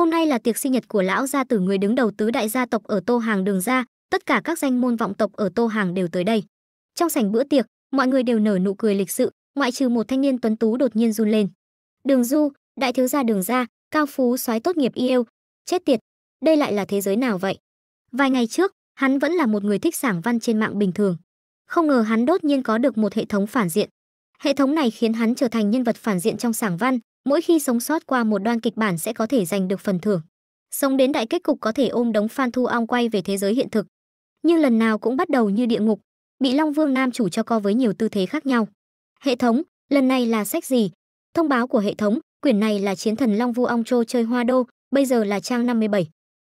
Hôm nay là tiệc sinh nhật của lão gia tử người đứng đầu tứ đại gia tộc ở Tô Hàng Đường gia, tất cả các danh môn vọng tộc ở Tô Hàng đều tới đây. Trong sảnh bữa tiệc, mọi người đều nở nụ cười lịch sự, ngoại trừ một thanh niên tuấn tú đột nhiên run lên. Đường Du, đại thiếu gia Đường gia, cao phú soái tốt nghiệp yêu, chết tiệt, đây lại là thế giới nào vậy? Vài ngày trước, hắn vẫn là một người thích sảng văn trên mạng bình thường. Không ngờ hắn đột nhiên có được một hệ thống phản diện. Hệ thống này khiến hắn trở thành nhân vật phản diện trong sảng văn, mỗi khi sống sót qua một đoan kịch bản sẽ có thể giành được phần thưởng. Sống đến đại kết cục có thể ôm đống fan thu ong quay về thế giới hiện thực. Nhưng lần nào cũng bắt đầu như địa ngục, bị Long Vương Nam chủ cho co với nhiều tư thế khác nhau. Hệ thống, lần này là sách gì? Thông báo của hệ thống, quyển này là Chiến thần Long Vu Ong Trô chơi Hoa Đô, bây giờ là trang 57.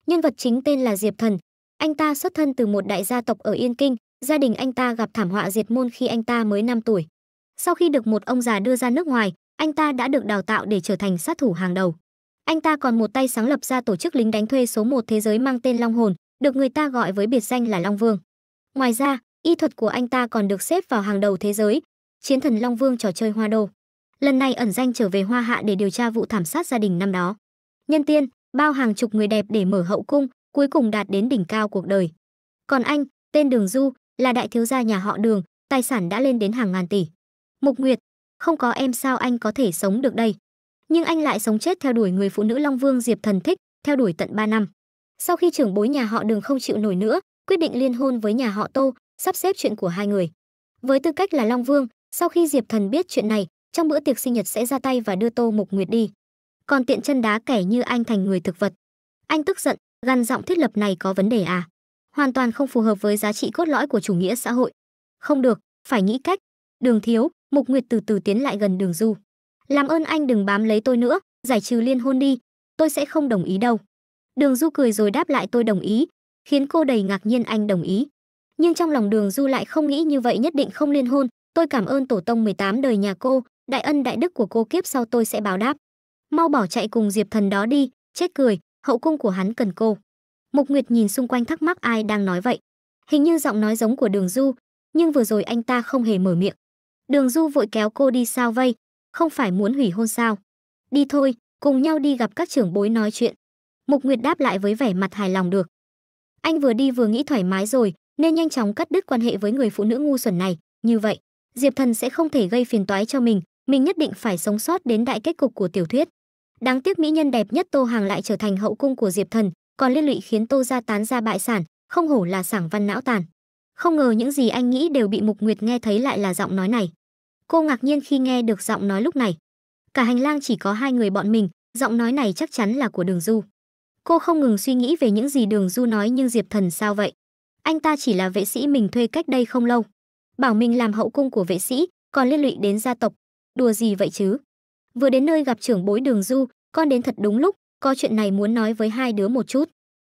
Nhân vật chính tên là Diệp Thần. Anh ta xuất thân từ một đại gia tộc ở Yên Kinh, gia đình anh ta gặp thảm họa diệt môn khi anh ta mới 5 tuổi. Sau khi được một ông già đưa ra nước ngoài, anh ta đã được đào tạo để trở thành sát thủ hàng đầu. Anh ta còn một tay sáng lập ra tổ chức lính đánh thuê số 1 thế giới mang tên Long Hồn, được người ta gọi với biệt danh là Long Vương. Ngoài ra, y thuật của anh ta còn được xếp vào hàng đầu thế giới, chiến thần Long Vương trò chơi Hoa đồ. Lần này ẩn danh trở về Hoa Hạ để điều tra vụ thảm sát gia đình năm đó. Nhân tiên, bao hàng chục người đẹp để mở hậu cung, cuối cùng đạt đến đỉnh cao cuộc đời. Còn anh, tên Đường Du, là đại thiếu gia nhà họ Đường, tài sản đã lên đến hàng ngàn tỷ. Mục Nguyệt, không có em sao anh có thể sống được đây. Nhưng anh lại sống chết theo đuổi người phụ nữ Long Vương Diệp Thần thích, theo đuổi tận 3 năm. Sau khi trưởng bối nhà họ Đường không chịu nổi nữa, quyết định liên hôn với nhà họ Tô, sắp xếp chuyện của hai người. Với tư cách là Long Vương, sau khi Diệp Thần biết chuyện này, trong bữa tiệc sinh nhật sẽ ra tay và đưa Tô Mộc Nguyệt đi. Còn tiện chân đá kẻ như anh thành người thực vật. Anh tức giận, gan giọng thiết lập này có vấn đề à? Hoàn toàn không phù hợp với giá trị cốt lõi của chủ nghĩa xã hội. Không được, phải nghĩ cách. Đường thiếu, Mục Nguyệt từ từ tiến lại gần Đường Du. "Làm ơn anh đừng bám lấy tôi nữa, giải trừ liên hôn đi, tôi sẽ không đồng ý đâu." Đường Du cười rồi đáp lại tôi đồng ý, khiến cô đầy ngạc nhiên anh đồng ý. Nhưng trong lòng Đường Du lại không nghĩ như vậy nhất định không liên hôn, tôi cảm ơn tổ tông 18 đời nhà cô, đại ân đại đức của cô kiếp sau tôi sẽ báo đáp. Mau bỏ chạy cùng Diệp Thần đó đi, chết cười, hậu cung của hắn cần cô. Mục Nguyệt nhìn xung quanh thắc mắc ai đang nói vậy. Hình như giọng nói giống của Đường Du, nhưng vừa rồi anh ta không hề mở miệng. Đường Du vội kéo cô đi sao vây, không phải muốn hủy hôn sao? Đi thôi, cùng nhau đi gặp các trưởng bối nói chuyện. Mục Nguyệt đáp lại với vẻ mặt hài lòng được. Anh vừa đi vừa nghĩ thoải mái rồi, nên nhanh chóng cắt đứt quan hệ với người phụ nữ ngu xuẩn này, như vậy, Diệp Thần sẽ không thể gây phiền toái cho mình, mình nhất định phải sống sót đến đại kết cục của tiểu thuyết. Đáng tiếc mỹ nhân đẹp nhất Tô Hàng lại trở thành hậu cung của Diệp Thần, còn liên lụy khiến Tô gia tán ra bại sản, không hổ là sảng văn não tàn. Không ngờ những gì anh nghĩ đều bị Mục Nguyệt nghe thấy lại là giọng nói này. Cô ngạc nhiên khi nghe được giọng nói lúc này. Cả hành lang chỉ có hai người bọn mình, giọng nói này chắc chắn là của Đường Du. Cô không ngừng suy nghĩ về những gì Đường Du nói nhưng Diệp Thần sao vậy? Anh ta chỉ là vệ sĩ mình thuê cách đây không lâu. Bảo mình làm hậu cung của vệ sĩ, còn liên lụy đến gia tộc. Đùa gì vậy chứ? Vừa đến nơi gặp trưởng bối Đường Du, con đến thật đúng lúc, có chuyện này muốn nói với hai đứa một chút.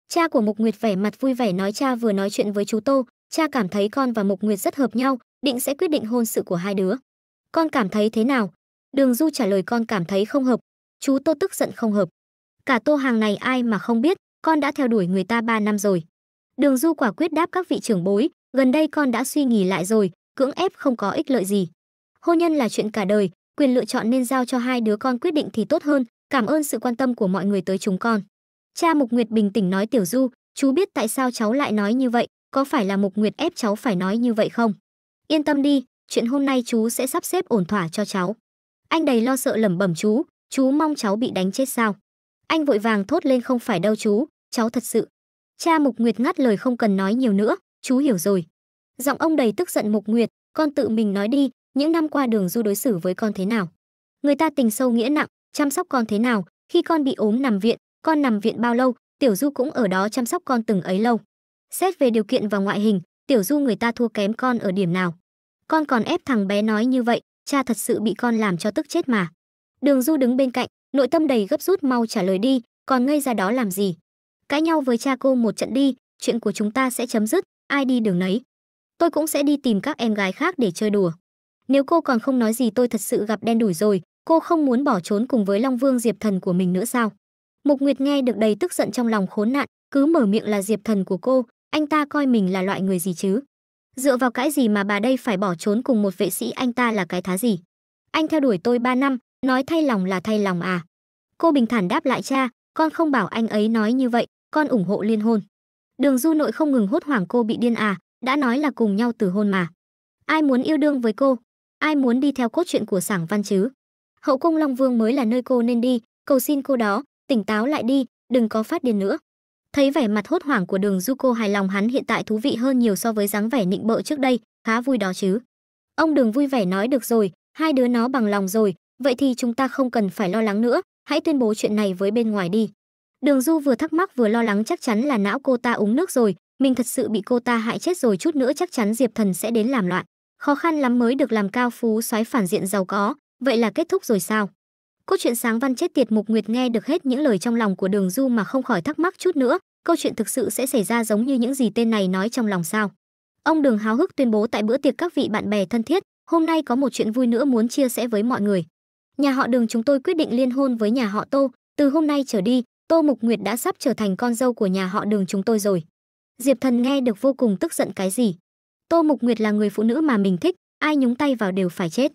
Cha của Mục Nguyệt vẻ mặt vui vẻ nói cha vừa nói chuyện với chú Tô, cha cảm thấy con và Mục Nguyệt rất hợp nhau, định sẽ quyết định hôn sự của hai đứa. Con cảm thấy thế nào? Đường Du trả lời con cảm thấy không hợp. Chú Tô tức giận không hợp. Cả tô hàng này ai mà không biết, con đã theo đuổi người ta 3 năm rồi. Đường Du quả quyết đáp các vị trưởng bối, gần đây con đã suy nghĩ lại rồi, cưỡng ép không có ích lợi gì. Hôn nhân là chuyện cả đời, quyền lựa chọn nên giao cho hai đứa con quyết định thì tốt hơn, cảm ơn sự quan tâm của mọi người tới chúng con. Cha Mục Nguyệt bình tĩnh nói Tiểu Du, chú biết tại sao cháu lại nói như vậy, có phải là Mục Nguyệt ép cháu phải nói như vậy không? Yên tâm đi, chuyện hôm nay chú sẽ sắp xếp ổn thỏa cho cháu. Anh đầy lo sợ lẩm bẩm chú, chú mong cháu bị đánh chết sao. Anh vội vàng thốt lên không phải đâu chú, cháu thật sự. Cha Mục Nguyệt ngắt lời không cần nói nhiều nữa, chú hiểu rồi. Giọng ông đầy tức giận Mục Nguyệt, con tự mình nói đi, những năm qua đường du đối xử với con thế nào. Người ta tình sâu nghĩa nặng, chăm sóc con thế nào, khi con bị ốm nằm viện, con nằm viện bao lâu, tiểu du cũng ở đó chăm sóc con từng ấy lâu. Xét về điều kiện và ngoại hình, tiểu du người ta thua kém con ở điểm nào con còn ép thằng bé nói như vậy cha thật sự bị con làm cho tức chết mà đường du đứng bên cạnh nội tâm đầy gấp rút mau trả lời đi còn ngây ra đó làm gì cãi nhau với cha cô một trận đi chuyện của chúng ta sẽ chấm dứt ai đi đường nấy tôi cũng sẽ đi tìm các em gái khác để chơi đùa nếu cô còn không nói gì tôi thật sự gặp đen đủi rồi cô không muốn bỏ trốn cùng với long vương diệp thần của mình nữa sao mục nguyệt nghe được đầy tức giận trong lòng khốn nạn cứ mở miệng là diệp thần của cô anh ta coi mình là loại người gì chứ Dựa vào cái gì mà bà đây phải bỏ trốn cùng một vệ sĩ anh ta là cái thá gì? Anh theo đuổi tôi 3 năm, nói thay lòng là thay lòng à? Cô bình thản đáp lại cha, con không bảo anh ấy nói như vậy, con ủng hộ liên hôn. Đường du nội không ngừng hốt hoảng cô bị điên à, đã nói là cùng nhau từ hôn mà. Ai muốn yêu đương với cô? Ai muốn đi theo cốt truyện của sảng văn chứ? Hậu cung Long Vương mới là nơi cô nên đi, cầu xin cô đó, tỉnh táo lại đi, đừng có phát điên nữa. Thấy vẻ mặt hốt hoảng của đường Zuko hài lòng hắn hiện tại thú vị hơn nhiều so với dáng vẻ nịnh bợ trước đây, khá vui đó chứ. Ông đường vui vẻ nói được rồi, hai đứa nó bằng lòng rồi, vậy thì chúng ta không cần phải lo lắng nữa, hãy tuyên bố chuyện này với bên ngoài đi. Đường Du vừa thắc mắc vừa lo lắng chắc chắn là não cô ta uống nước rồi, mình thật sự bị cô ta hại chết rồi chút nữa chắc chắn Diệp Thần sẽ đến làm loạn. Khó khăn lắm mới được làm cao phú soái phản diện giàu có, vậy là kết thúc rồi sao? Câu chuyện sáng văn chết tiệt Mục Nguyệt nghe được hết những lời trong lòng của Đường Du mà không khỏi thắc mắc chút nữa, câu chuyện thực sự sẽ xảy ra giống như những gì tên này nói trong lòng sao? Ông Đường háo hức tuyên bố tại bữa tiệc các vị bạn bè thân thiết, hôm nay có một chuyện vui nữa muốn chia sẻ với mọi người. Nhà họ Đường chúng tôi quyết định liên hôn với nhà họ Tô, từ hôm nay trở đi, Tô Mục Nguyệt đã sắp trở thành con dâu của nhà họ Đường chúng tôi rồi. Diệp Thần nghe được vô cùng tức giận cái gì? Tô Mục Nguyệt là người phụ nữ mà mình thích, ai nhúng tay vào đều phải chết.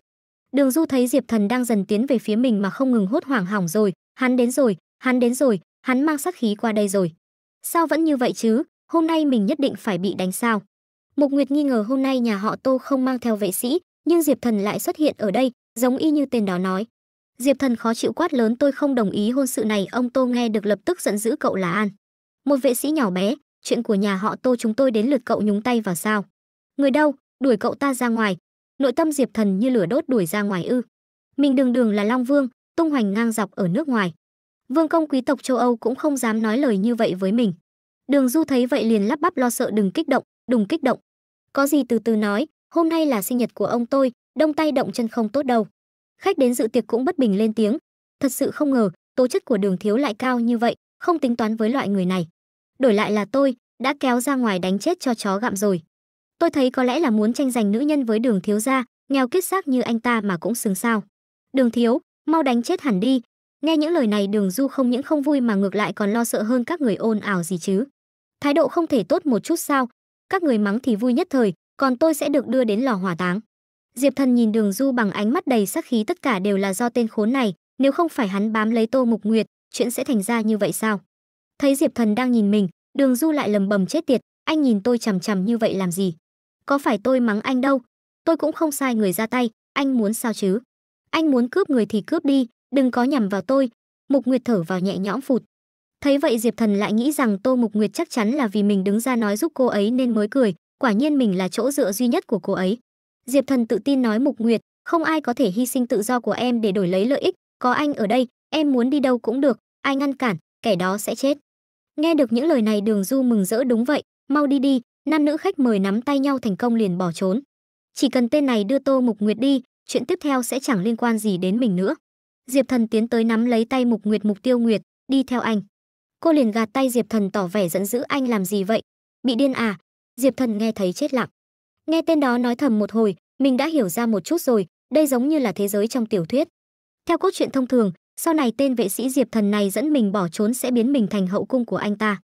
Đường Du thấy Diệp Thần đang dần tiến về phía mình mà không ngừng hốt hoảng hỏng rồi, hắn đến rồi, hắn đến rồi, hắn mang sát khí qua đây rồi. Sao vẫn như vậy chứ, hôm nay mình nhất định phải bị đánh sao? Mục Nguyệt nghi ngờ hôm nay nhà họ Tô không mang theo vệ sĩ, nhưng Diệp Thần lại xuất hiện ở đây, giống y như tên đó nói. Diệp Thần khó chịu quát lớn tôi không đồng ý hôn sự này, ông Tô nghe được lập tức giận dữ cậu là An. Một vệ sĩ nhỏ bé, chuyện của nhà họ Tô chúng tôi đến lượt cậu nhúng tay vào sao? Người đâu, đuổi cậu ta ra ngoài, nội tâm diệp thần như lửa đốt đuổi ra ngoài ư mình đường đường là long vương tung hoành ngang dọc ở nước ngoài vương công quý tộc châu âu cũng không dám nói lời như vậy với mình đường du thấy vậy liền lắp bắp lo sợ đừng kích động đừng kích động có gì từ từ nói hôm nay là sinh nhật của ông tôi đông tay động chân không tốt đâu khách đến dự tiệc cũng bất bình lên tiếng thật sự không ngờ tố chất của đường thiếu lại cao như vậy không tính toán với loại người này đổi lại là tôi đã kéo ra ngoài đánh chết cho chó gặm rồi Tôi thấy có lẽ là muốn tranh giành nữ nhân với đường thiếu gia, nghèo kiết xác như anh ta mà cũng xứng sao. Đường thiếu, mau đánh chết hẳn đi. Nghe những lời này đường du không những không vui mà ngược lại còn lo sợ hơn các người ôn ảo gì chứ. Thái độ không thể tốt một chút sao. Các người mắng thì vui nhất thời, còn tôi sẽ được đưa đến lò hỏa táng. Diệp thần nhìn đường du bằng ánh mắt đầy sắc khí tất cả đều là do tên khốn này, nếu không phải hắn bám lấy tô mục nguyệt, chuyện sẽ thành ra như vậy sao? Thấy Diệp thần đang nhìn mình, đường du lại lầm bầm chết tiệt, anh nhìn tôi chằm chằm như vậy làm gì? có phải tôi mắng anh đâu tôi cũng không sai người ra tay anh muốn sao chứ anh muốn cướp người thì cướp đi đừng có nhầm vào tôi mục nguyệt thở vào nhẹ nhõm phụt thấy vậy diệp thần lại nghĩ rằng tô mục nguyệt chắc chắn là vì mình đứng ra nói giúp cô ấy nên mới cười quả nhiên mình là chỗ dựa duy nhất của cô ấy diệp thần tự tin nói mục nguyệt không ai có thể hy sinh tự do của em để đổi lấy lợi ích có anh ở đây em muốn đi đâu cũng được ai ngăn cản kẻ đó sẽ chết nghe được những lời này đường du mừng rỡ đúng vậy mau đi đi nam nữ khách mời nắm tay nhau thành công liền bỏ trốn. Chỉ cần tên này đưa Tô Mục Nguyệt đi, chuyện tiếp theo sẽ chẳng liên quan gì đến mình nữa. Diệp Thần tiến tới nắm lấy tay Mục Nguyệt Mục Tiêu Nguyệt, đi theo anh. Cô liền gạt tay Diệp Thần tỏ vẻ giận dữ anh làm gì vậy? Bị điên à? Diệp Thần nghe thấy chết lặng. Nghe tên đó nói thầm một hồi, mình đã hiểu ra một chút rồi, đây giống như là thế giới trong tiểu thuyết. Theo cốt truyện thông thường, sau này tên vệ sĩ Diệp Thần này dẫn mình bỏ trốn sẽ biến mình thành hậu cung của anh ta.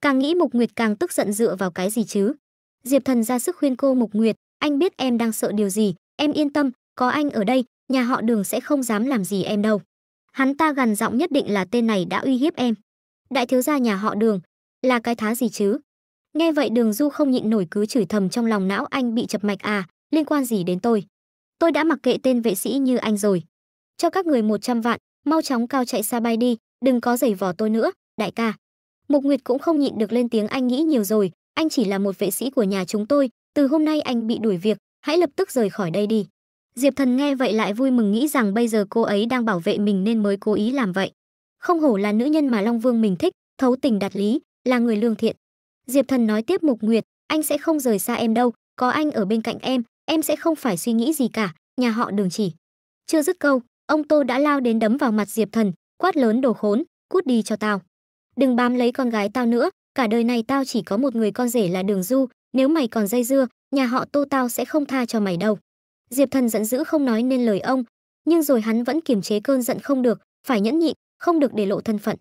Càng nghĩ Mục Nguyệt càng tức giận dựa vào cái gì chứ? Diệp Thần ra sức khuyên cô Mục Nguyệt, anh biết em đang sợ điều gì, em yên tâm, có anh ở đây, nhà họ Đường sẽ không dám làm gì em đâu. Hắn ta gằn giọng nhất định là tên này đã uy hiếp em. Đại thiếu gia nhà họ Đường, là cái thá gì chứ? Nghe vậy Đường Du không nhịn nổi cứ chửi thầm trong lòng não anh bị chập mạch à, liên quan gì đến tôi? Tôi đã mặc kệ tên vệ sĩ như anh rồi. Cho các người 100 vạn, mau chóng cao chạy xa bay đi, đừng có giày vò tôi nữa, đại ca mục nguyệt cũng không nhịn được lên tiếng anh nghĩ nhiều rồi anh chỉ là một vệ sĩ của nhà chúng tôi từ hôm nay anh bị đuổi việc hãy lập tức rời khỏi đây đi diệp thần nghe vậy lại vui mừng nghĩ rằng bây giờ cô ấy đang bảo vệ mình nên mới cố ý làm vậy không hổ là nữ nhân mà long vương mình thích thấu tình đạt lý là người lương thiện diệp thần nói tiếp mục nguyệt anh sẽ không rời xa em đâu có anh ở bên cạnh em em sẽ không phải suy nghĩ gì cả nhà họ đường chỉ chưa dứt câu ông tô đã lao đến đấm vào mặt diệp thần quát lớn đồ khốn cút đi cho tao đừng bám lấy con gái tao nữa, cả đời này tao chỉ có một người con rể là Đường Du, nếu mày còn dây dưa, nhà họ Tô tao sẽ không tha cho mày đâu." Diệp Thần giận dữ không nói nên lời ông, nhưng rồi hắn vẫn kiềm chế cơn giận không được, phải nhẫn nhịn, không được để lộ thân phận.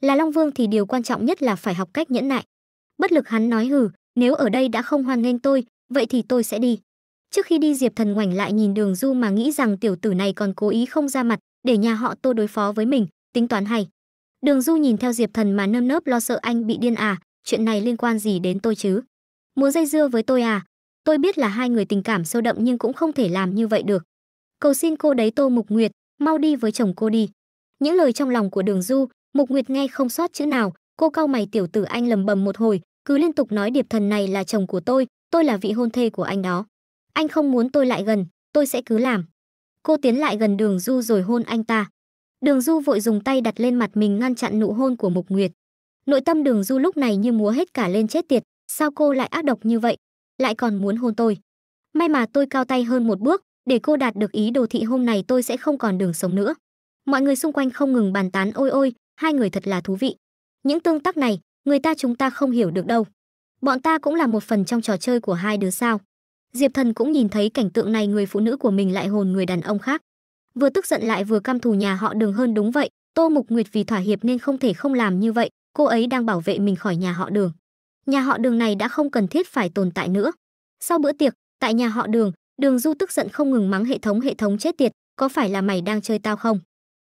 Là Long Vương thì điều quan trọng nhất là phải học cách nhẫn nại. Bất lực hắn nói hừ, nếu ở đây đã không hoan nghênh tôi, vậy thì tôi sẽ đi. Trước khi đi Diệp Thần ngoảnh lại nhìn Đường Du mà nghĩ rằng tiểu tử này còn cố ý không ra mặt để nhà họ Tô đối phó với mình, tính toán hay. Đường Du nhìn theo Diệp Thần mà nơm nớp lo sợ anh bị điên à, chuyện này liên quan gì đến tôi chứ? Muốn dây dưa với tôi à? Tôi biết là hai người tình cảm sâu đậm nhưng cũng không thể làm như vậy được. Cầu xin cô đấy Tô Mục Nguyệt, mau đi với chồng cô đi. Những lời trong lòng của Đường Du, Mục Nguyệt nghe không sót chữ nào, cô cau mày tiểu tử anh lầm bầm một hồi, cứ liên tục nói Diệp Thần này là chồng của tôi, tôi là vị hôn thê của anh đó. Anh không muốn tôi lại gần, tôi sẽ cứ làm. Cô tiến lại gần Đường Du rồi hôn anh ta. Đường Du vội dùng tay đặt lên mặt mình ngăn chặn nụ hôn của Mục Nguyệt. Nội tâm Đường Du lúc này như múa hết cả lên chết tiệt, sao cô lại ác độc như vậy, lại còn muốn hôn tôi. May mà tôi cao tay hơn một bước, để cô đạt được ý đồ thị hôm này tôi sẽ không còn đường sống nữa. Mọi người xung quanh không ngừng bàn tán ôi ôi, hai người thật là thú vị. Những tương tác này, người ta chúng ta không hiểu được đâu. Bọn ta cũng là một phần trong trò chơi của hai đứa sao. Diệp Thần cũng nhìn thấy cảnh tượng này người phụ nữ của mình lại hồn người đàn ông khác vừa tức giận lại vừa căm thù nhà họ đường hơn đúng vậy tô mục nguyệt vì thỏa hiệp nên không thể không làm như vậy cô ấy đang bảo vệ mình khỏi nhà họ đường nhà họ đường này đã không cần thiết phải tồn tại nữa sau bữa tiệc tại nhà họ đường đường du tức giận không ngừng mắng hệ thống hệ thống chết tiệt có phải là mày đang chơi tao không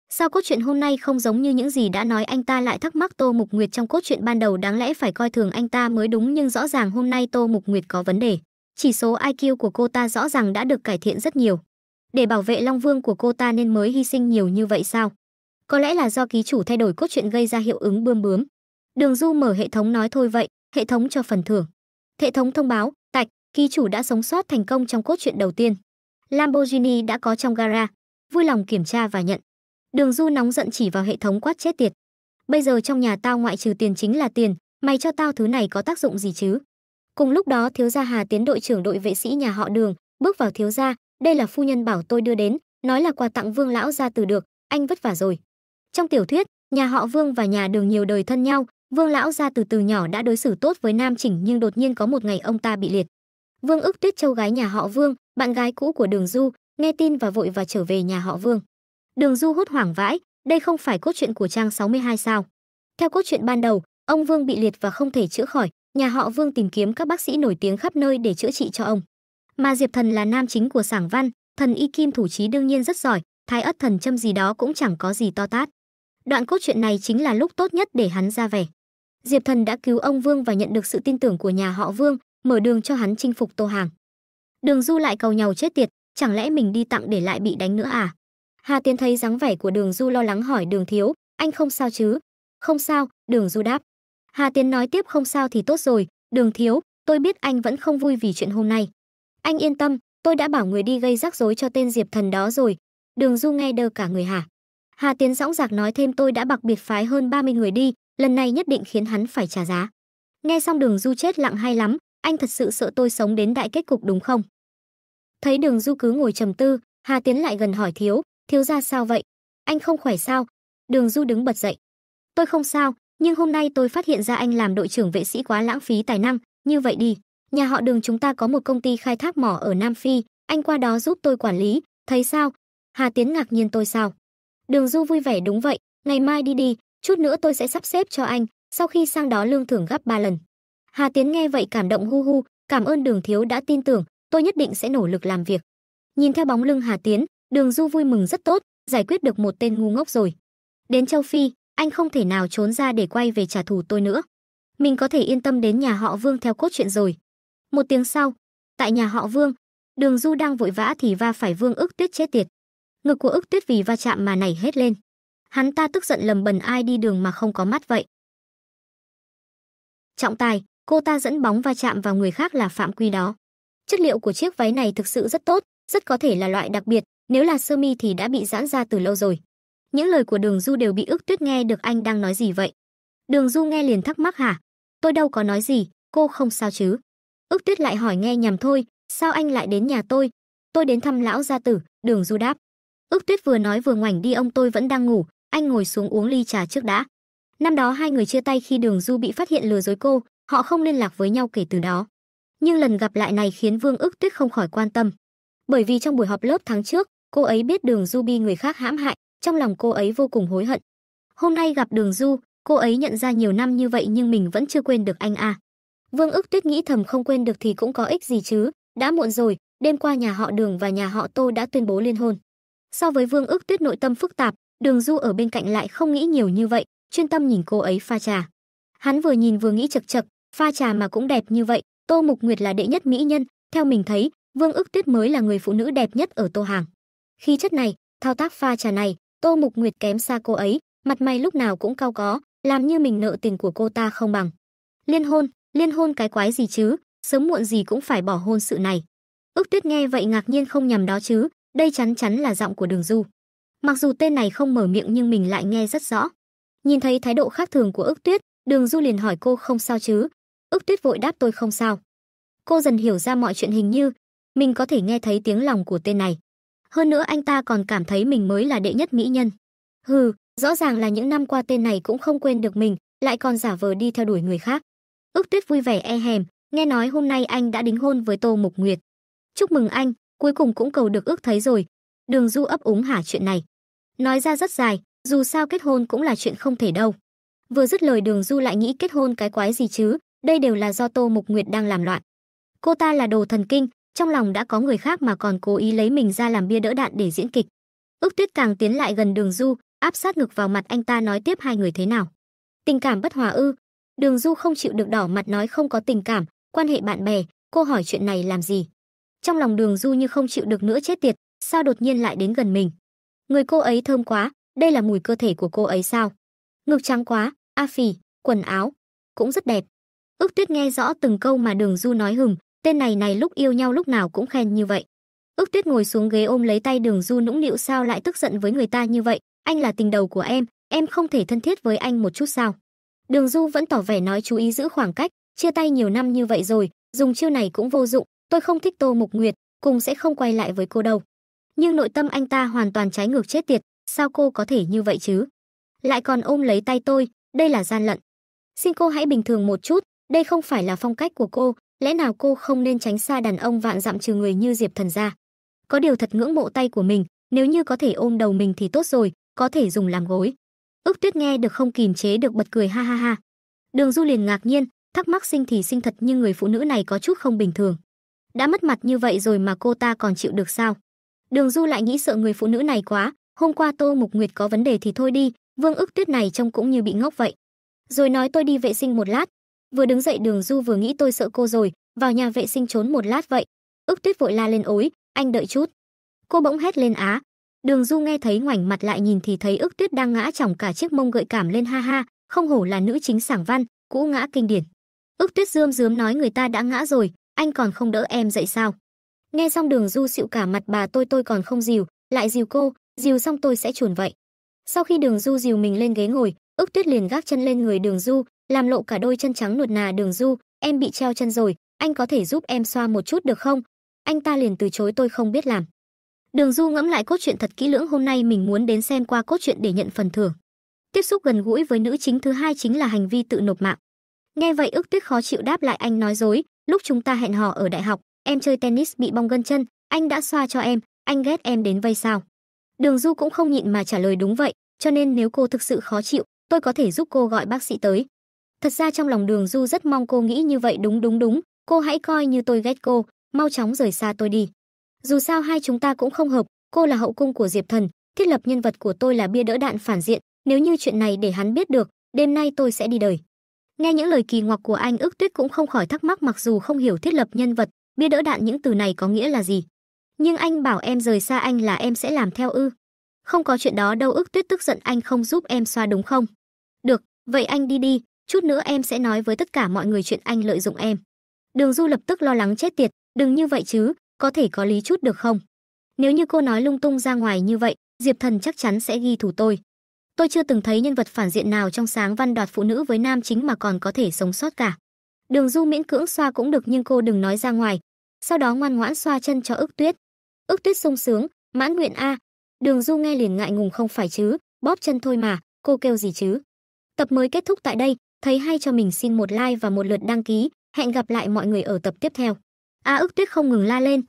sao cốt truyện hôm nay không giống như những gì đã nói anh ta lại thắc mắc tô mục nguyệt trong cốt truyện ban đầu đáng lẽ phải coi thường anh ta mới đúng nhưng rõ ràng hôm nay tô mục nguyệt có vấn đề chỉ số iq của cô ta rõ ràng đã được cải thiện rất nhiều để bảo vệ Long Vương của cô ta nên mới hy sinh nhiều như vậy sao? Có lẽ là do ký chủ thay đổi cốt truyện gây ra hiệu ứng bươm bướm. Đường Du mở hệ thống nói thôi vậy, hệ thống cho phần thưởng. Hệ thống thông báo, tạch, ký chủ đã sống sót thành công trong cốt truyện đầu tiên. Lamborghini đã có trong gara, vui lòng kiểm tra và nhận. Đường Du nóng giận chỉ vào hệ thống quát chết tiệt. Bây giờ trong nhà tao ngoại trừ tiền chính là tiền, mày cho tao thứ này có tác dụng gì chứ? Cùng lúc đó thiếu gia Hà Tiến đội trưởng đội vệ sĩ nhà họ Đường bước vào thiếu gia, đây là phu nhân bảo tôi đưa đến nói là quà tặng vương lão ra từ được anh vất vả rồi trong tiểu thuyết nhà họ vương và nhà đường nhiều đời thân nhau vương lão ra từ từ nhỏ đã đối xử tốt với nam chỉnh nhưng đột nhiên có một ngày ông ta bị liệt vương ức tuyết châu gái nhà họ vương bạn gái cũ của đường du nghe tin và vội và trở về nhà họ vương đường du hốt hoảng vãi đây không phải cốt truyện của trang 62 sao theo cốt truyện ban đầu ông vương bị liệt và không thể chữa khỏi nhà họ vương tìm kiếm các bác sĩ nổi tiếng khắp nơi để chữa trị cho ông mà diệp thần là nam chính của sảng văn thần y kim thủ trí đương nhiên rất giỏi thái ất thần châm gì đó cũng chẳng có gì to tát đoạn cốt truyện này chính là lúc tốt nhất để hắn ra vẻ diệp thần đã cứu ông vương và nhận được sự tin tưởng của nhà họ vương mở đường cho hắn chinh phục tô hàng đường du lại cầu nhau chết tiệt chẳng lẽ mình đi tặng để lại bị đánh nữa à hà tiến thấy dáng vẻ của đường du lo lắng hỏi đường thiếu anh không sao chứ không sao đường du đáp hà tiến nói tiếp không sao thì tốt rồi đường thiếu tôi biết anh vẫn không vui vì chuyện hôm nay anh yên tâm tôi đã bảo người đi gây rắc rối cho tên diệp thần đó rồi đường du nghe đờ cả người hả hà tiến dõng dạc nói thêm tôi đã bạc biệt phái hơn 30 người đi lần này nhất định khiến hắn phải trả giá nghe xong đường du chết lặng hay lắm anh thật sự sợ tôi sống đến đại kết cục đúng không thấy đường du cứ ngồi trầm tư hà tiến lại gần hỏi thiếu thiếu ra sao vậy anh không khỏe sao đường du đứng bật dậy tôi không sao nhưng hôm nay tôi phát hiện ra anh làm đội trưởng vệ sĩ quá lãng phí tài năng như vậy đi Nhà họ Đường chúng ta có một công ty khai thác mỏ ở Nam Phi, anh qua đó giúp tôi quản lý, thấy sao?" Hà Tiến ngạc nhiên tôi sao? Đường Du vui vẻ đúng vậy, ngày mai đi đi, chút nữa tôi sẽ sắp xếp cho anh, sau khi sang đó lương thưởng gấp 3 lần. Hà Tiến nghe vậy cảm động hu hu, cảm ơn Đường thiếu đã tin tưởng, tôi nhất định sẽ nỗ lực làm việc. Nhìn theo bóng lưng Hà Tiến, Đường Du vui mừng rất tốt, giải quyết được một tên ngu ngốc rồi. Đến châu Phi, anh không thể nào trốn ra để quay về trả thù tôi nữa. Mình có thể yên tâm đến nhà họ Vương theo cốt truyện rồi. Một tiếng sau, tại nhà họ Vương, Đường Du đang vội vã thì va phải Vương Ước Tuyết chết tiệt. Ngực của Ước Tuyết vì va chạm mà nảy hết lên. Hắn ta tức giận lầm bần ai đi đường mà không có mắt vậy. Trọng tài, cô ta dẫn bóng va chạm vào người khác là phạm quy đó. Chất liệu của chiếc váy này thực sự rất tốt, rất có thể là loại đặc biệt, nếu là sơ mi thì đã bị giãn ra từ lâu rồi. Những lời của Đường Du đều bị Ước Tuyết nghe được anh đang nói gì vậy. Đường Du nghe liền thắc mắc hả? Tôi đâu có nói gì, cô không sao chứ? Ước tuyết lại hỏi nghe nhầm thôi, sao anh lại đến nhà tôi? Tôi đến thăm lão gia tử, đường du đáp. Ước tuyết vừa nói vừa ngoảnh đi ông tôi vẫn đang ngủ, anh ngồi xuống uống ly trà trước đã. Năm đó hai người chia tay khi đường du bị phát hiện lừa dối cô, họ không liên lạc với nhau kể từ đó. Nhưng lần gặp lại này khiến Vương ước tuyết không khỏi quan tâm. Bởi vì trong buổi họp lớp tháng trước, cô ấy biết đường du bị người khác hãm hại, trong lòng cô ấy vô cùng hối hận. Hôm nay gặp đường du, cô ấy nhận ra nhiều năm như vậy nhưng mình vẫn chưa quên được anh à. Vương Ước Tuyết nghĩ thầm không quên được thì cũng có ích gì chứ, đã muộn rồi, đêm qua nhà họ Đường và nhà họ Tô đã tuyên bố liên hôn. So với Vương Ước Tuyết nội tâm phức tạp, Đường Du ở bên cạnh lại không nghĩ nhiều như vậy, chuyên tâm nhìn cô ấy pha trà. Hắn vừa nhìn vừa nghĩ chật chật, pha trà mà cũng đẹp như vậy, Tô Mục Nguyệt là đệ nhất mỹ nhân, theo mình thấy, Vương Ước Tuyết mới là người phụ nữ đẹp nhất ở Tô Hàng. Khi chất này, thao tác pha trà này, Tô Mục Nguyệt kém xa cô ấy, mặt mày lúc nào cũng cao có, làm như mình nợ tiền của cô ta không bằng. Liên hôn, Liên hôn cái quái gì chứ, sớm muộn gì cũng phải bỏ hôn sự này. Ước Tuyết nghe vậy ngạc nhiên không nhầm đó chứ, đây chắn chắn là giọng của Đường Du. Mặc dù tên này không mở miệng nhưng mình lại nghe rất rõ. Nhìn thấy thái độ khác thường của Ước Tuyết, Đường Du liền hỏi cô không sao chứ. Ước Tuyết vội đáp tôi không sao. Cô dần hiểu ra mọi chuyện hình như mình có thể nghe thấy tiếng lòng của tên này. Hơn nữa anh ta còn cảm thấy mình mới là đệ nhất mỹ nhân. Hừ, rõ ràng là những năm qua tên này cũng không quên được mình, lại còn giả vờ đi theo đuổi người khác. Ước Tuyết vui vẻ e hèm, nghe nói hôm nay anh đã đính hôn với Tô Mục Nguyệt. Chúc mừng anh, cuối cùng cũng cầu được ước thấy rồi. Đường Du ấp úng hả chuyện này. Nói ra rất dài, dù sao kết hôn cũng là chuyện không thể đâu. Vừa dứt lời Đường Du lại nghĩ kết hôn cái quái gì chứ, đây đều là do Tô Mục Nguyệt đang làm loạn. Cô ta là đồ thần kinh, trong lòng đã có người khác mà còn cố ý lấy mình ra làm bia đỡ đạn để diễn kịch. Ước Tuyết càng tiến lại gần Đường Du, áp sát ngực vào mặt anh ta nói tiếp hai người thế nào. Tình cảm bất hòa ư, Đường Du không chịu được đỏ mặt nói không có tình cảm, quan hệ bạn bè, cô hỏi chuyện này làm gì. Trong lòng Đường Du như không chịu được nữa chết tiệt, sao đột nhiên lại đến gần mình. Người cô ấy thơm quá, đây là mùi cơ thể của cô ấy sao? Ngực trắng quá, a phì, quần áo, cũng rất đẹp. Ước Tuyết nghe rõ từng câu mà Đường Du nói hừng, tên này này lúc yêu nhau lúc nào cũng khen như vậy. Ước Tuyết ngồi xuống ghế ôm lấy tay Đường Du nũng nịu sao lại tức giận với người ta như vậy, anh là tình đầu của em, em không thể thân thiết với anh một chút sao? Đường Du vẫn tỏ vẻ nói chú ý giữ khoảng cách, chia tay nhiều năm như vậy rồi, dùng chiêu này cũng vô dụng, tôi không thích Tô Mục Nguyệt, cùng sẽ không quay lại với cô đâu. Nhưng nội tâm anh ta hoàn toàn trái ngược chết tiệt, sao cô có thể như vậy chứ? Lại còn ôm lấy tay tôi, đây là gian lận. Xin cô hãy bình thường một chút, đây không phải là phong cách của cô, lẽ nào cô không nên tránh xa đàn ông vạn dặm trừ người như Diệp Thần ra? Có điều thật ngưỡng mộ tay của mình, nếu như có thể ôm đầu mình thì tốt rồi, có thể dùng làm gối. Ước Tuyết nghe được không kìm chế được bật cười ha ha ha. Đường Du liền ngạc nhiên, thắc mắc sinh thì sinh thật nhưng người phụ nữ này có chút không bình thường. Đã mất mặt như vậy rồi mà cô ta còn chịu được sao? Đường Du lại nghĩ sợ người phụ nữ này quá, hôm qua Tô Mục Nguyệt có vấn đề thì thôi đi, Vương Ước Tuyết này trông cũng như bị ngốc vậy. Rồi nói tôi đi vệ sinh một lát. Vừa đứng dậy Đường Du vừa nghĩ tôi sợ cô rồi, vào nhà vệ sinh trốn một lát vậy. Ước Tuyết vội la lên ối, anh đợi chút. Cô bỗng hét lên á, Đường Du nghe thấy ngoảnh mặt lại nhìn thì thấy ức tuyết đang ngã chỏng cả chiếc mông gợi cảm lên ha ha, không hổ là nữ chính sảng văn, cũ ngã kinh điển. Ức tuyết dương dướm nói người ta đã ngã rồi, anh còn không đỡ em dậy sao? Nghe xong đường Du xịu cả mặt bà tôi tôi còn không dìu, lại dìu cô, dìu xong tôi sẽ chuồn vậy. Sau khi đường Du dìu mình lên ghế ngồi, ức tuyết liền gác chân lên người đường Du, làm lộ cả đôi chân trắng nuột nà đường Du, em bị treo chân rồi, anh có thể giúp em xoa một chút được không? Anh ta liền từ chối tôi không biết làm. Đường Du ngẫm lại cốt truyện thật kỹ lưỡng hôm nay mình muốn đến xem qua cốt truyện để nhận phần thưởng. Tiếp xúc gần gũi với nữ chính thứ hai chính là hành vi tự nộp mạng. Nghe vậy ức tuyết khó chịu đáp lại anh nói dối, lúc chúng ta hẹn hò ở đại học, em chơi tennis bị bong gân chân, anh đã xoa cho em, anh ghét em đến vây sao. Đường Du cũng không nhịn mà trả lời đúng vậy, cho nên nếu cô thực sự khó chịu, tôi có thể giúp cô gọi bác sĩ tới. Thật ra trong lòng Đường Du rất mong cô nghĩ như vậy đúng đúng đúng, cô hãy coi như tôi ghét cô, mau chóng rời xa tôi đi. Dù sao hai chúng ta cũng không hợp, cô là hậu cung của Diệp Thần, thiết lập nhân vật của tôi là bia đỡ đạn phản diện, nếu như chuyện này để hắn biết được, đêm nay tôi sẽ đi đời. Nghe những lời kỳ ngoặc của anh ước tuyết cũng không khỏi thắc mắc mặc dù không hiểu thiết lập nhân vật, bia đỡ đạn những từ này có nghĩa là gì. Nhưng anh bảo em rời xa anh là em sẽ làm theo ư. Không có chuyện đó đâu ước tuyết tức giận anh không giúp em xoa đúng không? Được, vậy anh đi đi, chút nữa em sẽ nói với tất cả mọi người chuyện anh lợi dụng em. Đường Du lập tức lo lắng chết tiệt, đừng như vậy chứ, có thể có lý chút được không? Nếu như cô nói lung tung ra ngoài như vậy, Diệp Thần chắc chắn sẽ ghi thủ tôi. Tôi chưa từng thấy nhân vật phản diện nào trong sáng văn đoạt phụ nữ với nam chính mà còn có thể sống sót cả. Đường Du miễn cưỡng xoa cũng được nhưng cô đừng nói ra ngoài. Sau đó ngoan ngoãn xoa chân cho ức tuyết. Ức tuyết sung sướng, mãn nguyện A. Đường Du nghe liền ngại ngùng không phải chứ, bóp chân thôi mà, cô kêu gì chứ. Tập mới kết thúc tại đây, thấy hay cho mình xin một like và một lượt đăng ký. Hẹn gặp lại mọi người ở tập tiếp theo. A à, ức tuyết không ngừng la lên.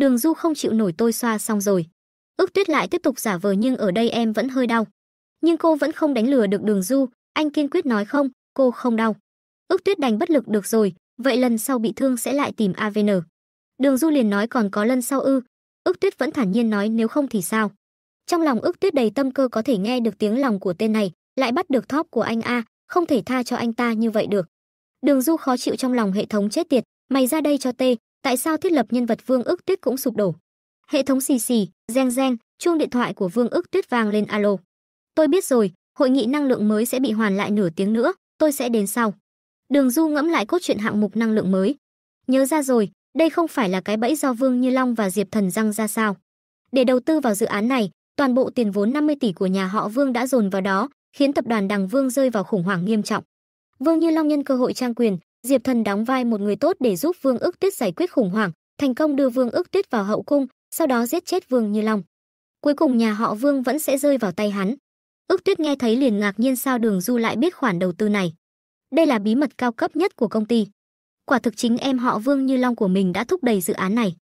Đường du không chịu nổi tôi xoa xong rồi. Ước tuyết lại tiếp tục giả vờ nhưng ở đây em vẫn hơi đau. Nhưng cô vẫn không đánh lừa được đường du, anh kiên quyết nói không, cô không đau. Ước tuyết đành bất lực được rồi, vậy lần sau bị thương sẽ lại tìm AVN. Đường du liền nói còn có lần sau ư. Ước tuyết vẫn thản nhiên nói nếu không thì sao. Trong lòng ước tuyết đầy tâm cơ có thể nghe được tiếng lòng của tên này, lại bắt được thóp của anh A, không thể tha cho anh ta như vậy được. Đường du khó chịu trong lòng hệ thống chết tiệt, mày ra đây cho tê, tại sao thiết lập nhân vật Vương Ước Tuyết cũng sụp đổ. Hệ thống xì xì, reng reng, chuông điện thoại của Vương Ước Tuyết vang lên alo. Tôi biết rồi, hội nghị năng lượng mới sẽ bị hoàn lại nửa tiếng nữa, tôi sẽ đến sau. Đường Du ngẫm lại cốt truyện hạng mục năng lượng mới. Nhớ ra rồi, đây không phải là cái bẫy do Vương Như Long và Diệp Thần răng ra sao? Để đầu tư vào dự án này, toàn bộ tiền vốn 50 tỷ của nhà họ Vương đã dồn vào đó, khiến tập đoàn Đằng Vương rơi vào khủng hoảng nghiêm trọng. Vương Như Long nhân cơ hội trang quyền, Diệp Thần đóng vai một người tốt để giúp Vương Ước Tuyết giải quyết khủng hoảng, thành công đưa Vương Ước Tuyết vào hậu cung, sau đó giết chết Vương Như Long. Cuối cùng nhà họ Vương vẫn sẽ rơi vào tay hắn. Ước Tuyết nghe thấy liền ngạc nhiên sao Đường Du lại biết khoản đầu tư này. Đây là bí mật cao cấp nhất của công ty. Quả thực chính em họ Vương Như Long của mình đã thúc đẩy dự án này.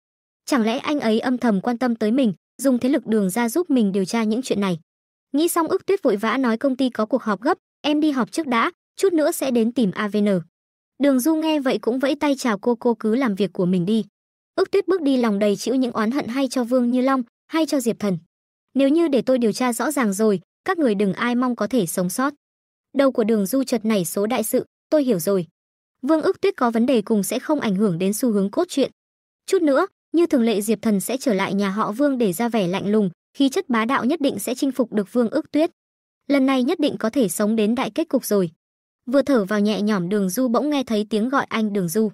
Chẳng lẽ anh ấy âm thầm quan tâm tới mình, dùng thế lực đường ra giúp mình điều tra những chuyện này. Nghĩ xong Ước Tuyết vội vã nói công ty có cuộc họp gấp, em đi họp trước đã, chút nữa sẽ đến tìm AVN. Đường Du nghe vậy cũng vẫy tay chào cô cô cứ làm việc của mình đi. Ước tuyết bước đi lòng đầy chịu những oán hận hay cho Vương Như Long, hay cho Diệp Thần. Nếu như để tôi điều tra rõ ràng rồi, các người đừng ai mong có thể sống sót. Đầu của đường Du chợt nảy số đại sự, tôi hiểu rồi. Vương ước tuyết có vấn đề cùng sẽ không ảnh hưởng đến xu hướng cốt truyện. Chút nữa, như thường lệ Diệp Thần sẽ trở lại nhà họ Vương để ra vẻ lạnh lùng, khí chất bá đạo nhất định sẽ chinh phục được Vương ước tuyết. Lần này nhất định có thể sống đến đại kết cục rồi. Vừa thở vào nhẹ nhõm Đường Du bỗng nghe thấy tiếng gọi anh Đường Du.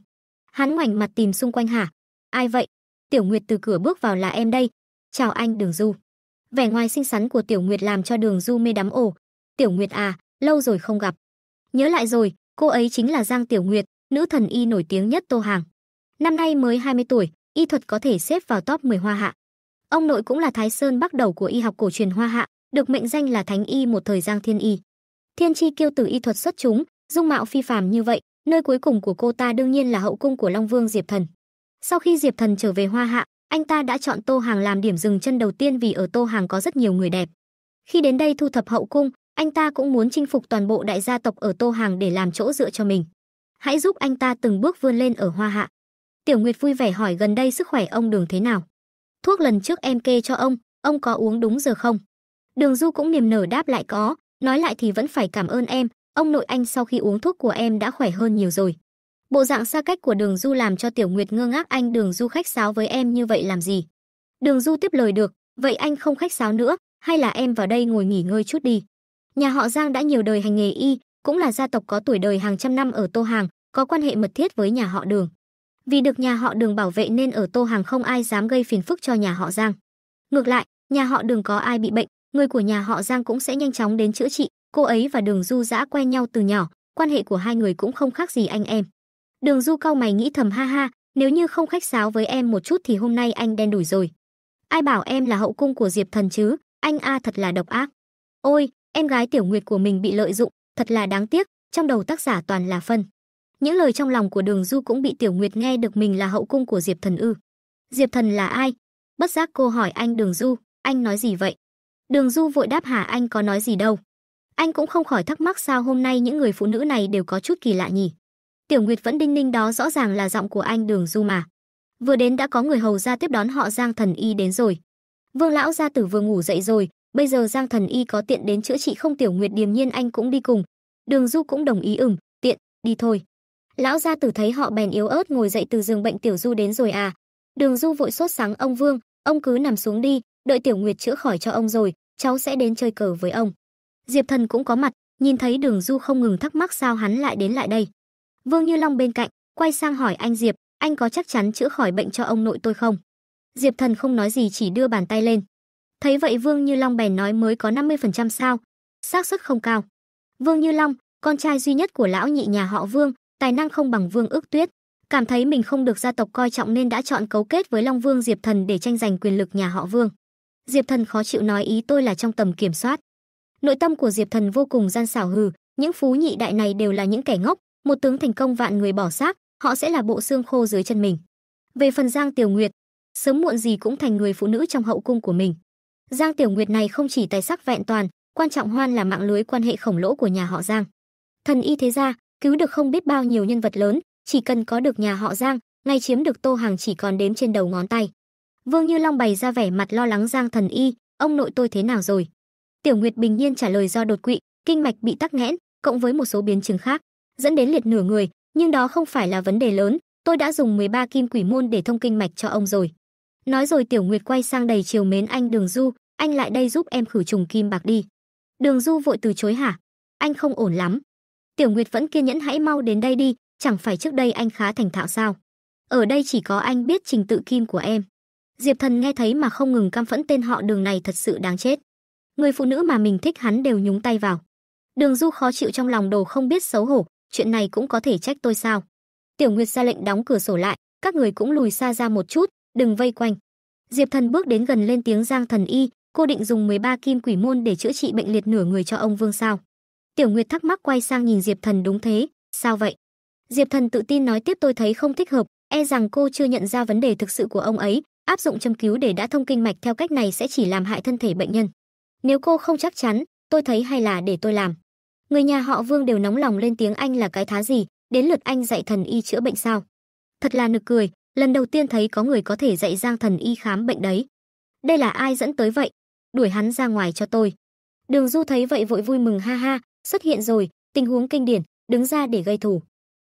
Hắn ngoảnh mặt tìm xung quanh hả? Ai vậy? Tiểu Nguyệt từ cửa bước vào là em đây. Chào anh Đường Du. Vẻ ngoài xinh xắn của Tiểu Nguyệt làm cho Đường Du mê đắm ồ. Tiểu Nguyệt à, lâu rồi không gặp. Nhớ lại rồi, cô ấy chính là Giang Tiểu Nguyệt, nữ thần y nổi tiếng nhất Tô Hàng. Năm nay mới 20 tuổi, y thuật có thể xếp vào top 10 hoa hạ. Ông nội cũng là Thái Sơn bắt đầu của y học cổ truyền hoa hạ, được mệnh danh là Thánh y một thời Giang Thiên y. Thiên chi kiêu tử y thuật xuất chúng, dung mạo phi phàm như vậy, nơi cuối cùng của cô ta đương nhiên là hậu cung của Long Vương Diệp Thần. Sau khi Diệp Thần trở về Hoa Hạ, anh ta đã chọn Tô Hàng làm điểm dừng chân đầu tiên vì ở Tô Hàng có rất nhiều người đẹp. Khi đến đây thu thập hậu cung, anh ta cũng muốn chinh phục toàn bộ đại gia tộc ở Tô Hàng để làm chỗ dựa cho mình. Hãy giúp anh ta từng bước vươn lên ở Hoa Hạ. Tiểu Nguyệt vui vẻ hỏi gần đây sức khỏe ông Đường thế nào? Thuốc lần trước em kê cho ông, ông có uống đúng giờ không? Đường Du cũng niềm nở đáp lại có, nói lại thì vẫn phải cảm ơn em ông nội anh sau khi uống thuốc của em đã khỏe hơn nhiều rồi bộ dạng xa cách của đường du làm cho tiểu nguyệt ngơ ngác anh đường du khách sáo với em như vậy làm gì đường du tiếp lời được vậy anh không khách sáo nữa hay là em vào đây ngồi nghỉ ngơi chút đi nhà họ giang đã nhiều đời hành nghề y cũng là gia tộc có tuổi đời hàng trăm năm ở tô hàng có quan hệ mật thiết với nhà họ đường vì được nhà họ đường bảo vệ nên ở tô hàng không ai dám gây phiền phức cho nhà họ giang ngược lại nhà họ đường có ai bị bệnh người của nhà họ Giang cũng sẽ nhanh chóng đến chữa trị. Cô ấy và Đường Du dã quen nhau từ nhỏ, quan hệ của hai người cũng không khác gì anh em. Đường Du cau mày nghĩ thầm ha ha, nếu như không khách sáo với em một chút thì hôm nay anh đen đủi rồi. Ai bảo em là hậu cung của Diệp Thần chứ, anh a thật là độc ác. Ôi, em gái Tiểu Nguyệt của mình bị lợi dụng, thật là đáng tiếc, trong đầu tác giả toàn là phân. Những lời trong lòng của Đường Du cũng bị Tiểu Nguyệt nghe được mình là hậu cung của Diệp Thần ư. Diệp Thần là ai? Bất giác cô hỏi anh Đường Du, anh nói gì vậy? Đường Du vội đáp Hà Anh có nói gì đâu. Anh cũng không khỏi thắc mắc sao hôm nay những người phụ nữ này đều có chút kỳ lạ nhỉ. Tiểu Nguyệt vẫn đinh ninh đó rõ ràng là giọng của anh Đường Du mà. Vừa đến đã có người hầu ra tiếp đón họ Giang Thần Y đến rồi. Vương lão gia tử vừa ngủ dậy rồi, bây giờ Giang Thần Y có tiện đến chữa trị không Tiểu Nguyệt điềm nhiên anh cũng đi cùng. Đường Du cũng đồng ý ửng, tiện, đi thôi. Lão gia tử thấy họ bèn yếu ớt ngồi dậy từ giường bệnh Tiểu Du đến rồi à. Đường Du vội sốt sáng ông Vương, ông cứ nằm xuống đi, đợi Tiểu Nguyệt chữa khỏi cho ông rồi, cháu sẽ đến chơi cờ với ông. Diệp Thần cũng có mặt, nhìn thấy Đường Du không ngừng thắc mắc sao hắn lại đến lại đây. Vương Như Long bên cạnh, quay sang hỏi anh Diệp, anh có chắc chắn chữa khỏi bệnh cho ông nội tôi không? Diệp Thần không nói gì chỉ đưa bàn tay lên. Thấy vậy Vương Như Long bèn nói mới có 50% sao, xác suất không cao. Vương Như Long, con trai duy nhất của lão nhị nhà họ Vương, tài năng không bằng Vương Ước Tuyết, cảm thấy mình không được gia tộc coi trọng nên đã chọn cấu kết với Long Vương Diệp Thần để tranh giành quyền lực nhà họ Vương. Diệp Thần khó chịu nói ý tôi là trong tầm kiểm soát. Nội tâm của Diệp Thần vô cùng gian xảo hừ, những phú nhị đại này đều là những kẻ ngốc, một tướng thành công vạn người bỏ xác, họ sẽ là bộ xương khô dưới chân mình. Về phần Giang Tiểu Nguyệt, sớm muộn gì cũng thành người phụ nữ trong hậu cung của mình. Giang Tiểu Nguyệt này không chỉ tài sắc vẹn toàn, quan trọng hoan là mạng lưới quan hệ khổng lỗ của nhà họ Giang. Thần y thế gia, cứu được không biết bao nhiêu nhân vật lớn, chỉ cần có được nhà họ Giang, ngay chiếm được Tô Hàng chỉ còn đếm trên đầu ngón tay. Vương Như Long bày ra vẻ mặt lo lắng Giang Thần Y, ông nội tôi thế nào rồi? Tiểu Nguyệt bình nhiên trả lời do đột quỵ, kinh mạch bị tắc nghẽn, cộng với một số biến chứng khác, dẫn đến liệt nửa người, nhưng đó không phải là vấn đề lớn, tôi đã dùng 13 kim quỷ môn để thông kinh mạch cho ông rồi. Nói rồi Tiểu Nguyệt quay sang đầy chiều mến anh Đường Du, anh lại đây giúp em khử trùng kim bạc đi. Đường Du vội từ chối hả? Anh không ổn lắm. Tiểu Nguyệt vẫn kiên nhẫn hãy mau đến đây đi, chẳng phải trước đây anh khá thành thạo sao? Ở đây chỉ có anh biết trình tự kim của em. Diệp Thần nghe thấy mà không ngừng căm phẫn tên họ Đường này thật sự đáng chết. Người phụ nữ mà mình thích hắn đều nhúng tay vào. Đường Du khó chịu trong lòng đồ không biết xấu hổ, chuyện này cũng có thể trách tôi sao? Tiểu Nguyệt ra lệnh đóng cửa sổ lại, các người cũng lùi xa ra một chút, đừng vây quanh. Diệp Thần bước đến gần lên tiếng Giang Thần Y, cô định dùng 13 kim quỷ môn để chữa trị bệnh liệt nửa người cho ông Vương sao? Tiểu Nguyệt thắc mắc quay sang nhìn Diệp Thần đúng thế, sao vậy? Diệp Thần tự tin nói tiếp tôi thấy không thích hợp, e rằng cô chưa nhận ra vấn đề thực sự của ông ấy, áp dụng châm cứu để đã thông kinh mạch theo cách này sẽ chỉ làm hại thân thể bệnh nhân nếu cô không chắc chắn tôi thấy hay là để tôi làm người nhà họ vương đều nóng lòng lên tiếng anh là cái thá gì đến lượt anh dạy thần y chữa bệnh sao thật là nực cười lần đầu tiên thấy có người có thể dạy giang thần y khám bệnh đấy đây là ai dẫn tới vậy đuổi hắn ra ngoài cho tôi đường du thấy vậy vội vui mừng ha ha xuất hiện rồi tình huống kinh điển đứng ra để gây thù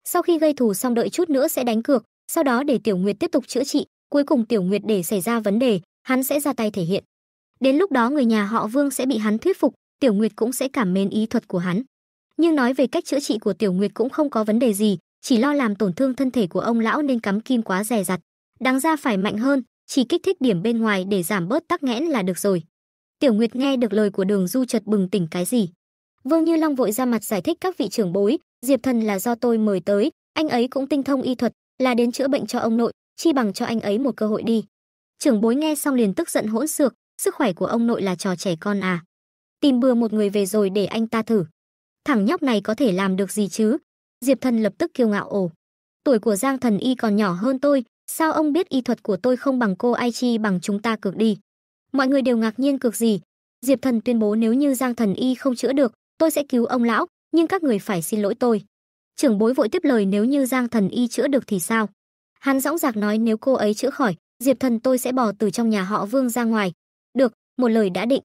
sau khi gây thù xong đợi chút nữa sẽ đánh cược sau đó để tiểu nguyệt tiếp tục chữa trị cuối cùng Tiểu Nguyệt để xảy ra vấn đề, hắn sẽ ra tay thể hiện. Đến lúc đó người nhà họ Vương sẽ bị hắn thuyết phục, Tiểu Nguyệt cũng sẽ cảm mến ý thuật của hắn. Nhưng nói về cách chữa trị của Tiểu Nguyệt cũng không có vấn đề gì, chỉ lo làm tổn thương thân thể của ông lão nên cắm kim quá rẻ rặt. Đáng ra phải mạnh hơn, chỉ kích thích điểm bên ngoài để giảm bớt tắc nghẽn là được rồi. Tiểu Nguyệt nghe được lời của Đường Du chợt bừng tỉnh cái gì. Vương Như Long vội ra mặt giải thích các vị trưởng bối, Diệp Thần là do tôi mời tới, anh ấy cũng tinh thông y thuật, là đến chữa bệnh cho ông nội, chi bằng cho anh ấy một cơ hội đi. Trưởng bối nghe xong liền tức giận hỗn xược, sức khỏe của ông nội là trò trẻ con à. Tìm bừa một người về rồi để anh ta thử. Thằng nhóc này có thể làm được gì chứ? Diệp Thần lập tức kiêu ngạo ồ. Tuổi của Giang Thần Y còn nhỏ hơn tôi, sao ông biết y thuật của tôi không bằng cô ai chi bằng chúng ta cược đi. Mọi người đều ngạc nhiên cược gì. Diệp Thần tuyên bố nếu như Giang Thần Y không chữa được, tôi sẽ cứu ông lão, nhưng các người phải xin lỗi tôi. Trưởng bối vội tiếp lời nếu như Giang Thần Y chữa được thì sao? Hắn dõng dạc nói nếu cô ấy chữa khỏi, Diệp Thần tôi sẽ bỏ từ trong nhà họ Vương ra ngoài. Được, một lời đã định.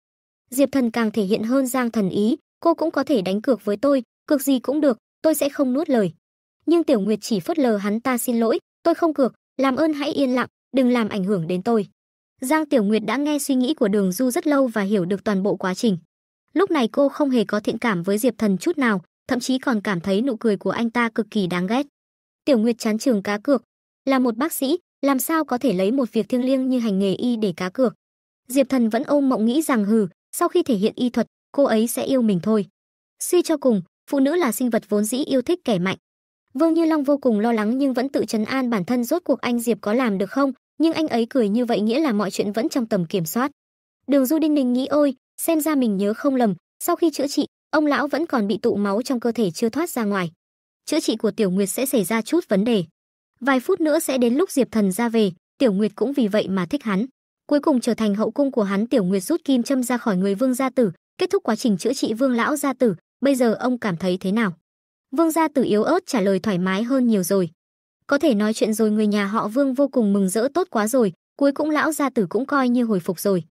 Diệp Thần càng thể hiện hơn Giang Thần ý, cô cũng có thể đánh cược với tôi, cược gì cũng được, tôi sẽ không nuốt lời. Nhưng Tiểu Nguyệt chỉ phớt lờ hắn ta xin lỗi, tôi không cược, làm ơn hãy yên lặng, đừng làm ảnh hưởng đến tôi. Giang Tiểu Nguyệt đã nghe suy nghĩ của Đường Du rất lâu và hiểu được toàn bộ quá trình. Lúc này cô không hề có thiện cảm với Diệp Thần chút nào, thậm chí còn cảm thấy nụ cười của anh ta cực kỳ đáng ghét. Tiểu Nguyệt chán trường cá cược, là một bác sĩ, làm sao có thể lấy một việc thiêng liêng như hành nghề y để cá cược. Diệp Thần vẫn ôm mộng nghĩ rằng hừ, sau khi thể hiện y thuật, cô ấy sẽ yêu mình thôi. Suy cho cùng, phụ nữ là sinh vật vốn dĩ yêu thích kẻ mạnh. Vương Như Long vô cùng lo lắng nhưng vẫn tự trấn an bản thân rốt cuộc anh Diệp có làm được không, nhưng anh ấy cười như vậy nghĩa là mọi chuyện vẫn trong tầm kiểm soát. Đường Du Đinh Ninh nghĩ ôi, xem ra mình nhớ không lầm, sau khi chữa trị, ông lão vẫn còn bị tụ máu trong cơ thể chưa thoát ra ngoài. Chữa trị của Tiểu Nguyệt sẽ xảy ra chút vấn đề. Vài phút nữa sẽ đến lúc Diệp Thần ra về, Tiểu Nguyệt cũng vì vậy mà thích hắn. Cuối cùng trở thành hậu cung của hắn, Tiểu Nguyệt rút kim châm ra khỏi người Vương gia tử, kết thúc quá trình chữa trị Vương lão gia tử, bây giờ ông cảm thấy thế nào? Vương gia tử yếu ớt trả lời thoải mái hơn nhiều rồi. Có thể nói chuyện rồi người nhà họ Vương vô cùng mừng rỡ tốt quá rồi, cuối cũng lão gia tử cũng coi như hồi phục rồi.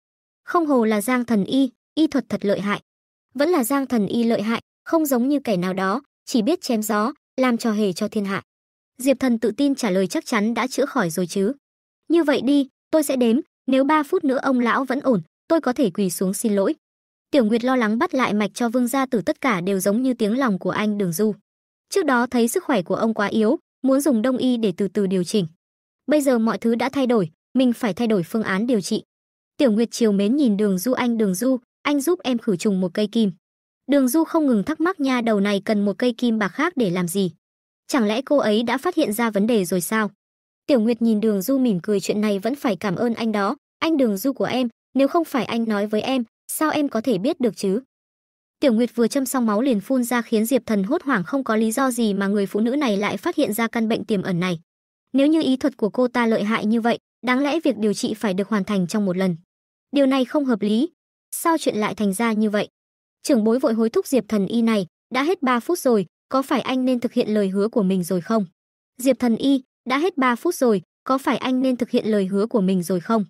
Không hồ là Giang thần y, y thuật thật lợi hại. Vẫn là Giang thần y lợi hại, không giống như kẻ nào đó, chỉ biết chém gió, làm trò hề cho thiên hạ. Diệp Thần tự tin trả lời chắc chắn đã chữa khỏi rồi chứ. Như vậy đi, tôi sẽ đếm, nếu 3 phút nữa ông lão vẫn ổn, tôi có thể quỳ xuống xin lỗi. Tiểu Nguyệt lo lắng bắt lại mạch cho Vương gia tử tất cả đều giống như tiếng lòng của anh Đường Du. Trước đó thấy sức khỏe của ông quá yếu, muốn dùng đông y để từ từ điều chỉnh. Bây giờ mọi thứ đã thay đổi, mình phải thay đổi phương án điều trị. Tiểu Nguyệt chiều mến nhìn Đường Du anh Đường Du, anh giúp em khử trùng một cây kim. Đường Du không ngừng thắc mắc nha đầu này cần một cây kim bạc khác để làm gì chẳng lẽ cô ấy đã phát hiện ra vấn đề rồi sao? Tiểu Nguyệt nhìn Đường Du mỉm cười chuyện này vẫn phải cảm ơn anh đó, anh Đường Du của em, nếu không phải anh nói với em, sao em có thể biết được chứ? Tiểu Nguyệt vừa châm xong máu liền phun ra khiến Diệp Thần hốt hoảng không có lý do gì mà người phụ nữ này lại phát hiện ra căn bệnh tiềm ẩn này. Nếu như ý thuật của cô ta lợi hại như vậy, đáng lẽ việc điều trị phải được hoàn thành trong một lần. Điều này không hợp lý. Sao chuyện lại thành ra như vậy? Trưởng bối vội hối thúc Diệp Thần y này, đã hết 3 phút rồi, có phải anh nên thực hiện lời hứa của mình rồi không? Diệp Thần Y, đã hết 3 phút rồi, có phải anh nên thực hiện lời hứa của mình rồi không?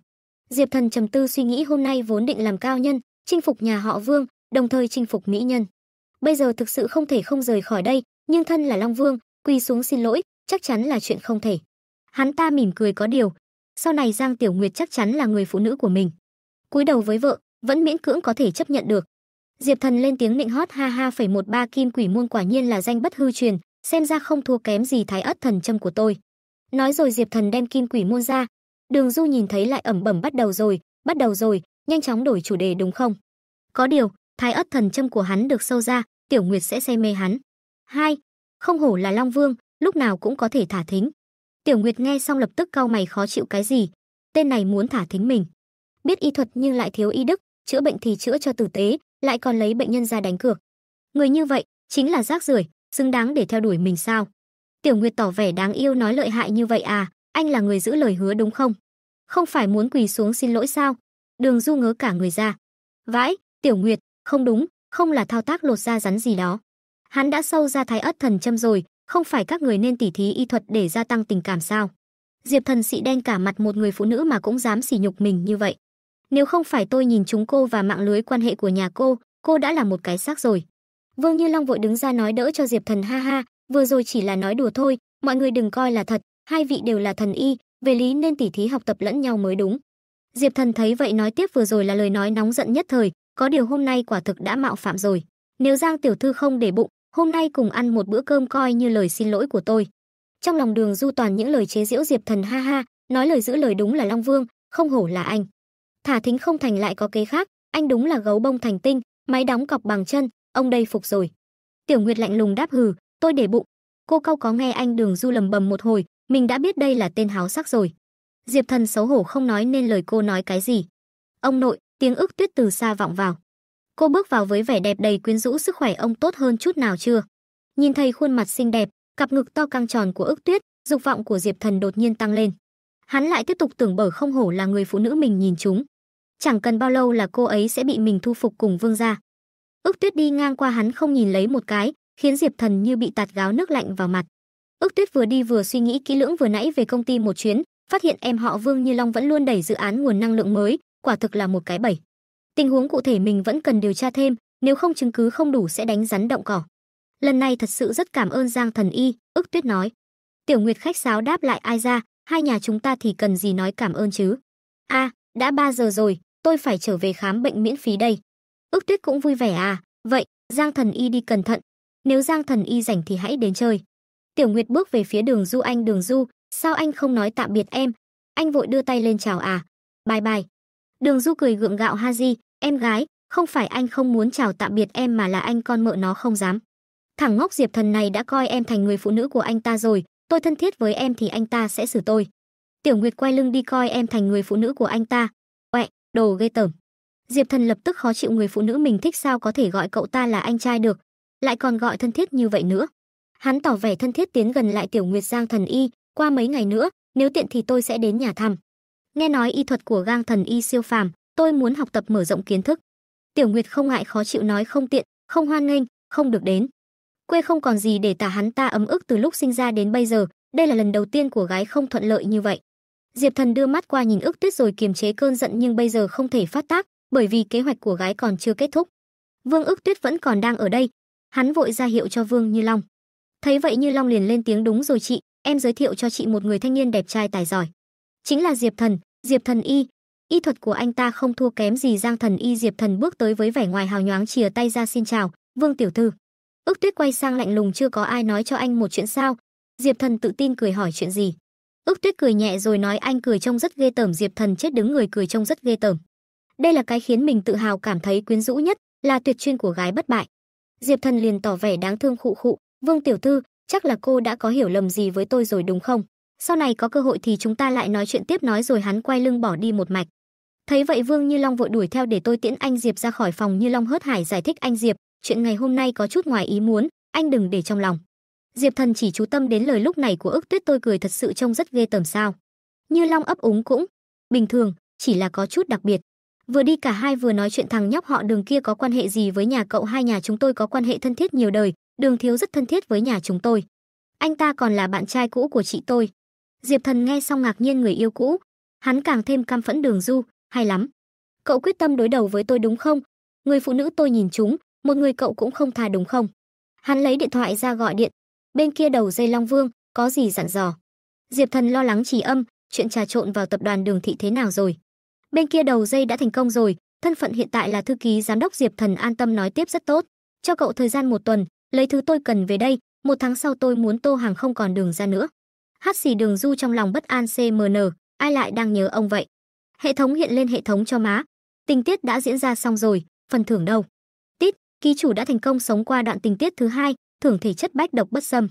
Diệp Thần trầm tư suy nghĩ hôm nay vốn định làm cao nhân, chinh phục nhà họ Vương, đồng thời chinh phục mỹ nhân. Bây giờ thực sự không thể không rời khỏi đây, nhưng thân là Long Vương, quỳ xuống xin lỗi, chắc chắn là chuyện không thể. Hắn ta mỉm cười có điều, sau này Giang Tiểu Nguyệt chắc chắn là người phụ nữ của mình. Cúi đầu với vợ, vẫn miễn cưỡng có thể chấp nhận được, Diệp Thần lên tiếng nịnh hót ha ha phẩy một ba kim quỷ muôn quả nhiên là danh bất hư truyền, xem ra không thua kém gì thái ất thần châm của tôi. Nói rồi Diệp Thần đem kim quỷ muôn ra. Đường Du nhìn thấy lại ẩm bẩm bắt đầu rồi, bắt đầu rồi, nhanh chóng đổi chủ đề đúng không? Có điều, thái ất thần châm của hắn được sâu ra, Tiểu Nguyệt sẽ say mê hắn. Hai, không hổ là Long Vương, lúc nào cũng có thể thả thính. Tiểu Nguyệt nghe xong lập tức cau mày khó chịu cái gì? Tên này muốn thả thính mình. Biết y thuật nhưng lại thiếu y đức, chữa bệnh thì chữa cho tử tế, lại còn lấy bệnh nhân ra đánh cược. Người như vậy chính là rác rưởi, xứng đáng để theo đuổi mình sao? Tiểu Nguyệt tỏ vẻ đáng yêu nói lợi hại như vậy à, anh là người giữ lời hứa đúng không? Không phải muốn quỳ xuống xin lỗi sao? Đường Du ngớ cả người ra. Vãi, Tiểu Nguyệt, không đúng, không là thao tác lột da rắn gì đó. Hắn đã sâu ra thái ất thần châm rồi, không phải các người nên tỉ thí y thuật để gia tăng tình cảm sao? Diệp Thần sĩ đen cả mặt một người phụ nữ mà cũng dám sỉ nhục mình như vậy. Nếu không phải tôi nhìn chúng cô và mạng lưới quan hệ của nhà cô, cô đã là một cái xác rồi. Vương Như Long vội đứng ra nói đỡ cho Diệp Thần ha ha, vừa rồi chỉ là nói đùa thôi, mọi người đừng coi là thật, hai vị đều là thần y, về lý nên tỉ thí học tập lẫn nhau mới đúng. Diệp Thần thấy vậy nói tiếp vừa rồi là lời nói nóng giận nhất thời, có điều hôm nay quả thực đã mạo phạm rồi. Nếu Giang tiểu thư không để bụng, hôm nay cùng ăn một bữa cơm coi như lời xin lỗi của tôi. Trong lòng Đường Du toàn những lời chế giễu Diệp Thần ha ha, nói lời giữ lời đúng là Long Vương, không hổ là anh thả thính không thành lại có kế khác, anh đúng là gấu bông thành tinh, máy đóng cọc bằng chân, ông đây phục rồi. Tiểu Nguyệt lạnh lùng đáp hừ, tôi để bụng. Cô câu có nghe anh Đường Du lầm bầm một hồi, mình đã biết đây là tên háo sắc rồi. Diệp Thần xấu hổ không nói nên lời cô nói cái gì. Ông nội, tiếng ức tuyết từ xa vọng vào. Cô bước vào với vẻ đẹp đầy quyến rũ sức khỏe ông tốt hơn chút nào chưa? Nhìn thấy khuôn mặt xinh đẹp, cặp ngực to căng tròn của ức tuyết, dục vọng của Diệp Thần đột nhiên tăng lên. Hắn lại tiếp tục tưởng bở không hổ là người phụ nữ mình nhìn chúng chẳng cần bao lâu là cô ấy sẽ bị mình thu phục cùng vương gia. Ước Tuyết đi ngang qua hắn không nhìn lấy một cái, khiến Diệp Thần như bị tạt gáo nước lạnh vào mặt. Ước Tuyết vừa đi vừa suy nghĩ kỹ lưỡng vừa nãy về công ty một chuyến, phát hiện em họ Vương Như Long vẫn luôn đẩy dự án nguồn năng lượng mới, quả thực là một cái bẫy. Tình huống cụ thể mình vẫn cần điều tra thêm, nếu không chứng cứ không đủ sẽ đánh rắn động cỏ. Lần này thật sự rất cảm ơn Giang Thần Y, Ước Tuyết nói. Tiểu Nguyệt khách sáo đáp lại ai ra, hai nhà chúng ta thì cần gì nói cảm ơn chứ. A, đã 3 giờ rồi, tôi phải trở về khám bệnh miễn phí đây. Ước tuyết cũng vui vẻ à, vậy, Giang thần y đi cẩn thận. Nếu Giang thần y rảnh thì hãy đến chơi. Tiểu Nguyệt bước về phía đường Du anh đường Du, sao anh không nói tạm biệt em? Anh vội đưa tay lên chào à. Bye bye. Đường Du cười gượng gạo haji em gái, không phải anh không muốn chào tạm biệt em mà là anh con mợ nó không dám. Thằng ngốc Diệp thần này đã coi em thành người phụ nữ của anh ta rồi, tôi thân thiết với em thì anh ta sẽ xử tôi. Tiểu Nguyệt quay lưng đi coi em thành người phụ nữ của anh ta, đồ ghê tởm. Diệp Thần lập tức khó chịu người phụ nữ mình thích sao có thể gọi cậu ta là anh trai được, lại còn gọi thân thiết như vậy nữa. Hắn tỏ vẻ thân thiết tiến gần lại Tiểu Nguyệt Giang thần y, qua mấy ngày nữa, nếu tiện thì tôi sẽ đến nhà thăm. Nghe nói y thuật của Giang thần y siêu phàm, tôi muốn học tập mở rộng kiến thức. Tiểu Nguyệt không ngại khó chịu nói không tiện, không hoan nghênh, không được đến. Quê không còn gì để tả hắn ta ấm ức từ lúc sinh ra đến bây giờ, đây là lần đầu tiên của gái không thuận lợi như vậy. Diệp Thần đưa mắt qua nhìn ức tuyết rồi kiềm chế cơn giận nhưng bây giờ không thể phát tác, bởi vì kế hoạch của gái còn chưa kết thúc. Vương ức tuyết vẫn còn đang ở đây. Hắn vội ra hiệu cho Vương Như Long. Thấy vậy Như Long liền lên tiếng đúng rồi chị, em giới thiệu cho chị một người thanh niên đẹp trai tài giỏi. Chính là Diệp Thần, Diệp Thần Y. Y thuật của anh ta không thua kém gì Giang Thần Y Diệp Thần bước tới với vẻ ngoài hào nhoáng chìa tay ra xin chào, Vương Tiểu Thư. Ước tuyết quay sang lạnh lùng chưa có ai nói cho anh một chuyện sao. Diệp Thần tự tin cười hỏi chuyện gì. Ước tuyết cười nhẹ rồi nói anh cười trông rất ghê tởm Diệp Thần chết đứng người cười trông rất ghê tởm. Đây là cái khiến mình tự hào cảm thấy quyến rũ nhất, là tuyệt chuyên của gái bất bại. Diệp Thần liền tỏ vẻ đáng thương khụ khụ, "Vương tiểu thư, chắc là cô đã có hiểu lầm gì với tôi rồi đúng không? Sau này có cơ hội thì chúng ta lại nói chuyện tiếp nói rồi hắn quay lưng bỏ đi một mạch." Thấy vậy Vương Như Long vội đuổi theo để tôi tiễn anh Diệp ra khỏi phòng Như Long hớt hải giải thích anh Diệp, chuyện ngày hôm nay có chút ngoài ý muốn, anh đừng để trong lòng. Diệp Thần chỉ chú tâm đến lời lúc này của Ước Tuyết tôi cười thật sự trông rất ghê tởm sao? Như Long ấp úng cũng bình thường, chỉ là có chút đặc biệt. Vừa đi cả hai vừa nói chuyện thằng nhóc họ Đường kia có quan hệ gì với nhà cậu hai nhà chúng tôi có quan hệ thân thiết nhiều đời, Đường thiếu rất thân thiết với nhà chúng tôi. Anh ta còn là bạn trai cũ của chị tôi. Diệp Thần nghe xong ngạc nhiên người yêu cũ, hắn càng thêm căm phẫn Đường Du, hay lắm. Cậu quyết tâm đối đầu với tôi đúng không? Người phụ nữ tôi nhìn chúng, một người cậu cũng không thà đúng không? Hắn lấy điện thoại ra gọi điện, bên kia đầu dây Long Vương, có gì dặn dò? Diệp Thần lo lắng chỉ âm, chuyện trà trộn vào tập đoàn Đường Thị thế nào rồi? Bên kia đầu dây đã thành công rồi, thân phận hiện tại là thư ký giám đốc Diệp Thần an tâm nói tiếp rất tốt, cho cậu thời gian một tuần, lấy thứ tôi cần về đây, một tháng sau tôi muốn Tô Hàng không còn đường ra nữa. Hát xì đường du trong lòng bất an CMN, ai lại đang nhớ ông vậy? Hệ thống hiện lên hệ thống cho má. Tình tiết đã diễn ra xong rồi, phần thưởng đâu? Tít, ký chủ đã thành công sống qua đoạn tình tiết thứ hai, thường thể chất bách độc bất xâm.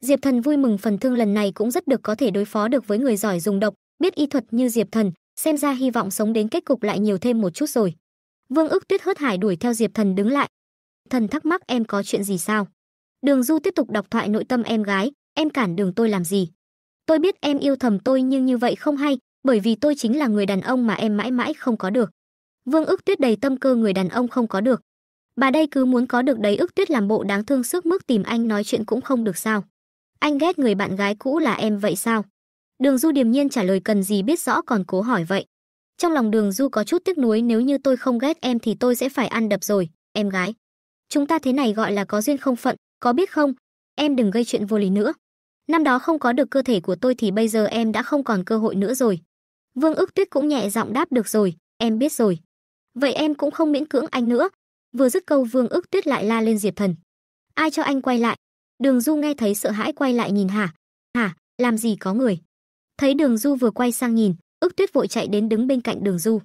Diệp Thần vui mừng phần thương lần này cũng rất được có thể đối phó được với người giỏi dùng độc, biết y thuật như Diệp Thần, xem ra hy vọng sống đến kết cục lại nhiều thêm một chút rồi. Vương Ước Tuyết hớt hải đuổi theo Diệp Thần đứng lại. Thần thắc mắc em có chuyện gì sao? Đường Du tiếp tục đọc thoại nội tâm em gái, em cản đường tôi làm gì? Tôi biết em yêu thầm tôi nhưng như vậy không hay, bởi vì tôi chính là người đàn ông mà em mãi mãi không có được. Vương Ước Tuyết đầy tâm cơ người đàn ông không có được. Bà đây cứ muốn có được đấy ức tuyết làm bộ đáng thương sức mức tìm anh nói chuyện cũng không được sao. Anh ghét người bạn gái cũ là em vậy sao? Đường Du điềm nhiên trả lời cần gì biết rõ còn cố hỏi vậy. Trong lòng đường Du có chút tiếc nuối nếu như tôi không ghét em thì tôi sẽ phải ăn đập rồi, em gái. Chúng ta thế này gọi là có duyên không phận, có biết không? Em đừng gây chuyện vô lý nữa. Năm đó không có được cơ thể của tôi thì bây giờ em đã không còn cơ hội nữa rồi. Vương ức tuyết cũng nhẹ giọng đáp được rồi, em biết rồi. Vậy em cũng không miễn cưỡng anh nữa, Vừa dứt câu Vương Ước Tuyết lại la lên Diệp Thần. Ai cho anh quay lại? Đường Du nghe thấy sợ hãi quay lại nhìn hả? Hả, làm gì có người? Thấy Đường Du vừa quay sang nhìn, Ước Tuyết vội chạy đến đứng bên cạnh Đường Du.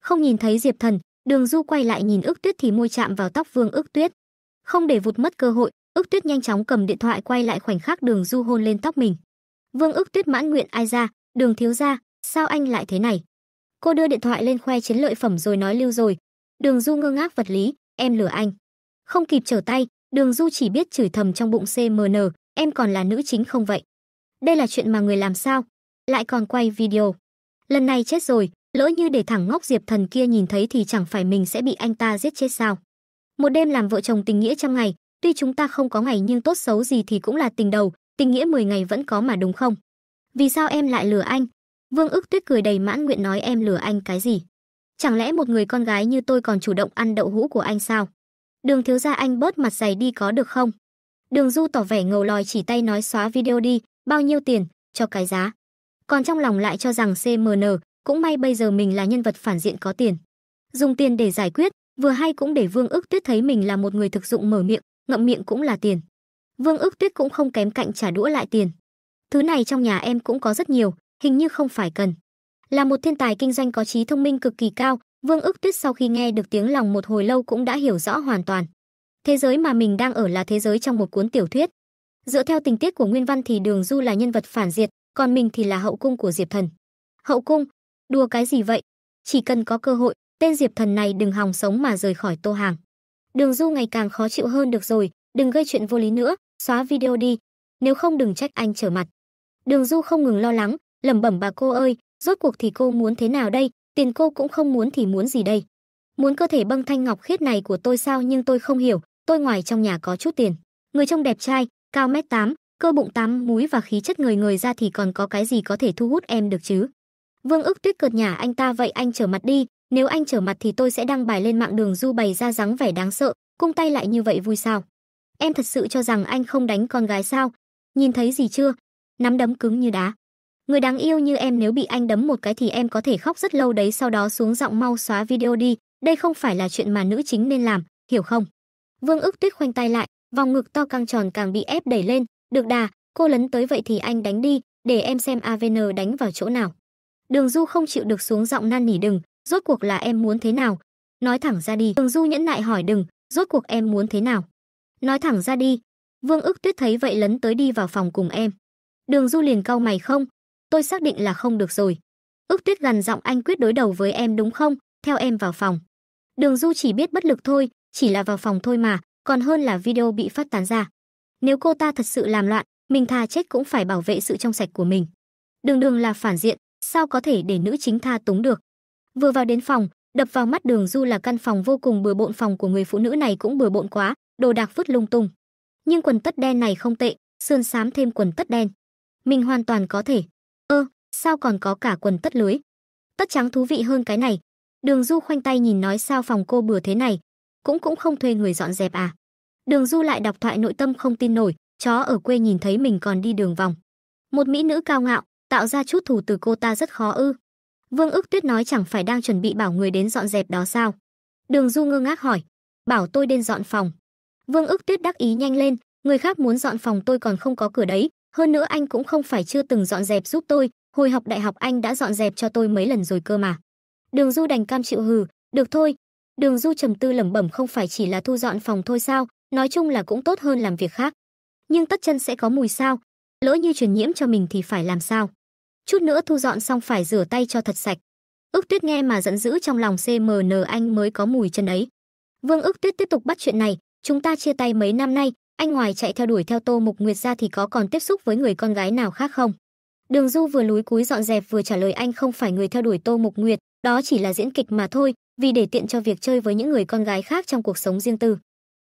Không nhìn thấy Diệp Thần, Đường Du quay lại nhìn Ước Tuyết thì môi chạm vào tóc Vương Ước Tuyết. Không để vụt mất cơ hội, Ước Tuyết nhanh chóng cầm điện thoại quay lại khoảnh khắc Đường Du hôn lên tóc mình. Vương Ước Tuyết mãn nguyện ai ra, Đường thiếu gia, sao anh lại thế này? Cô đưa điện thoại lên khoe chiến lợi phẩm rồi nói lưu rồi. Đường Du ngơ ngác vật lý, em lừa anh. Không kịp trở tay, đường Du chỉ biết chửi thầm trong bụng CMN, em còn là nữ chính không vậy. Đây là chuyện mà người làm sao, lại còn quay video. Lần này chết rồi, lỡ như để thẳng ngốc Diệp Thần kia nhìn thấy thì chẳng phải mình sẽ bị anh ta giết chết sao. Một đêm làm vợ chồng tình nghĩa trăm ngày, tuy chúng ta không có ngày nhưng tốt xấu gì thì cũng là tình đầu, tình nghĩa 10 ngày vẫn có mà đúng không? Vì sao em lại lừa anh? Vương ức tuyết cười đầy mãn nguyện nói em lừa anh cái gì? Chẳng lẽ một người con gái như tôi còn chủ động ăn đậu hũ của anh sao? Đường thiếu gia anh bớt mặt dày đi có được không? Đường Du tỏ vẻ ngầu lòi chỉ tay nói xóa video đi, bao nhiêu tiền, cho cái giá. Còn trong lòng lại cho rằng CMN, cũng may bây giờ mình là nhân vật phản diện có tiền. Dùng tiền để giải quyết, vừa hay cũng để Vương Ước Tuyết thấy mình là một người thực dụng mở miệng, ngậm miệng cũng là tiền. Vương Ước Tuyết cũng không kém cạnh trả đũa lại tiền. Thứ này trong nhà em cũng có rất nhiều, hình như không phải cần. Là một thiên tài kinh doanh có trí thông minh cực kỳ cao, Vương Ước Tuyết sau khi nghe được tiếng lòng một hồi lâu cũng đã hiểu rõ hoàn toàn. Thế giới mà mình đang ở là thế giới trong một cuốn tiểu thuyết. Dựa theo tình tiết của Nguyên Văn thì Đường Du là nhân vật phản diệt, còn mình thì là hậu cung của Diệp Thần. Hậu cung? Đùa cái gì vậy? Chỉ cần có cơ hội, tên Diệp Thần này đừng hòng sống mà rời khỏi Tô Hàng. Đường Du ngày càng khó chịu hơn được rồi, đừng gây chuyện vô lý nữa, xóa video đi, nếu không đừng trách anh trở mặt. Đường Du không ngừng lo lắng, lẩm bẩm bà cô ơi, Rốt cuộc thì cô muốn thế nào đây, tiền cô cũng không muốn thì muốn gì đây. Muốn cơ thể băng thanh ngọc khiết này của tôi sao nhưng tôi không hiểu, tôi ngoài trong nhà có chút tiền. Người trông đẹp trai, cao mét 8, cơ bụng tám múi và khí chất người người ra thì còn có cái gì có thể thu hút em được chứ. Vương ức tuyết cợt nhà anh ta vậy anh trở mặt đi, nếu anh trở mặt thì tôi sẽ đăng bài lên mạng đường du bày ra dáng vẻ đáng sợ, cung tay lại như vậy vui sao. Em thật sự cho rằng anh không đánh con gái sao? Nhìn thấy gì chưa? Nắm đấm cứng như đá. Người đáng yêu như em nếu bị anh đấm một cái thì em có thể khóc rất lâu đấy sau đó xuống giọng mau xóa video đi, đây không phải là chuyện mà nữ chính nên làm, hiểu không? Vương ức tuyết khoanh tay lại, vòng ngực to căng tròn càng bị ép đẩy lên, được đà, cô lấn tới vậy thì anh đánh đi, để em xem AVN đánh vào chỗ nào. Đường Du không chịu được xuống giọng năn nỉ đừng, rốt cuộc là em muốn thế nào? Nói thẳng ra đi. Đường Du nhẫn nại hỏi đừng, rốt cuộc em muốn thế nào? Nói thẳng ra đi. Vương ức tuyết thấy vậy lấn tới đi vào phòng cùng em. Đường Du liền cau mày không, tôi xác định là không được rồi. Ước tuyết gần giọng anh quyết đối đầu với em đúng không, theo em vào phòng. Đường Du chỉ biết bất lực thôi, chỉ là vào phòng thôi mà, còn hơn là video bị phát tán ra. Nếu cô ta thật sự làm loạn, mình thà chết cũng phải bảo vệ sự trong sạch của mình. Đường đường là phản diện, sao có thể để nữ chính tha túng được. Vừa vào đến phòng, đập vào mắt đường Du là căn phòng vô cùng bừa bộn phòng của người phụ nữ này cũng bừa bộn quá, đồ đạc vứt lung tung. Nhưng quần tất đen này không tệ, sườn xám thêm quần tất đen. Mình hoàn toàn có thể sao còn có cả quần tất lưới. Tất trắng thú vị hơn cái này. Đường Du khoanh tay nhìn nói sao phòng cô bừa thế này, cũng cũng không thuê người dọn dẹp à. Đường Du lại đọc thoại nội tâm không tin nổi, chó ở quê nhìn thấy mình còn đi đường vòng. Một mỹ nữ cao ngạo, tạo ra chút thù từ cô ta rất khó ư. Vương ức tuyết nói chẳng phải đang chuẩn bị bảo người đến dọn dẹp đó sao. Đường Du ngơ ngác hỏi, bảo tôi đến dọn phòng. Vương ức tuyết đắc ý nhanh lên, người khác muốn dọn phòng tôi còn không có cửa đấy, hơn nữa anh cũng không phải chưa từng dọn dẹp giúp tôi, hồi học đại học anh đã dọn dẹp cho tôi mấy lần rồi cơ mà. Đường Du đành cam chịu hừ, được thôi. Đường Du trầm tư lẩm bẩm không phải chỉ là thu dọn phòng thôi sao, nói chung là cũng tốt hơn làm việc khác. Nhưng tất chân sẽ có mùi sao, lỡ như truyền nhiễm cho mình thì phải làm sao? Chút nữa thu dọn xong phải rửa tay cho thật sạch. Ước Tuyết nghe mà giận dữ trong lòng CMN anh mới có mùi chân ấy. Vương Ước Tuyết tiếp tục bắt chuyện này, chúng ta chia tay mấy năm nay, anh ngoài chạy theo đuổi theo Tô Mục Nguyệt ra thì có còn tiếp xúc với người con gái nào khác không? Đường Du vừa lúi cúi dọn dẹp vừa trả lời anh không phải người theo đuổi Tô Mục Nguyệt, đó chỉ là diễn kịch mà thôi, vì để tiện cho việc chơi với những người con gái khác trong cuộc sống riêng tư.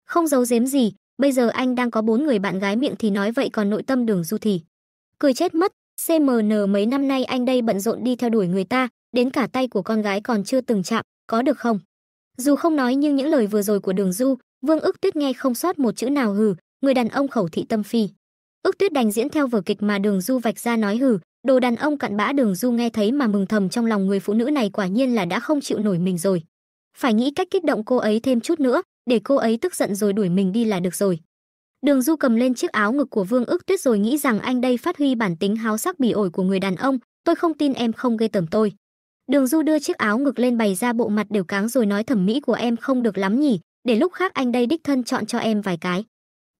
Không giấu giếm gì, bây giờ anh đang có bốn người bạn gái miệng thì nói vậy còn nội tâm Đường Du thì cười chết mất, CMN mấy năm nay anh đây bận rộn đi theo đuổi người ta, đến cả tay của con gái còn chưa từng chạm, có được không? Dù không nói nhưng những lời vừa rồi của Đường Du, Vương Ức Tuyết nghe không sót một chữ nào hừ, người đàn ông khẩu thị tâm phi. Ước Tuyết đành diễn theo vở kịch mà Đường Du vạch ra nói hử, đồ đàn ông cặn bã Đường Du nghe thấy mà mừng thầm trong lòng người phụ nữ này quả nhiên là đã không chịu nổi mình rồi. Phải nghĩ cách kích động cô ấy thêm chút nữa, để cô ấy tức giận rồi đuổi mình đi là được rồi. Đường Du cầm lên chiếc áo ngực của Vương Ước Tuyết rồi nghĩ rằng anh đây phát huy bản tính háo sắc bỉ ổi của người đàn ông, tôi không tin em không gây tởm tôi. Đường Du đưa chiếc áo ngực lên bày ra bộ mặt đều cáng rồi nói thẩm mỹ của em không được lắm nhỉ, để lúc khác anh đây đích thân chọn cho em vài cái.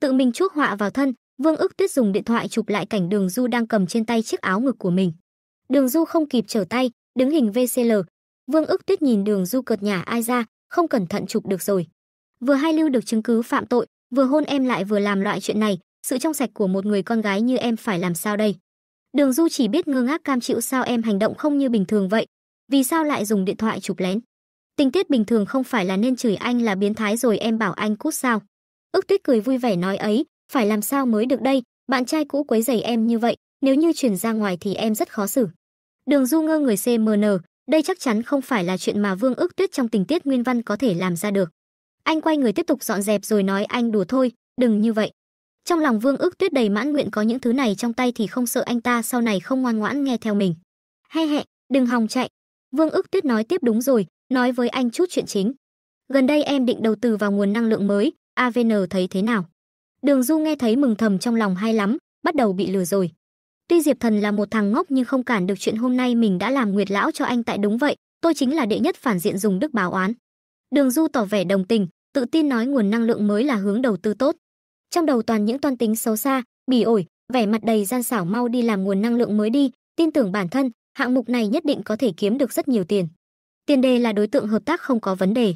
Tự mình chuốc họa vào thân, Vương Ước Tuyết dùng điện thoại chụp lại cảnh Đường Du đang cầm trên tay chiếc áo ngực của mình. Đường Du không kịp trở tay, đứng hình VCL. Vương Ước Tuyết nhìn Đường Du cợt nhả ai ra, không cẩn thận chụp được rồi. Vừa hai lưu được chứng cứ phạm tội, vừa hôn em lại vừa làm loại chuyện này, sự trong sạch của một người con gái như em phải làm sao đây? Đường Du chỉ biết ngơ ngác cam chịu sao em hành động không như bình thường vậy, vì sao lại dùng điện thoại chụp lén? Tình tiết bình thường không phải là nên chửi anh là biến thái rồi em bảo anh cút sao? Ước Tuyết cười vui vẻ nói ấy, phải làm sao mới được đây, bạn trai cũ quấy rầy em như vậy, nếu như chuyển ra ngoài thì em rất khó xử. Đường Du ngơ người CMN, đây chắc chắn không phải là chuyện mà Vương Ước Tuyết trong tình tiết nguyên văn có thể làm ra được. Anh quay người tiếp tục dọn dẹp rồi nói anh đùa thôi, đừng như vậy. Trong lòng Vương Ước Tuyết đầy mãn nguyện có những thứ này trong tay thì không sợ anh ta sau này không ngoan ngoãn nghe theo mình. He hẹ, đừng hòng chạy. Vương Ước Tuyết nói tiếp đúng rồi, nói với anh chút chuyện chính. Gần đây em định đầu tư vào nguồn năng lượng mới, AVN thấy thế nào? Đường Du nghe thấy mừng thầm trong lòng hay lắm, bắt đầu bị lừa rồi. Tuy Diệp Thần là một thằng ngốc nhưng không cản được chuyện hôm nay mình đã làm Nguyệt lão cho anh tại đúng vậy, tôi chính là đệ nhất phản diện dùng đức báo oán. Đường Du tỏ vẻ đồng tình, tự tin nói nguồn năng lượng mới là hướng đầu tư tốt. Trong đầu toàn những toan tính xấu xa, bỉ ổi, vẻ mặt đầy gian xảo mau đi làm nguồn năng lượng mới đi, tin tưởng bản thân, hạng mục này nhất định có thể kiếm được rất nhiều tiền. Tiền đề là đối tượng hợp tác không có vấn đề.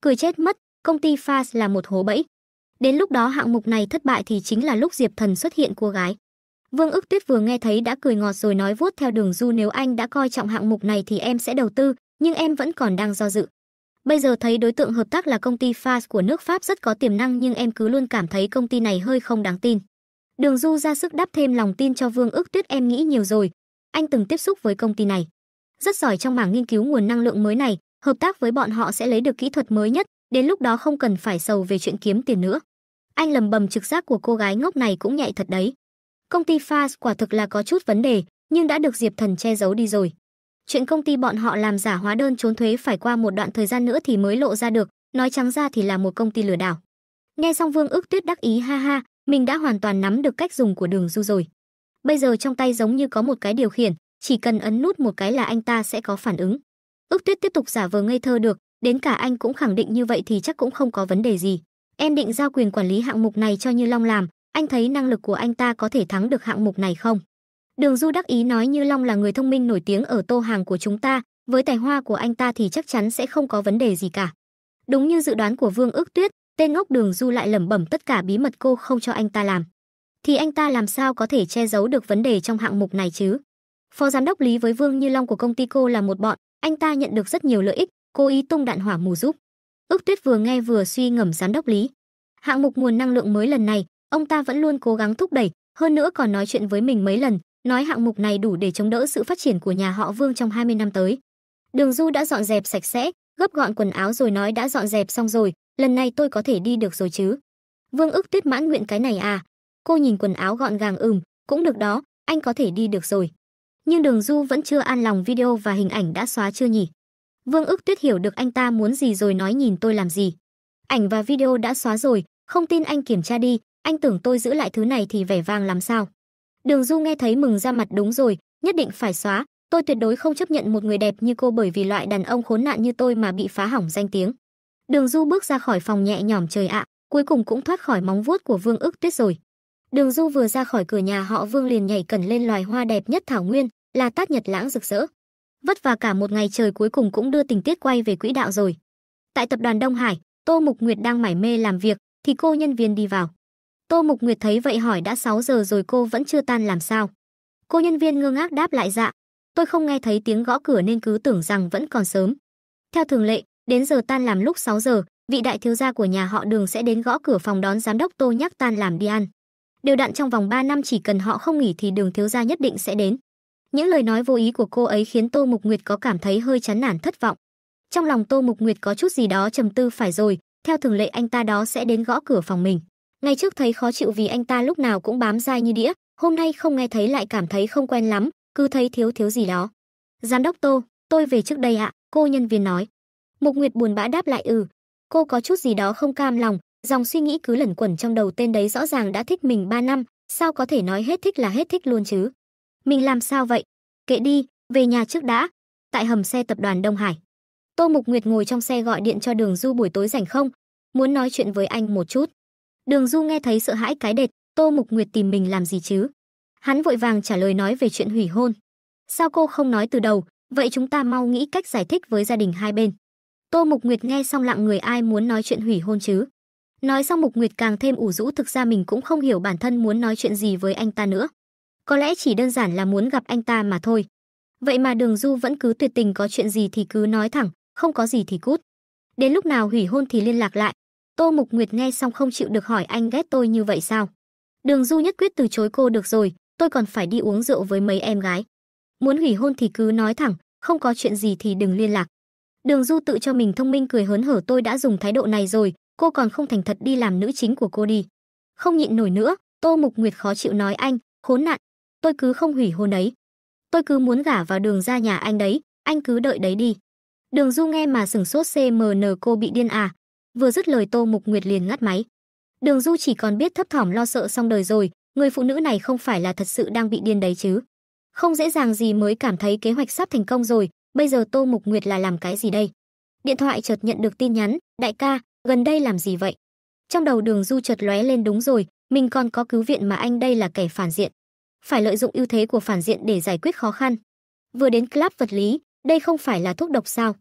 Cười chết mất, công ty Fast là một hố bẫy, Đến lúc đó hạng mục này thất bại thì chính là lúc Diệp Thần xuất hiện cô gái. Vương Ước Tuyết vừa nghe thấy đã cười ngọt rồi nói vuốt theo đường du nếu anh đã coi trọng hạng mục này thì em sẽ đầu tư, nhưng em vẫn còn đang do dự. Bây giờ thấy đối tượng hợp tác là công ty Fast của nước Pháp rất có tiềm năng nhưng em cứ luôn cảm thấy công ty này hơi không đáng tin. Đường Du ra sức đáp thêm lòng tin cho Vương Ước Tuyết em nghĩ nhiều rồi. Anh từng tiếp xúc với công ty này. Rất giỏi trong mảng nghiên cứu nguồn năng lượng mới này, hợp tác với bọn họ sẽ lấy được kỹ thuật mới nhất, đến lúc đó không cần phải sầu về chuyện kiếm tiền nữa. Anh lầm bầm trực giác của cô gái ngốc này cũng nhạy thật đấy. Công ty Fast quả thực là có chút vấn đề, nhưng đã được Diệp Thần che giấu đi rồi. Chuyện công ty bọn họ làm giả hóa đơn trốn thuế phải qua một đoạn thời gian nữa thì mới lộ ra được, nói trắng ra thì là một công ty lừa đảo. Nghe xong Vương Ước Tuyết đắc ý ha ha, mình đã hoàn toàn nắm được cách dùng của Đường Du rồi. Bây giờ trong tay giống như có một cái điều khiển, chỉ cần ấn nút một cái là anh ta sẽ có phản ứng. Ước Tuyết tiếp tục giả vờ ngây thơ được, đến cả anh cũng khẳng định như vậy thì chắc cũng không có vấn đề gì. Em định giao quyền quản lý hạng mục này cho Như Long làm, anh thấy năng lực của anh ta có thể thắng được hạng mục này không? Đường Du đắc ý nói Như Long là người thông minh nổi tiếng ở tô hàng của chúng ta, với tài hoa của anh ta thì chắc chắn sẽ không có vấn đề gì cả. Đúng như dự đoán của Vương Ước Tuyết, tên ngốc Đường Du lại lẩm bẩm tất cả bí mật cô không cho anh ta làm. Thì anh ta làm sao có thể che giấu được vấn đề trong hạng mục này chứ? Phó giám đốc Lý với Vương Như Long của công ty cô là một bọn, anh ta nhận được rất nhiều lợi ích, cố ý tung đạn hỏa mù giúp. Ước Tuyết vừa nghe vừa suy ngẫm giám đốc Lý. Hạng mục nguồn năng lượng mới lần này, ông ta vẫn luôn cố gắng thúc đẩy, hơn nữa còn nói chuyện với mình mấy lần, nói hạng mục này đủ để chống đỡ sự phát triển của nhà họ Vương trong 20 năm tới. Đường Du đã dọn dẹp sạch sẽ, gấp gọn quần áo rồi nói đã dọn dẹp xong rồi, lần này tôi có thể đi được rồi chứ. Vương Ước Tuyết mãn nguyện cái này à? Cô nhìn quần áo gọn gàng ừm, cũng được đó, anh có thể đi được rồi. Nhưng Đường Du vẫn chưa an lòng video và hình ảnh đã xóa chưa nhỉ? Vương Ước Tuyết hiểu được anh ta muốn gì rồi nói nhìn tôi làm gì. Ảnh và video đã xóa rồi, không tin anh kiểm tra đi, anh tưởng tôi giữ lại thứ này thì vẻ vang làm sao. Đường Du nghe thấy mừng ra mặt đúng rồi, nhất định phải xóa, tôi tuyệt đối không chấp nhận một người đẹp như cô bởi vì loại đàn ông khốn nạn như tôi mà bị phá hỏng danh tiếng. Đường Du bước ra khỏi phòng nhẹ nhõm trời ạ, cuối cùng cũng thoát khỏi móng vuốt của Vương Ước Tuyết rồi. Đường Du vừa ra khỏi cửa nhà họ Vương liền nhảy cẩn lên loài hoa đẹp nhất thảo nguyên, là tác Nhật Lãng rực rỡ vất vả cả một ngày trời cuối cùng cũng đưa tình tiết quay về quỹ đạo rồi. Tại tập đoàn Đông Hải, Tô Mục Nguyệt đang mải mê làm việc thì cô nhân viên đi vào. Tô Mục Nguyệt thấy vậy hỏi đã 6 giờ rồi cô vẫn chưa tan làm sao? Cô nhân viên ngơ ngác đáp lại dạ, tôi không nghe thấy tiếng gõ cửa nên cứ tưởng rằng vẫn còn sớm. Theo thường lệ, đến giờ tan làm lúc 6 giờ, vị đại thiếu gia của nhà họ Đường sẽ đến gõ cửa phòng đón giám đốc Tô nhắc tan làm đi ăn. Điều đặn trong vòng 3 năm chỉ cần họ không nghỉ thì Đường thiếu gia nhất định sẽ đến. Những lời nói vô ý của cô ấy khiến Tô Mục Nguyệt có cảm thấy hơi chán nản thất vọng. Trong lòng Tô Mục Nguyệt có chút gì đó trầm tư phải rồi, theo thường lệ anh ta đó sẽ đến gõ cửa phòng mình. Ngày trước thấy khó chịu vì anh ta lúc nào cũng bám dai như đĩa, hôm nay không nghe thấy lại cảm thấy không quen lắm, cứ thấy thiếu thiếu gì đó. Giám đốc Tô, tôi về trước đây ạ, cô nhân viên nói. Mục Nguyệt buồn bã đáp lại ừ. Cô có chút gì đó không cam lòng, dòng suy nghĩ cứ lẩn quẩn trong đầu tên đấy rõ ràng đã thích mình 3 năm, sao có thể nói hết thích là hết thích luôn chứ. Mình làm sao vậy? Kệ đi, về nhà trước đã. Tại hầm xe tập đoàn Đông Hải. Tô Mục Nguyệt ngồi trong xe gọi điện cho Đường Du buổi tối rảnh không? Muốn nói chuyện với anh một chút. Đường Du nghe thấy sợ hãi cái đệt, Tô Mục Nguyệt tìm mình làm gì chứ? Hắn vội vàng trả lời nói về chuyện hủy hôn. Sao cô không nói từ đầu, vậy chúng ta mau nghĩ cách giải thích với gia đình hai bên. Tô Mục Nguyệt nghe xong lặng người ai muốn nói chuyện hủy hôn chứ. Nói xong Mục Nguyệt càng thêm ủ rũ thực ra mình cũng không hiểu bản thân muốn nói chuyện gì với anh ta nữa có lẽ chỉ đơn giản là muốn gặp anh ta mà thôi. Vậy mà Đường Du vẫn cứ tuyệt tình có chuyện gì thì cứ nói thẳng, không có gì thì cút. Đến lúc nào hủy hôn thì liên lạc lại. Tô Mục Nguyệt nghe xong không chịu được hỏi anh ghét tôi như vậy sao? Đường Du nhất quyết từ chối cô được rồi, tôi còn phải đi uống rượu với mấy em gái. Muốn hủy hôn thì cứ nói thẳng, không có chuyện gì thì đừng liên lạc. Đường Du tự cho mình thông minh cười hớn hở tôi đã dùng thái độ này rồi, cô còn không thành thật đi làm nữ chính của cô đi. Không nhịn nổi nữa, Tô Mục Nguyệt khó chịu nói anh, khốn nạn, tôi cứ không hủy hôn ấy. Tôi cứ muốn gả vào đường ra nhà anh đấy, anh cứ đợi đấy đi. Đường Du nghe mà sừng sốt CMN cô bị điên à. Vừa dứt lời Tô Mục Nguyệt liền ngắt máy. Đường Du chỉ còn biết thấp thỏm lo sợ xong đời rồi, người phụ nữ này không phải là thật sự đang bị điên đấy chứ. Không dễ dàng gì mới cảm thấy kế hoạch sắp thành công rồi, bây giờ Tô Mục Nguyệt là làm cái gì đây? Điện thoại chợt nhận được tin nhắn, đại ca, gần đây làm gì vậy? Trong đầu đường Du chợt lóe lên đúng rồi, mình còn có cứu viện mà anh đây là kẻ phản diện phải lợi dụng ưu thế của phản diện để giải quyết khó khăn. Vừa đến club vật lý, đây không phải là thuốc độc sao?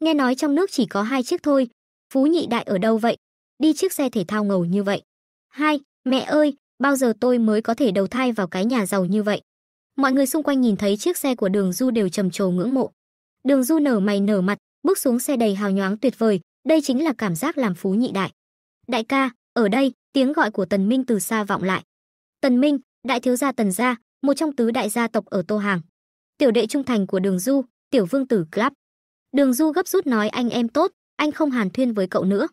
Nghe nói trong nước chỉ có hai chiếc thôi. Phú nhị đại ở đâu vậy? Đi chiếc xe thể thao ngầu như vậy. Hai, mẹ ơi, bao giờ tôi mới có thể đầu thai vào cái nhà giàu như vậy? Mọi người xung quanh nhìn thấy chiếc xe của đường du đều trầm trồ ngưỡng mộ. Đường du nở mày nở mặt, bước xuống xe đầy hào nhoáng tuyệt vời, đây chính là cảm giác làm phú nhị đại. Đại ca, ở đây, tiếng gọi của Tần Minh từ xa vọng lại. Tần Minh, đại thiếu gia Tần gia, một trong tứ đại gia tộc ở Tô Hàng. Tiểu đệ trung thành của Đường Du, Tiểu Vương tử Club. Đường Du gấp rút nói anh em tốt, anh không hàn thuyên với cậu nữa.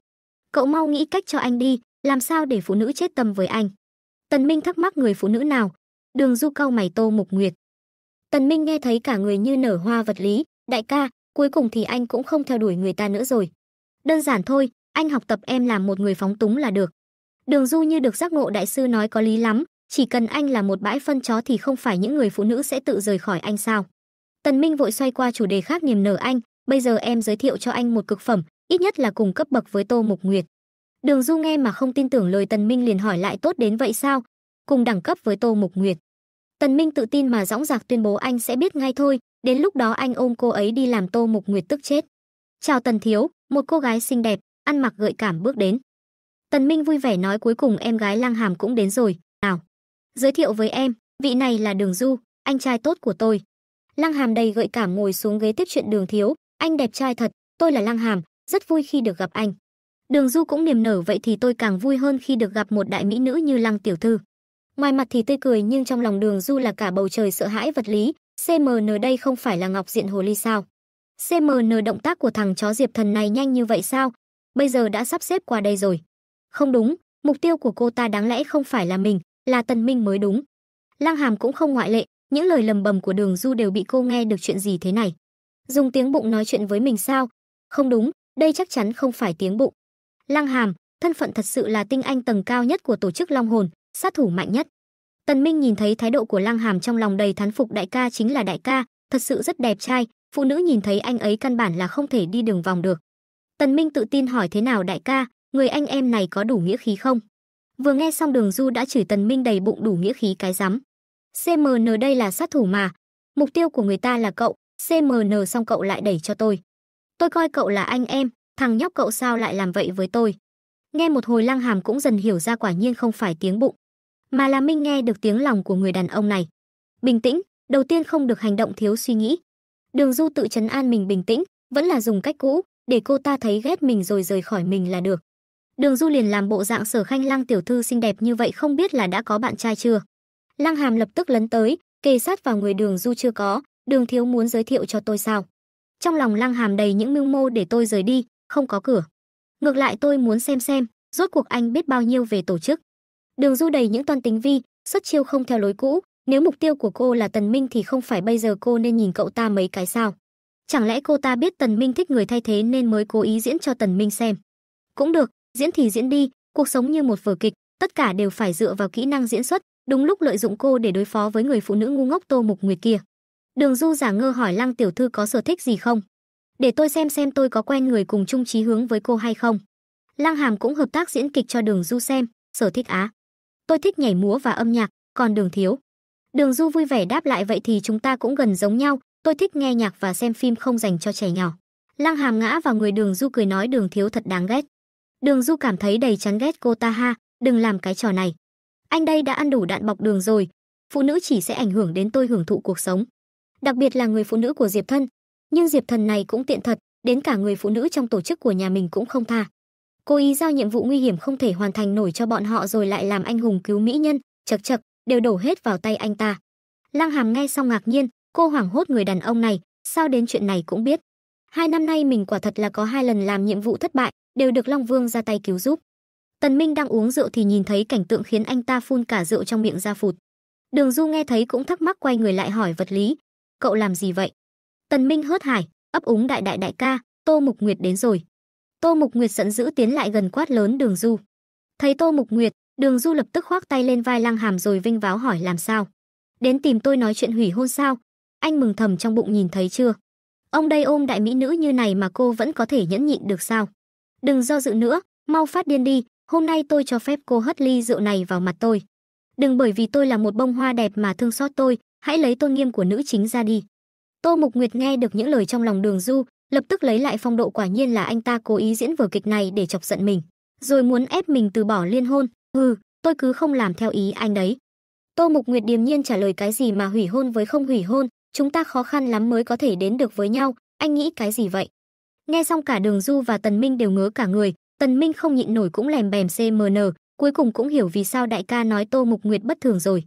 Cậu mau nghĩ cách cho anh đi, làm sao để phụ nữ chết tâm với anh. Tần Minh thắc mắc người phụ nữ nào? Đường Du cau mày Tô Mục Nguyệt. Tần Minh nghe thấy cả người như nở hoa vật lý, đại ca, cuối cùng thì anh cũng không theo đuổi người ta nữa rồi. Đơn giản thôi, anh học tập em làm một người phóng túng là được. Đường Du như được giác ngộ đại sư nói có lý lắm, chỉ cần anh là một bãi phân chó thì không phải những người phụ nữ sẽ tự rời khỏi anh sao? Tần Minh vội xoay qua chủ đề khác niềm nở anh, bây giờ em giới thiệu cho anh một cực phẩm, ít nhất là cùng cấp bậc với Tô Mộc Nguyệt. Đường Du nghe mà không tin tưởng lời Tần Minh liền hỏi lại tốt đến vậy sao? Cùng đẳng cấp với Tô Mộc Nguyệt. Tần Minh tự tin mà dõng dạc tuyên bố anh sẽ biết ngay thôi, đến lúc đó anh ôm cô ấy đi làm Tô Mộc Nguyệt tức chết. Chào Tần Thiếu, một cô gái xinh đẹp, ăn mặc gợi cảm bước đến. Tần Minh vui vẻ nói cuối cùng em gái lang hàm cũng đến rồi. Giới thiệu với em, vị này là Đường Du, anh trai tốt của tôi. Lăng Hàm đầy gợi cảm ngồi xuống ghế tiếp chuyện Đường Thiếu, anh đẹp trai thật, tôi là Lăng Hàm, rất vui khi được gặp anh. Đường Du cũng niềm nở vậy thì tôi càng vui hơn khi được gặp một đại mỹ nữ như Lăng tiểu thư. Ngoài mặt thì tươi cười nhưng trong lòng Đường Du là cả bầu trời sợ hãi vật lý, CMN đây không phải là Ngọc Diện Hồ Ly sao? CMN động tác của thằng chó Diệp Thần này nhanh như vậy sao? Bây giờ đã sắp xếp qua đây rồi. Không đúng, mục tiêu của cô ta đáng lẽ không phải là mình, là Tần Minh mới đúng. Lăng Hàm cũng không ngoại lệ, những lời lầm bầm của Đường Du đều bị cô nghe được chuyện gì thế này. Dùng tiếng bụng nói chuyện với mình sao? Không đúng, đây chắc chắn không phải tiếng bụng. Lăng Hàm, thân phận thật sự là tinh anh tầng cao nhất của tổ chức Long Hồn, sát thủ mạnh nhất. Tần Minh nhìn thấy thái độ của Lăng Hàm trong lòng đầy thán phục đại ca chính là đại ca, thật sự rất đẹp trai, phụ nữ nhìn thấy anh ấy căn bản là không thể đi đường vòng được. Tần Minh tự tin hỏi thế nào đại ca, người anh em này có đủ nghĩa khí không? Vừa nghe xong Đường Du đã chửi Tần Minh đầy bụng đủ nghĩa khí cái rắm. CMN đây là sát thủ mà. Mục tiêu của người ta là cậu, CMN xong cậu lại đẩy cho tôi. Tôi coi cậu là anh em, thằng nhóc cậu sao lại làm vậy với tôi. Nghe một hồi Lăng Hàm cũng dần hiểu ra quả nhiên không phải tiếng bụng, mà là Minh nghe được tiếng lòng của người đàn ông này. Bình tĩnh, đầu tiên không được hành động thiếu suy nghĩ. Đường Du tự trấn an mình bình tĩnh, vẫn là dùng cách cũ, để cô ta thấy ghét mình rồi rời khỏi mình là được. Đường Du liền làm bộ dạng Sở Khanh Lăng tiểu thư xinh đẹp như vậy không biết là đã có bạn trai chưa. Lăng Hàm lập tức lấn tới, kề sát vào người Đường Du chưa có, Đường thiếu muốn giới thiệu cho tôi sao? Trong lòng Lăng Hàm đầy những mưu mô để tôi rời đi, không có cửa. Ngược lại tôi muốn xem xem, rốt cuộc anh biết bao nhiêu về tổ chức. Đường Du đầy những toan tính vi, xuất chiêu không theo lối cũ, nếu mục tiêu của cô là Tần Minh thì không phải bây giờ cô nên nhìn cậu ta mấy cái sao? Chẳng lẽ cô ta biết Tần Minh thích người thay thế nên mới cố ý diễn cho Tần Minh xem? Cũng được, diễn thì diễn đi, cuộc sống như một vở kịch, tất cả đều phải dựa vào kỹ năng diễn xuất, đúng lúc lợi dụng cô để đối phó với người phụ nữ ngu ngốc Tô Mục Nguyệt kia. Đường Du giả ngơ hỏi Lăng tiểu thư có sở thích gì không? Để tôi xem xem tôi có quen người cùng chung chí hướng với cô hay không. Lăng Hàm cũng hợp tác diễn kịch cho Đường Du xem, sở thích á. Tôi thích nhảy múa và âm nhạc, còn Đường thiếu. Đường Du vui vẻ đáp lại vậy thì chúng ta cũng gần giống nhau, tôi thích nghe nhạc và xem phim không dành cho trẻ nhỏ. Lăng Hàm ngã vào người Đường Du cười nói Đường thiếu thật đáng ghét. Đường Du cảm thấy đầy chán ghét cô ta ha, đừng làm cái trò này. Anh đây đã ăn đủ đạn bọc đường rồi, phụ nữ chỉ sẽ ảnh hưởng đến tôi hưởng thụ cuộc sống. Đặc biệt là người phụ nữ của Diệp Thân, nhưng Diệp Thần này cũng tiện thật, đến cả người phụ nữ trong tổ chức của nhà mình cũng không tha. Cô ý giao nhiệm vụ nguy hiểm không thể hoàn thành nổi cho bọn họ rồi lại làm anh hùng cứu mỹ nhân, chật chật, đều đổ hết vào tay anh ta. Lăng Hàm nghe xong ngạc nhiên, cô hoảng hốt người đàn ông này, sao đến chuyện này cũng biết. Hai năm nay mình quả thật là có hai lần làm nhiệm vụ thất bại, đều được Long Vương ra tay cứu giúp. Tần Minh đang uống rượu thì nhìn thấy cảnh tượng khiến anh ta phun cả rượu trong miệng ra phụt. Đường Du nghe thấy cũng thắc mắc quay người lại hỏi vật lý, cậu làm gì vậy? Tần Minh hớt hải, ấp úng đại đại đại ca, Tô Mục Nguyệt đến rồi. Tô Mục Nguyệt giận dữ tiến lại gần quát lớn Đường Du. Thấy Tô Mục Nguyệt, Đường Du lập tức khoác tay lên vai Lăng Hàm rồi vinh váo hỏi làm sao? Đến tìm tôi nói chuyện hủy hôn sao? Anh mừng thầm trong bụng nhìn thấy chưa? Ông đây ôm đại mỹ nữ như này mà cô vẫn có thể nhẫn nhịn được sao? Đừng do dự nữa, mau phát điên đi, hôm nay tôi cho phép cô hất ly rượu này vào mặt tôi. Đừng bởi vì tôi là một bông hoa đẹp mà thương xót tôi, hãy lấy tôn nghiêm của nữ chính ra đi. Tô Mục Nguyệt nghe được những lời trong lòng đường du, lập tức lấy lại phong độ quả nhiên là anh ta cố ý diễn vở kịch này để chọc giận mình, rồi muốn ép mình từ bỏ liên hôn, ừ, tôi cứ không làm theo ý anh đấy. Tô Mục Nguyệt điềm nhiên trả lời cái gì mà hủy hôn với không hủy hôn, chúng ta khó khăn lắm mới có thể đến được với nhau, anh nghĩ cái gì vậy? Nghe xong cả Đường Du và Tần Minh đều ngứa cả người, Tần Minh không nhịn nổi cũng lèm bèm CMN, cuối cùng cũng hiểu vì sao đại ca nói Tô Mục Nguyệt bất thường rồi.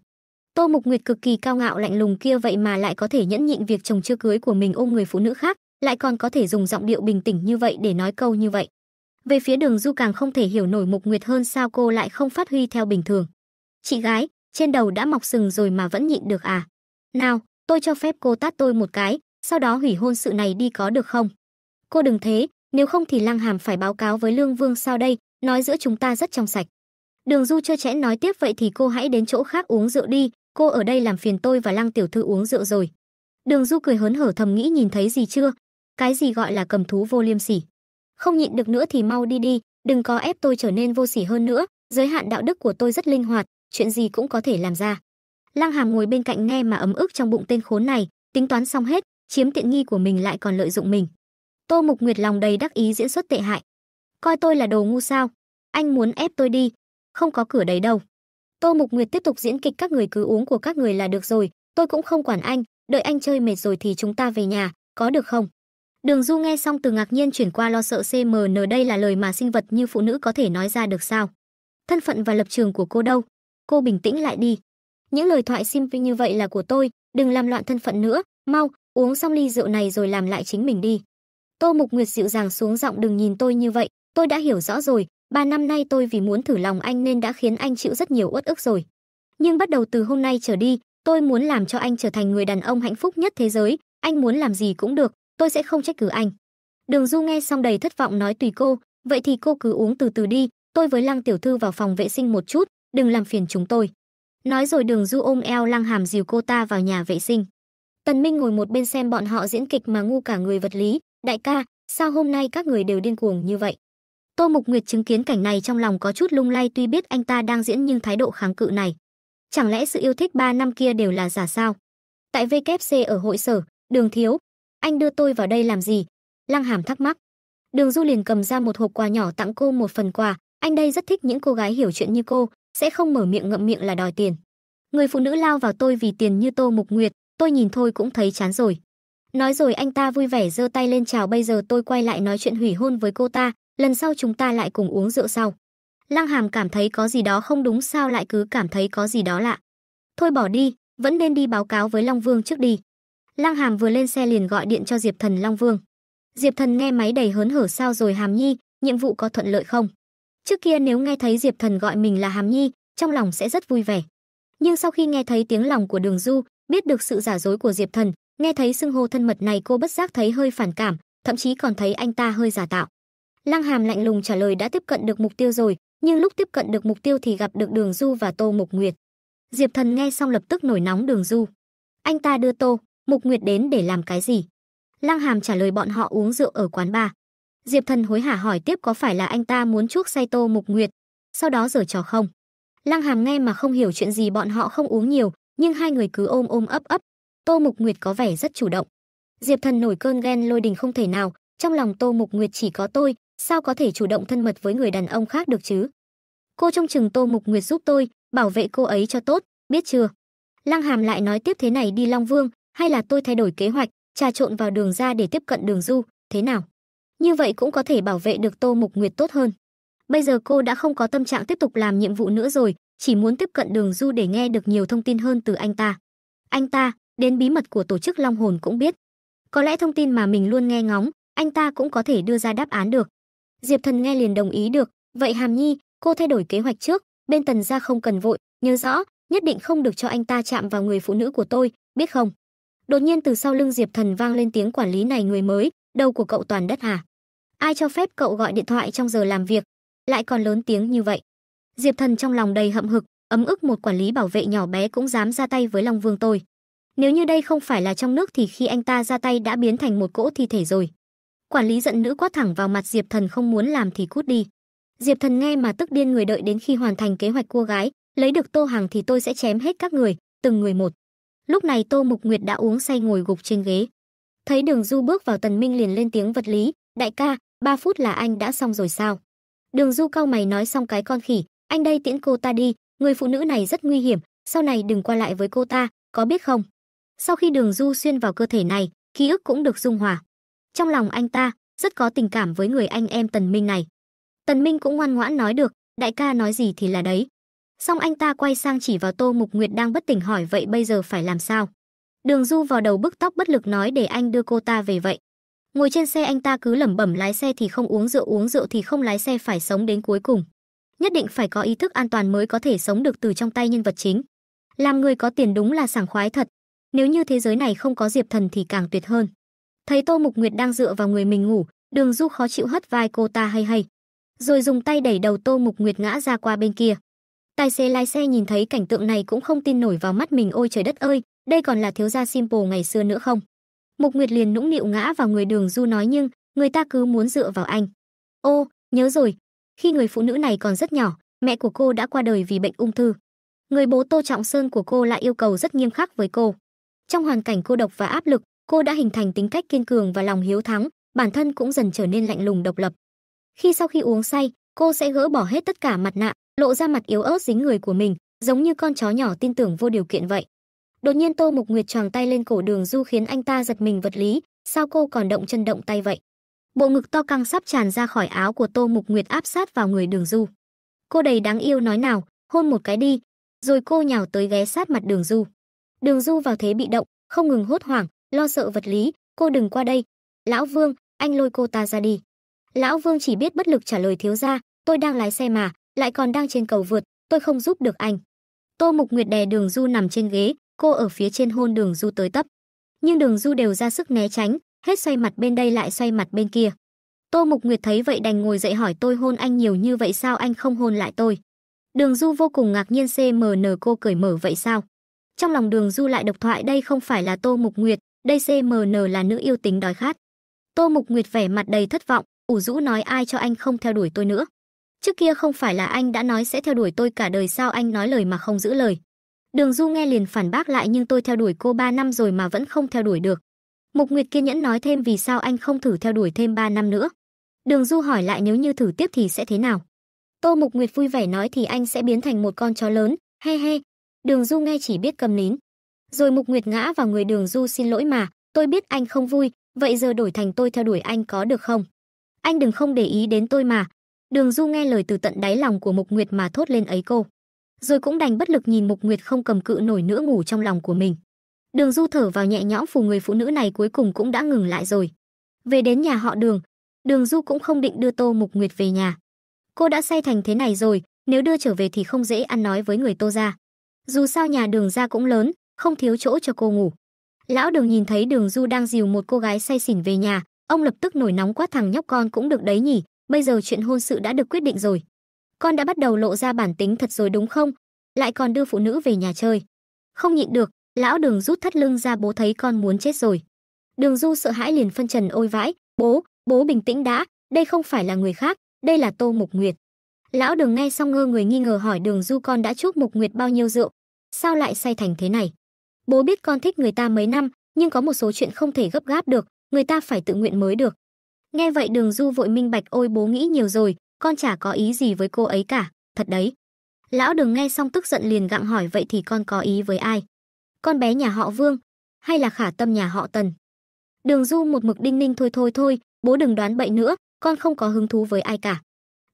Tô Mục Nguyệt cực kỳ cao ngạo lạnh lùng kia vậy mà lại có thể nhẫn nhịn việc chồng chưa cưới của mình ôm người phụ nữ khác, lại còn có thể dùng giọng điệu bình tĩnh như vậy để nói câu như vậy. Về phía Đường Du càng không thể hiểu nổi Mục Nguyệt hơn sao cô lại không phát huy theo bình thường. Chị gái, trên đầu đã mọc sừng rồi mà vẫn nhịn được à? Nào, tôi cho phép cô tát tôi một cái, sau đó hủy hôn sự này đi có được không? Cô đừng thế, nếu không thì Lăng Hàm phải báo cáo với Lương Vương sao đây, nói giữa chúng ta rất trong sạch. Đường Du chưa chẽ nói tiếp vậy thì cô hãy đến chỗ khác uống rượu đi, cô ở đây làm phiền tôi và Lăng tiểu thư uống rượu rồi. Đường Du cười hớn hở thầm nghĩ nhìn thấy gì chưa? Cái gì gọi là cầm thú vô liêm sỉ? Không nhịn được nữa thì mau đi đi, đừng có ép tôi trở nên vô sỉ hơn nữa, giới hạn đạo đức của tôi rất linh hoạt, chuyện gì cũng có thể làm ra. Lăng Hàm ngồi bên cạnh nghe mà ấm ức trong bụng tên khốn này, tính toán xong hết, chiếm tiện nghi của mình lại còn lợi dụng mình. Tô Mục Nguyệt lòng đầy đắc ý diễn xuất tệ hại. Coi tôi là đồ ngu sao? Anh muốn ép tôi đi, không có cửa đấy đâu. Tô Mục Nguyệt tiếp tục diễn kịch các người cứ uống của các người là được rồi, tôi cũng không quản anh, đợi anh chơi mệt rồi thì chúng ta về nhà, có được không? Đường Du nghe xong từ ngạc nhiên chuyển qua lo sợ CMN đây là lời mà sinh vật như phụ nữ có thể nói ra được sao? Thân phận và lập trường của cô đâu? Cô bình tĩnh lại đi. Những lời thoại sim như vậy là của tôi, đừng làm loạn thân phận nữa, mau, uống xong ly rượu này rồi làm lại chính mình đi. Tô Mục Nguyệt dịu dàng xuống giọng đừng nhìn tôi như vậy, tôi đã hiểu rõ rồi, ba năm nay tôi vì muốn thử lòng anh nên đã khiến anh chịu rất nhiều uất ức rồi. Nhưng bắt đầu từ hôm nay trở đi, tôi muốn làm cho anh trở thành người đàn ông hạnh phúc nhất thế giới, anh muốn làm gì cũng được, tôi sẽ không trách cứ anh. Đường Du nghe xong đầy thất vọng nói tùy cô, vậy thì cô cứ uống từ từ đi, tôi với Lăng tiểu thư vào phòng vệ sinh một chút, đừng làm phiền chúng tôi. Nói rồi Đường Du ôm eo Lăng Hàm dìu cô ta vào nhà vệ sinh. Tần Minh ngồi một bên xem bọn họ diễn kịch mà ngu cả người vật lý, Đại ca, sao hôm nay các người đều điên cuồng như vậy? Tô Mục Nguyệt chứng kiến cảnh này trong lòng có chút lung lay tuy biết anh ta đang diễn nhưng thái độ kháng cự này. Chẳng lẽ sự yêu thích 3 năm kia đều là giả sao? Tại VKC ở hội sở, đường thiếu, anh đưa tôi vào đây làm gì? Lăng hàm thắc mắc. Đường Du liền cầm ra một hộp quà nhỏ tặng cô một phần quà, anh đây rất thích những cô gái hiểu chuyện như cô, sẽ không mở miệng ngậm miệng là đòi tiền. Người phụ nữ lao vào tôi vì tiền như Tô Mục Nguyệt, tôi nhìn thôi cũng thấy chán rồi. Nói rồi anh ta vui vẻ giơ tay lên chào bây giờ tôi quay lại nói chuyện hủy hôn với cô ta, lần sau chúng ta lại cùng uống rượu sau. Lăng Hàm cảm thấy có gì đó không đúng sao lại cứ cảm thấy có gì đó lạ. Thôi bỏ đi, vẫn nên đi báo cáo với Long Vương trước đi. Lăng Hàm vừa lên xe liền gọi điện cho Diệp Thần Long Vương. Diệp Thần nghe máy đầy hớn hở sao rồi Hàm Nhi, nhiệm vụ có thuận lợi không? Trước kia nếu nghe thấy Diệp Thần gọi mình là Hàm Nhi, trong lòng sẽ rất vui vẻ. Nhưng sau khi nghe thấy tiếng lòng của Đường Du, biết được sự giả dối của Diệp Thần, Nghe thấy xưng hô thân mật này cô bất giác thấy hơi phản cảm, thậm chí còn thấy anh ta hơi giả tạo. Lăng Hàm lạnh lùng trả lời đã tiếp cận được mục tiêu rồi, nhưng lúc tiếp cận được mục tiêu thì gặp được Đường Du và Tô Mục Nguyệt. Diệp Thần nghe xong lập tức nổi nóng Đường Du. Anh ta đưa Tô, Mục Nguyệt đến để làm cái gì? Lăng Hàm trả lời bọn họ uống rượu ở quán bar. Diệp Thần hối hả hỏi tiếp có phải là anh ta muốn chuốc say Tô Mục Nguyệt, sau đó giở trò không? Lăng Hàm nghe mà không hiểu chuyện gì bọn họ không uống nhiều, nhưng hai người cứ ôm ôm ấp ấp, Tô Mục Nguyệt có vẻ rất chủ động. Diệp Thần nổi cơn ghen lôi đình không thể nào, trong lòng Tô Mục Nguyệt chỉ có tôi, sao có thể chủ động thân mật với người đàn ông khác được chứ? Cô trông chừng Tô Mục Nguyệt giúp tôi, bảo vệ cô ấy cho tốt, biết chưa? Lăng Hàm lại nói tiếp thế này đi Long Vương, hay là tôi thay đổi kế hoạch, trà trộn vào đường ra để tiếp cận đường du, thế nào? Như vậy cũng có thể bảo vệ được Tô Mục Nguyệt tốt hơn. Bây giờ cô đã không có tâm trạng tiếp tục làm nhiệm vụ nữa rồi, chỉ muốn tiếp cận đường du để nghe được nhiều thông tin hơn từ anh ta. Anh ta, đến bí mật của tổ chức Long Hồn cũng biết. Có lẽ thông tin mà mình luôn nghe ngóng, anh ta cũng có thể đưa ra đáp án được. Diệp Thần nghe liền đồng ý được, vậy Hàm Nhi, cô thay đổi kế hoạch trước, bên Tần gia không cần vội, nhớ rõ, nhất định không được cho anh ta chạm vào người phụ nữ của tôi, biết không? Đột nhiên từ sau lưng Diệp Thần vang lên tiếng quản lý này người mới, đầu của cậu toàn đất hả? Ai cho phép cậu gọi điện thoại trong giờ làm việc, lại còn lớn tiếng như vậy? Diệp Thần trong lòng đầy hậm hực, ấm ức một quản lý bảo vệ nhỏ bé cũng dám ra tay với Long Vương tôi. Nếu như đây không phải là trong nước thì khi anh ta ra tay đã biến thành một cỗ thi thể rồi. Quản lý giận nữ quát thẳng vào mặt Diệp Thần không muốn làm thì cút đi. Diệp Thần nghe mà tức điên người đợi đến khi hoàn thành kế hoạch cô gái, lấy được Tô Hằng thì tôi sẽ chém hết các người, từng người một. Lúc này Tô Mục Nguyệt đã uống say ngồi gục trên ghế. Thấy Đường Du bước vào Tần Minh liền lên tiếng vật lý, "Đại ca, 3 phút là anh đã xong rồi sao?" Đường Du cau mày nói xong cái con khỉ, "Anh đây tiễn cô ta đi, người phụ nữ này rất nguy hiểm, sau này đừng qua lại với cô ta, có biết không?" Sau khi đường du xuyên vào cơ thể này, ký ức cũng được dung hòa. Trong lòng anh ta, rất có tình cảm với người anh em Tần Minh này. Tần Minh cũng ngoan ngoãn nói được, đại ca nói gì thì là đấy. Xong anh ta quay sang chỉ vào Tô Mục Nguyệt đang bất tỉnh hỏi vậy bây giờ phải làm sao. Đường Du vào đầu bức tóc bất lực nói để anh đưa cô ta về vậy. Ngồi trên xe anh ta cứ lẩm bẩm lái xe thì không uống rượu uống rượu thì không lái xe phải sống đến cuối cùng. Nhất định phải có ý thức an toàn mới có thể sống được từ trong tay nhân vật chính. Làm người có tiền đúng là sảng khoái thật, nếu như thế giới này không có Diệp Thần thì càng tuyệt hơn. Thấy Tô Mục Nguyệt đang dựa vào người mình ngủ, Đường Du khó chịu hất vai cô ta hay hay, rồi dùng tay đẩy đầu Tô Mục Nguyệt ngã ra qua bên kia. Tài xế lái xe nhìn thấy cảnh tượng này cũng không tin nổi vào mắt mình ôi trời đất ơi, đây còn là thiếu gia Simple ngày xưa nữa không? Mục Nguyệt liền nũng nịu ngã vào người Đường Du nói nhưng, người ta cứ muốn dựa vào anh. Ô, nhớ rồi, khi người phụ nữ này còn rất nhỏ, mẹ của cô đã qua đời vì bệnh ung thư. Người bố Tô Trọng Sơn của cô lại yêu cầu rất nghiêm khắc với cô. Trong hoàn cảnh cô độc và áp lực, cô đã hình thành tính cách kiên cường và lòng hiếu thắng, bản thân cũng dần trở nên lạnh lùng độc lập. Khi sau khi uống say, cô sẽ gỡ bỏ hết tất cả mặt nạ, lộ ra mặt yếu ớt dính người của mình, giống như con chó nhỏ tin tưởng vô điều kiện vậy. Đột nhiên Tô Mục Nguyệt choàng tay lên cổ Đường Du khiến anh ta giật mình vật lý, sao cô còn động chân động tay vậy? Bộ ngực to căng sắp tràn ra khỏi áo của Tô Mục Nguyệt áp sát vào người Đường Du. Cô đầy đáng yêu nói nào, hôn một cái đi, rồi cô nhào tới ghé sát mặt Đường Du. Đường Du vào thế bị động, không ngừng hốt hoảng, lo sợ vật lý, cô đừng qua đây. Lão Vương, anh lôi cô ta ra đi. Lão Vương chỉ biết bất lực trả lời thiếu gia, tôi đang lái xe mà, lại còn đang trên cầu vượt, tôi không giúp được anh. Tô Mục Nguyệt đè Đường Du nằm trên ghế, cô ở phía trên hôn Đường Du tới tấp. Nhưng Đường Du đều ra sức né tránh, hết xoay mặt bên đây lại xoay mặt bên kia. Tô Mục Nguyệt thấy vậy đành ngồi dậy hỏi tôi hôn anh nhiều như vậy sao anh không hôn lại tôi. Đường Du vô cùng ngạc nhiên CMN cô cười mở vậy sao? Trong lòng đường du lại độc thoại đây không phải là Tô Mục Nguyệt, đây CMN là nữ yêu tính đói khát. Tô Mục Nguyệt vẻ mặt đầy thất vọng, ủ rũ nói ai cho anh không theo đuổi tôi nữa. Trước kia không phải là anh đã nói sẽ theo đuổi tôi cả đời sao anh nói lời mà không giữ lời. Đường Du nghe liền phản bác lại nhưng tôi theo đuổi cô 3 năm rồi mà vẫn không theo đuổi được. Mục Nguyệt kiên nhẫn nói thêm vì sao anh không thử theo đuổi thêm 3 năm nữa. Đường Du hỏi lại nếu như thử tiếp thì sẽ thế nào. Tô Mục Nguyệt vui vẻ nói thì anh sẽ biến thành một con chó lớn, he he, Đường Du nghe chỉ biết cầm nín. Rồi Mục Nguyệt ngã vào người Đường Du xin lỗi mà, tôi biết anh không vui, vậy giờ đổi thành tôi theo đuổi anh có được không? Anh đừng không để ý đến tôi mà. Đường Du nghe lời từ tận đáy lòng của Mục Nguyệt mà thốt lên ấy cô. Rồi cũng đành bất lực nhìn Mục Nguyệt không cầm cự nổi nữa ngủ trong lòng của mình. Đường Du thở vào nhẹ nhõm phù người phụ nữ này cuối cùng cũng đã ngừng lại rồi. Về đến nhà họ Đường, Đường Du cũng không định đưa Tô Mục Nguyệt về nhà. Cô đã say thành thế này rồi, nếu đưa trở về thì không dễ ăn nói với người Tô gia dù sao nhà đường ra cũng lớn không thiếu chỗ cho cô ngủ lão đường nhìn thấy đường du đang dìu một cô gái say xỉn về nhà ông lập tức nổi nóng quát thằng nhóc con cũng được đấy nhỉ bây giờ chuyện hôn sự đã được quyết định rồi con đã bắt đầu lộ ra bản tính thật rồi đúng không lại còn đưa phụ nữ về nhà chơi không nhịn được lão đường rút thắt lưng ra bố thấy con muốn chết rồi đường du sợ hãi liền phân trần ôi vãi bố bố bình tĩnh đã đây không phải là người khác đây là tô mục nguyệt lão đường nghe xong ngơ người nghi ngờ hỏi đường du con đã chúc mục nguyệt bao nhiêu rượu sao lại say thành thế này? Bố biết con thích người ta mấy năm, nhưng có một số chuyện không thể gấp gáp được, người ta phải tự nguyện mới được. Nghe vậy Đường Du vội minh bạch ôi bố nghĩ nhiều rồi, con chả có ý gì với cô ấy cả, thật đấy. Lão Đường nghe xong tức giận liền gặng hỏi vậy thì con có ý với ai? Con bé nhà họ Vương, hay là khả tâm nhà họ Tần? Đường Du một mực đinh ninh thôi thôi thôi, bố đừng đoán bậy nữa, con không có hứng thú với ai cả.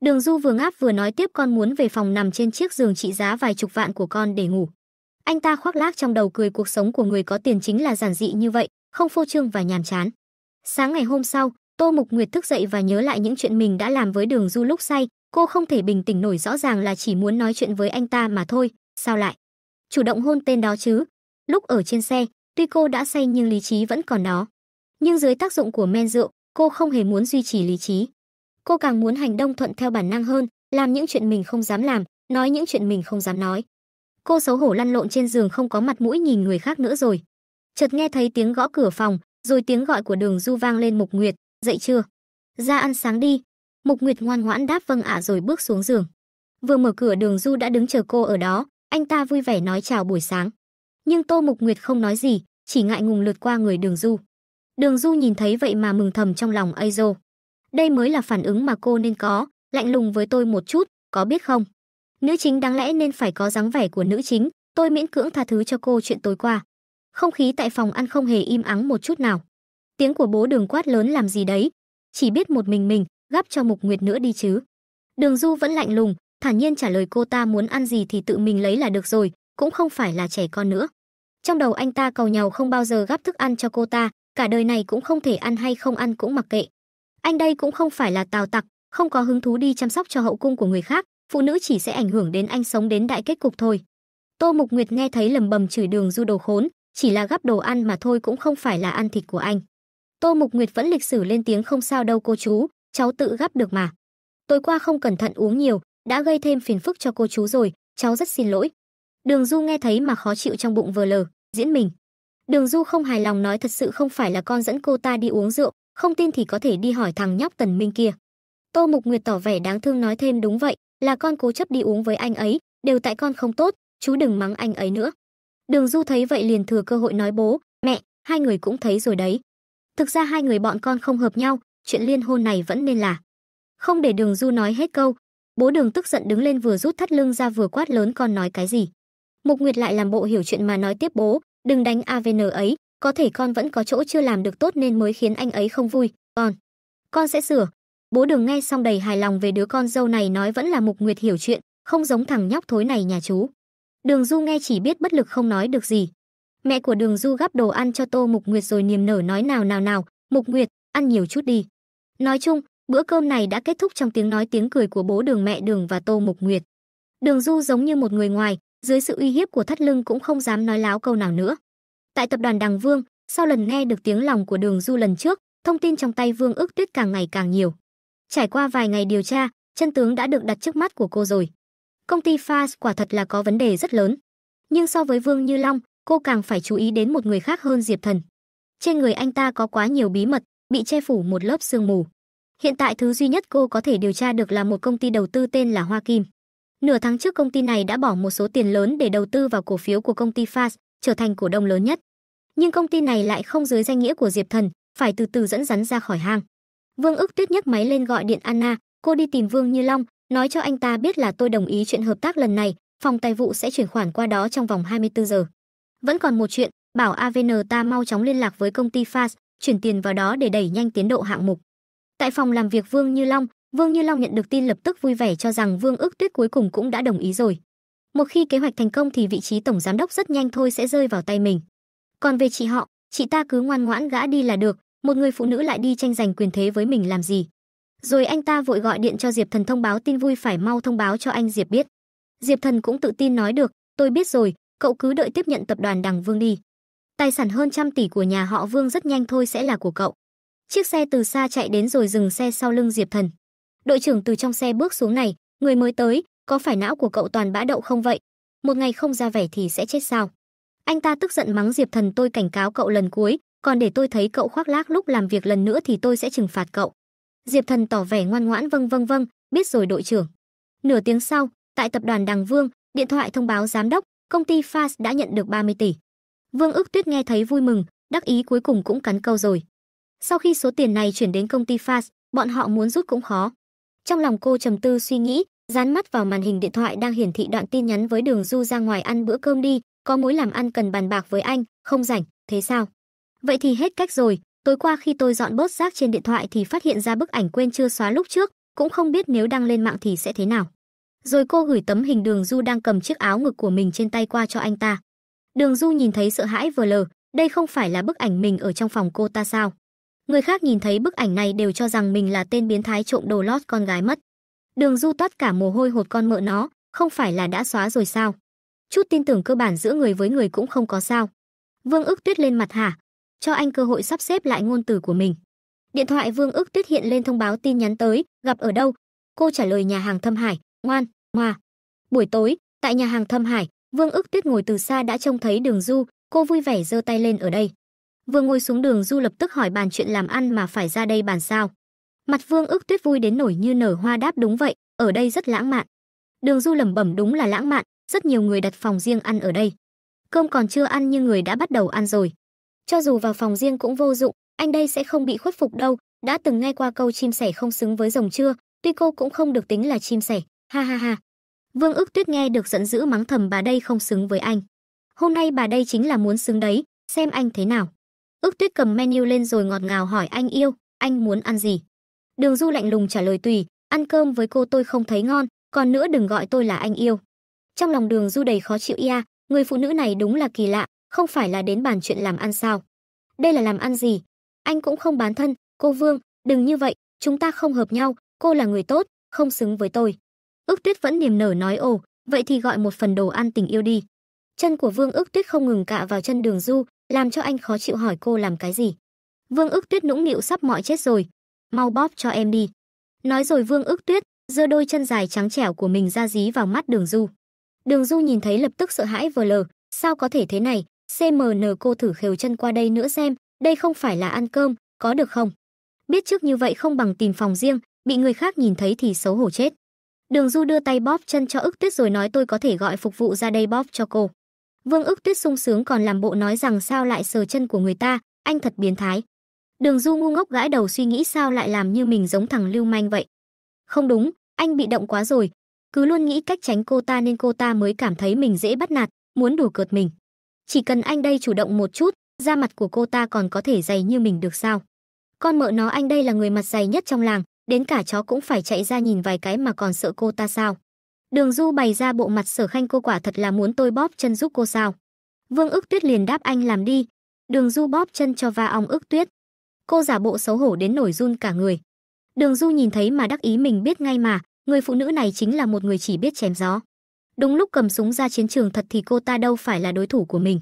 Đường Du vừa ngáp vừa nói tiếp con muốn về phòng nằm trên chiếc giường trị giá vài chục vạn của con để ngủ. Anh ta khoác lác trong đầu cười cuộc sống của người có tiền chính là giản dị như vậy, không phô trương và nhàm chán. Sáng ngày hôm sau, Tô Mục Nguyệt thức dậy và nhớ lại những chuyện mình đã làm với Đường Du lúc say, cô không thể bình tĩnh nổi rõ ràng là chỉ muốn nói chuyện với anh ta mà thôi, sao lại? Chủ động hôn tên đó chứ. Lúc ở trên xe, tuy cô đã say nhưng lý trí vẫn còn đó. Nhưng dưới tác dụng của men rượu, cô không hề muốn duy trì lý trí. Cô càng muốn hành động thuận theo bản năng hơn, làm những chuyện mình không dám làm, nói những chuyện mình không dám nói. Cô xấu hổ lăn lộn trên giường không có mặt mũi nhìn người khác nữa rồi. Chợt nghe thấy tiếng gõ cửa phòng, rồi tiếng gọi của Đường Du vang lên Mục Nguyệt, "Dậy chưa? Ra ăn sáng đi." Mục Nguyệt ngoan ngoãn đáp vâng ạ rồi bước xuống giường. Vừa mở cửa Đường Du đã đứng chờ cô ở đó, anh ta vui vẻ nói chào buổi sáng. Nhưng Tô Mục Nguyệt không nói gì, chỉ ngại ngùng lượt qua người Đường Du. Đường Du nhìn thấy vậy mà mừng thầm trong lòng Azo. Đây mới là phản ứng mà cô nên có, lạnh lùng với tôi một chút, có biết không? Nữ chính đáng lẽ nên phải có dáng vẻ của nữ chính, tôi miễn cưỡng tha thứ cho cô chuyện tối qua. Không khí tại phòng ăn không hề im ắng một chút nào. Tiếng của bố Đường quát lớn làm gì đấy? Chỉ biết một mình mình, gắp cho Mục Nguyệt nữa đi chứ. Đường Du vẫn lạnh lùng, thản nhiên trả lời cô ta muốn ăn gì thì tự mình lấy là được rồi, cũng không phải là trẻ con nữa. Trong đầu anh ta cầu nhau không bao giờ gắp thức ăn cho cô ta, cả đời này cũng không thể ăn hay không ăn cũng mặc kệ. Anh đây cũng không phải là tào tặc, không có hứng thú đi chăm sóc cho hậu cung của người khác, phụ nữ chỉ sẽ ảnh hưởng đến anh sống đến đại kết cục thôi. Tô Mục Nguyệt nghe thấy lầm bầm chửi đường du đồ khốn, chỉ là gắp đồ ăn mà thôi cũng không phải là ăn thịt của anh. Tô Mục Nguyệt vẫn lịch sử lên tiếng không sao đâu cô chú, cháu tự gắp được mà. Tối qua không cẩn thận uống nhiều, đã gây thêm phiền phức cho cô chú rồi, cháu rất xin lỗi. Đường Du nghe thấy mà khó chịu trong bụng vừa lờ, diễn mình. Đường Du không hài lòng nói thật sự không phải là con dẫn cô ta đi uống rượu, không tin thì có thể đi hỏi thằng nhóc Tần Minh kia. Tô Mục Nguyệt tỏ vẻ đáng thương nói thêm đúng vậy, là con cố chấp đi uống với anh ấy, đều tại con không tốt, chú đừng mắng anh ấy nữa. Đường Du thấy vậy liền thừa cơ hội nói bố, mẹ, hai người cũng thấy rồi đấy. Thực ra hai người bọn con không hợp nhau, chuyện liên hôn này vẫn nên là. Không để Đường Du nói hết câu, bố Đường tức giận đứng lên vừa rút thắt lưng ra vừa quát lớn con nói cái gì. Mục Nguyệt lại làm bộ hiểu chuyện mà nói tiếp bố, đừng đánh AVN ấy, có thể con vẫn có chỗ chưa làm được tốt nên mới khiến anh ấy không vui, con. Con sẽ sửa, Bố Đường nghe xong đầy hài lòng về đứa con dâu này nói vẫn là Mục Nguyệt hiểu chuyện, không giống thằng nhóc thối này nhà chú. Đường Du nghe chỉ biết bất lực không nói được gì. Mẹ của Đường Du gắp đồ ăn cho Tô Mục Nguyệt rồi niềm nở nói nào nào nào, Mục Nguyệt, ăn nhiều chút đi. Nói chung, bữa cơm này đã kết thúc trong tiếng nói tiếng cười của bố Đường mẹ Đường và Tô Mục Nguyệt. Đường Du giống như một người ngoài, dưới sự uy hiếp của thắt lưng cũng không dám nói láo câu nào nữa. Tại tập đoàn Đằng Vương, sau lần nghe được tiếng lòng của Đường Du lần trước, thông tin trong tay Vương Ước Tuyết càng ngày càng nhiều. Trải qua vài ngày điều tra, chân tướng đã được đặt trước mắt của cô rồi. Công ty Fast quả thật là có vấn đề rất lớn. Nhưng so với Vương Như Long, cô càng phải chú ý đến một người khác hơn Diệp Thần. Trên người anh ta có quá nhiều bí mật, bị che phủ một lớp sương mù. Hiện tại thứ duy nhất cô có thể điều tra được là một công ty đầu tư tên là Hoa Kim. Nửa tháng trước công ty này đã bỏ một số tiền lớn để đầu tư vào cổ phiếu của công ty Fast, trở thành cổ đông lớn nhất. Nhưng công ty này lại không dưới danh nghĩa của Diệp Thần, phải từ từ dẫn rắn ra khỏi hang. Vương Ước Tuyết nhấc máy lên gọi điện Anna, cô đi tìm Vương Như Long, nói cho anh ta biết là tôi đồng ý chuyện hợp tác lần này, phòng tài vụ sẽ chuyển khoản qua đó trong vòng 24 giờ. Vẫn còn một chuyện, bảo AVN ta mau chóng liên lạc với công ty Fast, chuyển tiền vào đó để đẩy nhanh tiến độ hạng mục. Tại phòng làm việc Vương Như Long, Vương Như Long nhận được tin lập tức vui vẻ cho rằng Vương Ước Tuyết cuối cùng cũng đã đồng ý rồi. Một khi kế hoạch thành công thì vị trí tổng giám đốc rất nhanh thôi sẽ rơi vào tay mình. Còn về chị họ, chị ta cứ ngoan ngoãn gã đi là được, một người phụ nữ lại đi tranh giành quyền thế với mình làm gì rồi anh ta vội gọi điện cho diệp thần thông báo tin vui phải mau thông báo cho anh diệp biết diệp thần cũng tự tin nói được tôi biết rồi cậu cứ đợi tiếp nhận tập đoàn đằng vương đi tài sản hơn trăm tỷ của nhà họ vương rất nhanh thôi sẽ là của cậu chiếc xe từ xa chạy đến rồi dừng xe sau lưng diệp thần đội trưởng từ trong xe bước xuống này người mới tới có phải não của cậu toàn bã đậu không vậy một ngày không ra vẻ thì sẽ chết sao anh ta tức giận mắng diệp thần tôi cảnh cáo cậu lần cuối còn để tôi thấy cậu khoác lác lúc làm việc lần nữa thì tôi sẽ trừng phạt cậu. Diệp Thần tỏ vẻ ngoan ngoãn vâng vâng vâng, biết rồi đội trưởng. Nửa tiếng sau, tại tập đoàn Đằng Vương, điện thoại thông báo giám đốc, công ty Fast đã nhận được 30 tỷ. Vương Ước Tuyết nghe thấy vui mừng, đắc ý cuối cùng cũng cắn câu rồi. Sau khi số tiền này chuyển đến công ty Fast, bọn họ muốn rút cũng khó. Trong lòng cô trầm tư suy nghĩ, dán mắt vào màn hình điện thoại đang hiển thị đoạn tin nhắn với Đường Du ra ngoài ăn bữa cơm đi, có mối làm ăn cần bàn bạc với anh, không rảnh, thế sao? Vậy thì hết cách rồi, tối qua khi tôi dọn bớt rác trên điện thoại thì phát hiện ra bức ảnh quên chưa xóa lúc trước, cũng không biết nếu đăng lên mạng thì sẽ thế nào. Rồi cô gửi tấm hình Đường Du đang cầm chiếc áo ngực của mình trên tay qua cho anh ta. Đường Du nhìn thấy sợ hãi vờ lờ, đây không phải là bức ảnh mình ở trong phòng cô ta sao? Người khác nhìn thấy bức ảnh này đều cho rằng mình là tên biến thái trộm đồ lót con gái mất. Đường Du toát cả mồ hôi hột con mợ nó, không phải là đã xóa rồi sao? Chút tin tưởng cơ bản giữa người với người cũng không có sao. Vương ức tuyết lên mặt hả, cho anh cơ hội sắp xếp lại ngôn từ của mình. Điện thoại Vương Ước Tuyết hiện lên thông báo tin nhắn tới, gặp ở đâu? Cô trả lời nhà hàng Thâm Hải, ngoan, ngoa. Buổi tối, tại nhà hàng Thâm Hải, Vương Ước Tuyết ngồi từ xa đã trông thấy Đường Du, cô vui vẻ giơ tay lên ở đây. Vừa ngồi xuống Đường Du lập tức hỏi bàn chuyện làm ăn mà phải ra đây bàn sao. Mặt Vương Ước Tuyết vui đến nổi như nở hoa đáp đúng vậy, ở đây rất lãng mạn. Đường Du lẩm bẩm đúng là lãng mạn, rất nhiều người đặt phòng riêng ăn ở đây. Cơm còn chưa ăn nhưng người đã bắt đầu ăn rồi cho dù vào phòng riêng cũng vô dụng, anh đây sẽ không bị khuất phục đâu, đã từng nghe qua câu chim sẻ không xứng với rồng chưa, tuy cô cũng không được tính là chim sẻ, ha ha ha. Vương Ước Tuyết nghe được giận dữ mắng thầm bà đây không xứng với anh. Hôm nay bà đây chính là muốn xứng đấy, xem anh thế nào. Ước Tuyết cầm menu lên rồi ngọt ngào hỏi anh yêu, anh muốn ăn gì? Đường Du lạnh lùng trả lời tùy, ăn cơm với cô tôi không thấy ngon, còn nữa đừng gọi tôi là anh yêu. Trong lòng Đường Du đầy khó chịu ia, người phụ nữ này đúng là kỳ lạ, không phải là đến bàn chuyện làm ăn sao? Đây là làm ăn gì? Anh cũng không bán thân, cô Vương, đừng như vậy, chúng ta không hợp nhau, cô là người tốt, không xứng với tôi. Ước Tuyết vẫn niềm nở nói ồ, vậy thì gọi một phần đồ ăn tình yêu đi. Chân của Vương Ước Tuyết không ngừng cạ vào chân Đường Du, làm cho anh khó chịu hỏi cô làm cái gì. Vương Ước Tuyết nũng nịu sắp mọi chết rồi, mau bóp cho em đi. Nói rồi Vương Ước Tuyết giơ đôi chân dài trắng trẻo của mình ra dí vào mắt Đường Du. Đường Du nhìn thấy lập tức sợ hãi vờ lờ, sao có thể thế này, CMN cô thử khều chân qua đây nữa xem, đây không phải là ăn cơm, có được không? Biết trước như vậy không bằng tìm phòng riêng, bị người khác nhìn thấy thì xấu hổ chết. Đường Du đưa tay bóp chân cho ức tuyết rồi nói tôi có thể gọi phục vụ ra đây bóp cho cô. Vương ức tuyết sung sướng còn làm bộ nói rằng sao lại sờ chân của người ta, anh thật biến thái. Đường Du ngu ngốc gãi đầu suy nghĩ sao lại làm như mình giống thằng lưu manh vậy. Không đúng, anh bị động quá rồi. Cứ luôn nghĩ cách tránh cô ta nên cô ta mới cảm thấy mình dễ bắt nạt, muốn đùa cợt mình. Chỉ cần anh đây chủ động một chút, da mặt của cô ta còn có thể dày như mình được sao? Con mợ nó anh đây là người mặt dày nhất trong làng, đến cả chó cũng phải chạy ra nhìn vài cái mà còn sợ cô ta sao? Đường Du bày ra bộ mặt sở khanh cô quả thật là muốn tôi bóp chân giúp cô sao? Vương ức tuyết liền đáp anh làm đi. Đường Du bóp chân cho va ong ức tuyết. Cô giả bộ xấu hổ đến nổi run cả người. Đường Du nhìn thấy mà đắc ý mình biết ngay mà, người phụ nữ này chính là một người chỉ biết chém gió. Đúng lúc cầm súng ra chiến trường thật thì cô ta đâu phải là đối thủ của mình.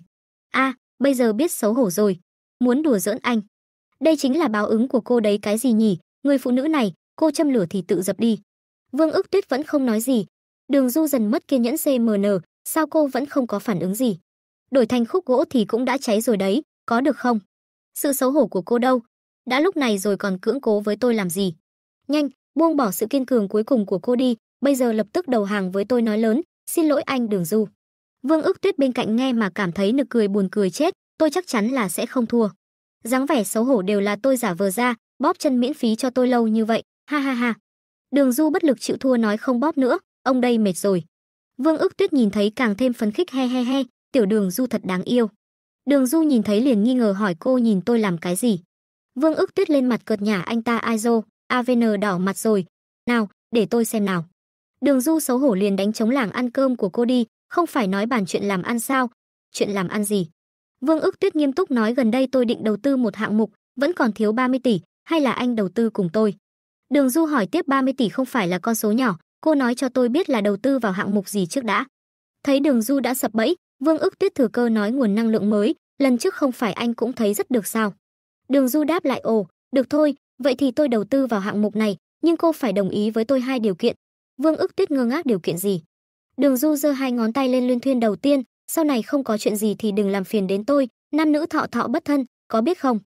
A, bây giờ biết xấu hổ rồi, muốn đùa giỡn anh. Đây chính là báo ứng của cô đấy cái gì nhỉ, người phụ nữ này, cô châm lửa thì tự dập đi. Vương ức tuyết vẫn không nói gì. Đường du dần mất kiên nhẫn CMN, sao cô vẫn không có phản ứng gì. Đổi thành khúc gỗ thì cũng đã cháy rồi đấy, có được không? Sự xấu hổ của cô đâu? Đã lúc này rồi còn cưỡng cố với tôi làm gì? Nhanh, buông bỏ sự kiên cường cuối cùng của cô đi, bây giờ lập tức đầu hàng với tôi nói lớn, Xin lỗi anh Đường Du. Vương ức tuyết bên cạnh nghe mà cảm thấy nực cười buồn cười chết, tôi chắc chắn là sẽ không thua. dáng vẻ xấu hổ đều là tôi giả vờ ra, bóp chân miễn phí cho tôi lâu như vậy, ha ha ha. Đường Du bất lực chịu thua nói không bóp nữa, ông đây mệt rồi. Vương ức tuyết nhìn thấy càng thêm phấn khích he he he, tiểu đường Du thật đáng yêu. Đường Du nhìn thấy liền nghi ngờ hỏi cô nhìn tôi làm cái gì. Vương ức tuyết lên mặt cợt nhả anh ta Aizo, AVN đỏ mặt rồi. Nào, để tôi xem nào. Đường Du xấu hổ liền đánh chống làng ăn cơm của cô đi, không phải nói bàn chuyện làm ăn sao? Chuyện làm ăn gì? Vương Ước Tuyết nghiêm túc nói gần đây tôi định đầu tư một hạng mục, vẫn còn thiếu 30 tỷ, hay là anh đầu tư cùng tôi? Đường Du hỏi tiếp 30 tỷ không phải là con số nhỏ, cô nói cho tôi biết là đầu tư vào hạng mục gì trước đã. Thấy Đường Du đã sập bẫy, Vương Ước Tuyết thừa cơ nói nguồn năng lượng mới, lần trước không phải anh cũng thấy rất được sao? Đường Du đáp lại ồ, được thôi, vậy thì tôi đầu tư vào hạng mục này, nhưng cô phải đồng ý với tôi hai điều kiện, Vương Ước Tuyết ngơ ngác điều kiện gì? Đường Du giơ hai ngón tay lên Luyên Thuyên đầu tiên, sau này không có chuyện gì thì đừng làm phiền đến tôi, nam nữ thọ thọ bất thân, có biết không?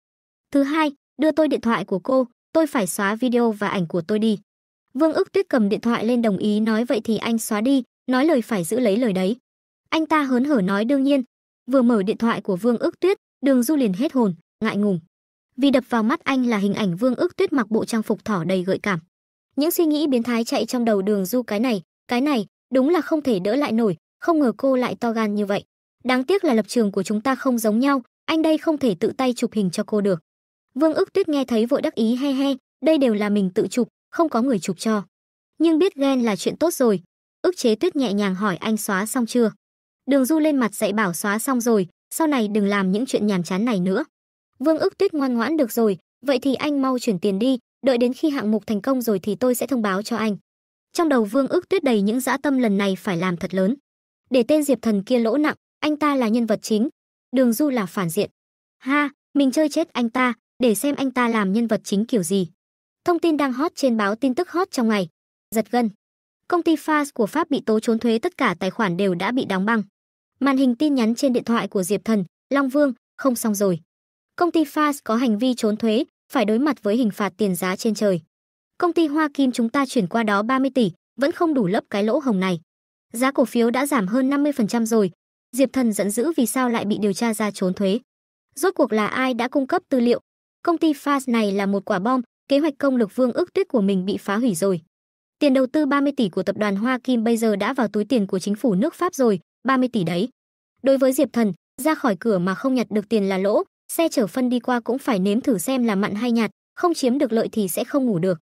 Thứ hai, đưa tôi điện thoại của cô, tôi phải xóa video và ảnh của tôi đi. Vương Ước Tuyết cầm điện thoại lên đồng ý nói vậy thì anh xóa đi, nói lời phải giữ lấy lời đấy. Anh ta hớn hở nói đương nhiên. Vừa mở điện thoại của Vương Ước Tuyết, Đường Du liền hết hồn, ngại ngùng. Vì đập vào mắt anh là hình ảnh Vương Ước Tuyết mặc bộ trang phục thỏ đầy gợi cảm. Những suy nghĩ biến thái chạy trong đầu đường du cái này, cái này, đúng là không thể đỡ lại nổi, không ngờ cô lại to gan như vậy. Đáng tiếc là lập trường của chúng ta không giống nhau, anh đây không thể tự tay chụp hình cho cô được. Vương Ước tuyết nghe thấy vội đắc ý he he, đây đều là mình tự chụp, không có người chụp cho. Nhưng biết ghen là chuyện tốt rồi. Ước chế tuyết nhẹ nhàng hỏi anh xóa xong chưa? Đường du lên mặt dạy bảo xóa xong rồi, sau này đừng làm những chuyện nhàm chán này nữa. Vương Ước tuyết ngoan ngoãn được rồi, vậy thì anh mau chuyển tiền đi, đợi đến khi hạng mục thành công rồi thì tôi sẽ thông báo cho anh trong đầu vương ước tuyết đầy những dã tâm lần này phải làm thật lớn để tên diệp thần kia lỗ nặng anh ta là nhân vật chính đường du là phản diện ha mình chơi chết anh ta để xem anh ta làm nhân vật chính kiểu gì thông tin đang hot trên báo tin tức hot trong ngày giật gân công ty fas của pháp bị tố trốn thuế tất cả tài khoản đều đã bị đóng băng màn hình tin nhắn trên điện thoại của diệp thần long vương không xong rồi công ty fas có hành vi trốn thuế phải đối mặt với hình phạt tiền giá trên trời. Công ty Hoa Kim chúng ta chuyển qua đó 30 tỷ, vẫn không đủ lấp cái lỗ hồng này. Giá cổ phiếu đã giảm hơn 50% rồi. Diệp Thần giận dữ vì sao lại bị điều tra ra trốn thuế. Rốt cuộc là ai đã cung cấp tư liệu? Công ty Fast này là một quả bom, kế hoạch công lực vương ước tuyết của mình bị phá hủy rồi. Tiền đầu tư 30 tỷ của tập đoàn Hoa Kim bây giờ đã vào túi tiền của chính phủ nước Pháp rồi, 30 tỷ đấy. Đối với Diệp Thần, ra khỏi cửa mà không nhặt được tiền là lỗ, Xe chở phân đi qua cũng phải nếm thử xem là mặn hay nhạt, không chiếm được lợi thì sẽ không ngủ được.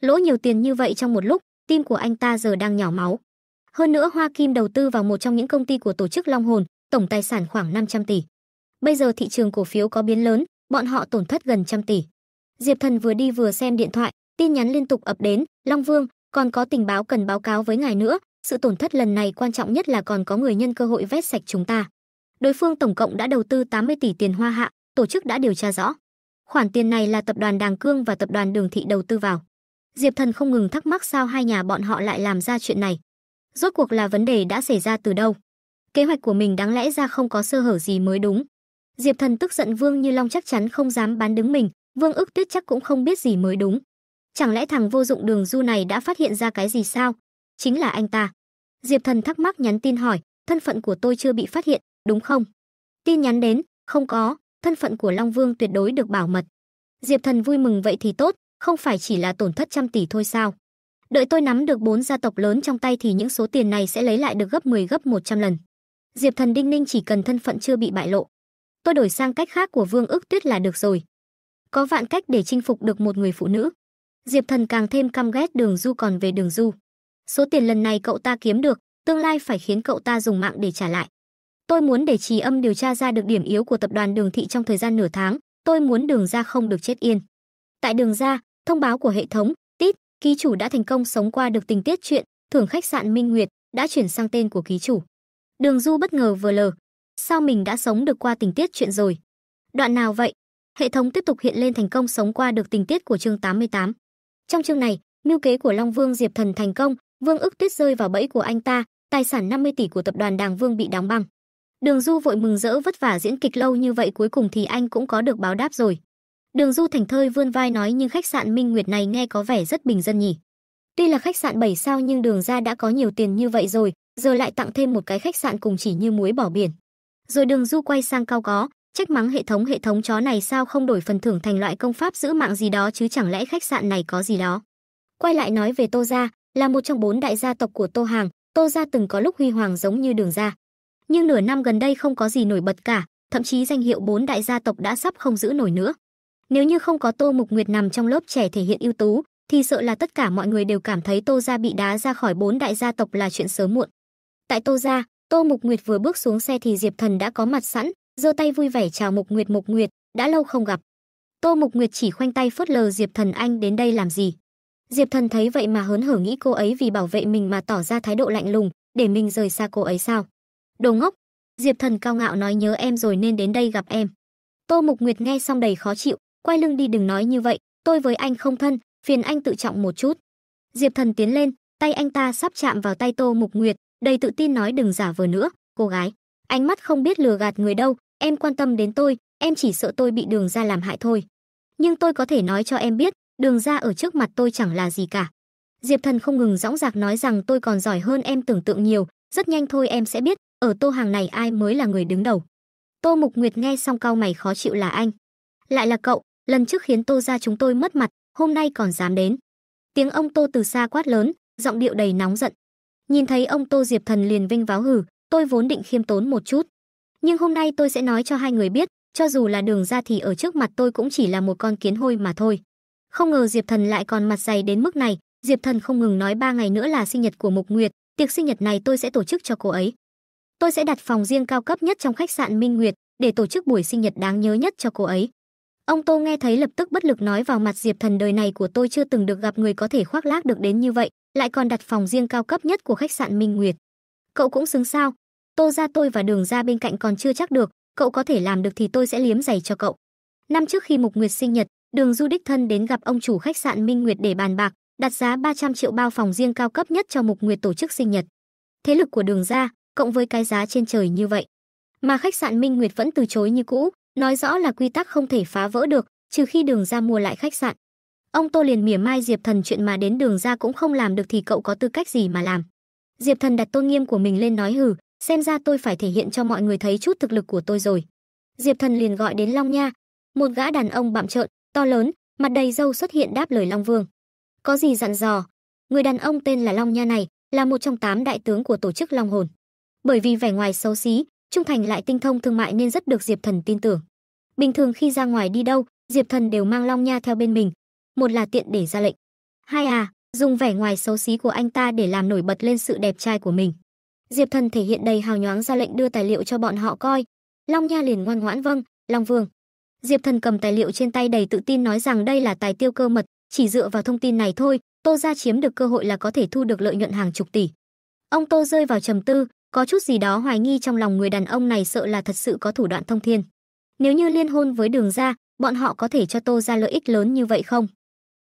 Lỗ nhiều tiền như vậy trong một lúc, tim của anh ta giờ đang nhỏ máu. Hơn nữa Hoa Kim đầu tư vào một trong những công ty của tổ chức Long Hồn, tổng tài sản khoảng 500 tỷ. Bây giờ thị trường cổ phiếu có biến lớn, bọn họ tổn thất gần trăm tỷ. Diệp Thần vừa đi vừa xem điện thoại, tin nhắn liên tục ập đến, "Long Vương, còn có tình báo cần báo cáo với ngài nữa, sự tổn thất lần này quan trọng nhất là còn có người nhân cơ hội vét sạch chúng ta. Đối phương tổng cộng đã đầu tư 80 tỷ tiền hoa hạ, tổ chức đã điều tra rõ. Khoản tiền này là tập đoàn Đàng Cương và tập đoàn Đường Thị đầu tư vào. Diệp Thần không ngừng thắc mắc sao hai nhà bọn họ lại làm ra chuyện này. Rốt cuộc là vấn đề đã xảy ra từ đâu? Kế hoạch của mình đáng lẽ ra không có sơ hở gì mới đúng. Diệp Thần tức giận Vương Như Long chắc chắn không dám bán đứng mình, Vương Ước Tuyết chắc cũng không biết gì mới đúng. Chẳng lẽ thằng vô dụng Đường Du này đã phát hiện ra cái gì sao? Chính là anh ta. Diệp Thần thắc mắc nhắn tin hỏi, thân phận của tôi chưa bị phát hiện, đúng không? Tin nhắn đến, không có, thân phận của Long Vương tuyệt đối được bảo mật. Diệp Thần vui mừng vậy thì tốt, không phải chỉ là tổn thất trăm tỷ thôi sao? Đợi tôi nắm được bốn gia tộc lớn trong tay thì những số tiền này sẽ lấy lại được gấp 10 gấp 100 lần. Diệp Thần Đinh Ninh chỉ cần thân phận chưa bị bại lộ. Tôi đổi sang cách khác của Vương Ước Tuyết là được rồi. Có vạn cách để chinh phục được một người phụ nữ. Diệp Thần càng thêm căm ghét Đường Du còn về Đường Du. Số tiền lần này cậu ta kiếm được, tương lai phải khiến cậu ta dùng mạng để trả lại. Tôi muốn để trì âm điều tra ra được điểm yếu của tập đoàn Đường Thị trong thời gian nửa tháng. Tôi muốn Đường ra không được chết yên. Tại Đường ra, thông báo của hệ thống, tít, ký chủ đã thành công sống qua được tình tiết chuyện, thưởng khách sạn Minh Nguyệt đã chuyển sang tên của ký chủ. Đường Du bất ngờ vừa lờ. Sao mình đã sống được qua tình tiết chuyện rồi? Đoạn nào vậy? Hệ thống tiếp tục hiện lên thành công sống qua được tình tiết của chương 88. Trong chương này, mưu kế của Long Vương Diệp Thần thành công, Vương Ức Tuyết rơi vào bẫy của anh ta, tài sản 50 tỷ của tập đoàn Đàng Vương bị đóng băng. Đường Du vội mừng rỡ vất vả diễn kịch lâu như vậy cuối cùng thì anh cũng có được báo đáp rồi. Đường Du thành thơi vươn vai nói nhưng khách sạn Minh Nguyệt này nghe có vẻ rất bình dân nhỉ. Tuy là khách sạn 7 sao nhưng đường ra đã có nhiều tiền như vậy rồi, giờ lại tặng thêm một cái khách sạn cùng chỉ như muối bỏ biển. Rồi đường Du quay sang cao có, trách mắng hệ thống hệ thống chó này sao không đổi phần thưởng thành loại công pháp giữ mạng gì đó chứ chẳng lẽ khách sạn này có gì đó. Quay lại nói về Tô Gia, là một trong bốn đại gia tộc của Tô Hàng, Tô Gia từng có lúc huy hoàng giống như đường gia nhưng nửa năm gần đây không có gì nổi bật cả, thậm chí danh hiệu bốn đại gia tộc đã sắp không giữ nổi nữa. Nếu như không có Tô Mục Nguyệt nằm trong lớp trẻ thể hiện ưu tú, thì sợ là tất cả mọi người đều cảm thấy Tô gia bị đá ra khỏi bốn đại gia tộc là chuyện sớm muộn. Tại Tô gia, Tô Mục Nguyệt vừa bước xuống xe thì Diệp Thần đã có mặt sẵn, giơ tay vui vẻ chào Mục Nguyệt Mục Nguyệt, đã lâu không gặp. Tô Mục Nguyệt chỉ khoanh tay phớt lờ Diệp Thần anh đến đây làm gì. Diệp Thần thấy vậy mà hớn hở nghĩ cô ấy vì bảo vệ mình mà tỏ ra thái độ lạnh lùng, để mình rời xa cô ấy sao? Đồ ngốc, Diệp Thần cao ngạo nói nhớ em rồi nên đến đây gặp em. Tô Mục Nguyệt nghe xong đầy khó chịu, quay lưng đi đừng nói như vậy, tôi với anh không thân, phiền anh tự trọng một chút. Diệp Thần tiến lên, tay anh ta sắp chạm vào tay Tô Mục Nguyệt, đầy tự tin nói đừng giả vờ nữa, cô gái. Ánh mắt không biết lừa gạt người đâu, em quan tâm đến tôi, em chỉ sợ tôi bị đường ra làm hại thôi. Nhưng tôi có thể nói cho em biết, đường ra ở trước mặt tôi chẳng là gì cả. Diệp Thần không ngừng dõng dạc nói rằng tôi còn giỏi hơn em tưởng tượng nhiều, rất nhanh thôi em sẽ biết, ở tô hàng này ai mới là người đứng đầu. Tô Mục Nguyệt nghe xong cau mày khó chịu là anh. Lại là cậu, lần trước khiến tô ra chúng tôi mất mặt, hôm nay còn dám đến. Tiếng ông Tô từ xa quát lớn, giọng điệu đầy nóng giận. Nhìn thấy ông Tô Diệp Thần liền vinh váo hử, tôi vốn định khiêm tốn một chút. Nhưng hôm nay tôi sẽ nói cho hai người biết, cho dù là đường ra thì ở trước mặt tôi cũng chỉ là một con kiến hôi mà thôi. Không ngờ Diệp Thần lại còn mặt dày đến mức này, Diệp Thần không ngừng nói ba ngày nữa là sinh nhật của Mục Nguyệt, tiệc sinh nhật này tôi sẽ tổ chức cho cô ấy tôi sẽ đặt phòng riêng cao cấp nhất trong khách sạn Minh Nguyệt để tổ chức buổi sinh nhật đáng nhớ nhất cho cô ấy. Ông Tô nghe thấy lập tức bất lực nói vào mặt Diệp Thần đời này của tôi chưa từng được gặp người có thể khoác lác được đến như vậy, lại còn đặt phòng riêng cao cấp nhất của khách sạn Minh Nguyệt. Cậu cũng xứng sao? Tô ra tôi và đường ra bên cạnh còn chưa chắc được, cậu có thể làm được thì tôi sẽ liếm giày cho cậu. Năm trước khi Mục Nguyệt sinh nhật, Đường Du đích thân đến gặp ông chủ khách sạn Minh Nguyệt để bàn bạc, đặt giá 300 triệu bao phòng riêng cao cấp nhất cho Mục Nguyệt tổ chức sinh nhật. Thế lực của Đường gia, cộng với cái giá trên trời như vậy. Mà khách sạn Minh Nguyệt vẫn từ chối như cũ, nói rõ là quy tắc không thể phá vỡ được, trừ khi đường ra mua lại khách sạn. Ông Tô liền mỉa mai Diệp Thần chuyện mà đến đường ra cũng không làm được thì cậu có tư cách gì mà làm. Diệp Thần đặt tôn nghiêm của mình lên nói hừ, xem ra tôi phải thể hiện cho mọi người thấy chút thực lực của tôi rồi. Diệp Thần liền gọi đến Long Nha, một gã đàn ông bạm trợn, to lớn, mặt đầy râu xuất hiện đáp lời Long Vương. Có gì dặn dò? Người đàn ông tên là Long Nha này là một trong tám đại tướng của tổ chức Long Hồn. Bởi vì vẻ ngoài xấu xí, trung thành lại tinh thông thương mại nên rất được Diệp Thần tin tưởng. Bình thường khi ra ngoài đi đâu, Diệp Thần đều mang Long Nha theo bên mình, một là tiện để ra lệnh, hai à, dùng vẻ ngoài xấu xí của anh ta để làm nổi bật lên sự đẹp trai của mình. Diệp Thần thể hiện đầy hào nhoáng ra lệnh đưa tài liệu cho bọn họ coi. Long Nha liền ngoan ngoãn vâng, Long Vương. Diệp Thần cầm tài liệu trên tay đầy tự tin nói rằng đây là tài tiêu cơ mật, chỉ dựa vào thông tin này thôi, Tô gia chiếm được cơ hội là có thể thu được lợi nhuận hàng chục tỷ. Ông Tô rơi vào trầm tư, có chút gì đó hoài nghi trong lòng người đàn ông này sợ là thật sự có thủ đoạn thông thiên. Nếu như liên hôn với Đường gia, bọn họ có thể cho Tô ra lợi ích lớn như vậy không?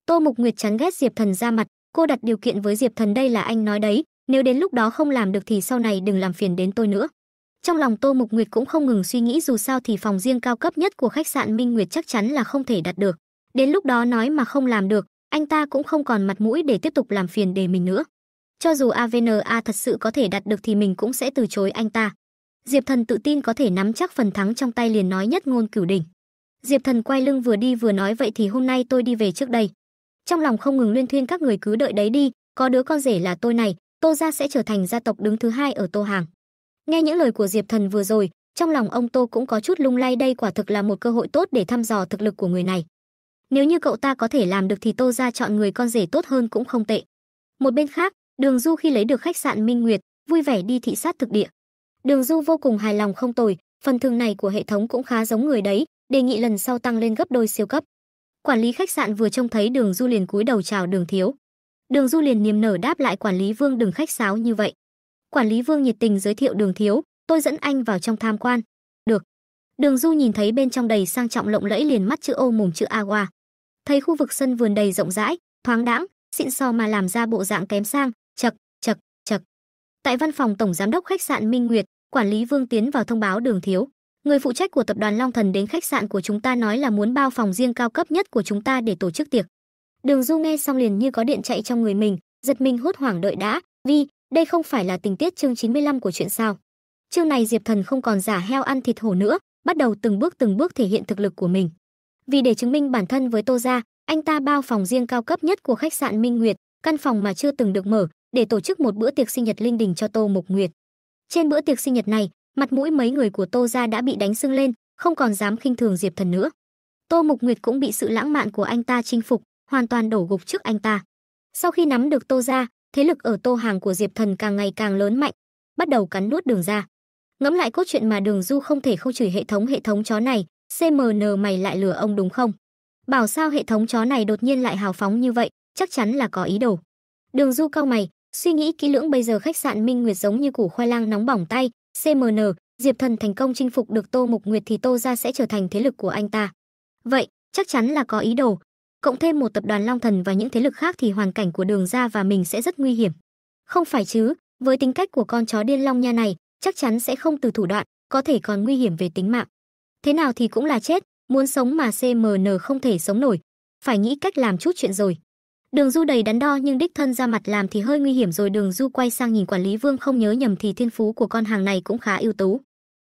Tô Mục Nguyệt chán ghét Diệp Thần ra mặt, cô đặt điều kiện với Diệp Thần đây là anh nói đấy, nếu đến lúc đó không làm được thì sau này đừng làm phiền đến tôi nữa. Trong lòng Tô Mục Nguyệt cũng không ngừng suy nghĩ dù sao thì phòng riêng cao cấp nhất của khách sạn Minh Nguyệt chắc chắn là không thể đặt được. Đến lúc đó nói mà không làm được, anh ta cũng không còn mặt mũi để tiếp tục làm phiền để mình nữa. Cho dù AVNA thật sự có thể đạt được thì mình cũng sẽ từ chối anh ta. Diệp Thần tự tin có thể nắm chắc phần thắng trong tay liền nói nhất ngôn cửu đỉnh. Diệp Thần quay lưng vừa đi vừa nói vậy thì hôm nay tôi đi về trước đây. Trong lòng không ngừng luyên thuyên các người cứ đợi đấy đi, có đứa con rể là tôi này, Tô gia sẽ trở thành gia tộc đứng thứ hai ở Tô Hàng. Nghe những lời của Diệp Thần vừa rồi, trong lòng ông Tô cũng có chút lung lay đây quả thực là một cơ hội tốt để thăm dò thực lực của người này. Nếu như cậu ta có thể làm được thì Tô gia chọn người con rể tốt hơn cũng không tệ. Một bên khác, Đường Du khi lấy được khách sạn Minh Nguyệt, vui vẻ đi thị sát thực địa. Đường Du vô cùng hài lòng không tồi, phần thưởng này của hệ thống cũng khá giống người đấy, đề nghị lần sau tăng lên gấp đôi siêu cấp. Quản lý khách sạn vừa trông thấy Đường Du liền cúi đầu chào Đường thiếu. Đường Du liền niềm nở đáp lại quản lý Vương đừng khách sáo như vậy. Quản lý Vương nhiệt tình giới thiệu Đường thiếu, tôi dẫn anh vào trong tham quan. Được. Đường Du nhìn thấy bên trong đầy sang trọng lộng lẫy liền mắt chữ ô mồm chữ a qua. Thấy khu vực sân vườn đầy rộng rãi, thoáng đãng, xịn sò mà làm ra bộ dạng kém sang, Tại văn phòng tổng giám đốc khách sạn Minh Nguyệt, quản lý Vương Tiến vào thông báo Đường Thiếu, người phụ trách của tập đoàn Long Thần đến khách sạn của chúng ta nói là muốn bao phòng riêng cao cấp nhất của chúng ta để tổ chức tiệc. Đường Du nghe xong liền như có điện chạy trong người mình, giật mình hốt hoảng đợi đã, vì đây không phải là tình tiết chương 95 của chuyện sao? Chương này Diệp Thần không còn giả heo ăn thịt hổ nữa, bắt đầu từng bước từng bước thể hiện thực lực của mình. Vì để chứng minh bản thân với Tô gia, anh ta bao phòng riêng cao cấp nhất của khách sạn Minh Nguyệt, căn phòng mà chưa từng được mở, để tổ chức một bữa tiệc sinh nhật linh đình cho Tô Mộc Nguyệt. Trên bữa tiệc sinh nhật này, mặt mũi mấy người của Tô gia đã bị đánh sưng lên, không còn dám khinh thường Diệp Thần nữa. Tô Mộc Nguyệt cũng bị sự lãng mạn của anh ta chinh phục, hoàn toàn đổ gục trước anh ta. Sau khi nắm được Tô gia, thế lực ở Tô hàng của Diệp Thần càng ngày càng lớn mạnh, bắt đầu cắn nuốt Đường gia. Ngẫm lại cốt truyện mà Đường Du không thể không chửi hệ thống hệ thống chó này, CMN mày lại lừa ông đúng không? Bảo sao hệ thống chó này đột nhiên lại hào phóng như vậy, chắc chắn là có ý đồ. Đường Du cau mày, Suy nghĩ kỹ lưỡng bây giờ khách sạn Minh Nguyệt giống như củ khoai lang nóng bỏng tay, CMN, Diệp Thần thành công chinh phục được Tô Mục Nguyệt thì Tô gia sẽ trở thành thế lực của anh ta. Vậy, chắc chắn là có ý đồ. Cộng thêm một tập đoàn Long Thần và những thế lực khác thì hoàn cảnh của Đường gia và mình sẽ rất nguy hiểm. Không phải chứ, với tính cách của con chó điên long nha này, chắc chắn sẽ không từ thủ đoạn, có thể còn nguy hiểm về tính mạng. Thế nào thì cũng là chết, muốn sống mà CMN không thể sống nổi, phải nghĩ cách làm chút chuyện rồi. Đường Du đầy đắn đo nhưng đích thân ra mặt làm thì hơi nguy hiểm rồi Đường Du quay sang nhìn quản lý Vương không nhớ nhầm thì thiên phú của con hàng này cũng khá ưu tú.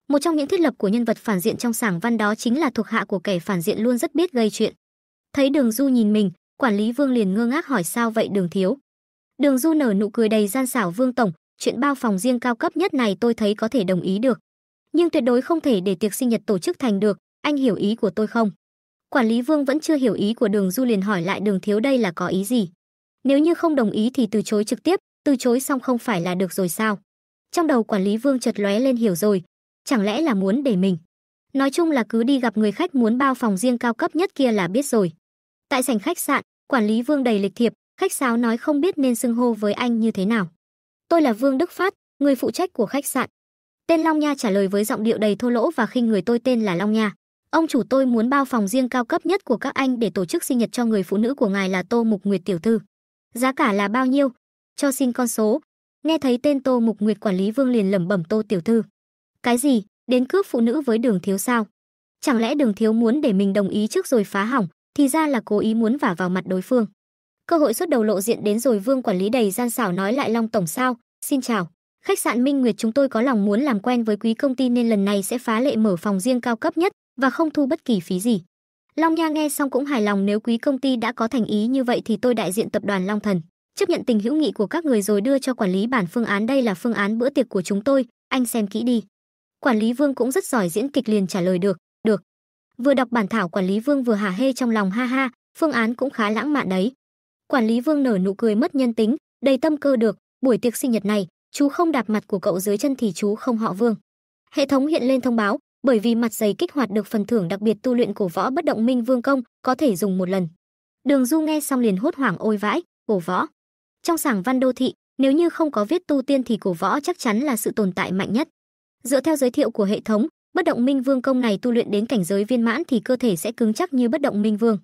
Một trong những thiết lập của nhân vật phản diện trong sảng văn đó chính là thuộc hạ của kẻ phản diện luôn rất biết gây chuyện. Thấy Đường Du nhìn mình, quản lý Vương liền ngơ ngác hỏi sao vậy Đường thiếu? Đường Du nở nụ cười đầy gian xảo Vương tổng, chuyện bao phòng riêng cao cấp nhất này tôi thấy có thể đồng ý được, nhưng tuyệt đối không thể để tiệc sinh nhật tổ chức thành được, anh hiểu ý của tôi không? Quản lý Vương vẫn chưa hiểu ý của Đường Du liền hỏi lại Đường Thiếu đây là có ý gì. Nếu như không đồng ý thì từ chối trực tiếp, từ chối xong không phải là được rồi sao? Trong đầu quản lý Vương chợt lóe lên hiểu rồi, chẳng lẽ là muốn để mình. Nói chung là cứ đi gặp người khách muốn bao phòng riêng cao cấp nhất kia là biết rồi. Tại sảnh khách sạn, quản lý Vương đầy lịch thiệp, khách sáo nói không biết nên xưng hô với anh như thế nào. Tôi là Vương Đức Phát, người phụ trách của khách sạn. Tên Long Nha trả lời với giọng điệu đầy thô lỗ và khinh người tôi tên là Long Nha. Ông chủ tôi muốn bao phòng riêng cao cấp nhất của các anh để tổ chức sinh nhật cho người phụ nữ của ngài là Tô Mục Nguyệt tiểu thư. Giá cả là bao nhiêu? Cho xin con số. Nghe thấy tên Tô Mục Nguyệt quản lý Vương liền lẩm bẩm Tô tiểu thư. Cái gì? Đến cướp phụ nữ với Đường thiếu sao? Chẳng lẽ Đường thiếu muốn để mình đồng ý trước rồi phá hỏng, thì ra là cố ý muốn vả vào mặt đối phương. Cơ hội xuất đầu lộ diện đến rồi Vương quản lý đầy gian xảo nói lại Long tổng sao? Xin chào. Khách sạn Minh Nguyệt chúng tôi có lòng muốn làm quen với quý công ty nên lần này sẽ phá lệ mở phòng riêng cao cấp nhất, và không thu bất kỳ phí gì. Long Nha nghe xong cũng hài lòng nếu quý công ty đã có thành ý như vậy thì tôi đại diện tập đoàn Long Thần, chấp nhận tình hữu nghị của các người rồi đưa cho quản lý bản phương án đây là phương án bữa tiệc của chúng tôi, anh xem kỹ đi. Quản lý Vương cũng rất giỏi diễn kịch liền trả lời được, được. Vừa đọc bản thảo quản lý Vương vừa hả hê trong lòng ha ha, phương án cũng khá lãng mạn đấy. Quản lý Vương nở nụ cười mất nhân tính, đầy tâm cơ được, buổi tiệc sinh nhật này, chú không đạp mặt của cậu dưới chân thì chú không họ Vương. Hệ thống hiện lên thông báo, bởi vì mặt giày kích hoạt được phần thưởng đặc biệt tu luyện cổ võ bất động minh vương công, có thể dùng một lần. Đường Du nghe xong liền hốt hoảng ôi vãi, cổ võ. Trong sảng văn đô thị, nếu như không có viết tu tiên thì cổ võ chắc chắn là sự tồn tại mạnh nhất. Dựa theo giới thiệu của hệ thống, bất động minh vương công này tu luyện đến cảnh giới viên mãn thì cơ thể sẽ cứng chắc như bất động minh vương.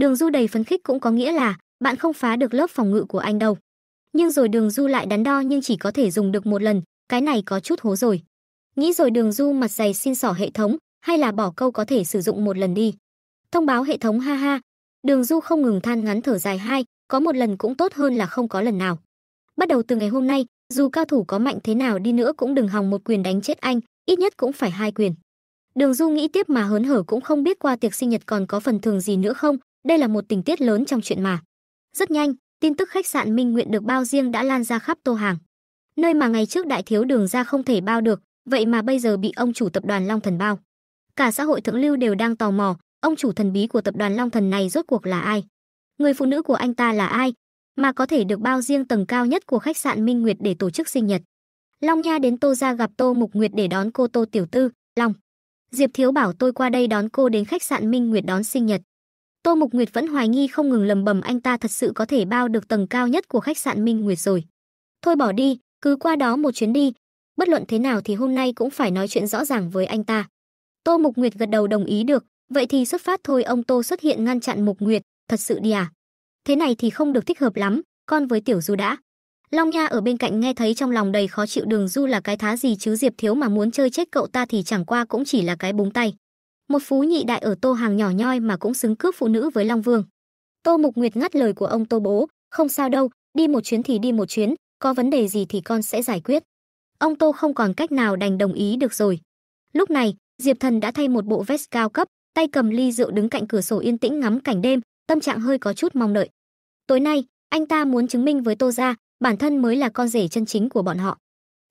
Đường Du đầy phấn khích cũng có nghĩa là bạn không phá được lớp phòng ngự của anh đâu. Nhưng rồi Đường Du lại đắn đo nhưng chỉ có thể dùng được một lần, cái này có chút hố rồi. Nghĩ rồi đường du mặt dày xin sỏ hệ thống, hay là bỏ câu có thể sử dụng một lần đi. Thông báo hệ thống ha ha. Đường du không ngừng than ngắn thở dài hai, có một lần cũng tốt hơn là không có lần nào. Bắt đầu từ ngày hôm nay, dù cao thủ có mạnh thế nào đi nữa cũng đừng hòng một quyền đánh chết anh, ít nhất cũng phải hai quyền. Đường Du nghĩ tiếp mà hớn hở cũng không biết qua tiệc sinh nhật còn có phần thưởng gì nữa không, đây là một tình tiết lớn trong chuyện mà. Rất nhanh, tin tức khách sạn Minh Nguyện được bao riêng đã lan ra khắp Tô Hàng. Nơi mà ngày trước đại thiếu đường ra không thể bao được, vậy mà bây giờ bị ông chủ tập đoàn Long Thần bao. Cả xã hội thượng lưu đều đang tò mò, ông chủ thần bí của tập đoàn Long Thần này rốt cuộc là ai? Người phụ nữ của anh ta là ai? Mà có thể được bao riêng tầng cao nhất của khách sạn Minh Nguyệt để tổ chức sinh nhật. Long Nha đến Tô gia gặp Tô Mục Nguyệt để đón cô Tô Tiểu Tư, Long. Diệp Thiếu bảo tôi qua đây đón cô đến khách sạn Minh Nguyệt đón sinh nhật. Tô Mục Nguyệt vẫn hoài nghi không ngừng lầm bầm anh ta thật sự có thể bao được tầng cao nhất của khách sạn Minh Nguyệt rồi. Thôi bỏ đi, cứ qua đó một chuyến đi, bất luận thế nào thì hôm nay cũng phải nói chuyện rõ ràng với anh ta. Tô Mục Nguyệt gật đầu đồng ý được, vậy thì xuất phát thôi ông Tô xuất hiện ngăn chặn Mục Nguyệt, thật sự đi à? Thế này thì không được thích hợp lắm, con với Tiểu Du đã. Long Nha ở bên cạnh nghe thấy trong lòng đầy khó chịu Đường Du là cái thá gì chứ Diệp Thiếu mà muốn chơi chết cậu ta thì chẳng qua cũng chỉ là cái búng tay. Một phú nhị đại ở Tô hàng nhỏ nhoi mà cũng xứng cướp phụ nữ với Long Vương. Tô Mục Nguyệt ngắt lời của ông Tô Bố, không sao đâu, đi một chuyến thì đi một chuyến, có vấn đề gì thì con sẽ giải quyết. Ông Tô không còn cách nào đành đồng ý được rồi. Lúc này, Diệp Thần đã thay một bộ vest cao cấp, tay cầm ly rượu đứng cạnh cửa sổ yên tĩnh ngắm cảnh đêm, tâm trạng hơi có chút mong đợi. Tối nay, anh ta muốn chứng minh với Tô gia, bản thân mới là con rể chân chính của bọn họ.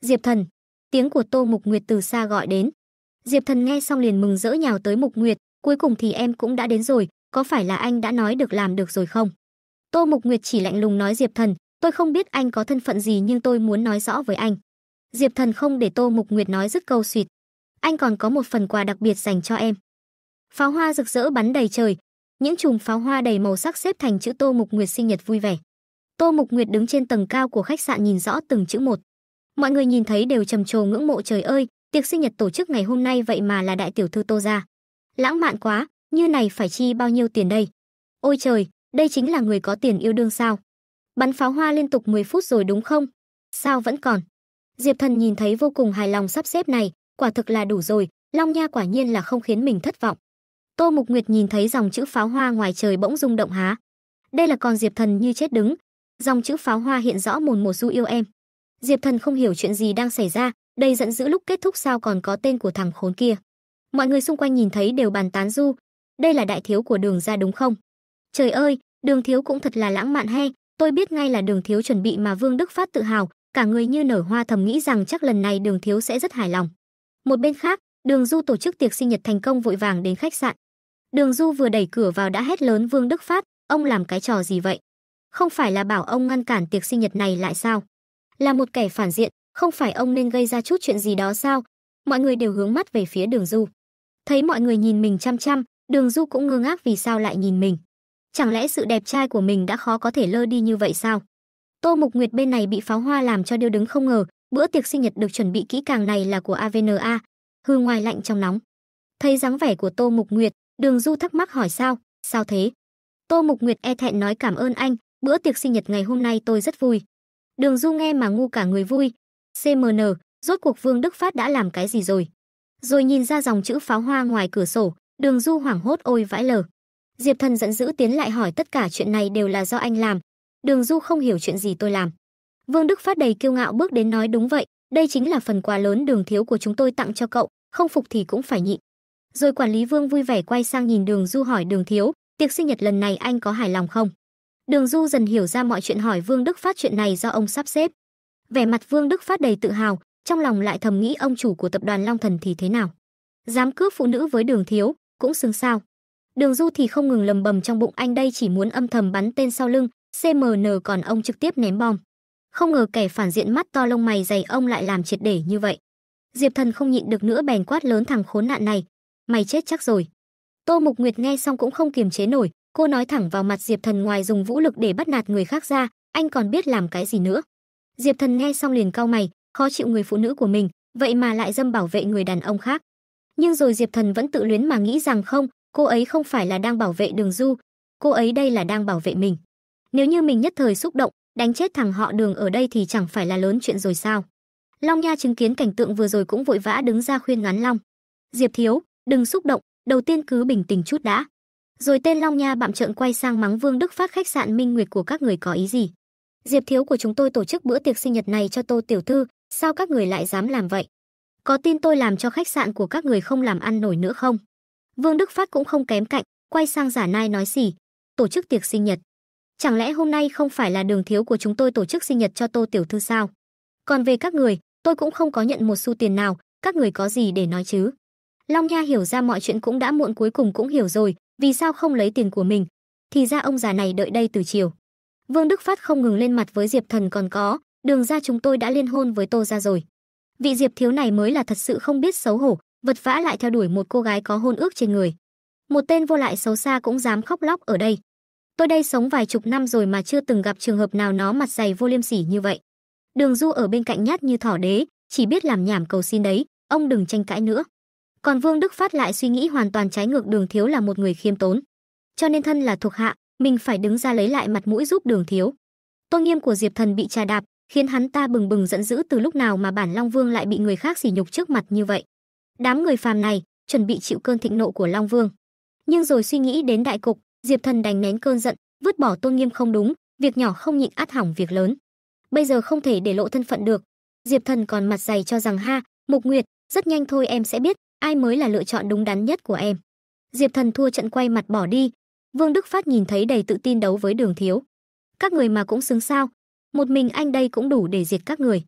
Diệp Thần, tiếng của Tô Mục Nguyệt từ xa gọi đến. Diệp Thần nghe xong liền mừng rỡ nhào tới Mục Nguyệt, cuối cùng thì em cũng đã đến rồi, có phải là anh đã nói được làm được rồi không? Tô Mục Nguyệt chỉ lạnh lùng nói Diệp Thần, tôi không biết anh có thân phận gì nhưng tôi muốn nói rõ với anh. Diệp Thần không để Tô Mục Nguyệt nói dứt câu suyệt. Anh còn có một phần quà đặc biệt dành cho em. Pháo hoa rực rỡ bắn đầy trời, những chùm pháo hoa đầy màu sắc xếp thành chữ Tô Mục Nguyệt sinh nhật vui vẻ. Tô Mục Nguyệt đứng trên tầng cao của khách sạn nhìn rõ từng chữ một. Mọi người nhìn thấy đều trầm trồ ngưỡng mộ trời ơi, tiệc sinh nhật tổ chức ngày hôm nay vậy mà là đại tiểu thư Tô gia. Lãng mạn quá, như này phải chi bao nhiêu tiền đây? Ôi trời, đây chính là người có tiền yêu đương sao? Bắn pháo hoa liên tục 10 phút rồi đúng không? Sao vẫn còn? Diệp Thần nhìn thấy vô cùng hài lòng sắp xếp này, quả thực là đủ rồi, Long Nha quả nhiên là không khiến mình thất vọng. Tô Mục Nguyệt nhìn thấy dòng chữ pháo hoa ngoài trời bỗng rung động há. Đây là con Diệp Thần như chết đứng, dòng chữ pháo hoa hiện rõ mồn một du yêu em. Diệp Thần không hiểu chuyện gì đang xảy ra, đây giận dữ lúc kết thúc sao còn có tên của thằng khốn kia. Mọi người xung quanh nhìn thấy đều bàn tán du, đây là đại thiếu của đường gia đúng không? Trời ơi, đường thiếu cũng thật là lãng mạn he, tôi biết ngay là đường thiếu chuẩn bị mà Vương Đức Phát tự hào, cả người như nở hoa thầm nghĩ rằng chắc lần này đường thiếu sẽ rất hài lòng. Một bên khác, đường du tổ chức tiệc sinh nhật thành công vội vàng đến khách sạn. Đường du vừa đẩy cửa vào đã hét lớn Vương Đức Phát, ông làm cái trò gì vậy? Không phải là bảo ông ngăn cản tiệc sinh nhật này lại sao? Là một kẻ phản diện, không phải ông nên gây ra chút chuyện gì đó sao? Mọi người đều hướng mắt về phía đường du. Thấy mọi người nhìn mình chăm chăm, đường du cũng ngơ ngác vì sao lại nhìn mình. Chẳng lẽ sự đẹp trai của mình đã khó có thể lơ đi như vậy sao? Tô Mục Nguyệt bên này bị pháo hoa làm cho điêu đứng không ngờ, bữa tiệc sinh nhật được chuẩn bị kỹ càng này là của AVNA, hư ngoài lạnh trong nóng. Thấy dáng vẻ của Tô Mục Nguyệt, Đường Du thắc mắc hỏi sao, sao thế? Tô Mục Nguyệt e thẹn nói cảm ơn anh, bữa tiệc sinh nhật ngày hôm nay tôi rất vui. Đường Du nghe mà ngu cả người vui. CMN, rốt cuộc Vương Đức Phát đã làm cái gì rồi? Rồi nhìn ra dòng chữ pháo hoa ngoài cửa sổ, Đường Du hoảng hốt ôi vãi lờ. Diệp Thần giận dữ tiến lại hỏi tất cả chuyện này đều là do anh làm, Đường Du không hiểu chuyện gì tôi làm. Vương Đức Phát đầy kiêu ngạo bước đến nói đúng vậy, đây chính là phần quà lớn đường thiếu của chúng tôi tặng cho cậu, không phục thì cũng phải nhịn. Rồi quản lý Vương vui vẻ quay sang nhìn Đường Du hỏi Đường thiếu, tiệc sinh nhật lần này anh có hài lòng không? Đường Du dần hiểu ra mọi chuyện hỏi Vương Đức Phát chuyện này do ông sắp xếp. Vẻ mặt Vương Đức Phát đầy tự hào, trong lòng lại thầm nghĩ ông chủ của tập đoàn Long Thần thì thế nào? Dám cướp phụ nữ với Đường thiếu, cũng xứng sao. Đường Du thì không ngừng lầm bầm trong bụng anh đây chỉ muốn âm thầm bắn tên sau lưng, CMN còn ông trực tiếp ném bom. Không ngờ kẻ phản diện mắt to lông mày dày ông lại làm triệt để như vậy. Diệp Thần không nhịn được nữa bèn quát lớn thằng khốn nạn này, mày chết chắc rồi. Tô Mục Nguyệt nghe xong cũng không kiềm chế nổi, cô nói thẳng vào mặt Diệp Thần ngoài dùng vũ lực để bắt nạt người khác ra, anh còn biết làm cái gì nữa. Diệp Thần nghe xong liền cau mày, khó chịu người phụ nữ của mình, vậy mà lại dâm bảo vệ người đàn ông khác. Nhưng rồi Diệp Thần vẫn tự luyến mà nghĩ rằng không, cô ấy không phải là đang bảo vệ Đường Du, cô ấy đây là đang bảo vệ mình. Nếu như mình nhất thời xúc động, đánh chết thằng họ Đường ở đây thì chẳng phải là lớn chuyện rồi sao? Long Nha chứng kiến cảnh tượng vừa rồi cũng vội vã đứng ra khuyên ngắn Long. Diệp thiếu, đừng xúc động, đầu tiên cứ bình tĩnh chút đã. Rồi tên Long Nha bạm trợn quay sang mắng Vương Đức Phát khách sạn Minh Nguyệt của các người có ý gì? Diệp thiếu của chúng tôi tổ chức bữa tiệc sinh nhật này cho Tô tiểu thư, sao các người lại dám làm vậy? Có tin tôi làm cho khách sạn của các người không làm ăn nổi nữa không? Vương Đức Phát cũng không kém cạnh, quay sang giả nai nói gì? Tổ chức tiệc sinh nhật chẳng lẽ hôm nay không phải là đường thiếu của chúng tôi tổ chức sinh nhật cho Tô tiểu thư sao? Còn về các người, tôi cũng không có nhận một xu tiền nào, các người có gì để nói chứ? Long Nha hiểu ra mọi chuyện cũng đã muộn cuối cùng cũng hiểu rồi, vì sao không lấy tiền của mình? Thì ra ông già này đợi đây từ chiều. Vương Đức Phát không ngừng lên mặt với Diệp Thần còn có, đường ra chúng tôi đã liên hôn với Tô ra rồi. Vị Diệp thiếu này mới là thật sự không biết xấu hổ, vật vã lại theo đuổi một cô gái có hôn ước trên người. Một tên vô lại xấu xa cũng dám khóc lóc ở đây, Tôi đây sống vài chục năm rồi mà chưa từng gặp trường hợp nào nó mặt dày vô liêm sỉ như vậy. Đường Du ở bên cạnh nhát như thỏ đế, chỉ biết làm nhảm cầu xin đấy, ông đừng tranh cãi nữa. Còn Vương Đức Phát lại suy nghĩ hoàn toàn trái ngược Đường Thiếu là một người khiêm tốn. Cho nên thân là thuộc hạ, mình phải đứng ra lấy lại mặt mũi giúp Đường Thiếu. Tôn nghiêm của Diệp Thần bị trà đạp, khiến hắn ta bừng bừng giận dữ từ lúc nào mà bản Long Vương lại bị người khác sỉ nhục trước mặt như vậy. Đám người phàm này, chuẩn bị chịu cơn thịnh nộ của Long Vương. Nhưng rồi suy nghĩ đến đại cục, diệp thần đánh nén cơn giận vứt bỏ tôn nghiêm không đúng việc nhỏ không nhịn át hỏng việc lớn bây giờ không thể để lộ thân phận được diệp thần còn mặt dày cho rằng ha mục nguyệt rất nhanh thôi em sẽ biết ai mới là lựa chọn đúng đắn nhất của em diệp thần thua trận quay mặt bỏ đi vương đức phát nhìn thấy đầy tự tin đấu với đường thiếu các người mà cũng xứng sao một mình anh đây cũng đủ để diệt các người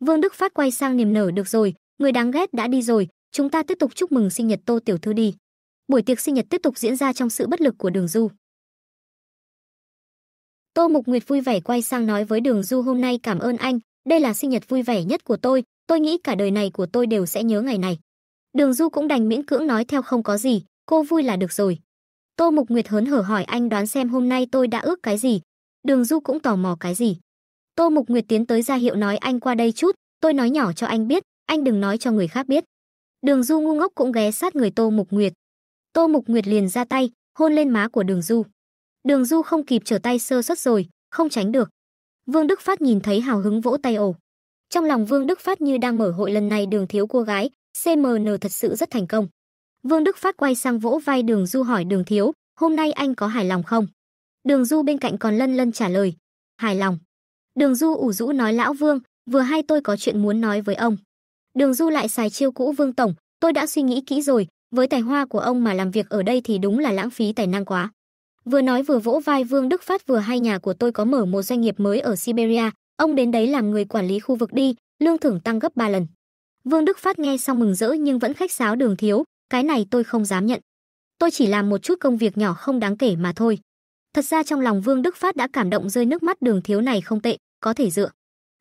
vương đức phát quay sang niềm nở được rồi người đáng ghét đã đi rồi chúng ta tiếp tục chúc mừng sinh nhật tô tiểu thư đi buổi tiệc sinh nhật tiếp tục diễn ra trong sự bất lực của Đường Du. Tô Mục Nguyệt vui vẻ quay sang nói với Đường Du hôm nay cảm ơn anh, đây là sinh nhật vui vẻ nhất của tôi, tôi nghĩ cả đời này của tôi đều sẽ nhớ ngày này. Đường Du cũng đành miễn cưỡng nói theo không có gì, cô vui là được rồi. Tô Mục Nguyệt hớn hở hỏi anh đoán xem hôm nay tôi đã ước cái gì. Đường Du cũng tò mò cái gì. Tô Mục Nguyệt tiến tới ra hiệu nói anh qua đây chút, tôi nói nhỏ cho anh biết, anh đừng nói cho người khác biết. Đường Du ngu ngốc cũng ghé sát người Tô Mục Nguyệt, Tô Mục Nguyệt liền ra tay, hôn lên má của Đường Du. Đường Du không kịp trở tay sơ suất rồi, không tránh được. Vương Đức Phát nhìn thấy hào hứng vỗ tay ổ. Trong lòng Vương Đức Phát như đang mở hội lần này đường thiếu cô gái, CMN thật sự rất thành công. Vương Đức Phát quay sang vỗ vai Đường Du hỏi Đường thiếu, hôm nay anh có hài lòng không? Đường Du bên cạnh còn lân lân trả lời, hài lòng. Đường Du ủ rũ nói lão Vương, vừa hay tôi có chuyện muốn nói với ông. Đường Du lại xài chiêu cũ Vương Tổng, tôi đã suy nghĩ kỹ rồi, với tài hoa của ông mà làm việc ở đây thì đúng là lãng phí tài năng quá. Vừa nói vừa vỗ vai Vương Đức Phát vừa hay nhà của tôi có mở một doanh nghiệp mới ở Siberia, ông đến đấy làm người quản lý khu vực đi, lương thưởng tăng gấp 3 lần. Vương Đức Phát nghe xong mừng rỡ nhưng vẫn khách sáo đường thiếu, cái này tôi không dám nhận. Tôi chỉ làm một chút công việc nhỏ không đáng kể mà thôi. Thật ra trong lòng Vương Đức Phát đã cảm động rơi nước mắt đường thiếu này không tệ, có thể dựa.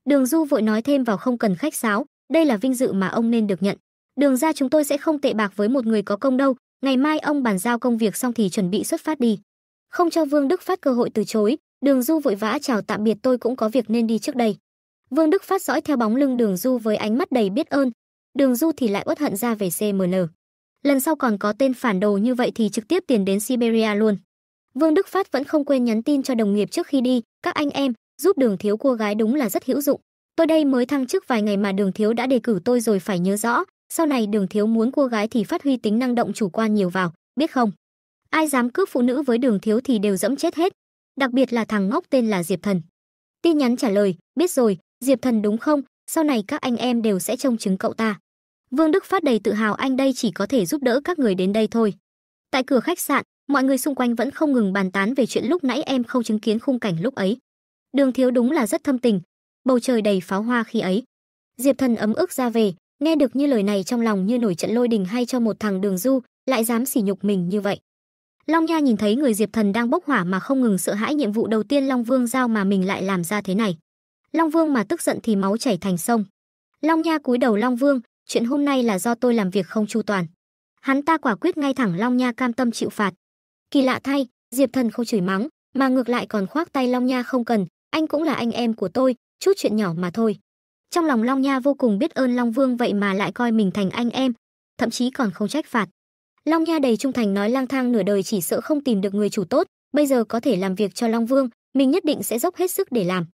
Đường Du vội nói thêm vào không cần khách sáo, đây là vinh dự mà ông nên được nhận đường ra chúng tôi sẽ không tệ bạc với một người có công đâu ngày mai ông bàn giao công việc xong thì chuẩn bị xuất phát đi không cho vương đức phát cơ hội từ chối đường du vội vã chào tạm biệt tôi cũng có việc nên đi trước đây vương đức phát dõi theo bóng lưng đường du với ánh mắt đầy biết ơn đường du thì lại uất hận ra về cml lần sau còn có tên phản đồ như vậy thì trực tiếp tiền đến siberia luôn vương đức phát vẫn không quên nhắn tin cho đồng nghiệp trước khi đi các anh em giúp đường thiếu cô gái đúng là rất hữu dụng tôi đây mới thăng chức vài ngày mà đường thiếu đã đề cử tôi rồi phải nhớ rõ sau này đường thiếu muốn cô gái thì phát huy tính năng động chủ quan nhiều vào biết không ai dám cướp phụ nữ với đường thiếu thì đều dẫm chết hết đặc biệt là thằng ngốc tên là diệp thần tin nhắn trả lời biết rồi diệp thần đúng không sau này các anh em đều sẽ trông chứng cậu ta vương đức phát đầy tự hào anh đây chỉ có thể giúp đỡ các người đến đây thôi tại cửa khách sạn mọi người xung quanh vẫn không ngừng bàn tán về chuyện lúc nãy em không chứng kiến khung cảnh lúc ấy đường thiếu đúng là rất thâm tình bầu trời đầy pháo hoa khi ấy diệp thần ấm ức ra về nghe được như lời này trong lòng như nổi trận lôi đình hay cho một thằng đường du lại dám sỉ nhục mình như vậy long nha nhìn thấy người diệp thần đang bốc hỏa mà không ngừng sợ hãi nhiệm vụ đầu tiên long vương giao mà mình lại làm ra thế này long vương mà tức giận thì máu chảy thành sông long nha cúi đầu long vương chuyện hôm nay là do tôi làm việc không chu toàn hắn ta quả quyết ngay thẳng long nha cam tâm chịu phạt kỳ lạ thay diệp thần không chửi mắng mà ngược lại còn khoác tay long nha không cần anh cũng là anh em của tôi chút chuyện nhỏ mà thôi trong lòng Long Nha vô cùng biết ơn Long Vương vậy mà lại coi mình thành anh em, thậm chí còn không trách phạt. Long Nha đầy trung thành nói lang thang nửa đời chỉ sợ không tìm được người chủ tốt, bây giờ có thể làm việc cho Long Vương, mình nhất định sẽ dốc hết sức để làm.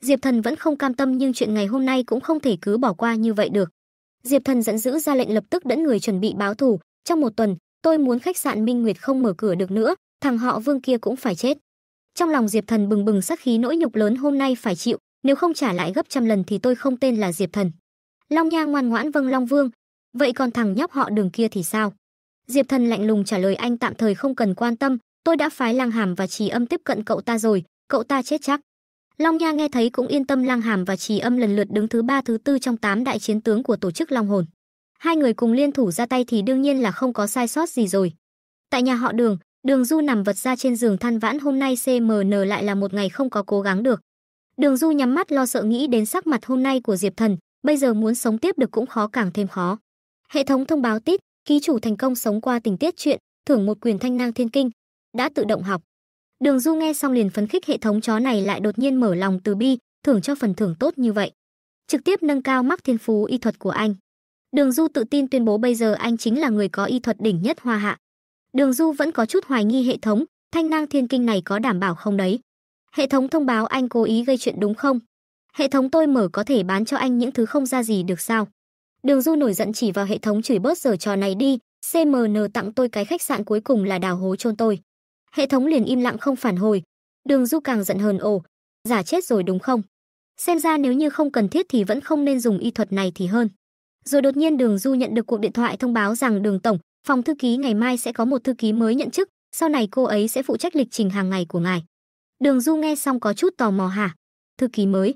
Diệp Thần vẫn không cam tâm nhưng chuyện ngày hôm nay cũng không thể cứ bỏ qua như vậy được. Diệp Thần dẫn giữ ra lệnh lập tức dẫn người chuẩn bị báo thù, trong một tuần, tôi muốn khách sạn Minh Nguyệt không mở cửa được nữa, thằng họ Vương kia cũng phải chết. Trong lòng Diệp Thần bừng bừng sát khí nỗi nhục lớn hôm nay phải chịu, nếu không trả lại gấp trăm lần thì tôi không tên là Diệp Thần. Long Nha ngoan ngoãn vâng Long Vương, vậy còn thằng nhóc họ đường kia thì sao? Diệp Thần lạnh lùng trả lời anh tạm thời không cần quan tâm, tôi đã phái Lang Hàm và Trì Âm tiếp cận cậu ta rồi, cậu ta chết chắc. Long Nha nghe thấy cũng yên tâm Lang Hàm và Trì Âm lần lượt đứng thứ ba thứ tư trong tám đại chiến tướng của tổ chức Long Hồn. Hai người cùng liên thủ ra tay thì đương nhiên là không có sai sót gì rồi. Tại nhà họ Đường, Đường Du nằm vật ra trên giường than vãn hôm nay CMN lại là một ngày không có cố gắng được. Đường Du nhắm mắt lo sợ nghĩ đến sắc mặt hôm nay của Diệp Thần, bây giờ muốn sống tiếp được cũng khó càng thêm khó. Hệ thống thông báo tít, ký chủ thành công sống qua tình tiết chuyện, thưởng một quyền thanh nang thiên kinh, đã tự động học. Đường Du nghe xong liền phấn khích hệ thống chó này lại đột nhiên mở lòng từ bi, thưởng cho phần thưởng tốt như vậy. Trực tiếp nâng cao mắc thiên phú y thuật của anh. Đường Du tự tin tuyên bố bây giờ anh chính là người có y thuật đỉnh nhất hoa hạ. Đường Du vẫn có chút hoài nghi hệ thống, thanh nang thiên kinh này có đảm bảo không đấy. Hệ thống thông báo anh cố ý gây chuyện đúng không? Hệ thống tôi mở có thể bán cho anh những thứ không ra gì được sao? Đường Du nổi giận chỉ vào hệ thống chửi bớt giờ trò này đi, CMN tặng tôi cái khách sạn cuối cùng là đào hố chôn tôi. Hệ thống liền im lặng không phản hồi. Đường Du càng giận hờn ồ, giả chết rồi đúng không? Xem ra nếu như không cần thiết thì vẫn không nên dùng y thuật này thì hơn. Rồi đột nhiên Đường Du nhận được cuộc điện thoại thông báo rằng Đường tổng, phòng thư ký ngày mai sẽ có một thư ký mới nhận chức, sau này cô ấy sẽ phụ trách lịch trình hàng ngày của ngài. Đường Du nghe xong có chút tò mò hả? Thư ký mới.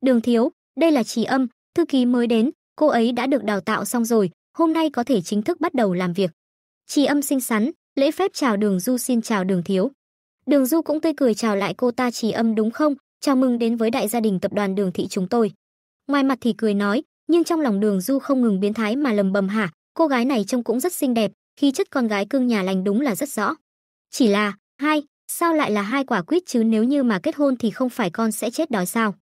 Đường thiếu, đây là trì âm, thư ký mới đến, cô ấy đã được đào tạo xong rồi, hôm nay có thể chính thức bắt đầu làm việc. Trì âm xinh xắn, lễ phép chào đường Du xin chào đường thiếu. Đường Du cũng tươi cười chào lại cô ta trì âm đúng không, chào mừng đến với đại gia đình tập đoàn đường thị chúng tôi. Ngoài mặt thì cười nói, nhưng trong lòng đường Du không ngừng biến thái mà lầm bầm hả, cô gái này trông cũng rất xinh đẹp, khi chất con gái cưng nhà lành đúng là rất rõ. Chỉ là, hai, Sao lại là hai quả quýt chứ nếu như mà kết hôn thì không phải con sẽ chết đói sao?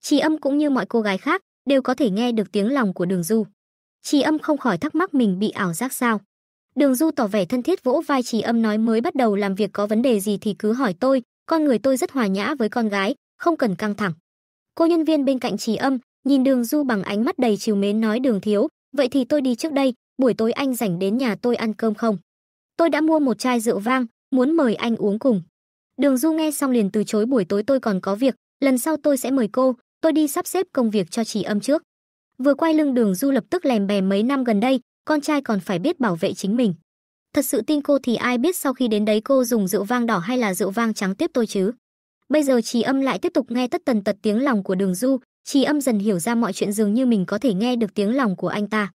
Trì âm cũng như mọi cô gái khác, đều có thể nghe được tiếng lòng của đường du. Trì âm không khỏi thắc mắc mình bị ảo giác sao. Đường du tỏ vẻ thân thiết vỗ vai trì âm nói mới bắt đầu làm việc có vấn đề gì thì cứ hỏi tôi, con người tôi rất hòa nhã với con gái, không cần căng thẳng. Cô nhân viên bên cạnh trì âm, nhìn đường du bằng ánh mắt đầy chiều mến nói đường thiếu, vậy thì tôi đi trước đây, buổi tối anh rảnh đến nhà tôi ăn cơm không? Tôi đã mua một chai rượu vang, muốn mời anh uống cùng. Đường Du nghe xong liền từ chối buổi tối tôi còn có việc, lần sau tôi sẽ mời cô, tôi đi sắp xếp công việc cho chị âm trước. Vừa quay lưng đường Du lập tức lèm bè mấy năm gần đây, con trai còn phải biết bảo vệ chính mình. Thật sự tin cô thì ai biết sau khi đến đấy cô dùng rượu vang đỏ hay là rượu vang trắng tiếp tôi chứ. Bây giờ trì âm lại tiếp tục nghe tất tần tật tiếng lòng của đường Du, trì âm dần hiểu ra mọi chuyện dường như mình có thể nghe được tiếng lòng của anh ta.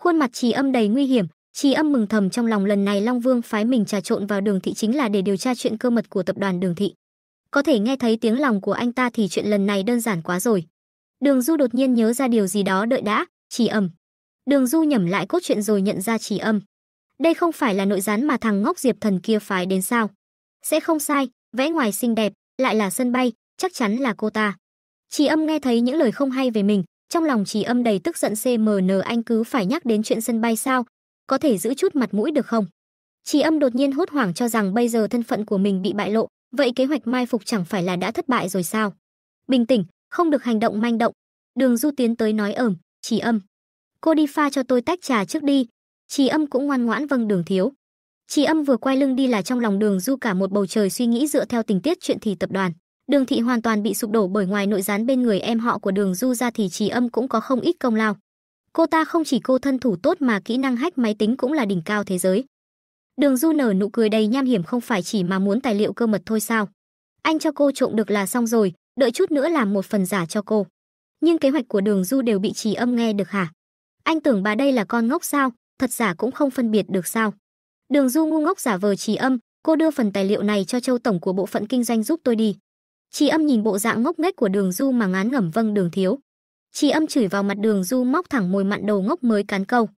Khuôn mặt trì âm đầy nguy hiểm, Chi âm mừng thầm trong lòng lần này Long Vương phái mình trà trộn vào đường thị chính là để điều tra chuyện cơ mật của tập đoàn đường thị. Có thể nghe thấy tiếng lòng của anh ta thì chuyện lần này đơn giản quá rồi. Đường Du đột nhiên nhớ ra điều gì đó đợi đã, Trí âm. Đường Du nhẩm lại cốt chuyện rồi nhận ra Trí âm. Đây không phải là nội gián mà thằng ngốc Diệp Thần kia phái đến sao? Sẽ không sai, vẽ ngoài xinh đẹp, lại là sân bay, chắc chắn là cô ta. Trí âm nghe thấy những lời không hay về mình, trong lòng Trí âm đầy tức giận CMN anh cứ phải nhắc đến chuyện sân bay sao, có thể giữ chút mặt mũi được không? Chỉ âm đột nhiên hốt hoảng cho rằng bây giờ thân phận của mình bị bại lộ, vậy kế hoạch mai phục chẳng phải là đã thất bại rồi sao? Bình tĩnh, không được hành động manh động. Đường Du tiến tới nói ầm, chỉ âm. Cô đi pha cho tôi tách trà trước đi. Chỉ âm cũng ngoan ngoãn vâng đường thiếu. Chỉ âm vừa quay lưng đi là trong lòng đường Du cả một bầu trời suy nghĩ dựa theo tình tiết chuyện thì tập đoàn. Đường thị hoàn toàn bị sụp đổ bởi ngoài nội gián bên người em họ của đường Du ra thì chỉ âm cũng có không ít công lao. Cô ta không chỉ cô thân thủ tốt mà kỹ năng hack máy tính cũng là đỉnh cao thế giới. Đường Du nở nụ cười đầy nham hiểm không phải chỉ mà muốn tài liệu cơ mật thôi sao? Anh cho cô trộm được là xong rồi, đợi chút nữa làm một phần giả cho cô. Nhưng kế hoạch của Đường Du đều bị trì âm nghe được hả? Anh tưởng bà đây là con ngốc sao, thật giả cũng không phân biệt được sao? Đường Du ngu ngốc giả vờ trì âm, cô đưa phần tài liệu này cho Châu tổng của bộ phận kinh doanh giúp tôi đi. Trì âm nhìn bộ dạng ngốc nghếch của Đường Du mà ngán ngẩm vâng Đường thiếu. Chỉ âm chửi vào mặt Đường Du móc thẳng mồi mặn đầu ngốc mới cán câu.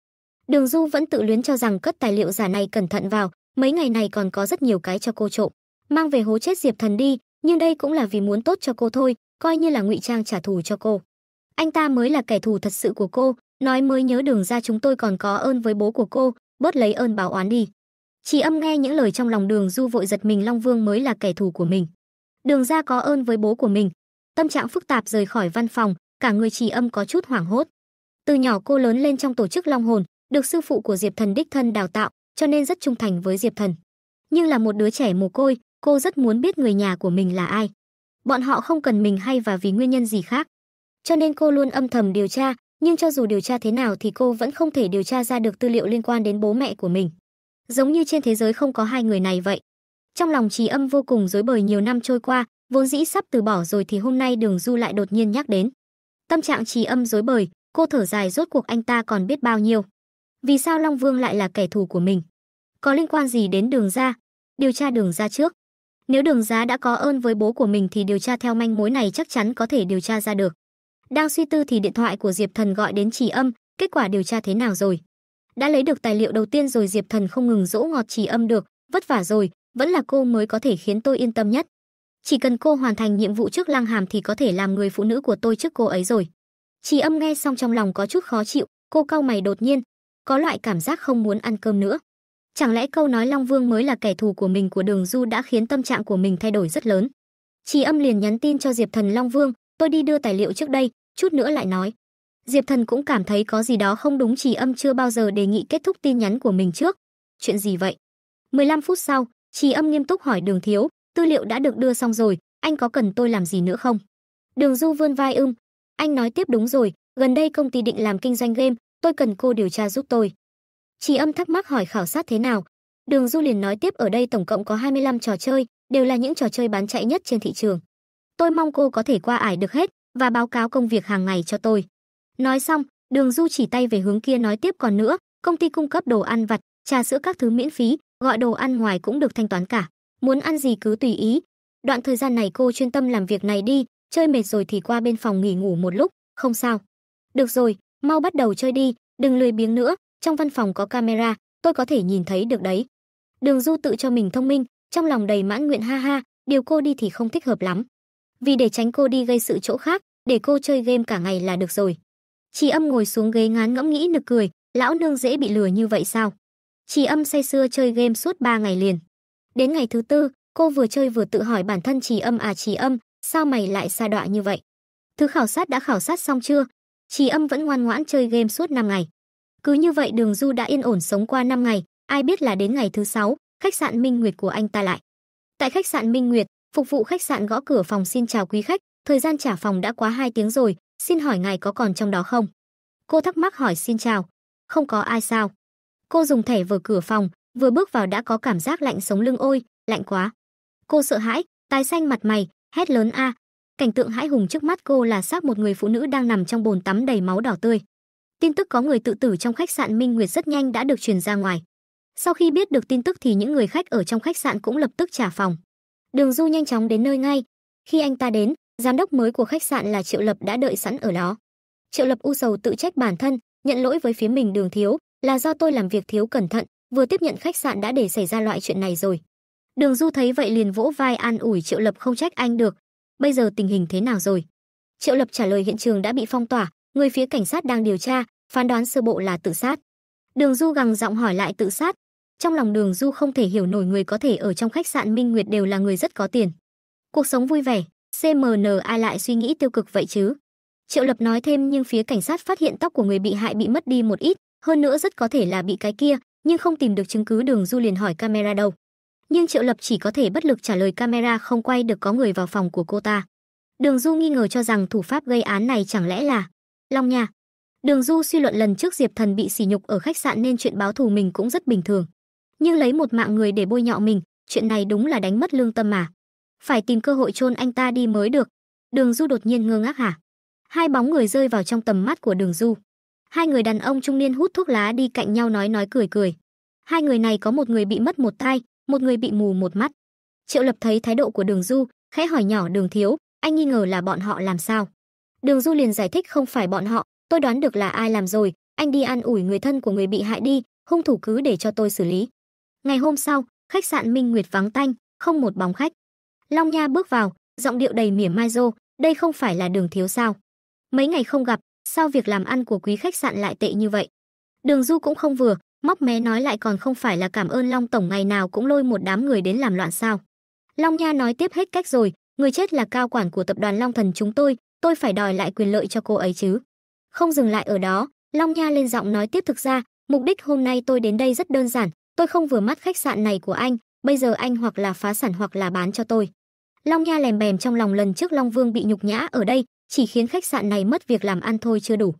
Đường Du vẫn tự luyến cho rằng cất tài liệu giả này cẩn thận vào, mấy ngày này còn có rất nhiều cái cho cô trộm, mang về hố chết Diệp Thần đi, nhưng đây cũng là vì muốn tốt cho cô thôi, coi như là ngụy trang trả thù cho cô. Anh ta mới là kẻ thù thật sự của cô, nói mới nhớ đường ra chúng tôi còn có ơn với bố của cô, bớt lấy ơn báo oán đi. chị âm nghe những lời trong lòng đường du vội giật mình Long Vương mới là kẻ thù của mình. Đường ra có ơn với bố của mình. Tâm trạng phức tạp rời khỏi văn phòng, cả người trì âm có chút hoảng hốt. Từ nhỏ cô lớn lên trong tổ chức Long Hồn, được sư phụ của Diệp Thần đích thân đào tạo, cho nên rất trung thành với Diệp Thần. Nhưng là một đứa trẻ mồ côi, cô rất muốn biết người nhà của mình là ai. Bọn họ không cần mình hay và vì nguyên nhân gì khác. Cho nên cô luôn âm thầm điều tra, nhưng cho dù điều tra thế nào thì cô vẫn không thể điều tra ra được tư liệu liên quan đến bố mẹ của mình. Giống như trên thế giới không có hai người này vậy. Trong lòng trí âm vô cùng rối bời nhiều năm trôi qua, vốn dĩ sắp từ bỏ rồi thì hôm nay đường du lại đột nhiên nhắc đến. Tâm trạng trì âm dối bời, cô thở dài rốt cuộc anh ta còn biết bao nhiêu. Vì sao Long Vương lại là kẻ thù của mình? Có liên quan gì đến đường ra? Điều tra đường ra trước. Nếu đường giá đã có ơn với bố của mình thì điều tra theo manh mối này chắc chắn có thể điều tra ra được. Đang suy tư thì điện thoại của Diệp Thần gọi đến Trì Âm, kết quả điều tra thế nào rồi? Đã lấy được tài liệu đầu tiên rồi Diệp Thần không ngừng dỗ ngọt Trì Âm được, vất vả rồi, vẫn là cô mới có thể khiến tôi yên tâm nhất chỉ cần cô hoàn thành nhiệm vụ trước Lăng Hàm thì có thể làm người phụ nữ của tôi trước cô ấy rồi. Trì Âm nghe xong trong lòng có chút khó chịu, cô cau mày đột nhiên, có loại cảm giác không muốn ăn cơm nữa. Chẳng lẽ câu nói Long Vương mới là kẻ thù của mình của Đường Du đã khiến tâm trạng của mình thay đổi rất lớn. Trì Âm liền nhắn tin cho Diệp Thần Long Vương, tôi đi đưa tài liệu trước đây, chút nữa lại nói. Diệp Thần cũng cảm thấy có gì đó không đúng Trì Âm chưa bao giờ đề nghị kết thúc tin nhắn của mình trước. Chuyện gì vậy? 15 phút sau, Trì Âm nghiêm túc hỏi Đường Thiếu, tư liệu đã được đưa xong rồi, anh có cần tôi làm gì nữa không? Đường Du vươn vai ưm, anh nói tiếp đúng rồi, gần đây công ty định làm kinh doanh game, tôi cần cô điều tra giúp tôi. Chỉ âm thắc mắc hỏi khảo sát thế nào. Đường Du liền nói tiếp ở đây tổng cộng có 25 trò chơi, đều là những trò chơi bán chạy nhất trên thị trường. Tôi mong cô có thể qua ải được hết và báo cáo công việc hàng ngày cho tôi. Nói xong, Đường Du chỉ tay về hướng kia nói tiếp còn nữa, công ty cung cấp đồ ăn vặt, trà sữa các thứ miễn phí, gọi đồ ăn ngoài cũng được thanh toán cả muốn ăn gì cứ tùy ý. Đoạn thời gian này cô chuyên tâm làm việc này đi, chơi mệt rồi thì qua bên phòng nghỉ ngủ một lúc, không sao. Được rồi, mau bắt đầu chơi đi, đừng lười biếng nữa, trong văn phòng có camera, tôi có thể nhìn thấy được đấy. Đường Du tự cho mình thông minh, trong lòng đầy mãn nguyện ha ha, điều cô đi thì không thích hợp lắm. Vì để tránh cô đi gây sự chỗ khác, để cô chơi game cả ngày là được rồi. Chị âm ngồi xuống ghế ngán ngẫm nghĩ nực cười, lão nương dễ bị lừa như vậy sao? Chị âm say sưa chơi game suốt 3 ngày liền. Đến ngày thứ tư, cô vừa chơi vừa tự hỏi bản thân trì âm à trì âm, sao mày lại xa đọa như vậy? Thứ khảo sát đã khảo sát xong chưa? Trì âm vẫn ngoan ngoãn chơi game suốt 5 ngày. Cứ như vậy đường Du đã yên ổn sống qua 5 ngày, ai biết là đến ngày thứ 6, khách sạn Minh Nguyệt của anh ta lại. Tại khách sạn Minh Nguyệt, phục vụ khách sạn gõ cửa phòng xin chào quý khách, thời gian trả phòng đã quá 2 tiếng rồi, xin hỏi ngài có còn trong đó không? Cô thắc mắc hỏi xin chào. Không có ai sao? Cô dùng thẻ vừa cửa phòng, Vừa bước vào đã có cảm giác lạnh sống lưng ôi, lạnh quá. Cô sợ hãi, tai xanh mặt mày, hét lớn a. Cảnh tượng hãi hùng trước mắt cô là xác một người phụ nữ đang nằm trong bồn tắm đầy máu đỏ tươi. Tin tức có người tự tử trong khách sạn Minh Nguyệt rất nhanh đã được truyền ra ngoài. Sau khi biết được tin tức thì những người khách ở trong khách sạn cũng lập tức trả phòng. Đường Du nhanh chóng đến nơi ngay. Khi anh ta đến, giám đốc mới của khách sạn là Triệu Lập đã đợi sẵn ở đó. Triệu Lập u sầu tự trách bản thân, nhận lỗi với phía mình Đường thiếu, là do tôi làm việc thiếu cẩn thận, vừa tiếp nhận khách sạn đã để xảy ra loại chuyện này rồi đường du thấy vậy liền vỗ vai an ủi triệu lập không trách anh được bây giờ tình hình thế nào rồi triệu lập trả lời hiện trường đã bị phong tỏa người phía cảnh sát đang điều tra phán đoán sơ bộ là tự sát đường du gằn giọng hỏi lại tự sát trong lòng đường du không thể hiểu nổi người có thể ở trong khách sạn minh nguyệt đều là người rất có tiền cuộc sống vui vẻ cmn ai lại suy nghĩ tiêu cực vậy chứ triệu lập nói thêm nhưng phía cảnh sát phát hiện tóc của người bị hại bị mất đi một ít hơn nữa rất có thể là bị cái kia nhưng không tìm được chứng cứ Đường Du liền hỏi camera đâu. Nhưng Triệu Lập chỉ có thể bất lực trả lời camera không quay được có người vào phòng của cô ta. Đường Du nghi ngờ cho rằng thủ pháp gây án này chẳng lẽ là Long Nha. Đường Du suy luận lần trước Diệp Thần bị sỉ nhục ở khách sạn nên chuyện báo thù mình cũng rất bình thường. Nhưng lấy một mạng người để bôi nhọ mình, chuyện này đúng là đánh mất lương tâm mà. Phải tìm cơ hội chôn anh ta đi mới được. Đường Du đột nhiên ngơ ngác hả? Hai bóng người rơi vào trong tầm mắt của Đường Du. Hai người đàn ông trung niên hút thuốc lá đi cạnh nhau nói nói cười cười. Hai người này có một người bị mất một tai, một người bị mù một mắt. Triệu Lập thấy thái độ của Đường Du, khẽ hỏi nhỏ Đường thiếu, anh nghi ngờ là bọn họ làm sao? Đường Du liền giải thích không phải bọn họ, tôi đoán được là ai làm rồi, anh đi an ủi người thân của người bị hại đi, hung thủ cứ để cho tôi xử lý. Ngày hôm sau, khách sạn Minh Nguyệt vắng tanh, không một bóng khách. Long Nha bước vào, giọng điệu đầy mỉa mai rô, đây không phải là đường thiếu sao. Mấy ngày không gặp, sao việc làm ăn của quý khách sạn lại tệ như vậy? Đường Du cũng không vừa, móc mé nói lại còn không phải là cảm ơn Long Tổng ngày nào cũng lôi một đám người đến làm loạn sao. Long Nha nói tiếp hết cách rồi, người chết là cao quản của tập đoàn Long Thần chúng tôi, tôi phải đòi lại quyền lợi cho cô ấy chứ. Không dừng lại ở đó, Long Nha lên giọng nói tiếp thực ra, mục đích hôm nay tôi đến đây rất đơn giản, tôi không vừa mắt khách sạn này của anh, bây giờ anh hoặc là phá sản hoặc là bán cho tôi. Long Nha lèm bèm trong lòng lần trước Long Vương bị nhục nhã ở đây, chỉ khiến khách sạn này mất việc làm ăn thôi chưa đủ.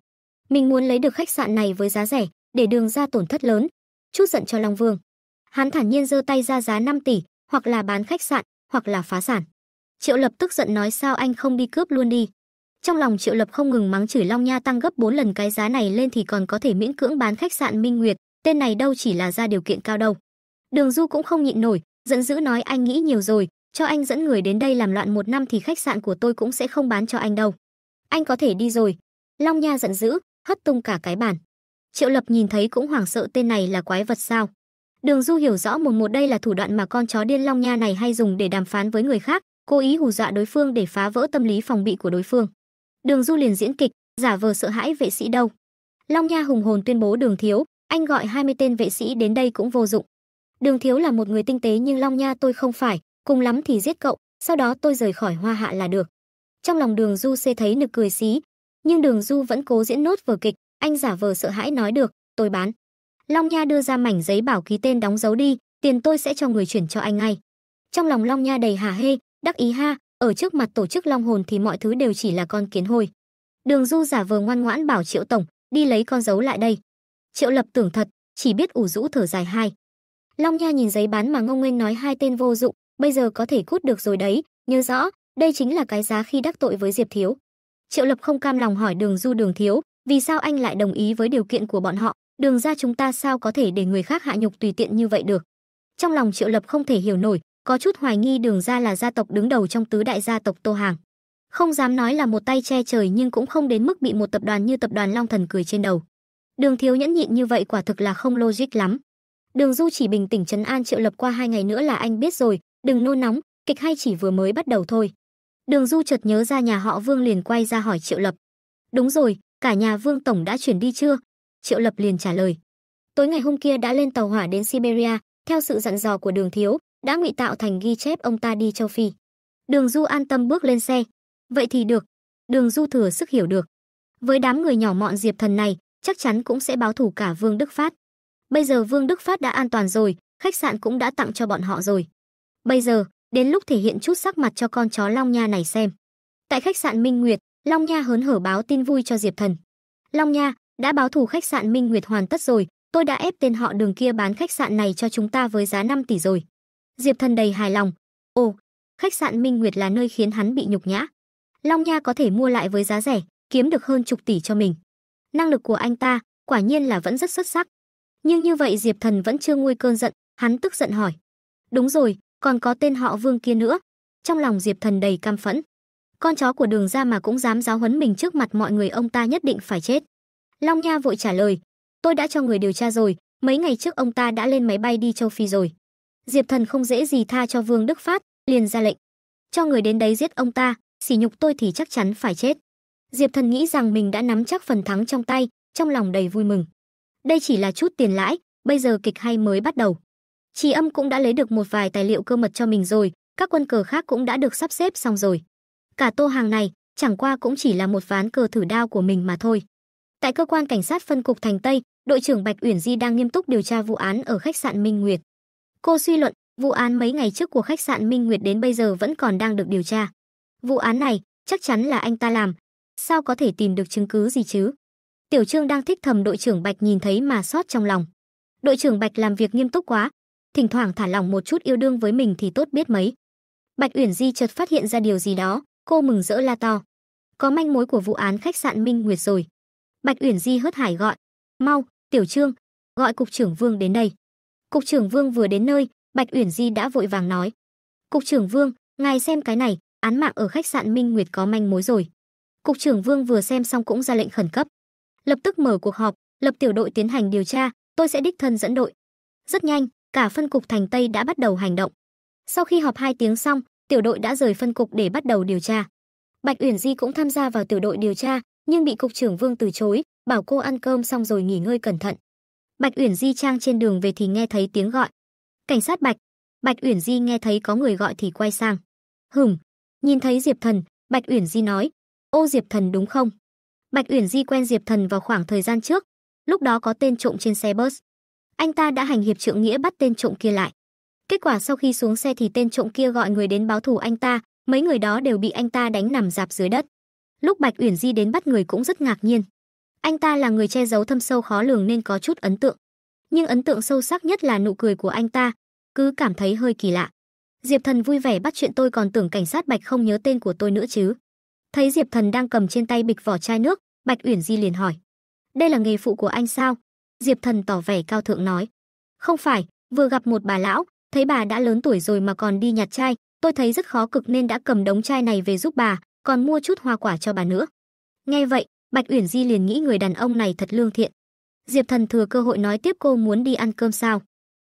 Mình muốn lấy được khách sạn này với giá rẻ, để đường ra tổn thất lớn. Chút giận cho Long Vương. Hắn thản nhiên giơ tay ra giá 5 tỷ, hoặc là bán khách sạn, hoặc là phá sản. Triệu Lập tức giận nói sao anh không đi cướp luôn đi. Trong lòng Triệu Lập không ngừng mắng chửi Long Nha tăng gấp 4 lần cái giá này lên thì còn có thể miễn cưỡng bán khách sạn Minh Nguyệt, tên này đâu chỉ là ra điều kiện cao đâu. Đường Du cũng không nhịn nổi, giận dữ nói anh nghĩ nhiều rồi, cho anh dẫn người đến đây làm loạn một năm thì khách sạn của tôi cũng sẽ không bán cho anh đâu. Anh có thể đi rồi. Long Nha giận dữ, hất tung cả cái bàn. Triệu Lập nhìn thấy cũng hoảng sợ tên này là quái vật sao. Đường Du hiểu rõ một một đây là thủ đoạn mà con chó điên Long Nha này hay dùng để đàm phán với người khác, cố ý hù dọa đối phương để phá vỡ tâm lý phòng bị của đối phương. Đường Du liền diễn kịch, giả vờ sợ hãi vệ sĩ đâu. Long Nha hùng hồn tuyên bố Đường Thiếu, anh gọi 20 tên vệ sĩ đến đây cũng vô dụng. Đường Thiếu là một người tinh tế nhưng Long Nha tôi không phải, cùng lắm thì giết cậu, sau đó tôi rời khỏi hoa hạ là được. Trong lòng đường Du xê thấy nực cười xí, nhưng đường Du vẫn cố diễn nốt vở kịch, anh giả vờ sợ hãi nói được, tôi bán. Long Nha đưa ra mảnh giấy bảo ký tên đóng dấu đi, tiền tôi sẽ cho người chuyển cho anh ngay. Trong lòng Long Nha đầy hả hê, đắc ý ha, ở trước mặt tổ chức Long Hồn thì mọi thứ đều chỉ là con kiến hôi. Đường Du giả vờ ngoan ngoãn bảo Triệu Tổng, đi lấy con dấu lại đây. Triệu Lập tưởng thật, chỉ biết ủ rũ thở dài hai. Long Nha nhìn giấy bán mà ngông nghênh nói hai tên vô dụng, bây giờ có thể cút được rồi đấy, nhớ rõ, đây chính là cái giá khi đắc tội với Diệp Thiếu. Triệu Lập không cam lòng hỏi Đường Du Đường Thiếu, vì sao anh lại đồng ý với điều kiện của bọn họ, đường ra chúng ta sao có thể để người khác hạ nhục tùy tiện như vậy được. Trong lòng Triệu Lập không thể hiểu nổi, có chút hoài nghi đường ra là gia tộc đứng đầu trong tứ đại gia tộc Tô Hàng. Không dám nói là một tay che trời nhưng cũng không đến mức bị một tập đoàn như tập đoàn Long Thần cười trên đầu. Đường thiếu nhẫn nhịn như vậy quả thực là không logic lắm. Đường Du chỉ bình tĩnh trấn an Triệu Lập qua hai ngày nữa là anh biết rồi, đừng nôn nóng, kịch hay chỉ vừa mới bắt đầu thôi. Đường Du chợt nhớ ra nhà họ Vương liền quay ra hỏi Triệu Lập. Đúng rồi, cả nhà Vương Tổng đã chuyển đi chưa? Triệu Lập liền trả lời. Tối ngày hôm kia đã lên tàu hỏa đến Siberia, theo sự dặn dò của đường thiếu, đã ngụy tạo thành ghi chép ông ta đi châu Phi. Đường Du an tâm bước lên xe. Vậy thì được. Đường Du thừa sức hiểu được. Với đám người nhỏ mọn Diệp Thần này, chắc chắn cũng sẽ báo thủ cả Vương Đức Phát. Bây giờ Vương Đức Phát đã an toàn rồi, khách sạn cũng đã tặng cho bọn họ rồi. Bây giờ, đến lúc thể hiện chút sắc mặt cho con chó Long Nha này xem. Tại khách sạn Minh Nguyệt, Long Nha hớn hở báo tin vui cho Diệp Thần. Long Nha, đã báo thù khách sạn Minh Nguyệt hoàn tất rồi, tôi đã ép tên họ đường kia bán khách sạn này cho chúng ta với giá 5 tỷ rồi. Diệp Thần đầy hài lòng. Ồ, khách sạn Minh Nguyệt là nơi khiến hắn bị nhục nhã. Long Nha có thể mua lại với giá rẻ, kiếm được hơn chục tỷ cho mình. Năng lực của anh ta, quả nhiên là vẫn rất xuất sắc. Nhưng như vậy Diệp Thần vẫn chưa nguôi cơn giận, hắn tức giận hỏi. Đúng rồi, còn có tên họ Vương kia nữa. Trong lòng Diệp Thần đầy cam phẫn. Con chó của đường gia mà cũng dám giáo huấn mình trước mặt mọi người ông ta nhất định phải chết. Long Nha vội trả lời, tôi đã cho người điều tra rồi, mấy ngày trước ông ta đã lên máy bay đi châu Phi rồi. Diệp Thần không dễ gì tha cho Vương Đức Phát, liền ra lệnh. Cho người đến đấy giết ông ta, sỉ nhục tôi thì chắc chắn phải chết. Diệp Thần nghĩ rằng mình đã nắm chắc phần thắng trong tay, trong lòng đầy vui mừng. Đây chỉ là chút tiền lãi, bây giờ kịch hay mới bắt đầu. Trì Âm cũng đã lấy được một vài tài liệu cơ mật cho mình rồi, các quân cờ khác cũng đã được sắp xếp xong rồi. Cả Tô Hàng này chẳng qua cũng chỉ là một ván cờ thử đao của mình mà thôi. Tại cơ quan cảnh sát phân cục Thành Tây, đội trưởng Bạch Uyển Di đang nghiêm túc điều tra vụ án ở khách sạn Minh Nguyệt. Cô suy luận, vụ án mấy ngày trước của khách sạn Minh Nguyệt đến bây giờ vẫn còn đang được điều tra. Vụ án này chắc chắn là anh ta làm, sao có thể tìm được chứng cứ gì chứ? Tiểu Trương đang thích thầm đội trưởng Bạch nhìn thấy mà sót trong lòng. Đội trưởng Bạch làm việc nghiêm túc quá, thỉnh thoảng thả lỏng một chút yêu đương với mình thì tốt biết mấy. Bạch Uyển Di chợt phát hiện ra điều gì đó, cô mừng rỡ la to. Có manh mối của vụ án khách sạn Minh Nguyệt rồi. Bạch Uyển Di hớt hải gọi, "Mau, Tiểu Trương, gọi cục trưởng Vương đến đây." Cục trưởng Vương vừa đến nơi, Bạch Uyển Di đã vội vàng nói, "Cục trưởng Vương, ngài xem cái này, án mạng ở khách sạn Minh Nguyệt có manh mối rồi." Cục trưởng Vương vừa xem xong cũng ra lệnh khẩn cấp, lập tức mở cuộc họp, lập tiểu đội tiến hành điều tra, tôi sẽ đích thân dẫn đội. Rất nhanh, cả phân cục thành Tây đã bắt đầu hành động. Sau khi họp 2 tiếng xong, tiểu đội đã rời phân cục để bắt đầu điều tra. Bạch Uyển Di cũng tham gia vào tiểu đội điều tra, nhưng bị cục trưởng Vương từ chối, bảo cô ăn cơm xong rồi nghỉ ngơi cẩn thận. Bạch Uyển Di trang trên đường về thì nghe thấy tiếng gọi. Cảnh sát Bạch. Bạch Uyển Di nghe thấy có người gọi thì quay sang. hửm. nhìn thấy Diệp Thần, Bạch Uyển Di nói, "Ô Diệp Thần đúng không?" Bạch Uyển Di quen Diệp Thần vào khoảng thời gian trước, lúc đó có tên trộm trên xe bus anh ta đã hành hiệp trượng nghĩa bắt tên trộm kia lại. Kết quả sau khi xuống xe thì tên trộm kia gọi người đến báo thù anh ta, mấy người đó đều bị anh ta đánh nằm dạp dưới đất. Lúc Bạch Uyển Di đến bắt người cũng rất ngạc nhiên. Anh ta là người che giấu thâm sâu khó lường nên có chút ấn tượng. Nhưng ấn tượng sâu sắc nhất là nụ cười của anh ta, cứ cảm thấy hơi kỳ lạ. Diệp Thần vui vẻ bắt chuyện tôi còn tưởng cảnh sát Bạch không nhớ tên của tôi nữa chứ. Thấy Diệp Thần đang cầm trên tay bịch vỏ chai nước, Bạch Uyển Di liền hỏi: "Đây là nghề phụ của anh sao? Diệp Thần tỏ vẻ cao thượng nói. Không phải, vừa gặp một bà lão, thấy bà đã lớn tuổi rồi mà còn đi nhặt chai, tôi thấy rất khó cực nên đã cầm đống chai này về giúp bà, còn mua chút hoa quả cho bà nữa. Nghe vậy, Bạch Uyển Di liền nghĩ người đàn ông này thật lương thiện. Diệp Thần thừa cơ hội nói tiếp cô muốn đi ăn cơm sao?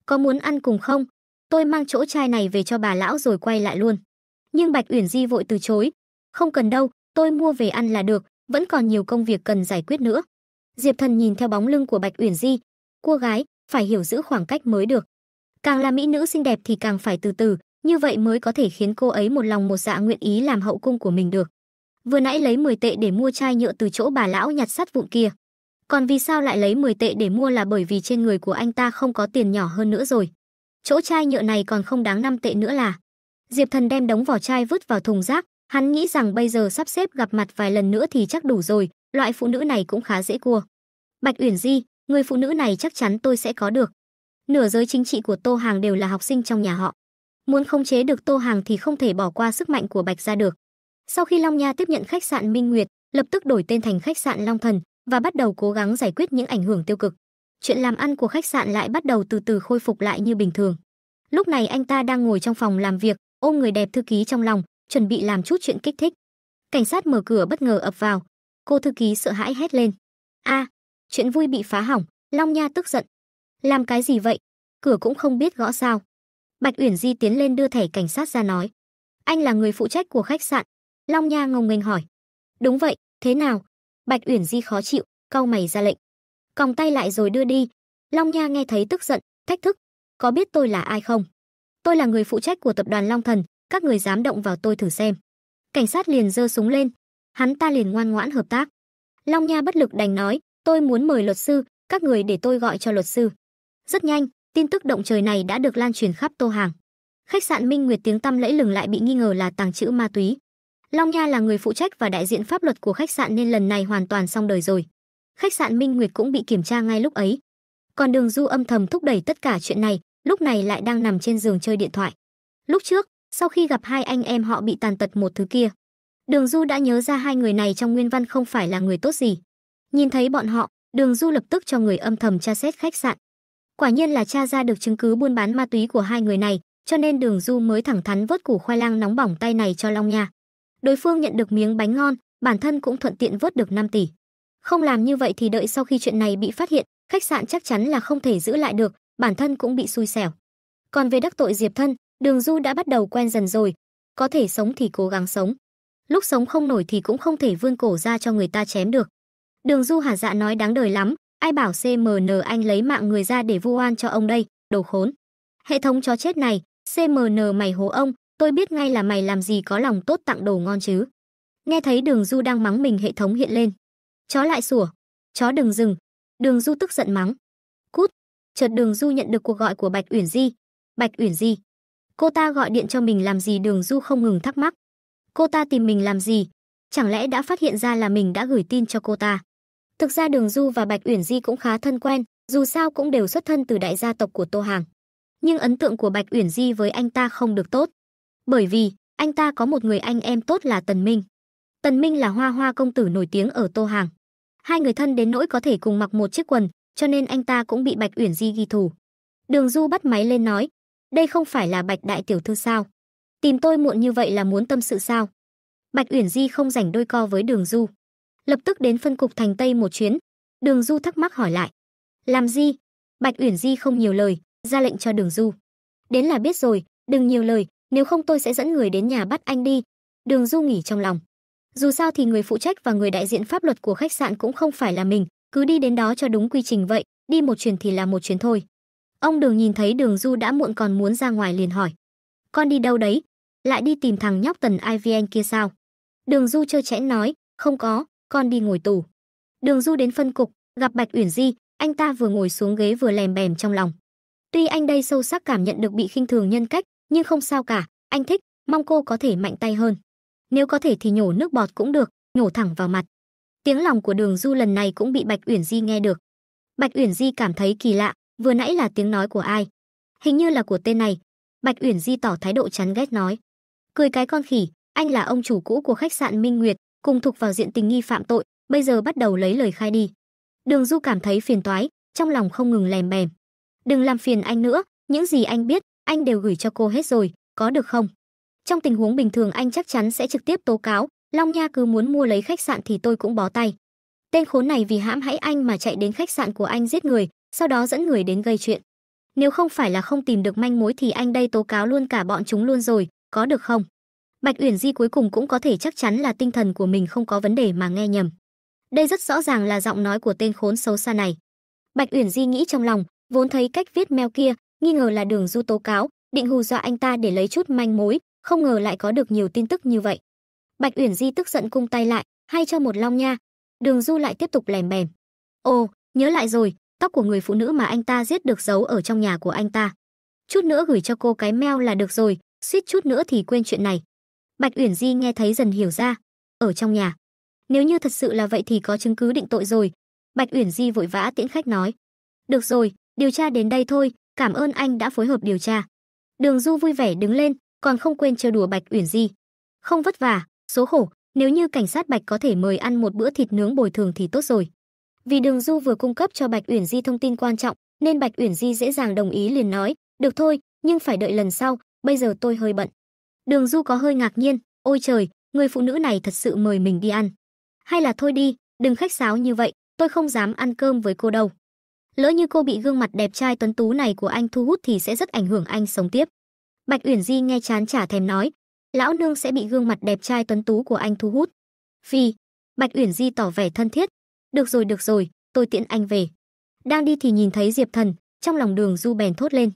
Có muốn ăn cùng không? Tôi mang chỗ chai này về cho bà lão rồi quay lại luôn. Nhưng Bạch Uyển Di vội từ chối. Không cần đâu, tôi mua về ăn là được, vẫn còn nhiều công việc cần giải quyết nữa. Diệp Thần nhìn theo bóng lưng của Bạch Uyển Di, cô gái phải hiểu giữ khoảng cách mới được. Càng là mỹ nữ xinh đẹp thì càng phải từ từ, như vậy mới có thể khiến cô ấy một lòng một dạ nguyện ý làm hậu cung của mình được. Vừa nãy lấy 10 tệ để mua chai nhựa từ chỗ bà lão nhặt sắt vụn kia. Còn vì sao lại lấy 10 tệ để mua là bởi vì trên người của anh ta không có tiền nhỏ hơn nữa rồi. Chỗ chai nhựa này còn không đáng 5 tệ nữa là. Diệp Thần đem đống vỏ chai vứt vào thùng rác, hắn nghĩ rằng bây giờ sắp xếp gặp mặt vài lần nữa thì chắc đủ rồi, loại phụ nữ này cũng khá dễ cua. Bạch Uyển Di, người phụ nữ này chắc chắn tôi sẽ có được. Nửa giới chính trị của Tô Hàng đều là học sinh trong nhà họ. Muốn khống chế được Tô Hàng thì không thể bỏ qua sức mạnh của Bạch ra được. Sau khi Long Nha tiếp nhận khách sạn Minh Nguyệt, lập tức đổi tên thành khách sạn Long Thần và bắt đầu cố gắng giải quyết những ảnh hưởng tiêu cực. Chuyện làm ăn của khách sạn lại bắt đầu từ từ khôi phục lại như bình thường. Lúc này anh ta đang ngồi trong phòng làm việc, ôm người đẹp thư ký trong lòng, chuẩn bị làm chút chuyện kích thích. Cảnh sát mở cửa bất ngờ ập vào, Cô thư ký sợ hãi hét lên. A, chuyện vui bị phá hỏng, Long Nha tức giận. Làm cái gì vậy? Cửa cũng không biết gõ sao. Bạch Uyển Di tiến lên đưa thẻ cảnh sát ra nói. Anh là người phụ trách của khách sạn. Long Nha ngồng nghênh hỏi. Đúng vậy, thế nào? Bạch Uyển Di khó chịu, cau mày ra lệnh. Còng tay lại rồi đưa đi. Long Nha nghe thấy tức giận, thách thức. Có biết tôi là ai không? Tôi là người phụ trách của tập đoàn Long Thần, các người dám động vào tôi thử xem. Cảnh sát liền giơ súng lên, hắn ta liền ngoan ngoãn hợp tác. Long Nha bất lực đành nói, tôi muốn mời luật sư, các người để tôi gọi cho luật sư. Rất nhanh, tin tức động trời này đã được lan truyền khắp Tô Hàng. Khách sạn Minh Nguyệt tiếng tăm lẫy lừng lại bị nghi ngờ là tàng trữ ma túy. Long Nha là người phụ trách và đại diện pháp luật của khách sạn nên lần này hoàn toàn xong đời rồi. Khách sạn Minh Nguyệt cũng bị kiểm tra ngay lúc ấy. Còn Đường Du âm thầm thúc đẩy tất cả chuyện này, lúc này lại đang nằm trên giường chơi điện thoại. Lúc trước, sau khi gặp hai anh em họ bị tàn tật một thứ kia, Đường Du đã nhớ ra hai người này trong nguyên văn không phải là người tốt gì. Nhìn thấy bọn họ, Đường Du lập tức cho người âm thầm tra xét khách sạn. Quả nhiên là tra ra được chứng cứ buôn bán ma túy của hai người này, cho nên Đường Du mới thẳng thắn vớt củ khoai lang nóng bỏng tay này cho Long Nha. Đối phương nhận được miếng bánh ngon, bản thân cũng thuận tiện vớt được 5 tỷ. Không làm như vậy thì đợi sau khi chuyện này bị phát hiện, khách sạn chắc chắn là không thể giữ lại được, bản thân cũng bị xui xẻo. Còn về đắc tội Diệp thân, Đường Du đã bắt đầu quen dần rồi, có thể sống thì cố gắng sống lúc sống không nổi thì cũng không thể vươn cổ ra cho người ta chém được. Đường Du Hà Dạ nói đáng đời lắm, ai bảo CMN anh lấy mạng người ra để vu oan cho ông đây, đồ khốn. Hệ thống chó chết này, CMN mày hố ông, tôi biết ngay là mày làm gì có lòng tốt tặng đồ ngon chứ. Nghe thấy đường Du đang mắng mình hệ thống hiện lên. Chó lại sủa, chó đừng dừng. Đường Du tức giận mắng. Cút, chợt đường Du nhận được cuộc gọi của Bạch Uyển Di. Bạch Uyển Di. Cô ta gọi điện cho mình làm gì đường Du không ngừng thắc mắc. Cô ta tìm mình làm gì? Chẳng lẽ đã phát hiện ra là mình đã gửi tin cho cô ta? Thực ra Đường Du và Bạch Uyển Di cũng khá thân quen, dù sao cũng đều xuất thân từ đại gia tộc của Tô Hàng. Nhưng ấn tượng của Bạch Uyển Di với anh ta không được tốt. Bởi vì, anh ta có một người anh em tốt là Tần Minh. Tần Minh là hoa hoa công tử nổi tiếng ở Tô Hàng. Hai người thân đến nỗi có thể cùng mặc một chiếc quần, cho nên anh ta cũng bị Bạch Uyển Di ghi thù. Đường Du bắt máy lên nói, đây không phải là Bạch Đại Tiểu Thư sao? Tìm tôi muộn như vậy là muốn tâm sự sao? Bạch Uyển Di không rảnh đôi co với Đường Du, lập tức đến phân cục thành Tây một chuyến. Đường Du thắc mắc hỏi lại, "Làm gì?" Bạch Uyển Di không nhiều lời, ra lệnh cho Đường Du. "Đến là biết rồi, đừng nhiều lời, nếu không tôi sẽ dẫn người đến nhà bắt anh đi." Đường Du nghỉ trong lòng. Dù sao thì người phụ trách và người đại diện pháp luật của khách sạn cũng không phải là mình, cứ đi đến đó cho đúng quy trình vậy, đi một chuyến thì là một chuyến thôi. Ông Đường nhìn thấy Đường Du đã muộn còn muốn ra ngoài liền hỏi: "Con đi đâu đấy?" lại đi tìm thằng nhóc tần IVN kia sao? Đường Du chơi chẽn nói, không có, con đi ngồi tù. Đường Du đến phân cục, gặp Bạch Uyển Di, anh ta vừa ngồi xuống ghế vừa lèm bèm trong lòng. Tuy anh đây sâu sắc cảm nhận được bị khinh thường nhân cách, nhưng không sao cả, anh thích, mong cô có thể mạnh tay hơn. Nếu có thể thì nhổ nước bọt cũng được, nhổ thẳng vào mặt. Tiếng lòng của Đường Du lần này cũng bị Bạch Uyển Di nghe được. Bạch Uyển Di cảm thấy kỳ lạ, vừa nãy là tiếng nói của ai? Hình như là của tên này. Bạch Uyển Di tỏ thái độ chán ghét nói: cười cái con khỉ, anh là ông chủ cũ của khách sạn Minh Nguyệt, cùng thuộc vào diện tình nghi phạm tội, bây giờ bắt đầu lấy lời khai đi. Đường Du cảm thấy phiền toái, trong lòng không ngừng lèm bèm. Đừng làm phiền anh nữa, những gì anh biết, anh đều gửi cho cô hết rồi, có được không? Trong tình huống bình thường anh chắc chắn sẽ trực tiếp tố cáo, Long Nha cứ muốn mua lấy khách sạn thì tôi cũng bó tay. Tên khốn này vì hãm hãy anh mà chạy đến khách sạn của anh giết người, sau đó dẫn người đến gây chuyện. Nếu không phải là không tìm được manh mối thì anh đây tố cáo luôn cả bọn chúng luôn rồi, có được không? Bạch Uyển Di cuối cùng cũng có thể chắc chắn là tinh thần của mình không có vấn đề mà nghe nhầm. Đây rất rõ ràng là giọng nói của tên khốn xấu xa này. Bạch Uyển Di nghĩ trong lòng, vốn thấy cách viết mail kia, nghi ngờ là Đường Du tố cáo, định hù dọa anh ta để lấy chút manh mối, không ngờ lại có được nhiều tin tức như vậy. Bạch Uyển Di tức giận cung tay lại, hay cho một long nha. Đường Du lại tiếp tục lèm bèm. Ồ, nhớ lại rồi, tóc của người phụ nữ mà anh ta giết được giấu ở trong nhà của anh ta. Chút nữa gửi cho cô cái mail là được rồi, suýt chút nữa thì quên chuyện này. Bạch Uyển Di nghe thấy dần hiểu ra, ở trong nhà. Nếu như thật sự là vậy thì có chứng cứ định tội rồi. Bạch Uyển Di vội vã tiễn khách nói, "Được rồi, điều tra đến đây thôi, cảm ơn anh đã phối hợp điều tra." Đường Du vui vẻ đứng lên, còn không quên chơi đùa Bạch Uyển Di. "Không vất vả, số khổ, nếu như cảnh sát Bạch có thể mời ăn một bữa thịt nướng bồi thường thì tốt rồi." Vì Đường Du vừa cung cấp cho Bạch Uyển Di thông tin quan trọng, nên Bạch Uyển Di dễ dàng đồng ý liền nói, "Được thôi, nhưng phải đợi lần sau, bây giờ tôi hơi bận. Đường Du có hơi ngạc nhiên, ôi trời, người phụ nữ này thật sự mời mình đi ăn. Hay là thôi đi, đừng khách sáo như vậy, tôi không dám ăn cơm với cô đâu. Lỡ như cô bị gương mặt đẹp trai tuấn tú này của anh thu hút thì sẽ rất ảnh hưởng anh sống tiếp. Bạch Uyển Di nghe chán chả thèm nói, lão nương sẽ bị gương mặt đẹp trai tuấn tú của anh thu hút. Phi, Bạch Uyển Di tỏ vẻ thân thiết, được rồi được rồi, tôi tiện anh về. Đang đi thì nhìn thấy Diệp Thần, trong lòng đường Du bèn thốt lên.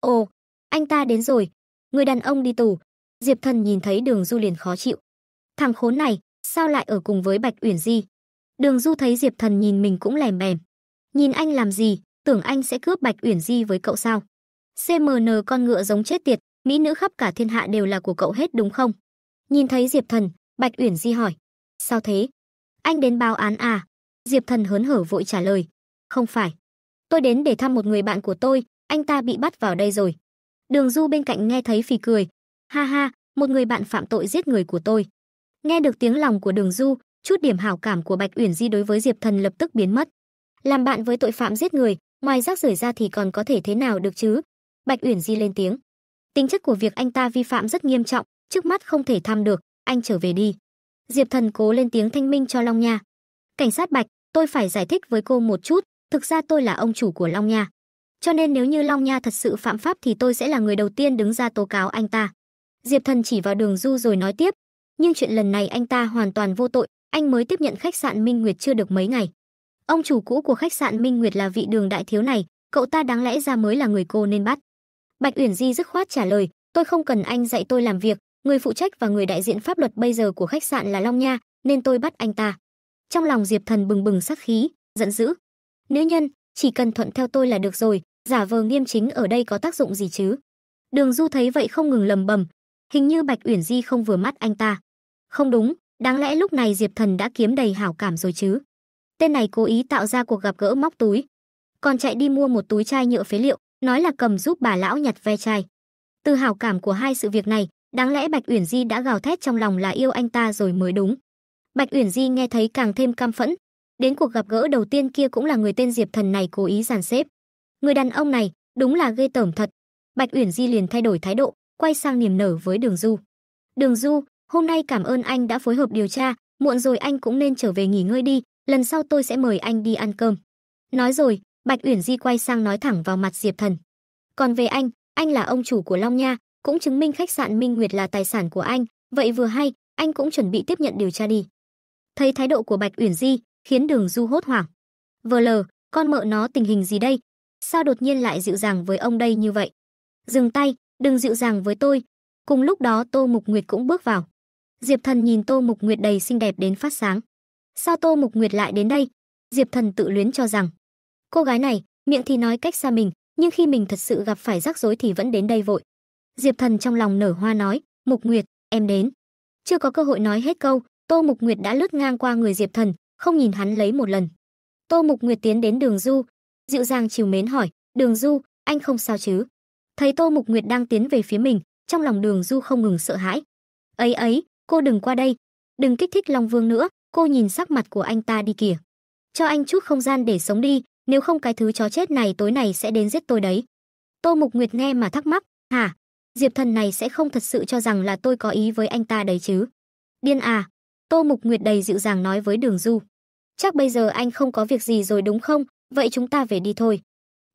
Ồ, anh ta đến rồi, người đàn ông đi tù. Diệp Thần nhìn thấy Đường Du liền khó chịu. Thằng khốn này, sao lại ở cùng với Bạch Uyển Di? Đường Du thấy Diệp Thần nhìn mình cũng lèm bèm. Nhìn anh làm gì, tưởng anh sẽ cướp Bạch Uyển Di với cậu sao? CMN con ngựa giống chết tiệt, mỹ nữ khắp cả thiên hạ đều là của cậu hết đúng không? Nhìn thấy Diệp Thần, Bạch Uyển Di hỏi, "Sao thế? Anh đến báo án à?" Diệp Thần hớn hở vội trả lời, "Không phải, tôi đến để thăm một người bạn của tôi, anh ta bị bắt vào đây rồi." Đường Du bên cạnh nghe thấy phì cười, ha ha, một người bạn phạm tội giết người của tôi. Nghe được tiếng lòng của Đường Du, chút điểm hảo cảm của Bạch Uyển Di đối với Diệp Thần lập tức biến mất. Làm bạn với tội phạm giết người, ngoài rác rưởi ra thì còn có thể thế nào được chứ? Bạch Uyển Di lên tiếng. Tính chất của việc anh ta vi phạm rất nghiêm trọng, trước mắt không thể tham được, anh trở về đi. Diệp Thần cố lên tiếng thanh minh cho Long Nha. Cảnh sát Bạch, tôi phải giải thích với cô một chút, thực ra tôi là ông chủ của Long Nha. Cho nên nếu như Long Nha thật sự phạm pháp thì tôi sẽ là người đầu tiên đứng ra tố cáo anh ta. Diệp Thần chỉ vào Đường Du rồi nói tiếp, nhưng chuyện lần này anh ta hoàn toàn vô tội, anh mới tiếp nhận khách sạn Minh Nguyệt chưa được mấy ngày. Ông chủ cũ của khách sạn Minh Nguyệt là vị Đường đại thiếu này, cậu ta đáng lẽ ra mới là người cô nên bắt. Bạch Uyển Di dứt khoát trả lời, tôi không cần anh dạy tôi làm việc, người phụ trách và người đại diện pháp luật bây giờ của khách sạn là Long Nha, nên tôi bắt anh ta. Trong lòng Diệp Thần bừng bừng sát khí, giận dữ. Nữ nhân, chỉ cần thuận theo tôi là được rồi, giả vờ nghiêm chính ở đây có tác dụng gì chứ? Đường Du thấy vậy không ngừng lầm bầm, hình như Bạch Uyển Di không vừa mắt anh ta. Không đúng, đáng lẽ lúc này Diệp Thần đã kiếm đầy hảo cảm rồi chứ. Tên này cố ý tạo ra cuộc gặp gỡ móc túi, còn chạy đi mua một túi chai nhựa phế liệu, nói là cầm giúp bà lão nhặt ve chai. Từ hảo cảm của hai sự việc này, đáng lẽ Bạch Uyển Di đã gào thét trong lòng là yêu anh ta rồi mới đúng. Bạch Uyển Di nghe thấy càng thêm căm phẫn, đến cuộc gặp gỡ đầu tiên kia cũng là người tên Diệp Thần này cố ý dàn xếp. Người đàn ông này đúng là ghê tởm thật. Bạch Uyển Di liền thay đổi thái độ, quay sang niềm nở với Đường Du. "Đường Du, hôm nay cảm ơn anh đã phối hợp điều tra, muộn rồi anh cũng nên trở về nghỉ ngơi đi, lần sau tôi sẽ mời anh đi ăn cơm." Nói rồi, Bạch Uyển Di quay sang nói thẳng vào mặt Diệp Thần. "Còn về anh, anh là ông chủ của Long Nha, cũng chứng minh khách sạn Minh Nguyệt là tài sản của anh, vậy vừa hay, anh cũng chuẩn bị tiếp nhận điều tra đi." Thấy thái độ của Bạch Uyển Di, khiến Đường Du hốt hoảng. "Vờ lờ, con mợ nó tình hình gì đây, sao đột nhiên lại dịu dàng với ông đây như vậy? Dừng tay, đừng dịu dàng với tôi. Cùng lúc đó Tô Mục Nguyệt cũng bước vào. Diệp Thần nhìn Tô Mục Nguyệt đầy xinh đẹp đến phát sáng. Sao Tô Mục Nguyệt lại đến đây? Diệp Thần tự luyến cho rằng. Cô gái này, miệng thì nói cách xa mình, nhưng khi mình thật sự gặp phải rắc rối thì vẫn đến đây vội. Diệp Thần trong lòng nở hoa nói, Mục Nguyệt, em đến. Chưa có cơ hội nói hết câu, Tô Mục Nguyệt đã lướt ngang qua người Diệp Thần, không nhìn hắn lấy một lần. Tô Mục Nguyệt tiến đến đường du, dịu dàng chiều mến hỏi, "Đường Du, anh không sao chứ?" Thấy Tô Mục Nguyệt đang tiến về phía mình, trong lòng Đường Du không ngừng sợ hãi. "Ấy ấy, cô đừng qua đây, đừng kích thích Long Vương nữa, cô nhìn sắc mặt của anh ta đi kìa. Cho anh chút không gian để sống đi, nếu không cái thứ chó chết này tối này sẽ đến giết tôi đấy." Tô Mục Nguyệt nghe mà thắc mắc, "Hả? Diệp Thần này sẽ không thật sự cho rằng là tôi có ý với anh ta đấy chứ?" "Điên à?" Tô Mục Nguyệt đầy dịu dàng nói với Đường Du. "Chắc bây giờ anh không có việc gì rồi đúng không? vậy chúng ta về đi thôi.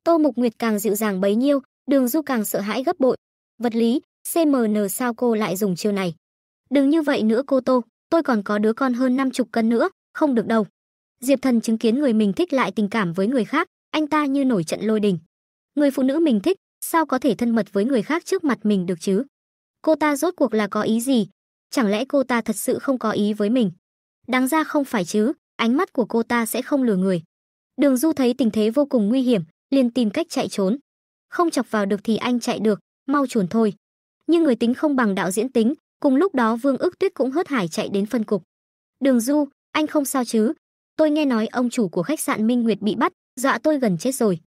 Tô Mục Nguyệt càng dịu dàng bấy nhiêu, Đường Du càng sợ hãi gấp bội. Vật lý, CMN sao cô lại dùng chiêu này? Đừng như vậy nữa cô Tô, tôi còn có đứa con hơn năm chục cân nữa, không được đâu. Diệp Thần chứng kiến người mình thích lại tình cảm với người khác, anh ta như nổi trận lôi đình. Người phụ nữ mình thích, sao có thể thân mật với người khác trước mặt mình được chứ? Cô ta rốt cuộc là có ý gì? Chẳng lẽ cô ta thật sự không có ý với mình? Đáng ra không phải chứ, ánh mắt của cô ta sẽ không lừa người. Đường Du thấy tình thế vô cùng nguy hiểm, liền tìm cách chạy trốn. Không chọc vào được thì anh chạy được, mau chuồn thôi. Nhưng người tính không bằng đạo diễn tính, cùng lúc đó Vương Ước Tuyết cũng hớt hải chạy đến phân cục. Đường Du, anh không sao chứ? Tôi nghe nói ông chủ của khách sạn Minh Nguyệt bị bắt, dọa tôi gần chết rồi.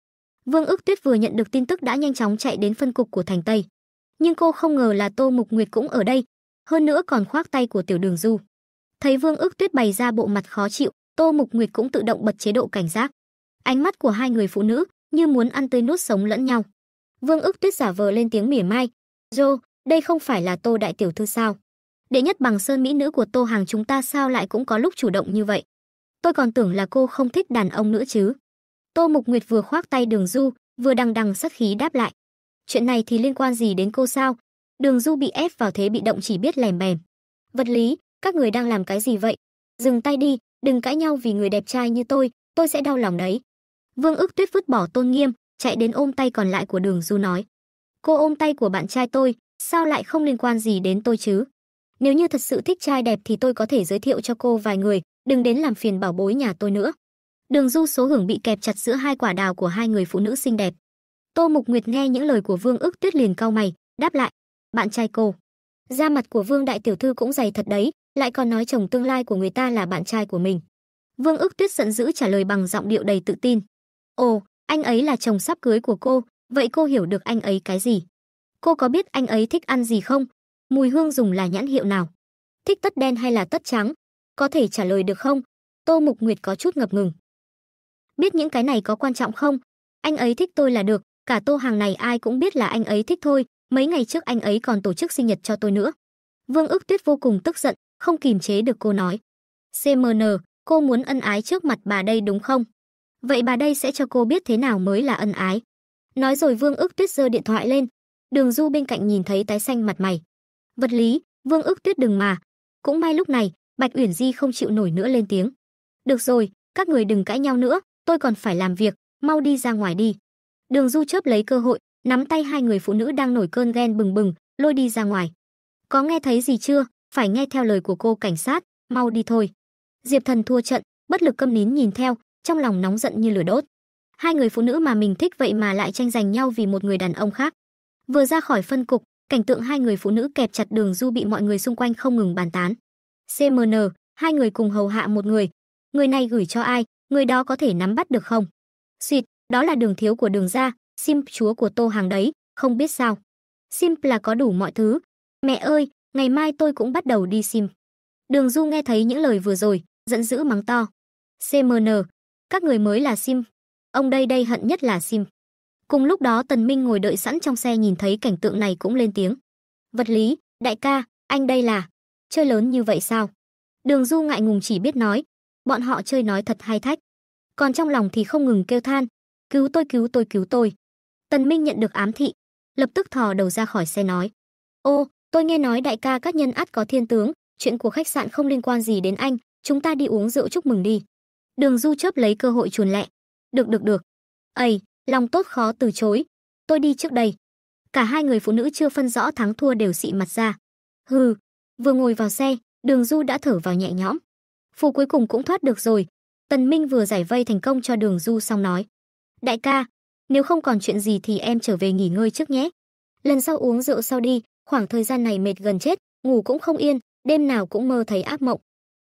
Vương Ước Tuyết vừa nhận được tin tức đã nhanh chóng chạy đến phân cục của thành Tây. Nhưng cô không ngờ là Tô Mục Nguyệt cũng ở đây, hơn nữa còn khoác tay của Tiểu Đường Du. Thấy Vương Ước Tuyết bày ra bộ mặt khó chịu, Tô Mục Nguyệt cũng tự động bật chế độ cảnh giác. Ánh mắt của hai người phụ nữ như muốn ăn tươi nuốt sống lẫn nhau. Vương Ước Tuyết giả vờ lên tiếng mỉa mai, "Dô, đây không phải là Tô đại tiểu thư sao? Đệ nhất bằng sơn mỹ nữ của Tô hàng chúng ta sao lại cũng có lúc chủ động như vậy? Tôi còn tưởng là cô không thích đàn ông nữa chứ." Tô Mục Nguyệt vừa khoác tay Đường Du, vừa đằng đằng sát khí đáp lại. "Chuyện này thì liên quan gì đến cô sao?" Đường Du bị ép vào thế bị động chỉ biết lèm bèm. "Vật lý, các người đang làm cái gì vậy? Dừng tay đi, đừng cãi nhau vì người đẹp trai như tôi, tôi sẽ đau lòng đấy." Vương Ước Tuyết vứt bỏ tôn nghiêm, chạy đến ôm tay còn lại của Đường Du nói: "Cô ôm tay của bạn trai tôi, sao lại không liên quan gì đến tôi chứ? Nếu như thật sự thích trai đẹp thì tôi có thể giới thiệu cho cô vài người, đừng đến làm phiền bảo bối nhà tôi nữa." Đường Du số hưởng bị kẹp chặt giữa hai quả đào của hai người phụ nữ xinh đẹp. Tô Mục Nguyệt nghe những lời của Vương Ước Tuyết liền cau mày, đáp lại: "Bạn trai cô." Da mặt của Vương đại tiểu thư cũng dày thật đấy, lại còn nói chồng tương lai của người ta là bạn trai của mình. Vương Ước Tuyết giận dữ trả lời bằng giọng điệu đầy tự tin. Ồ, anh ấy là chồng sắp cưới của cô, vậy cô hiểu được anh ấy cái gì? Cô có biết anh ấy thích ăn gì không? Mùi hương dùng là nhãn hiệu nào? Thích tất đen hay là tất trắng? Có thể trả lời được không? Tô Mục Nguyệt có chút ngập ngừng. Biết những cái này có quan trọng không? Anh ấy thích tôi là được, cả Tô hàng này ai cũng biết là anh ấy thích thôi, mấy ngày trước anh ấy còn tổ chức sinh nhật cho tôi nữa. Vương Ước Tuyết vô cùng tức giận, không kìm chế được cô nói. CMN, cô muốn ân ái trước mặt bà đây đúng không? Vậy bà đây sẽ cho cô biết thế nào mới là ân ái. Nói rồi Vương Ước Tuyết giơ điện thoại lên. Đường Du bên cạnh nhìn thấy tái xanh mặt mày. Vật lý, Vương Ước Tuyết đừng mà. Cũng may lúc này, Bạch Uyển Di không chịu nổi nữa lên tiếng. Được rồi, các người đừng cãi nhau nữa, tôi còn phải làm việc, mau đi ra ngoài đi. Đường Du chớp lấy cơ hội, nắm tay hai người phụ nữ đang nổi cơn ghen bừng bừng, lôi đi ra ngoài. Có nghe thấy gì chưa? Phải nghe theo lời của cô cảnh sát, mau đi thôi. Diệp Thần thua trận, bất lực câm nín nhìn theo, trong lòng nóng giận như lửa đốt. Hai người phụ nữ mà mình thích vậy mà lại tranh giành nhau vì một người đàn ông khác. Vừa ra khỏi phân cục, cảnh tượng hai người phụ nữ kẹp chặt đường du bị mọi người xung quanh không ngừng bàn tán. CMN, hai người cùng hầu hạ một người. Người này gửi cho ai, người đó có thể nắm bắt được không? Xịt, đó là đường thiếu của đường ra, Simp chúa của tô hàng đấy, không biết sao. Simp là có đủ mọi thứ. Mẹ ơi, ngày mai tôi cũng bắt đầu đi Simp. Đường Du nghe thấy những lời vừa rồi, giận dữ mắng to. CMN, các người mới là Sim. Ông đây đây hận nhất là Sim. Cùng lúc đó Tần Minh ngồi đợi sẵn trong xe nhìn thấy cảnh tượng này cũng lên tiếng. Vật lý, đại ca, anh đây là... Chơi lớn như vậy sao? Đường Du ngại ngùng chỉ biết nói. Bọn họ chơi nói thật hay thách. Còn trong lòng thì không ngừng kêu than. Cứu tôi, cứu tôi, cứu tôi. Tần Minh nhận được ám thị. Lập tức thò đầu ra khỏi xe nói. Ô, tôi nghe nói đại ca các nhân ắt có thiên tướng. Chuyện của khách sạn không liên quan gì đến anh. Chúng ta đi uống rượu chúc mừng đi. Đường Du chớp lấy cơ hội chuồn lẹ. Được được được. Ây, lòng tốt khó từ chối. Tôi đi trước đây. Cả hai người phụ nữ chưa phân rõ thắng thua đều xị mặt ra. Hừ, vừa ngồi vào xe, đường Du đã thở vào nhẹ nhõm. Phù cuối cùng cũng thoát được rồi. Tần Minh vừa giải vây thành công cho đường Du xong nói. Đại ca, nếu không còn chuyện gì thì em trở về nghỉ ngơi trước nhé. Lần sau uống rượu sau đi, khoảng thời gian này mệt gần chết, ngủ cũng không yên, đêm nào cũng mơ thấy ác mộng.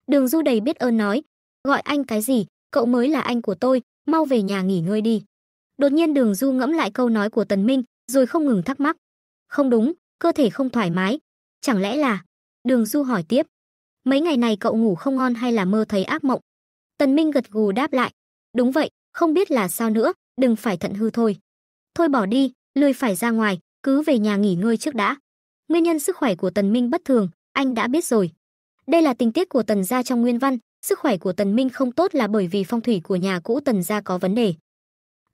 Đường Du đầy biết ơn nói, Gọi anh cái gì, cậu mới là anh của tôi, mau về nhà nghỉ ngơi đi. Đột nhiên Đường Du ngẫm lại câu nói của Tần Minh, rồi không ngừng thắc mắc. Không đúng, cơ thể không thoải mái. Chẳng lẽ là... Đường Du hỏi tiếp. Mấy ngày này cậu ngủ không ngon hay là mơ thấy ác mộng? Tần Minh gật gù đáp lại. Đúng vậy, không biết là sao nữa, đừng phải thận hư thôi. Thôi bỏ đi, lười phải ra ngoài, cứ về nhà nghỉ ngơi trước đã. Nguyên nhân sức khỏe của Tần Minh bất thường, anh đã biết rồi. Đây là tình tiết của Tần gia trong nguyên văn, sức khỏe của Tần Minh không tốt là bởi vì phong thủy của nhà cũ Tần gia có vấn đề.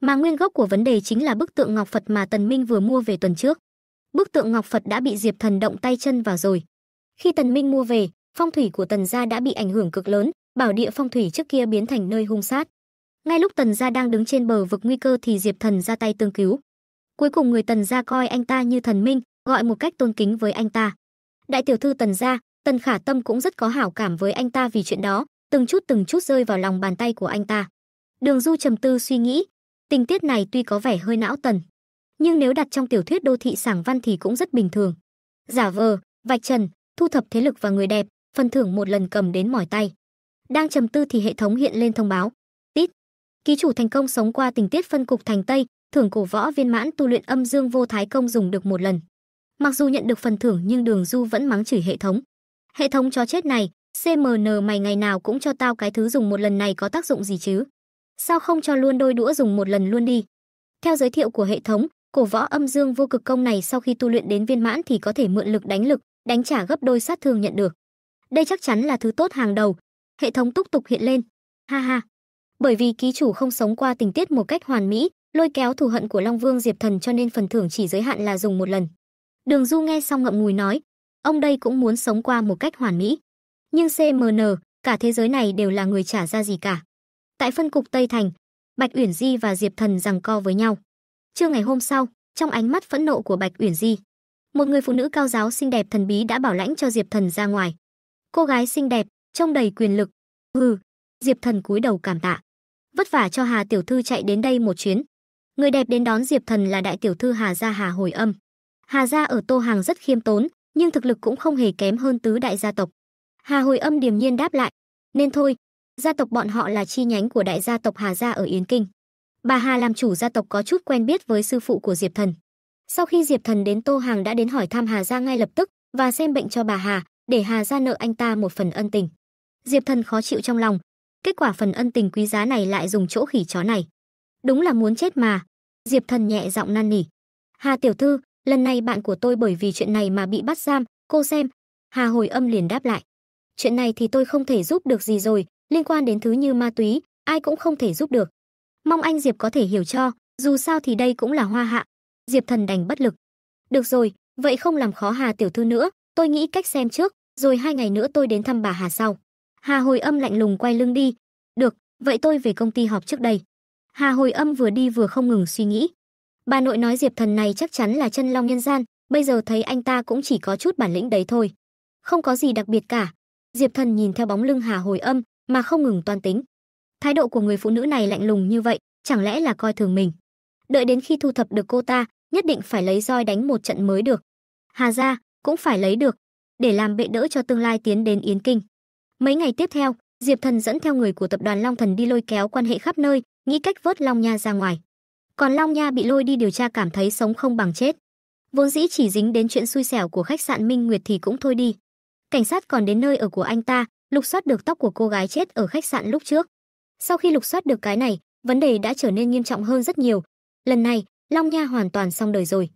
Mà nguyên gốc của vấn đề chính là bức tượng ngọc Phật mà Tần Minh vừa mua về tuần trước. Bức tượng ngọc Phật đã bị Diệp Thần động tay chân vào rồi. Khi Tần Minh mua về, phong thủy của Tần gia đã bị ảnh hưởng cực lớn, bảo địa phong thủy trước kia biến thành nơi hung sát. Ngay lúc Tần gia đang đứng trên bờ vực nguy cơ thì Diệp Thần ra tay tương cứu. Cuối cùng người Tần gia coi anh ta như thần minh, gọi một cách tôn kính với anh ta. Đại tiểu thư Tần gia, Tần Khả Tâm cũng rất có hảo cảm với anh ta vì chuyện đó, từng chút từng chút rơi vào lòng bàn tay của anh ta. Đường Du trầm tư suy nghĩ, tình tiết này tuy có vẻ hơi não tần, nhưng nếu đặt trong tiểu thuyết đô thị sảng văn thì cũng rất bình thường. Giả vờ, vạch trần, thu thập thế lực và người đẹp, phần thưởng một lần cầm đến mỏi tay. Đang trầm tư thì hệ thống hiện lên thông báo. Tít. Ký chủ thành công sống qua tình tiết phân cục thành Tây, thưởng cổ võ viên mãn tu luyện âm dương vô thái công dùng được một lần. Mặc dù nhận được phần thưởng nhưng Đường Du vẫn mắng chửi hệ thống. Hệ thống chó chết này, CMN mày ngày nào cũng cho tao cái thứ dùng một lần này có tác dụng gì chứ? Sao không cho luôn đôi đũa dùng một lần luôn đi? Theo giới thiệu của hệ thống, cổ võ âm dương vô cực công này sau khi tu luyện đến viên mãn thì có thể mượn lực đánh lực, đánh trả gấp đôi sát thương nhận được. Đây chắc chắn là thứ tốt hàng đầu. Hệ thống túc tục hiện lên. Ha ha. Bởi vì ký chủ không sống qua tình tiết một cách hoàn mỹ, lôi kéo thù hận của Long Vương Diệp Thần cho nên phần thưởng chỉ giới hạn là dùng một lần. Đường Du nghe xong ngậm ngùi nói, ông đây cũng muốn sống qua một cách hoàn mỹ nhưng CMN, cả thế giới này đều là người trả ra gì cả. Tại phân cục Tây Thành, Bạch Uyển Di và Diệp Thần giằng co với nhau. Trưa ngày hôm sau, trong ánh mắt phẫn nộ của Bạch Uyển Di, một người phụ nữ cao giáo xinh đẹp thần bí đã bảo lãnh cho Diệp Thần ra ngoài. Cô gái xinh đẹp, trông đầy quyền lực. Hừ, Diệp Thần cúi đầu cảm tạ. Vất vả cho Hà tiểu thư chạy đến đây một chuyến. Người đẹp đến đón Diệp Thần là đại tiểu thư Hà gia Hà Hồi Âm. Hà gia ở Tô Hàng rất khiêm tốn, nhưng thực lực cũng không hề kém hơn tứ đại gia tộc. Hà Hồi Âm điềm nhiên đáp lại, nên thôi, gia tộc bọn họ là chi nhánh của đại gia tộc Hà gia ở Yến Kinh. Bà Hà làm chủ gia tộc có chút quen biết với sư phụ của Diệp Thần. Sau khi Diệp Thần đến Tô Hàng đã đến hỏi thăm Hà gia ngay lập tức và xem bệnh cho bà Hà, để Hà gia nợ anh ta một phần ân tình. Diệp Thần khó chịu trong lòng, kết quả phần ân tình quý giá này lại dùng chỗ khỉ chó này. Đúng là muốn chết mà. Diệp Thần nhẹ giọng năn nỉ. Hà tiểu thư, lần này bạn của tôi bởi vì chuyện này mà bị bắt giam, cô xem. Hà hồi âm liền đáp lại chuyện này thì tôi không thể giúp được gì rồi, liên quan đến thứ như ma túy, ai cũng không thể giúp được. Mong anh Diệp có thể hiểu cho, dù sao thì đây cũng là hoa hạ. Diệp thần đành bất lực. Được rồi, vậy không làm khó Hà tiểu thư nữa, tôi nghĩ cách xem trước, rồi hai ngày nữa tôi đến thăm bà Hà sau. Hà hồi âm lạnh lùng quay lưng đi. Được, vậy tôi về công ty họp trước đây. Hà hồi âm vừa đi vừa không ngừng suy nghĩ. Bà nội nói Diệp thần này chắc chắn là chân long nhân gian, bây giờ thấy anh ta cũng chỉ có chút bản lĩnh đấy thôi. Không có gì đặc biệt cả, Diệp Thần nhìn theo bóng lưng Hà Hồi Âm mà không ngừng toan tính. Thái độ của người phụ nữ này lạnh lùng như vậy, chẳng lẽ là coi thường mình? Đợi đến khi thu thập được cô ta, nhất định phải lấy roi đánh một trận mới được. Hà gia cũng phải lấy được, để làm bệ đỡ cho tương lai tiến đến Yến Kinh. Mấy ngày tiếp theo, Diệp Thần dẫn theo người của tập đoàn Long Thần đi lôi kéo quan hệ khắp nơi, nghĩ cách vớt Long Nha ra ngoài. Còn Long Nha bị lôi đi điều tra cảm thấy sống không bằng chết. Vốn dĩ chỉ dính đến chuyện xui xẻo của khách sạn Minh Nguyệt thì cũng thôi đi, Cảnh sát còn đến nơi ở của anh ta, lục soát được tóc của cô gái chết ở khách sạn lúc trước. Sau khi lục soát được cái này, vấn đề đã trở nên nghiêm trọng hơn rất nhiều. Lần này, Long Nha hoàn toàn xong đời rồi.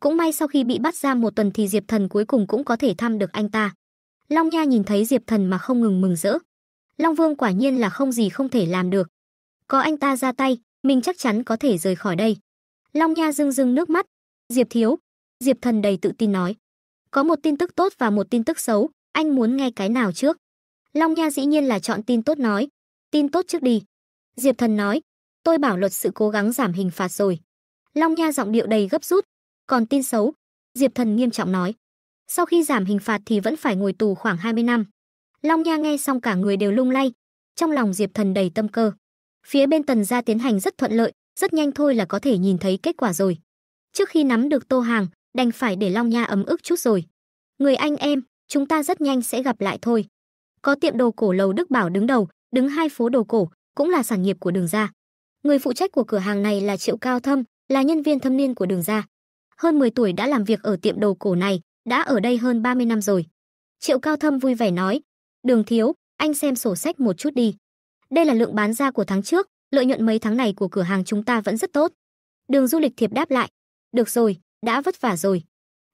Cũng may sau khi bị bắt giam một tuần thì Diệp Thần cuối cùng cũng có thể thăm được anh ta. Long Nha nhìn thấy Diệp Thần mà không ngừng mừng rỡ. Long Vương quả nhiên là không gì không thể làm được. Có anh ta ra tay, mình chắc chắn có thể rời khỏi đây. Long Nha rưng rưng nước mắt. Diệp Thiếu, Diệp Thần đầy tự tin nói. Có một tin tức tốt và một tin tức xấu, anh muốn nghe cái nào trước? Long Nha dĩ nhiên là chọn tin tốt nói. Tin tốt trước đi. Diệp Thần nói, tôi bảo luật sự cố gắng giảm hình phạt rồi. Long Nha giọng điệu đầy gấp rút. Còn tin xấu, Diệp Thần nghiêm trọng nói. Sau khi giảm hình phạt thì vẫn phải ngồi tù khoảng 20 năm. Long Nha nghe xong cả người đều lung lay. Trong lòng Diệp Thần đầy tâm cơ. Phía bên Tần gia tiến hành rất thuận lợi, rất nhanh thôi là có thể nhìn thấy kết quả rồi. Trước khi nắm được Tô Hàng, đành phải để Long Nha ấm ức chút rồi. Người anh em, chúng ta rất nhanh sẽ gặp lại thôi. Có tiệm đồ cổ lầu Đức Bảo đứng đầu, đứng hai phố đồ cổ, cũng là sản nghiệp của Đường gia. Người phụ trách của cửa hàng này là Triệu Cao Thâm, là nhân viên thâm niên của Đường gia. Hơn 10 tuổi đã làm việc ở tiệm đồ cổ này, đã ở đây hơn 30 năm rồi. Triệu Cao Thâm vui vẻ nói, "Đường thiếu, anh xem sổ sách một chút đi. Đây là lượng bán ra của tháng trước, lợi nhuận mấy tháng này của cửa hàng chúng ta vẫn rất tốt." Đường Du Lịch Thiệp đáp lại, "Được rồi, đã vất vả rồi."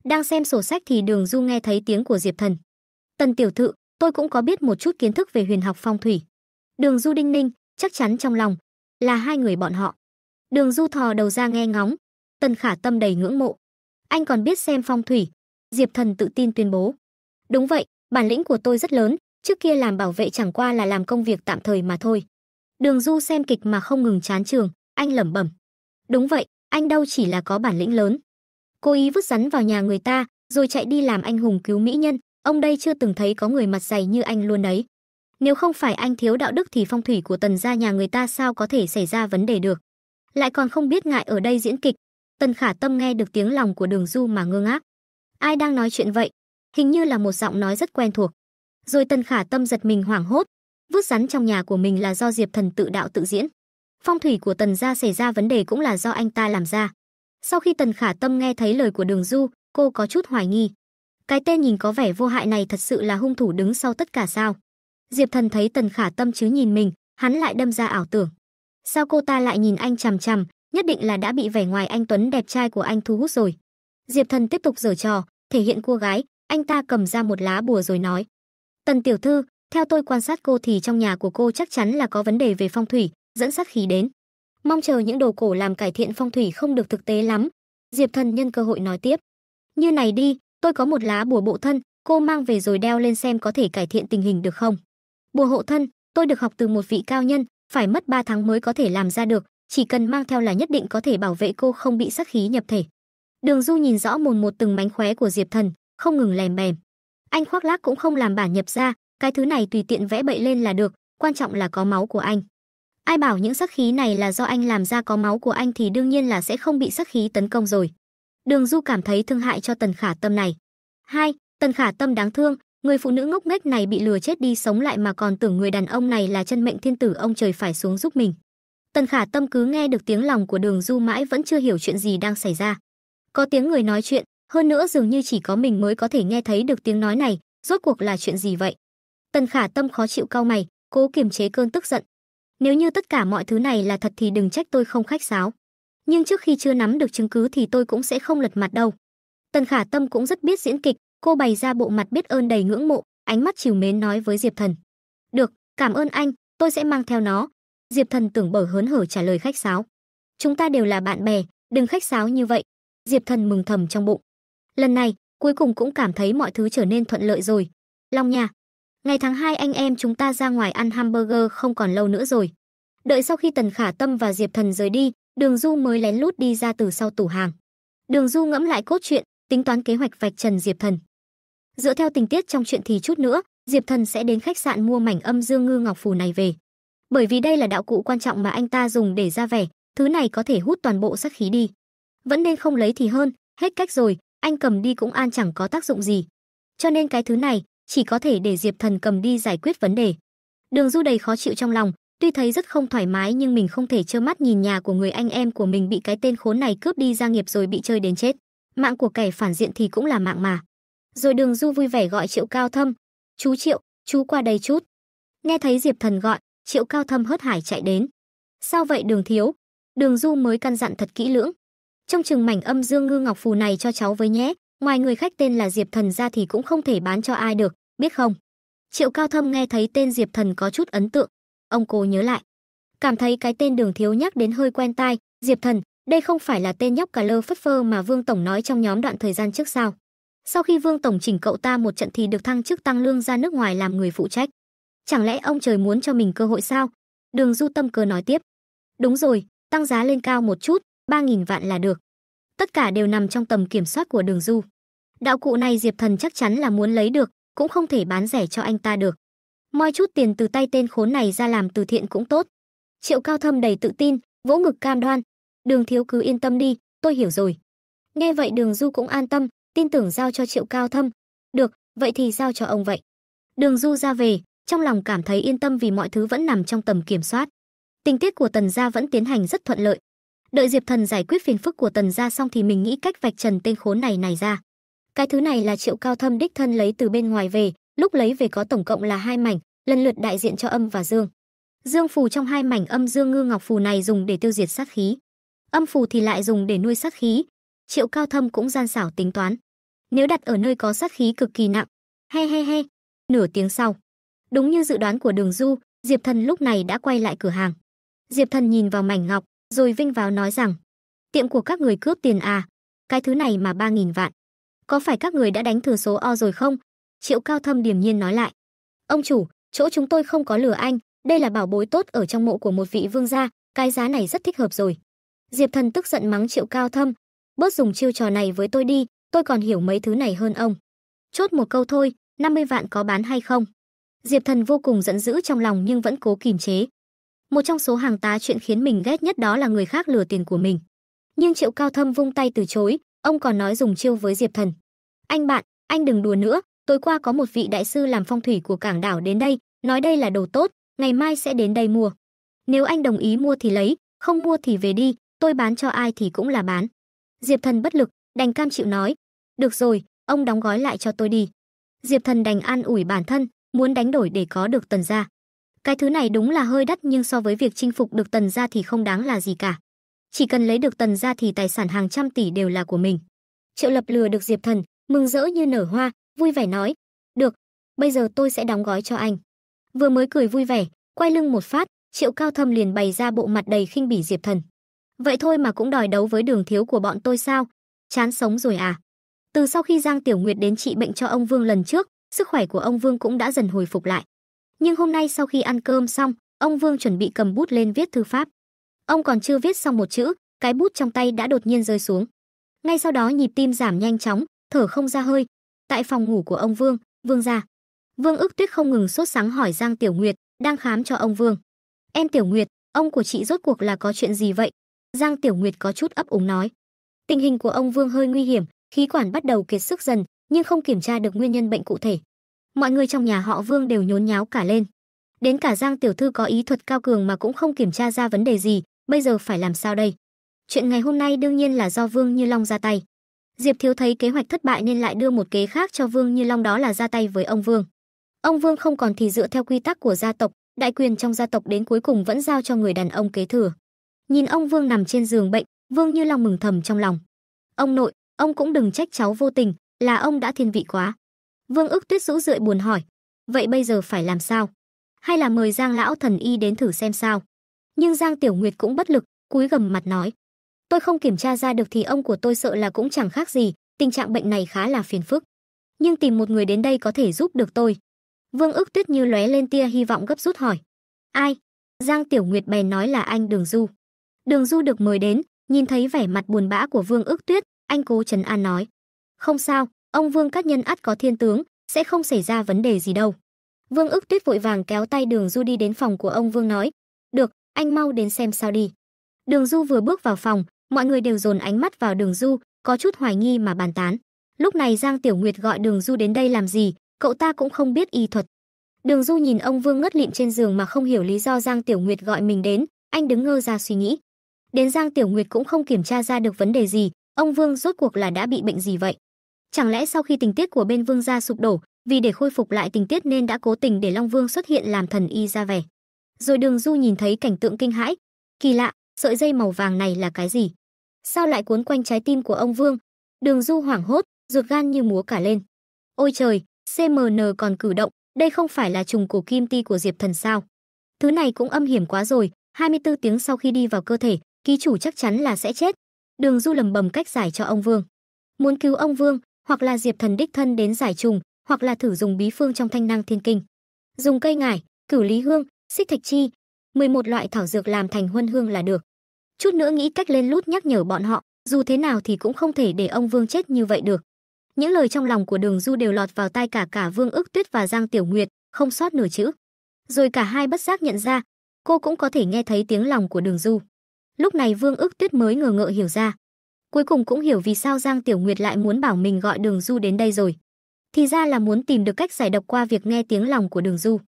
Đang xem sổ sách thì Đường Du nghe thấy tiếng của Diệp Thần. "Tần tiểu thư, tôi cũng có biết một chút kiến thức về huyền học phong thủy." Đường Du đinh ninh, chắc chắn trong lòng là hai người bọn họ. Đường Du thò đầu ra nghe ngóng, Tần Khả Tâm đầy ngưỡng mộ. "Anh còn biết xem phong thủy?" Diệp Thần tự tin tuyên bố. "Đúng vậy, bản lĩnh của tôi rất lớn, trước kia làm bảo vệ chẳng qua là làm công việc tạm thời mà thôi." Đường Du xem kịch mà không ngừng chán trường, anh lẩm bẩm. "Đúng vậy, anh đâu chỉ là có bản lĩnh lớn, cố ý vứt rắn vào nhà người ta, rồi chạy đi làm anh hùng cứu mỹ nhân, ông đây chưa từng thấy có người mặt dày như anh luôn đấy. Nếu không phải anh thiếu đạo đức thì phong thủy của Tần gia nhà người ta sao có thể xảy ra vấn đề được. Lại còn không biết ngại ở đây diễn kịch. Tần Khả Tâm nghe được tiếng lòng của Đường Du mà ngơ ngác. Ai đang nói chuyện vậy? Hình như là một giọng nói rất quen thuộc. Rồi Tần Khả Tâm giật mình hoảng hốt, vứt rắn trong nhà của mình là do Diệp Thần tự đạo tự diễn. Phong thủy của Tần gia xảy ra vấn đề cũng là do anh ta làm ra. Sau khi Tần Khả Tâm nghe thấy lời của Đường Du, cô có chút hoài nghi. Cái tên nhìn có vẻ vô hại này thật sự là hung thủ đứng sau tất cả sao? Diệp Thần thấy Tần Khả Tâm chứ nhìn mình, hắn lại đâm ra ảo tưởng. Sao cô ta lại nhìn anh chằm chằm, nhất định là đã bị vẻ ngoài anh Tuấn đẹp trai của anh thu hút rồi. Diệp Thần tiếp tục giở trò, thể hiện cô gái, anh ta cầm ra một lá bùa rồi nói. Tần tiểu thư, theo tôi quan sát cô thì trong nhà của cô chắc chắn là có vấn đề về phong thủy, dẫn sát khí đến mong chờ những đồ cổ làm cải thiện phong thủy không được thực tế lắm. Diệp Thần nhân cơ hội nói tiếp. Như này đi, tôi có một lá bùa bộ thân, cô mang về rồi đeo lên xem có thể cải thiện tình hình được không. Bùa hộ thân, tôi được học từ một vị cao nhân, phải mất 3 tháng mới có thể làm ra được, chỉ cần mang theo là nhất định có thể bảo vệ cô không bị sát khí nhập thể. Đường Du nhìn rõ mồn một từng mánh khóe của Diệp Thần, không ngừng lèm bèm. Anh khoác lác cũng không làm bản nhập ra, cái thứ này tùy tiện vẽ bậy lên là được, quan trọng là có máu của anh. Ai bảo những sắc khí này là do anh làm ra có máu của anh thì đương nhiên là sẽ không bị sắc khí tấn công rồi. Đường Du cảm thấy thương hại cho Tần Khả Tâm này. Hai, Tần Khả Tâm đáng thương, người phụ nữ ngốc nghếch này bị lừa chết đi sống lại mà còn tưởng người đàn ông này là chân mệnh thiên tử ông trời phải xuống giúp mình. Tần Khả Tâm cứ nghe được tiếng lòng của Đường Du mãi vẫn chưa hiểu chuyện gì đang xảy ra. Có tiếng người nói chuyện, hơn nữa dường như chỉ có mình mới có thể nghe thấy được tiếng nói này, rốt cuộc là chuyện gì vậy? Tần Khả Tâm khó chịu cau mày, cố kiềm chế cơn tức giận, nếu như tất cả mọi thứ này là thật thì đừng trách tôi không khách sáo. Nhưng trước khi chưa nắm được chứng cứ thì tôi cũng sẽ không lật mặt đâu. Tần Khả Tâm cũng rất biết diễn kịch, cô bày ra bộ mặt biết ơn đầy ngưỡng mộ, ánh mắt chiều mến nói với Diệp Thần. Được, cảm ơn anh, tôi sẽ mang theo nó. Diệp Thần tưởng bở hớn hở trả lời khách sáo. Chúng ta đều là bạn bè, đừng khách sáo như vậy. Diệp Thần mừng thầm trong bụng. Lần này, cuối cùng cũng cảm thấy mọi thứ trở nên thuận lợi rồi. Long nha, Ngày tháng 2 anh em chúng ta ra ngoài ăn hamburger không còn lâu nữa rồi. Đợi sau khi Tần Khả Tâm và Diệp Thần rời đi, Đường Du mới lén lút đi ra từ sau tủ hàng. Đường Du ngẫm lại cốt truyện, tính toán kế hoạch vạch trần Diệp Thần. Dựa theo tình tiết trong chuyện thì chút nữa, Diệp Thần sẽ đến khách sạn mua mảnh âm dương ngư ngọc phù này về. Bởi vì đây là đạo cụ quan trọng mà anh ta dùng để ra vẻ, thứ này có thể hút toàn bộ sát khí đi. Vẫn nên không lấy thì hơn, hết cách rồi, anh cầm đi cũng an chẳng có tác dụng gì. Cho nên cái thứ này, chỉ có thể để Diệp Thần cầm đi giải quyết vấn đề. Đường Du đầy khó chịu trong lòng, tuy thấy rất không thoải mái nhưng mình không thể trơ mắt nhìn nhà của người anh em của mình bị cái tên khốn này cướp đi gia nghiệp rồi bị chơi đến chết. Mạng của kẻ phản diện thì cũng là mạng mà. Rồi Đường Du vui vẻ gọi Triệu Cao Thâm, "Chú Triệu, chú qua đây chút." Nghe thấy Diệp Thần gọi, Triệu Cao Thâm hớt hải chạy đến. "Sao vậy Đường thiếu?" Đường Du mới căn dặn thật kỹ lưỡng. "Trong chừng mảnh âm dương ngư ngọc phù này cho cháu với nhé, Ngoài người khách tên là Diệp Thần ra thì cũng không thể bán cho ai được, biết không? Triệu Cao Thâm nghe thấy tên Diệp Thần có chút ấn tượng, ông cô nhớ lại. Cảm thấy cái tên Đường Thiếu nhắc đến hơi quen tai, Diệp Thần, đây không phải là tên nhóc cà lơ phất phơ mà Vương tổng nói trong nhóm đoạn thời gian trước sao? Sau khi Vương tổng chỉnh cậu ta một trận thì được thăng chức tăng lương ra nước ngoài làm người phụ trách. Chẳng lẽ ông trời muốn cho mình cơ hội sao? Đường Du Tâm cơ nói tiếp. Đúng rồi, tăng giá lên cao một chút, 3000 vạn là được tất cả đều nằm trong tầm kiểm soát của Đường Du. Đạo cụ này Diệp Thần chắc chắn là muốn lấy được, cũng không thể bán rẻ cho anh ta được. Moi chút tiền từ tay tên khốn này ra làm từ thiện cũng tốt. Triệu Cao Thâm đầy tự tin, vỗ ngực cam đoan, "Đường thiếu cứ yên tâm đi, tôi hiểu rồi." Nghe vậy Đường Du cũng an tâm, tin tưởng giao cho Triệu Cao Thâm. "Được, vậy thì giao cho ông vậy." Đường Du ra về, trong lòng cảm thấy yên tâm vì mọi thứ vẫn nằm trong tầm kiểm soát. Tình tiết của Tần gia vẫn tiến hành rất thuận lợi, Đợi Diệp Thần giải quyết phiền phức của Tần gia xong thì mình nghĩ cách vạch trần tên khốn này này ra. Cái thứ này là Triệu Cao Thâm đích thân lấy từ bên ngoài về, lúc lấy về có tổng cộng là hai mảnh, lần lượt đại diện cho âm và dương. Dương phù trong hai mảnh âm dương ngư ngọc phù này dùng để tiêu diệt sát khí, âm phù thì lại dùng để nuôi sát khí. Triệu Cao Thâm cũng gian xảo tính toán. Nếu đặt ở nơi có sát khí cực kỳ nặng, he he he, nửa tiếng sau. Đúng như dự đoán của Đường Du, Diệp Thần lúc này đã quay lại cửa hàng. Diệp Thần nhìn vào mảnh ngọc, rồi vinh vào nói rằng, tiệm của các người cướp tiền à, cái thứ này mà ba nghìn vạn. Có phải các người đã đánh thừa số O rồi không? Triệu Cao Thâm điềm nhiên nói lại. Ông chủ, chỗ chúng tôi không có lừa anh, đây là bảo bối tốt ở trong mộ của một vị vương gia, cái giá này rất thích hợp rồi. Diệp Thần tức giận mắng Triệu Cao Thâm, bớt dùng chiêu trò này với tôi đi, tôi còn hiểu mấy thứ này hơn ông. Chốt một câu thôi, năm mươi vạn có bán hay không? Diệp Thần vô cùng giận dữ trong lòng nhưng vẫn cố kìm chế. Một trong số hàng tá chuyện khiến mình ghét nhất đó là người khác lừa tiền của mình. Nhưng Triệu Cao Thâm vung tay từ chối, ông còn nói dùng chiêu với Diệp Thần. Anh bạn, anh đừng đùa nữa, tối qua có một vị đại sư làm phong thủy của cảng đảo đến đây, nói đây là đồ tốt, ngày mai sẽ đến đây mua. Nếu anh đồng ý mua thì lấy, không mua thì về đi, tôi bán cho ai thì cũng là bán. Diệp Thần bất lực, đành cam chịu nói. Được rồi, ông đóng gói lại cho tôi đi. Diệp Thần đành an ủi bản thân, muốn đánh đổi để có được tần gia. Cái thứ này đúng là hơi đắt nhưng so với việc chinh phục được tần gia thì không đáng là gì cả. Chỉ cần lấy được tần gia thì tài sản hàng trăm tỷ đều là của mình. Triệu Lập lừa được Diệp Thần, mừng rỡ như nở hoa, vui vẻ nói: "Được, bây giờ tôi sẽ đóng gói cho anh." Vừa mới cười vui vẻ, quay lưng một phát, Triệu Cao Thâm liền bày ra bộ mặt đầy khinh bỉ Diệp Thần. "Vậy thôi mà cũng đòi đấu với đường thiếu của bọn tôi sao? Chán sống rồi à?" Từ sau khi Giang Tiểu Nguyệt đến trị bệnh cho ông Vương lần trước, sức khỏe của ông Vương cũng đã dần hồi phục lại. Nhưng hôm nay sau khi ăn cơm xong, ông Vương chuẩn bị cầm bút lên viết thư pháp. Ông còn chưa viết xong một chữ, cái bút trong tay đã đột nhiên rơi xuống. Ngay sau đó nhịp tim giảm nhanh chóng, thở không ra hơi. Tại phòng ngủ của ông Vương, Vương gia, Vương ước tuyết không ngừng sốt sáng hỏi Giang Tiểu Nguyệt, đang khám cho ông Vương. Em Tiểu Nguyệt, ông của chị rốt cuộc là có chuyện gì vậy? Giang Tiểu Nguyệt có chút ấp úng nói. Tình hình của ông Vương hơi nguy hiểm, khí quản bắt đầu kiệt sức dần, nhưng không kiểm tra được nguyên nhân bệnh cụ thể mọi người trong nhà họ Vương đều nhốn nháo cả lên. Đến cả Giang tiểu thư có ý thuật cao cường mà cũng không kiểm tra ra vấn đề gì, bây giờ phải làm sao đây? Chuyện ngày hôm nay đương nhiên là do Vương Như Long ra tay. Diệp Thiếu thấy kế hoạch thất bại nên lại đưa một kế khác cho Vương Như Long đó là ra tay với ông Vương. Ông Vương không còn thì dựa theo quy tắc của gia tộc, đại quyền trong gia tộc đến cuối cùng vẫn giao cho người đàn ông kế thừa. Nhìn ông Vương nằm trên giường bệnh, Vương Như Long mừng thầm trong lòng. Ông nội, ông cũng đừng trách cháu vô tình, là ông đã thiên vị quá. Vương ức tuyết rũ rượi buồn hỏi, vậy bây giờ phải làm sao? Hay là mời Giang lão thần y đến thử xem sao? Nhưng Giang Tiểu Nguyệt cũng bất lực, cúi gầm mặt nói, tôi không kiểm tra ra được thì ông của tôi sợ là cũng chẳng khác gì, tình trạng bệnh này khá là phiền phức. Nhưng tìm một người đến đây có thể giúp được tôi. Vương ức tuyết như lóe lên tia hy vọng gấp rút hỏi, ai? Giang Tiểu Nguyệt bèn nói là anh Đường Du. Đường Du được mời đến, nhìn thấy vẻ mặt buồn bã của Vương ức tuyết, anh cố trấn an nói. Không sao, ông Vương các nhân ắt có thiên tướng, sẽ không xảy ra vấn đề gì đâu. Vương ức tuyết vội vàng kéo tay Đường Du đi đến phòng của ông Vương nói, được, anh mau đến xem sao đi. Đường Du vừa bước vào phòng, mọi người đều dồn ánh mắt vào Đường Du, có chút hoài nghi mà bàn tán. Lúc này Giang Tiểu Nguyệt gọi Đường Du đến đây làm gì, cậu ta cũng không biết y thuật. Đường Du nhìn ông Vương ngất lịm trên giường mà không hiểu lý do Giang Tiểu Nguyệt gọi mình đến, anh đứng ngơ ra suy nghĩ. Đến Giang Tiểu Nguyệt cũng không kiểm tra ra được vấn đề gì, ông Vương rốt cuộc là đã bị bệnh gì vậy? Chẳng lẽ sau khi tình tiết của bên Vương gia sụp đổ, vì để khôi phục lại tình tiết nên đã cố tình để Long Vương xuất hiện làm thần y ra vẻ. Rồi Đường Du nhìn thấy cảnh tượng kinh hãi, kỳ lạ, sợi dây màu vàng này là cái gì? Sao lại cuốn quanh trái tim của ông Vương? Đường Du hoảng hốt, ruột gan như múa cả lên. Ôi trời, CMN còn cử động, đây không phải là trùng cổ kim ti của Diệp Thần sao? Thứ này cũng âm hiểm quá rồi, 24 tiếng sau khi đi vào cơ thể, ký chủ chắc chắn là sẽ chết. Đường Du lầm bầm cách giải cho ông Vương. Muốn cứu ông Vương, hoặc là Diệp Thần đích thân đến giải trùng, hoặc là thử dùng bí phương trong thanh năng thiên kinh. Dùng cây ngải, cửu lý hương, xích thạch chi, 11 loại thảo dược làm thành huân hương là được. Chút nữa nghĩ cách lên lút nhắc nhở bọn họ, dù thế nào thì cũng không thể để ông Vương chết như vậy được. Những lời trong lòng của Đường Du đều lọt vào tai cả cả Vương Ước Tuyết và Giang Tiểu Nguyệt, không sót nửa chữ. Rồi cả hai bất giác nhận ra, cô cũng có thể nghe thấy tiếng lòng của Đường Du. Lúc này Vương Ước Tuyết mới ngờ ngợ hiểu ra, Cuối cùng cũng hiểu vì sao Giang Tiểu Nguyệt lại muốn bảo mình gọi Đường Du đến đây rồi. Thì ra là muốn tìm được cách giải độc qua việc nghe tiếng lòng của Đường Du.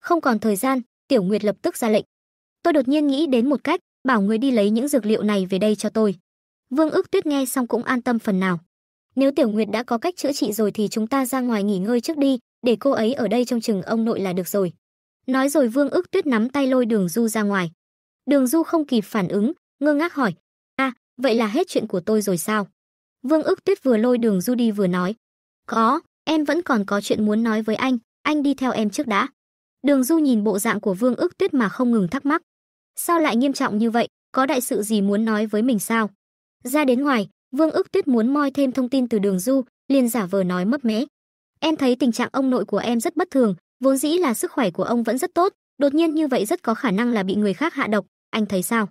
Không còn thời gian, Tiểu Nguyệt lập tức ra lệnh. Tôi đột nhiên nghĩ đến một cách, bảo người đi lấy những dược liệu này về đây cho tôi. Vương Ước Tuyết nghe xong cũng an tâm phần nào. Nếu Tiểu Nguyệt đã có cách chữa trị rồi thì chúng ta ra ngoài nghỉ ngơi trước đi, để cô ấy ở đây trông chừng ông nội là được rồi. Nói rồi Vương Ước Tuyết nắm tay lôi Đường Du ra ngoài. Đường Du không kịp phản ứng, ngơ ngác hỏi, Vậy là hết chuyện của tôi rồi sao? Vương ức tuyết vừa lôi đường du đi vừa nói. Có, em vẫn còn có chuyện muốn nói với anh, anh đi theo em trước đã. Đường du nhìn bộ dạng của vương ức tuyết mà không ngừng thắc mắc. Sao lại nghiêm trọng như vậy, có đại sự gì muốn nói với mình sao? Ra đến ngoài, vương ức tuyết muốn moi thêm thông tin từ đường du, liền giả vờ nói mấp mẽ. Em thấy tình trạng ông nội của em rất bất thường, vốn dĩ là sức khỏe của ông vẫn rất tốt, đột nhiên như vậy rất có khả năng là bị người khác hạ độc, anh thấy sao?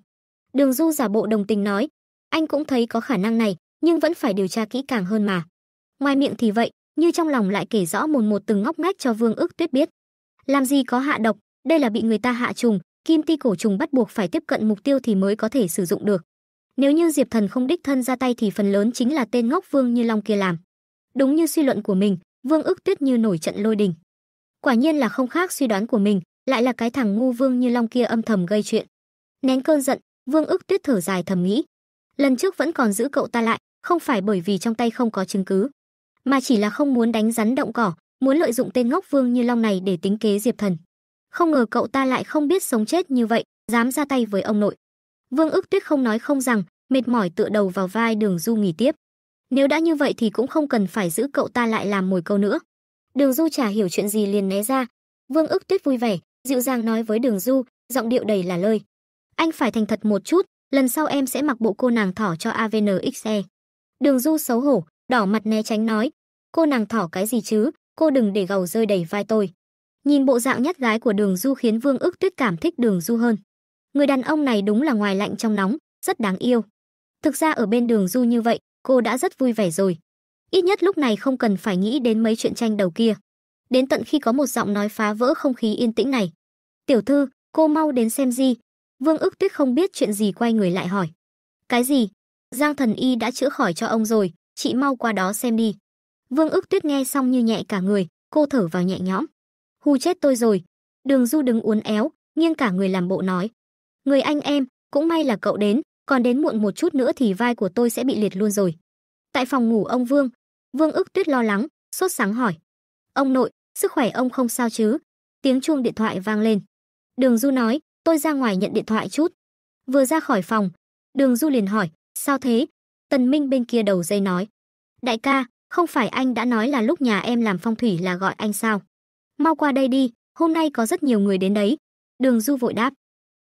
Đường Du giả bộ đồng tình nói, anh cũng thấy có khả năng này, nhưng vẫn phải điều tra kỹ càng hơn mà. Ngoài miệng thì vậy, như trong lòng lại kể rõ mồn một từng ngóc ngách cho Vương Ước Tuyết biết. Làm gì có hạ độc, đây là bị người ta hạ trùng, kim ti cổ trùng bắt buộc phải tiếp cận mục tiêu thì mới có thể sử dụng được. Nếu như Diệp Thần không đích thân ra tay thì phần lớn chính là tên ngốc Vương Như Long kia làm. Đúng như suy luận của mình, Vương Ước Tuyết như nổi trận lôi đình. Quả nhiên là không khác suy đoán của mình, lại là cái thằng ngu Vương Như Long kia âm thầm gây chuyện. Nén cơn giận, Vương Ước Tuyết thở dài thầm nghĩ, lần trước vẫn còn giữ cậu ta lại, không phải bởi vì trong tay không có chứng cứ, mà chỉ là không muốn đánh rắn động cỏ, muốn lợi dụng tên ngốc vương như long này để tính kế Diệp Thần. Không ngờ cậu ta lại không biết sống chết như vậy, dám ra tay với ông nội. Vương Ước Tuyết không nói không rằng, mệt mỏi tựa đầu vào vai Đường Du nghỉ tiếp. Nếu đã như vậy thì cũng không cần phải giữ cậu ta lại làm mồi câu nữa. Đường Du chả hiểu chuyện gì liền né ra. Vương Ước Tuyết vui vẻ, dịu dàng nói với Đường Du, giọng điệu đầy là lời. Anh phải thành thật một chút, lần sau em sẽ mặc bộ cô nàng thỏ cho AVNXE. Đường Du xấu hổ, đỏ mặt né tránh nói, cô nàng thỏ cái gì chứ, cô đừng để gầu rơi đầy vai tôi. Nhìn bộ dạng nhát gái của đường Du khiến Vương ức tuyết cảm thích đường Du hơn. Người đàn ông này đúng là ngoài lạnh trong nóng, rất đáng yêu. Thực ra ở bên đường Du như vậy, cô đã rất vui vẻ rồi. Ít nhất lúc này không cần phải nghĩ đến mấy chuyện tranh đầu kia. Đến tận khi có một giọng nói phá vỡ không khí yên tĩnh này. Tiểu thư, cô mau đến xem gì, Vương ức tuyết không biết chuyện gì quay người lại hỏi. Cái gì? Giang thần y đã chữa khỏi cho ông rồi, chị mau qua đó xem đi. Vương ức tuyết nghe xong như nhẹ cả người, cô thở vào nhẹ nhõm. Hù chết tôi rồi. Đường du đứng uốn éo, nghiêng cả người làm bộ nói. Người anh em, cũng may là cậu đến, còn đến muộn một chút nữa thì vai của tôi sẽ bị liệt luôn rồi. Tại phòng ngủ ông Vương, Vương ức tuyết lo lắng, sốt sáng hỏi. Ông nội, sức khỏe ông không sao chứ? Tiếng chuông điện thoại vang lên. Đường Du nói, Tôi ra ngoài nhận điện thoại chút. Vừa ra khỏi phòng, Đường Du liền hỏi, sao thế? Tần Minh bên kia đầu dây nói, đại ca, không phải anh đã nói là lúc nhà em làm phong thủy là gọi anh sao? Mau qua đây đi, hôm nay có rất nhiều người đến đấy. Đường Du vội đáp,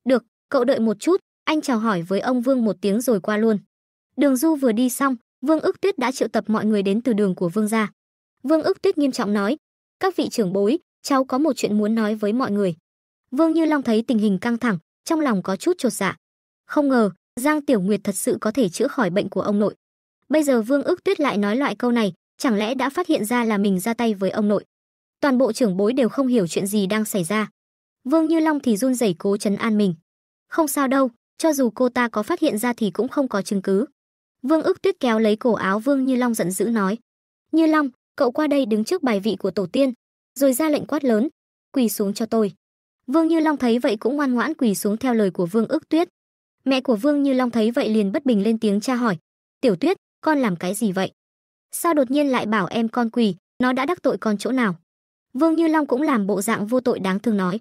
được, cậu đợi một chút, anh chào hỏi với ông Vương một tiếng rồi qua luôn. Đường Du vừa đi xong, Vương Ước Tuyết đã triệu tập mọi người đến từ đường của Vương gia. Vương Ước Tuyết nghiêm trọng nói, các vị trưởng bối, cháu có một chuyện muốn nói với mọi người. Vương Như Long thấy tình hình căng thẳng, trong lòng có chút chột dạ. Không ngờ, Giang Tiểu Nguyệt thật sự có thể chữa khỏi bệnh của ông nội. Bây giờ Vương Ước Tuyết lại nói loại câu này, chẳng lẽ đã phát hiện ra là mình ra tay với ông nội. Toàn bộ trưởng bối đều không hiểu chuyện gì đang xảy ra. Vương Như Long thì run rẩy cố trấn an mình. Không sao đâu, cho dù cô ta có phát hiện ra thì cũng không có chứng cứ. Vương Ước Tuyết kéo lấy cổ áo Vương Như Long giận dữ nói: "Như Long, cậu qua đây đứng trước bài vị của tổ tiên, rồi ra lệnh quát lớn, quỳ xuống cho tôi." Vương Như Long thấy vậy cũng ngoan ngoãn quỳ xuống theo lời của Vương Ước Tuyết. Mẹ của Vương Như Long thấy vậy liền bất bình lên tiếng cha hỏi: "Tiểu Tuyết, con làm cái gì vậy? Sao đột nhiên lại bảo em con quỳ, nó đã đắc tội con chỗ nào?" Vương Như Long cũng làm bộ dạng vô tội đáng thương nói: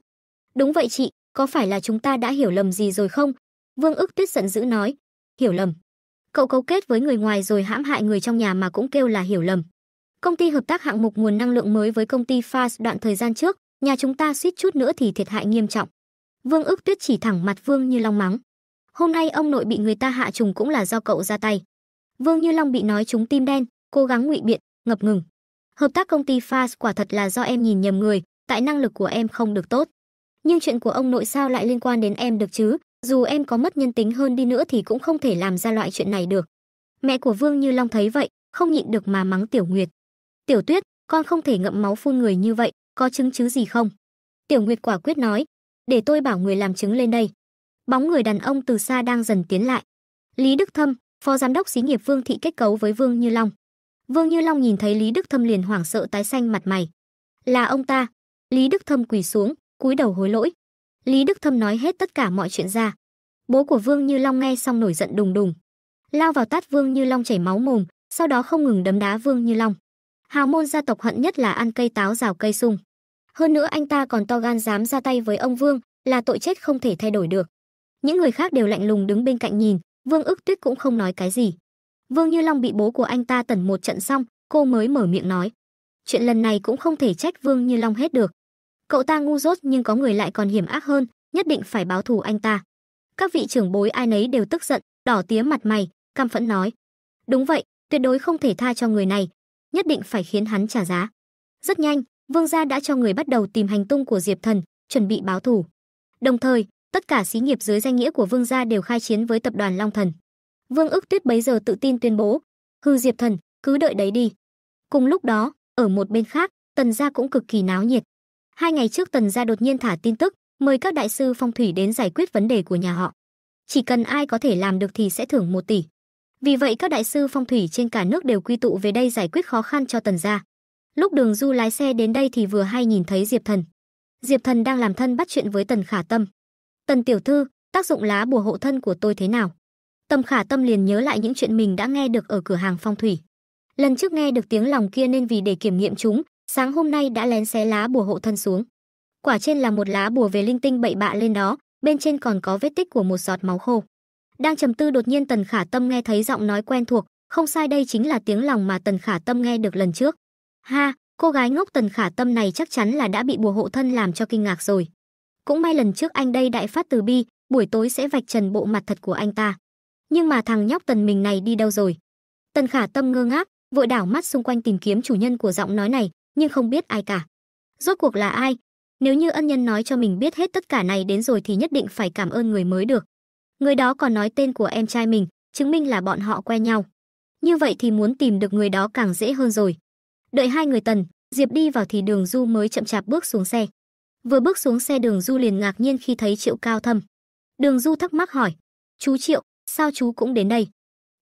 "Đúng vậy chị, có phải là chúng ta đã hiểu lầm gì rồi không?" Vương Ước Tuyết giận dữ nói: "Hiểu lầm? Cậu cấu kết với người ngoài rồi hãm hại người trong nhà mà cũng kêu là hiểu lầm?" Công ty hợp tác hạng mục nguồn năng lượng mới với công ty Fast đoạn thời gian trước, Nhà chúng ta suýt chút nữa thì thiệt hại nghiêm trọng. Vương ức tuyết chỉ thẳng mặt Vương Như Long mắng. Hôm nay ông nội bị người ta hạ trùng cũng là do cậu ra tay. Vương Như Long bị nói trúng tim đen, cố gắng ngụy biện, ngập ngừng. Hợp tác công ty Fast quả thật là do em nhìn nhầm người, tại năng lực của em không được tốt. Nhưng chuyện của ông nội sao lại liên quan đến em được chứ, dù em có mất nhân tính hơn đi nữa thì cũng không thể làm ra loại chuyện này được. Mẹ của Vương Như Long thấy vậy, không nhịn được mà mắng Tiểu Nguyệt. Tiểu Tuyết, con không thể ngậm máu phun người như vậy, có chứng chứ gì không? Tiểu Nguyệt quả quyết nói, để tôi bảo người làm chứng lên đây. Bóng người đàn ông từ xa đang dần tiến lại. Lý Đức Thâm, phó giám đốc xí nghiệp Vương Thị kết cấu với Vương Như Long. Vương Như Long nhìn thấy Lý Đức Thâm liền hoảng sợ tái xanh mặt mày. Là ông ta. Lý Đức Thâm quỳ xuống, cúi đầu hối lỗi. Lý Đức Thâm nói hết tất cả mọi chuyện ra. Bố của Vương Như Long nghe xong nổi giận đùng đùng, lao vào tát Vương Như Long chảy máu mồm, sau đó không ngừng đấm đá Vương Như Long. Hào môn gia tộc hận nhất là ăn cây táo rào cây sung. Hơn nữa anh ta còn to gan dám ra tay với ông Vương, là tội chết không thể thay đổi được. Những người khác đều lạnh lùng đứng bên cạnh nhìn, Vương Ước Tuyết cũng không nói cái gì. Vương Như Long bị bố của anh ta tẩn một trận xong, cô mới mở miệng nói. Chuyện lần này cũng không thể trách Vương Như Long hết được. Cậu ta ngu dốt nhưng có người lại còn hiểm ác hơn, nhất định phải báo thù anh ta. Các vị trưởng bối ai nấy đều tức giận, đỏ tía mặt mày, cam phẫn nói. Đúng vậy, tuyệt đối không thể tha cho người này, nhất định phải khiến hắn trả giá. Rất nhanh, Vương gia đã cho người bắt đầu tìm hành tung của Diệp Thần, chuẩn bị báo thù. Đồng thời, tất cả xí nghiệp dưới danh nghĩa của Vương gia đều khai chiến với tập đoàn Long Thần. Vương Ước Tuyết bấy giờ tự tin tuyên bố, "Hư Diệp Thần, cứ đợi đấy đi." Cùng lúc đó, ở một bên khác, Tần gia cũng cực kỳ náo nhiệt. Hai ngày trước Tần gia đột nhiên thả tin tức, mời các đại sư phong thủy đến giải quyết vấn đề của nhà họ. Chỉ cần ai có thể làm được thì sẽ thưởng một tỷ. Vì vậy các đại sư phong thủy trên cả nước đều quy tụ về đây giải quyết khó khăn cho Tần gia. Lúc Đường Du lái xe đến đây thì vừa hay nhìn thấy Diệp Thần. Diệp Thần đang làm thân bắt chuyện với Tần Khả Tâm. "Tần tiểu thư, tác dụng lá bùa hộ thân của tôi thế nào?" tâm Khả Tâm liền nhớ lại những chuyện mình đã nghe được ở cửa hàng phong thủy. Lần trước nghe được tiếng lòng kia nên vì để kiểm nghiệm chúng, sáng hôm nay đã lén xé lá bùa hộ thân xuống. Quả trên là một lá bùa về linh tinh bậy bạ lên đó, bên trên còn có vết tích của một giọt máu khô. Đang trầm tư đột nhiên Tần Khả Tâm nghe thấy giọng nói quen thuộc, không sai đây chính là tiếng lòng mà Tần Khả Tâm nghe được lần trước. Ha, cô gái ngốc tần khả tâm này chắc chắn là đã bị bùa hộ thân làm cho kinh ngạc rồi. Cũng may lần trước anh đây đại phát từ bi, buổi tối sẽ vạch trần bộ mặt thật của anh ta. Nhưng mà thằng nhóc tần mình này đi đâu rồi? Tần khả tâm ngơ ngác, vội đảo mắt xung quanh tìm kiếm chủ nhân của giọng nói này, nhưng không biết ai cả. Rốt cuộc là ai? Nếu như ân nhân nói cho mình biết hết tất cả này đến rồi thì nhất định phải cảm ơn người mới được. Người đó còn nói tên của em trai mình, chứng minh là bọn họ quen nhau. Như vậy thì muốn tìm được người đó càng dễ hơn rồi. Đợi hai người Tần, Diệp đi vào thì Đường Du mới chậm chạp bước xuống xe. Vừa bước xuống xe Đường Du liền ngạc nhiên khi thấy Triệu Cao Thâm. Đường Du thắc mắc hỏi, chú Triệu, sao chú cũng đến đây?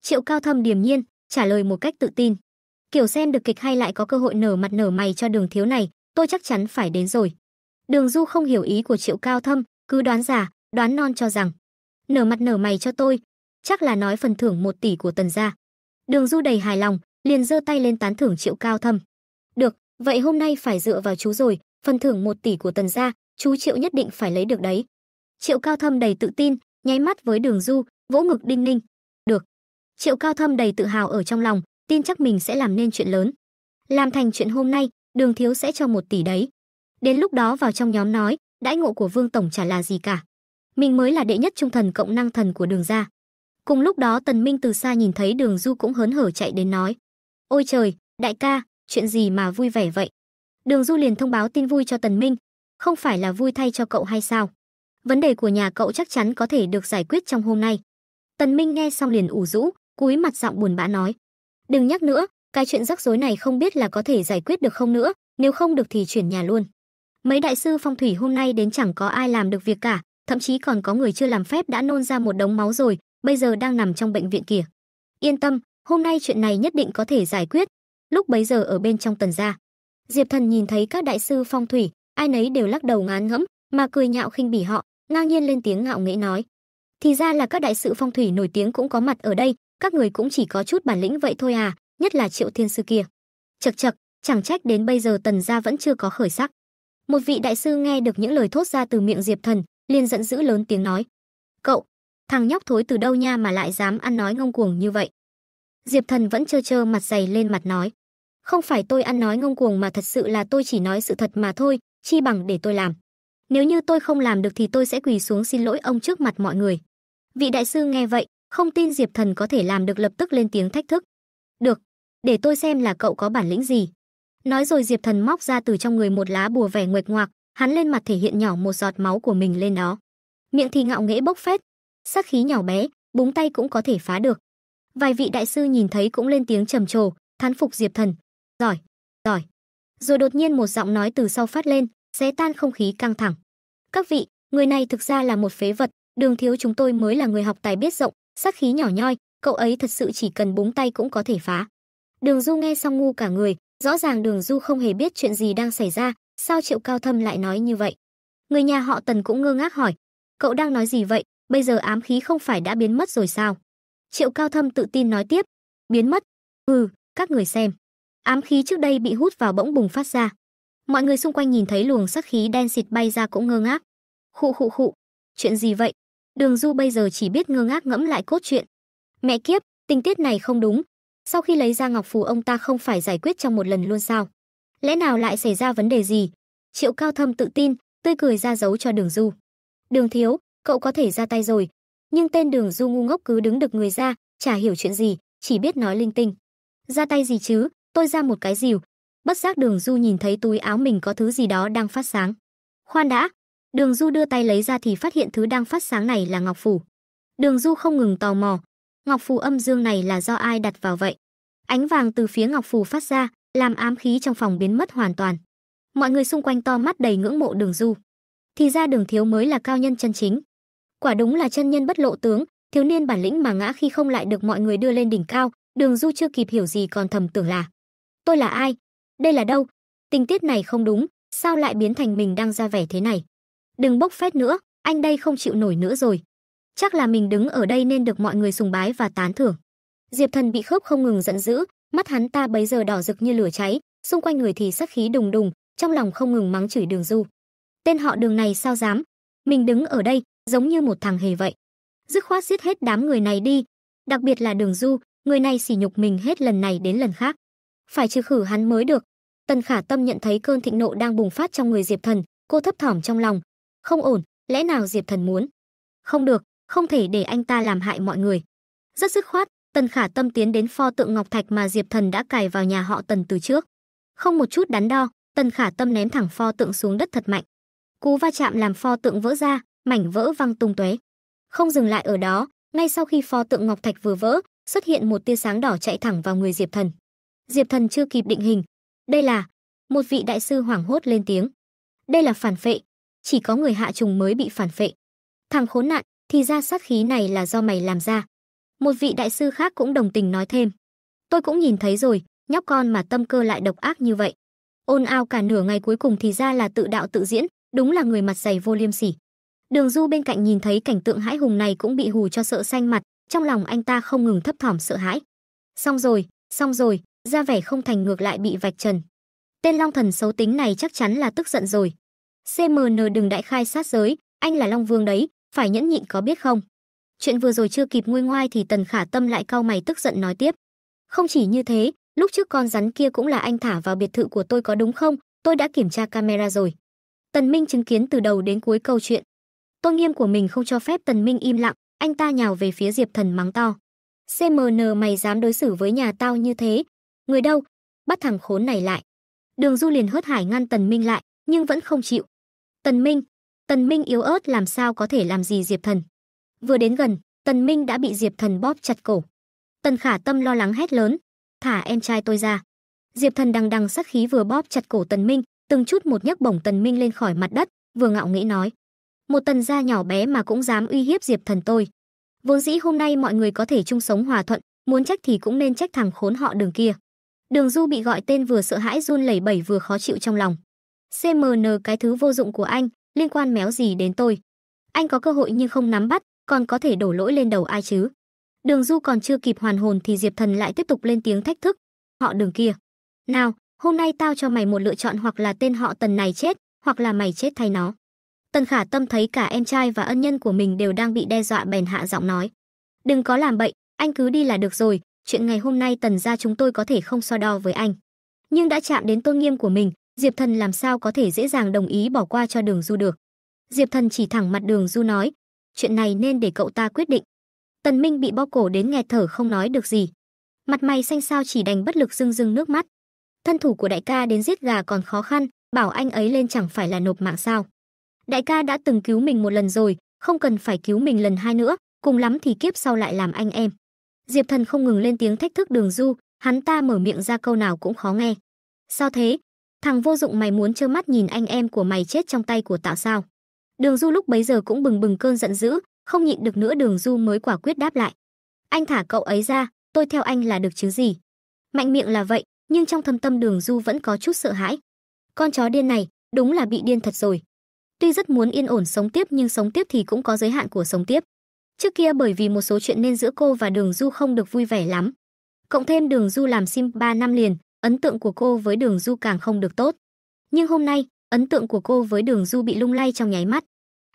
Triệu Cao Thâm điềm nhiên, trả lời một cách tự tin. Kiểu xem được kịch hay lại có cơ hội nở mặt nở mày cho đường thiếu này, tôi chắc chắn phải đến rồi. Đường Du không hiểu ý của Triệu Cao Thâm, cứ đoán giả, đoán non cho rằng. Nở mặt nở mày cho tôi, chắc là nói phần thưởng một tỷ của tần gia. Đường Du đầy hài lòng, liền giơ tay lên tán thưởng Triệu Cao Thâm. Được, vậy hôm nay phải dựa vào chú rồi, phần thưởng một tỷ của Tần gia, chú Triệu nhất định phải lấy được đấy. Triệu Cao Thâm đầy tự tin, nháy mắt với Đường Du, vỗ ngực đinh ninh. Được. Triệu Cao Thâm đầy tự hào ở trong lòng, tin chắc mình sẽ làm nên chuyện lớn. Làm thành chuyện hôm nay, Đường thiếu sẽ cho một tỷ đấy. Đến lúc đó vào trong nhóm nói, đãi ngộ của Vương tổng chả là gì cả. Mình mới là đệ nhất trung thần cộng năng thần của Đường gia. Cùng lúc đó Tần Minh từ xa nhìn thấy Đường Du cũng hớn hở chạy đến nói: Ôi trời, đại ca, chuyện gì mà vui vẻ vậy? Đường Du liền thông báo tin vui cho Tần Minh, không phải là vui thay cho cậu hay sao? Vấn đề của nhà cậu chắc chắn có thể được giải quyết trong hôm nay. Tần Minh nghe xong liền ủ rũ, cúi mặt giọng buồn bã nói. Đừng nhắc nữa, cái chuyện rắc rối này không biết là có thể giải quyết được không nữa, nếu không được thì chuyển nhà luôn. Mấy đại sư phong thủy hôm nay đến chẳng có ai làm được việc cả, thậm chí còn có người chưa làm phép đã nôn ra một đống máu rồi, bây giờ đang nằm trong bệnh viện kìa. Yên tâm, Hôm nay chuyện này nhất định có thể giải quyết. Lúc bấy giờ ở bên trong tần gia, Diệp Thần nhìn thấy các đại sư phong thủy, ai nấy đều lắc đầu ngán ngẫm, mà cười nhạo khinh bỉ họ, ngang nhiên lên tiếng ngạo nghễ nói: "Thì ra là các đại sư phong thủy nổi tiếng cũng có mặt ở đây, các người cũng chỉ có chút bản lĩnh vậy thôi à, nhất là Triệu Thiên sư kia." Chậc chậc, chẳng trách đến bây giờ tần gia vẫn chưa có khởi sắc. Một vị đại sư nghe được những lời thốt ra từ miệng Diệp Thần, liền giận dữ lớn tiếng nói: "Cậu, thằng nhóc thối từ đâu nha mà lại dám ăn nói ngông cuồng như vậy?" Diệp Thần vẫn trơ trơ mặt dày lên mặt nói. Không phải tôi ăn nói ngông cuồng mà thật sự là tôi chỉ nói sự thật mà thôi, chi bằng để tôi làm. Nếu như tôi không làm được thì tôi sẽ quỳ xuống xin lỗi ông trước mặt mọi người. Vị đại sư nghe vậy, không tin Diệp Thần có thể làm được lập tức lên tiếng thách thức. Được, để tôi xem là cậu có bản lĩnh gì. Nói rồi Diệp Thần móc ra từ trong người một lá bùa vẻ nguệch ngoạc, hắn lên mặt thể hiện nhỏ một giọt máu của mình lên đó. Miệng thì ngạo nghễ bốc phét, sắc khí nhỏ bé, búng tay cũng có thể phá được. Vài vị đại sư nhìn thấy cũng lên tiếng trầm trồ, thán phục Diệp Thần. Giỏi, giỏi. Rồi đột nhiên một giọng nói từ sau phát lên, xé tan không khí căng thẳng. Các vị, người này thực ra là một phế vật, đường thiếu chúng tôi mới là người học tài biết rộng, sắc khí nhỏ nhoi, cậu ấy thật sự chỉ cần búng tay cũng có thể phá. Đường Du nghe xong ngu cả người, rõ ràng Đường Du không hề biết chuyện gì đang xảy ra, sao Triệu Cao Thâm lại nói như vậy. Người nhà họ Tần cũng ngơ ngác hỏi, cậu đang nói gì vậy, bây giờ ám khí không phải đã biến mất rồi sao? Triệu Cao Thâm tự tin nói tiếp, biến mất. Ừ, các người xem. Ám khí trước đây bị hút vào bỗng bùng phát ra. Mọi người xung quanh nhìn thấy luồng sắc khí đen xịt bay ra cũng ngơ ngác. Khụ khụ khụ, chuyện gì vậy? Đường Du bây giờ chỉ biết ngơ ngác ngẫm lại cốt truyện. Mẹ kiếp, tình tiết này không đúng. Sau khi lấy ra ngọc phù ông ta không phải giải quyết trong một lần luôn sao? Lẽ nào lại xảy ra vấn đề gì? Triệu Cao Thâm tự tin, tươi cười ra dấu cho Đường Du. Đường thiếu, cậu có thể ra tay rồi, nhưng tên Đường Du ngu ngốc cứ đứng được người ra, chả hiểu chuyện gì, chỉ biết nói linh tinh. Ra tay gì chứ, tôi ra một cái rìu. Bất giác Đường Du nhìn thấy túi áo mình có thứ gì đó đang phát sáng. Khoan đã, Đường Du đưa tay lấy ra thì phát hiện thứ đang phát sáng này là ngọc phù. Đường Du không ngừng tò mò, ngọc phù âm dương này là do ai đặt vào vậy? Ánh vàng từ phía ngọc phù phát ra, làm ám khí trong phòng biến mất hoàn toàn. Mọi người xung quanh to mắt đầy ngưỡng mộ Đường Du. Thì ra Đường thiếu mới là cao nhân chân chính, Quả đúng là chân nhân bất lộ tướng, thiếu niên bản lĩnh mà ngã khi không lại được mọi người đưa lên đỉnh cao, Đường Du chưa kịp hiểu gì còn thầm tưởng là Tôi là ai? Đây là đâu? Tình tiết này không đúng, sao lại biến thành mình đang ra vẻ thế này? Đừng bốc phét nữa, anh đây không chịu nổi nữa rồi. Chắc là mình đứng ở đây nên được mọi người sùng bái và tán thưởng. Diệp Thần bị khớp không ngừng giận dữ, mắt hắn ta bấy giờ đỏ rực như lửa cháy, xung quanh người thì sát khí đùng đùng, trong lòng không ngừng mắng chửi Đường Du. Tên họ Đường này sao dám? Mình đứng ở đây, giống như một thằng hề vậy. Dứt khoát giết hết đám người này đi, đặc biệt là Đường Du, người này sỉ nhục mình hết lần này đến lần khác. Phải trừ khử hắn mới được. Tần Khả Tâm nhận thấy cơn thịnh nộ đang bùng phát trong người Diệp Thần, cô thấp thỏm trong lòng. Không ổn, lẽ nào Diệp Thần muốn? Không được, không thể để anh ta làm hại mọi người. Rất dứt khoát, Tần Khả Tâm tiến đến pho tượng ngọc thạch mà Diệp Thần đã cài vào nhà họ Tần từ trước. Không một chút đắn đo, Tần Khả Tâm ném thẳng pho tượng xuống đất thật mạnh. Cú va chạm làm pho tượng vỡ ra, mảnh vỡ văng tung tóe. Không dừng lại ở đó, ngay sau khi pho tượng ngọc thạch vừa vỡ, xuất hiện một tia sáng đỏ chạy thẳng vào người Diệp Thần. Diệp Thần chưa kịp định hình, đây là một vị đại sư hoảng hốt lên tiếng. Đây là phản phệ, chỉ có người hạ trùng mới bị phản phệ. Thằng khốn nạn, thì ra sát khí này là do mày làm ra. Một vị đại sư khác cũng đồng tình nói thêm. Tôi cũng nhìn thấy rồi, nhóc con mà tâm cơ lại độc ác như vậy. Ôn ao cả nửa ngày cuối cùng thì ra là tự đạo tự diễn, đúng là người mặt dày vô liêm sỉ. Đường Du bên cạnh nhìn thấy cảnh tượng hãi hùng này cũng bị hù cho sợ xanh mặt, trong lòng anh ta không ngừng thấp thỏm sợ hãi. Xong rồi, xong rồi, ra vẻ không thành ngược lại bị vạch trần. Tên Long Thần xấu tính này chắc chắn là tức giận rồi. CMN đừng đại khai sát giới, anh là Long Vương đấy, phải nhẫn nhịn có biết không? Chuyện vừa rồi chưa kịp nguôi ngoai thì Tần Khả Tâm lại cau mày tức giận nói tiếp. Không chỉ như thế, lúc trước con rắn kia cũng là anh thả vào biệt thự của tôi có đúng không? Tôi đã kiểm tra camera rồi. Tần Minh chứng kiến từ đầu đến cuối câu chuyện, Tôn nghiêm của mình không cho phép Tần Minh im lặng, anh ta nhào về phía Diệp Thần mắng to. CMN mày dám đối xử với nhà tao như thế. Người đâu? Bắt thằng khốn này lại. Đường Du liền hớt hải ngăn Tần Minh lại, nhưng vẫn không chịu. Tần Minh, Tần Minh yếu ớt làm sao có thể làm gì Diệp Thần. Vừa đến gần, Tần Minh đã bị Diệp Thần bóp chặt cổ. Tần Khả Tâm lo lắng hét lớn, "Thả em trai tôi ra." Diệp Thần đằng đằng sát khí vừa bóp chặt cổ Tần Minh, từng chút một nhấc bổng Tần Minh lên khỏi mặt đất, vừa ngạo nghễ nói, một tần gia nhỏ bé mà cũng dám uy hiếp Diệp Thần tôi. Vốn dĩ hôm nay mọi người có thể chung sống hòa thuận, muốn trách thì cũng nên trách thằng khốn họ Đường kia. Đường Du bị gọi tên vừa sợ hãi run lẩy bẩy vừa khó chịu trong lòng. CMN cái thứ vô dụng của anh, liên quan méo gì đến tôi? Anh có cơ hội nhưng không nắm bắt, còn có thể đổ lỗi lên đầu ai chứ? Đường Du còn chưa kịp hoàn hồn thì Diệp Thần lại tiếp tục lên tiếng thách thức. Họ Đường kia, nào, hôm nay tao cho mày một lựa chọn hoặc là tên họ Tần này chết, hoặc là mày chết thay nó. Tần Khả Tâm thấy cả em trai và ân nhân của mình đều đang bị đe dọa bèn hạ giọng nói: "Đừng có làm bậy, anh cứ đi là được rồi, chuyện ngày hôm nay Tần gia chúng tôi có thể không so đo với anh." Nhưng đã chạm đến tôn nghiêm của mình, Diệp Thần làm sao có thể dễ dàng đồng ý bỏ qua cho Đường Du được. Diệp Thần chỉ thẳng mặt Đường Du nói: "Chuyện này nên để cậu ta quyết định." Tần Minh bị bao cổ đến nghẹt thở không nói được gì. Mặt mày xanh xao chỉ đành bất lực rưng rưng nước mắt. Thân thủ của đại ca đến giết gà còn khó khăn, bảo anh ấy lên chẳng phải là nộp mạng sao? đại ca đã từng cứu mình một lần rồi, không cần phải cứu mình lần hai nữa, cùng lắm thì kiếp sau lại làm anh em. Diệp Thần không ngừng lên tiếng thách thức Đường Du, hắn ta mở miệng ra câu nào cũng khó nghe. Sao thế? Thằng vô dụng mày muốn trơ mắt nhìn anh em của mày chết trong tay của tạo sao? Đường Du lúc bấy giờ cũng bừng bừng cơn giận dữ, không nhịn được nữa Đường Du mới quả quyết đáp lại. Anh thả cậu ấy ra, tôi theo anh là được chứ gì? Mạnh miệng là vậy, nhưng trong thâm tâm Đường Du vẫn có chút sợ hãi. Con chó điên này, đúng là bị điên thật rồi. Tuy rất muốn yên ổn sống tiếp nhưng sống tiếp thì cũng có giới hạn của sống tiếp. Trước kia bởi vì một số chuyện nên giữa cô và Đường Du không được vui vẻ lắm. Cộng thêm Đường Du làm sim 3 năm liền, ấn tượng của cô với Đường Du càng không được tốt. Nhưng hôm nay, ấn tượng của cô với Đường Du bị lung lay trong nháy mắt.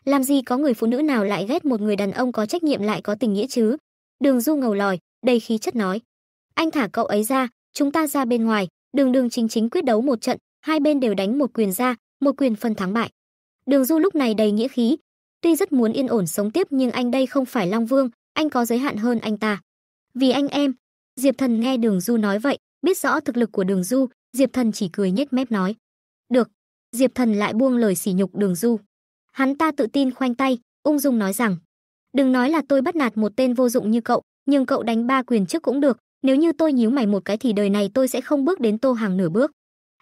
Làm gì có người phụ nữ nào lại ghét một người đàn ông có trách nhiệm lại có tình nghĩa chứ? Đường Du ngầu lòi, đầy khí chất nói. Anh thả cậu ấy ra, chúng ta ra bên ngoài, đường đường chính chính quyết đấu một trận, hai bên đều đánh một quyền ra, một quyền phân thắng bại. Đường Du lúc này đầy nghĩa khí, tuy rất muốn yên ổn sống tiếp nhưng anh đây không phải Long Vương, anh có giới hạn hơn anh ta. Vì anh em, Diệp Thần nghe Đường Du nói vậy, biết rõ thực lực của Đường Du, Diệp Thần chỉ cười nhếch mép nói. Được, Diệp Thần lại buông lời sỉ nhục Đường Du. Hắn ta tự tin khoanh tay, ung dung nói rằng, đừng nói là tôi bắt nạt một tên vô dụng như cậu, nhưng cậu đánh ba quyền trước cũng được, nếu như tôi nhíu mày một cái thì đời này tôi sẽ không bước đến tô hàng nửa bước.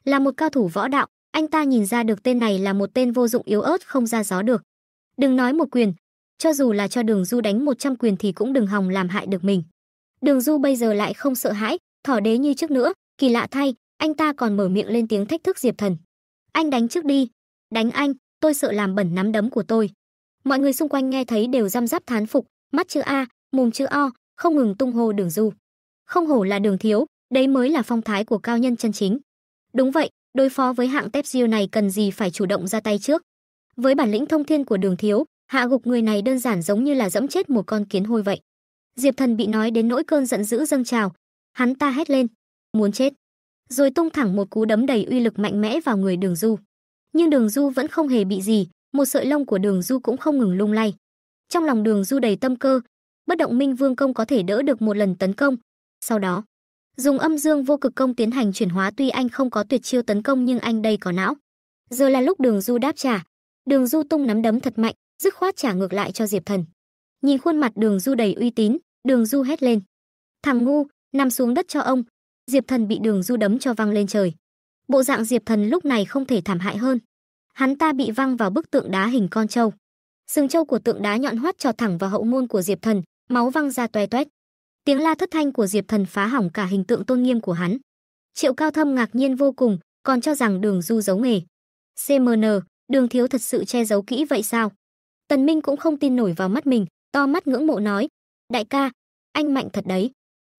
Là một cao thủ võ đạo, anh ta nhìn ra được tên này là một tên vô dụng yếu ớt không ra gió được. Đừng nói một quyền, cho dù là cho Đường Du đánh 100 quyền thì cũng đừng hòng làm hại được mình. Đường Du bây giờ lại không sợ hãi, thỏ đế như trước nữa, kỳ lạ thay, anh ta còn mở miệng lên tiếng thách thức Diệp Thần. Anh đánh trước đi, đánh anh, tôi sợ làm bẩn nắm đấm của tôi. Mọi người xung quanh nghe thấy đều răm rắp thán phục, mắt chữ A, mồm chữ O, không ngừng tung hô Đường Du. Không hổ là Đường thiếu, đấy mới là phong thái của cao nhân chân chính. Đúng vậy, Đối phó với hạng tép diêu này cần gì phải chủ động ra tay trước. Với bản lĩnh thông thiên của Đường Thiếu, hạ gục người này đơn giản giống như là dẫm chết một con kiến hôi vậy. Diệp Thần bị nói đến nỗi cơn giận dữ dâng trào, hắn ta hét lên, muốn chết, rồi tung thẳng một cú đấm đầy uy lực mạnh mẽ vào người Đường Du. Nhưng Đường Du vẫn không hề bị gì, một sợi lông của Đường Du cũng không ngừng lung lay. Trong lòng Đường Du đầy tâm cơ, bất động minh vương công có thể đỡ được một lần tấn công. Sau đó, Dùng âm dương vô cực công tiến hành chuyển hóa tuy anh không có tuyệt chiêu tấn công nhưng anh đây có não. Giờ là lúc Đường Du đáp trả. Đường Du tung nắm đấm thật mạnh, dứt khoát trả ngược lại cho Diệp Thần. Nhìn khuôn mặt Đường Du đầy uy tín, Đường Du hét lên. Thằng ngu, nằm xuống đất cho ông. Diệp Thần bị Đường Du đấm cho văng lên trời. Bộ dạng Diệp Thần lúc này không thể thảm hại hơn. Hắn ta bị văng vào bức tượng đá hình con trâu. Sừng trâu của tượng đá nhọn hoắt cho thẳng vào hậu môn của Diệp Thần, máu văng ra toe toét. Tiếng la thất thanh của Diệp Thần phá hỏng cả hình tượng tôn nghiêm của hắn. Triệu Cao Thâm ngạc nhiên vô cùng, còn cho rằng Đường Du giấu nghề. CMN, Đường thiếu thật sự che giấu kỹ vậy sao? Tần Minh cũng không tin nổi vào mắt mình, to mắt ngưỡng mộ nói: "Đại ca, anh mạnh thật đấy."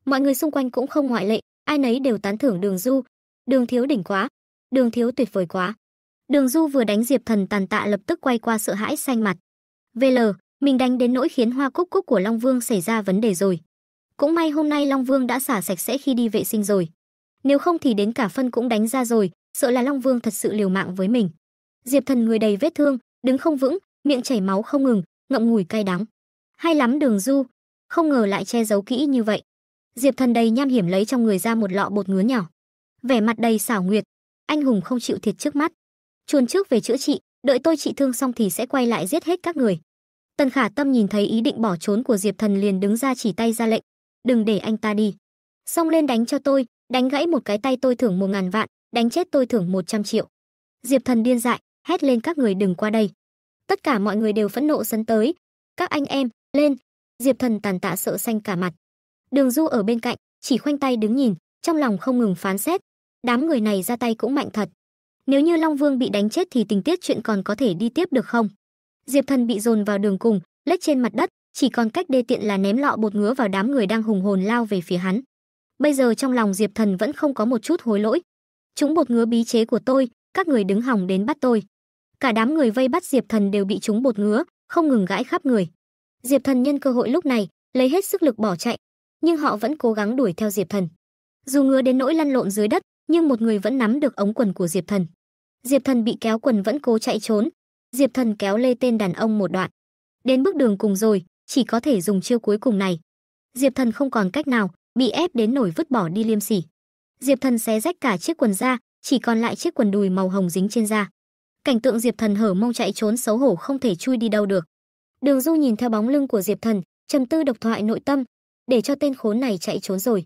Mọi người xung quanh cũng không ngoại lệ, ai nấy đều tán thưởng Đường Du, Đường thiếu đỉnh quá, Đường thiếu tuyệt vời quá. Đường Du vừa đánh Diệp Thần tàn tạ lập tức quay qua sợ hãi xanh mặt. "VL, mình đánh đến nỗi khiến hoa cúc cúc của Long Vương xảy ra vấn đề rồi." Cũng may hôm nay Long Vương đã xả sạch sẽ khi đi vệ sinh rồi. Nếu không thì đến cả phân cũng đánh ra rồi, sợ là Long Vương thật sự liều mạng với mình. Diệp Thần người đầy vết thương, đứng không vững, miệng chảy máu không ngừng, ngậm ngùi cay đắng. Hay lắm Đường Du, không ngờ lại che giấu kỹ như vậy. Diệp Thần đầy nham hiểm lấy trong người ra một lọ bột ngứa nhỏ. Vẻ mặt đầy xảo nguyệt, anh hùng không chịu thiệt trước mắt. Chuồn trước về chữa trị, đợi tôi trị thương xong thì sẽ quay lại giết hết các người. Tần Khả Tâm nhìn thấy ý định bỏ trốn của Diệp Thần liền đứng ra chỉ tay ra lệnh, đừng để anh ta đi. Xong lên đánh cho tôi, đánh gãy một cái tay tôi thưởng một ngàn vạn, đánh chết tôi thưởng một trăm triệu. Diệp Thần điên dại, hét lên các người đừng qua đây. Tất cả mọi người đều phẫn nộ sấn tới. Các anh em, lên. Diệp Thần tàn tạ sợ xanh cả mặt. Đường Du ở bên cạnh, chỉ khoanh tay đứng nhìn, trong lòng không ngừng phán xét. Đám người này ra tay cũng mạnh thật. Nếu như Long Vương bị đánh chết thì tình tiết chuyện còn có thể đi tiếp được không? Diệp Thần bị dồn vào đường cùng, lết trên mặt đất, chỉ còn cách đê tiện là ném lọ bột ngứa vào đám người đang hùng hồn lao về phía hắn bây giờ trong lòng diệp thần vẫn không có một chút hối lỗi chúng bột ngứa bí chế của tôi các người đứng hỏng đến bắt tôi cả đám người vây bắt diệp thần đều bị chúng bột ngứa không ngừng gãi khắp người diệp thần nhân cơ hội lúc này lấy hết sức lực bỏ chạy nhưng họ vẫn cố gắng đuổi theo diệp thần dù ngứa đến nỗi lăn lộn dưới đất nhưng một người vẫn nắm được ống quần của diệp thần diệp thần bị kéo quần vẫn cố chạy trốn diệp thần kéo lê tên đàn ông một đoạn đến bước đường cùng rồi chỉ có thể dùng chiêu cuối cùng này. Diệp Thần không còn cách nào, bị ép đến nổi vứt bỏ đi liêm sỉ. Diệp Thần xé rách cả chiếc quần ra, chỉ còn lại chiếc quần đùi màu hồng dính trên da. Cảnh tượng Diệp Thần hở mông chạy trốn xấu hổ không thể chui đi đâu được. Đường Du nhìn theo bóng lưng của Diệp Thần, trầm tư độc thoại nội tâm, để cho tên khốn này chạy trốn rồi.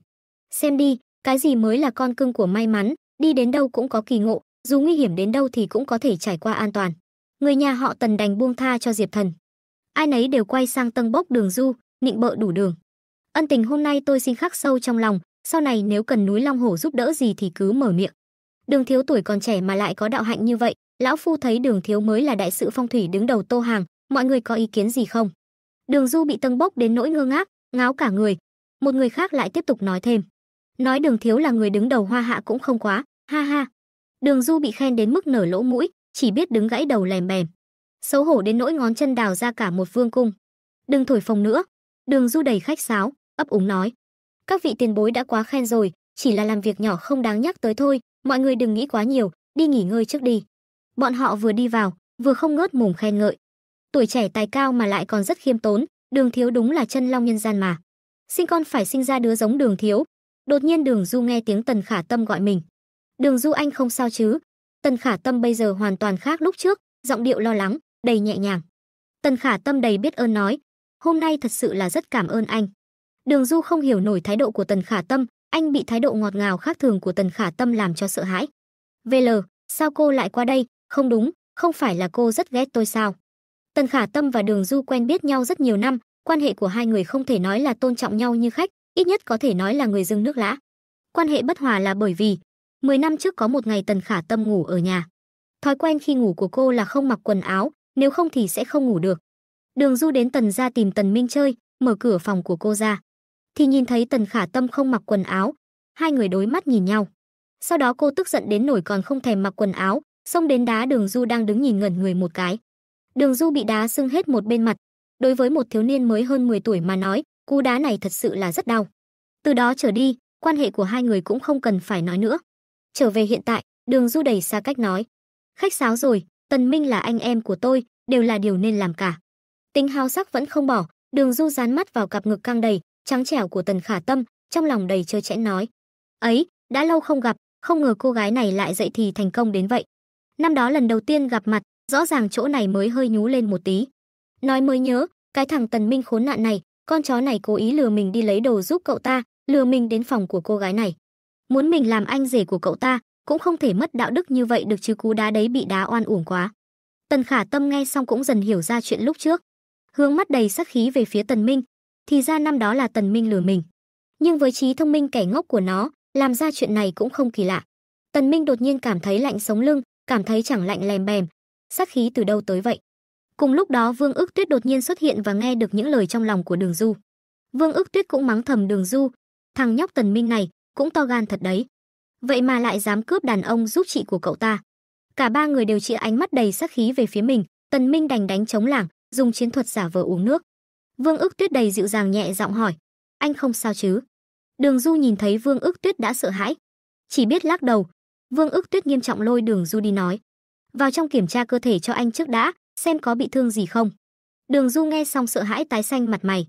Xem đi, cái gì mới là con cưng của may mắn, đi đến đâu cũng có kỳ ngộ, dù nguy hiểm đến đâu thì cũng có thể trải qua an toàn. Người nhà họ Tần đành buông tha cho Diệp Thần ai nấy đều quay sang tân bốc đường du, nịnh bợ đủ đường. Ân tình hôm nay tôi xin khắc sâu trong lòng, sau này nếu cần núi Long Hổ giúp đỡ gì thì cứ mở miệng. Đường thiếu tuổi còn trẻ mà lại có đạo hạnh như vậy, lão phu thấy đường thiếu mới là đại sự phong thủy đứng đầu tô hàng, mọi người có ý kiến gì không? Đường du bị tân bốc đến nỗi ngơ ngác, ngáo cả người. Một người khác lại tiếp tục nói thêm. Nói đường thiếu là người đứng đầu hoa hạ cũng không quá, ha ha. Đường du bị khen đến mức nở lỗ mũi, chỉ biết đứng gãy đầu lèm bèm xấu hổ đến nỗi ngón chân đào ra cả một vương cung. Đừng thổi phồng nữa. Đường Du đầy khách sáo, ấp úng nói. Các vị tiền bối đã quá khen rồi, chỉ là làm việc nhỏ không đáng nhắc tới thôi, mọi người đừng nghĩ quá nhiều, đi nghỉ ngơi trước đi. Bọn họ vừa đi vào, vừa không ngớt mồm khen ngợi. Tuổi trẻ tài cao mà lại còn rất khiêm tốn, Đường Thiếu đúng là chân long nhân gian mà. Sinh con phải sinh ra đứa giống Đường Thiếu. Đột nhiên Đường Du nghe tiếng Tần Khả Tâm gọi mình. "Đường Du anh không sao chứ?" Tần Khả Tâm bây giờ hoàn toàn khác lúc trước, giọng điệu lo lắng đầy nhẹ nhàng. Tần Khả Tâm đầy biết ơn nói, hôm nay thật sự là rất cảm ơn anh. Đường Du không hiểu nổi thái độ của Tần Khả Tâm, anh bị thái độ ngọt ngào khác thường của Tần Khả Tâm làm cho sợ hãi. VL, sao cô lại qua đây? Không đúng, không phải là cô rất ghét tôi sao? Tần Khả Tâm và Đường Du quen biết nhau rất nhiều năm, quan hệ của hai người không thể nói là tôn trọng nhau như khách, ít nhất có thể nói là người dưng nước lã. Quan hệ bất hòa là bởi vì 10 năm trước có một ngày Tần Khả Tâm ngủ ở nhà. Thói quen khi ngủ của cô là không mặc quần áo, nếu không thì sẽ không ngủ được. Đường Du đến Tần gia tìm Tần Minh chơi, mở cửa phòng của cô ra. Thì nhìn thấy Tần Khả Tâm không mặc quần áo, hai người đối mắt nhìn nhau. Sau đó cô tức giận đến nổi còn không thèm mặc quần áo, xông đến đá Đường Du đang đứng nhìn ngẩn người một cái. Đường Du bị đá sưng hết một bên mặt. Đối với một thiếu niên mới hơn 10 tuổi mà nói, cú đá này thật sự là rất đau. Từ đó trở đi, quan hệ của hai người cũng không cần phải nói nữa. Trở về hiện tại, Đường Du đầy xa cách nói. Khách sáo rồi, Tần Minh là anh em của tôi, đều là điều nên làm cả. Tính hao sắc vẫn không bỏ, Đường Du dán mắt vào cặp ngực căng đầy, trắng trẻo của Tần Khả Tâm, trong lòng đầy chơi chẽ nói: "Ấy, đã lâu không gặp, không ngờ cô gái này lại dậy thì thành công đến vậy. Năm đó lần đầu tiên gặp mặt, rõ ràng chỗ này mới hơi nhú lên một tí." Nói mới nhớ, cái thằng Tần Minh khốn nạn này, con chó này cố ý lừa mình đi lấy đồ giúp cậu ta, lừa mình đến phòng của cô gái này. Muốn mình làm anh rể của cậu ta, cũng không thể mất đạo đức như vậy được chứ cú đá đấy bị đá oan uổng quá. Tần Khả Tâm nghe xong cũng dần hiểu ra chuyện lúc trước, hướng mắt đầy sát khí về phía Tần Minh, thì ra năm đó là Tần Minh lừa mình. Nhưng với trí thông minh kẻ ngốc của nó, làm ra chuyện này cũng không kỳ lạ. Tần Minh đột nhiên cảm thấy lạnh sống lưng, cảm thấy chẳng lạnh lèm bèm, sát khí từ đâu tới vậy? Cùng lúc đó Vương Ước Tuyết đột nhiên xuất hiện và nghe được những lời trong lòng của Đường Du. Vương Ước Tuyết cũng mắng thầm Đường Du, thằng nhóc Tần Minh này cũng to gan thật đấy vậy mà lại dám cướp đàn ông giúp chị của cậu ta. Cả ba người đều chĩa ánh mắt đầy sát khí về phía mình, Tần Minh đành đánh chống lảng, dùng chiến thuật giả vờ uống nước. Vương Ước Tuyết đầy dịu dàng nhẹ giọng hỏi, "Anh không sao chứ?" Đường Du nhìn thấy Vương Ước Tuyết đã sợ hãi, chỉ biết lắc đầu. Vương Ước Tuyết nghiêm trọng lôi Đường Du đi nói, "Vào trong kiểm tra cơ thể cho anh trước đã, xem có bị thương gì không." Đường Du nghe xong sợ hãi tái xanh mặt mày.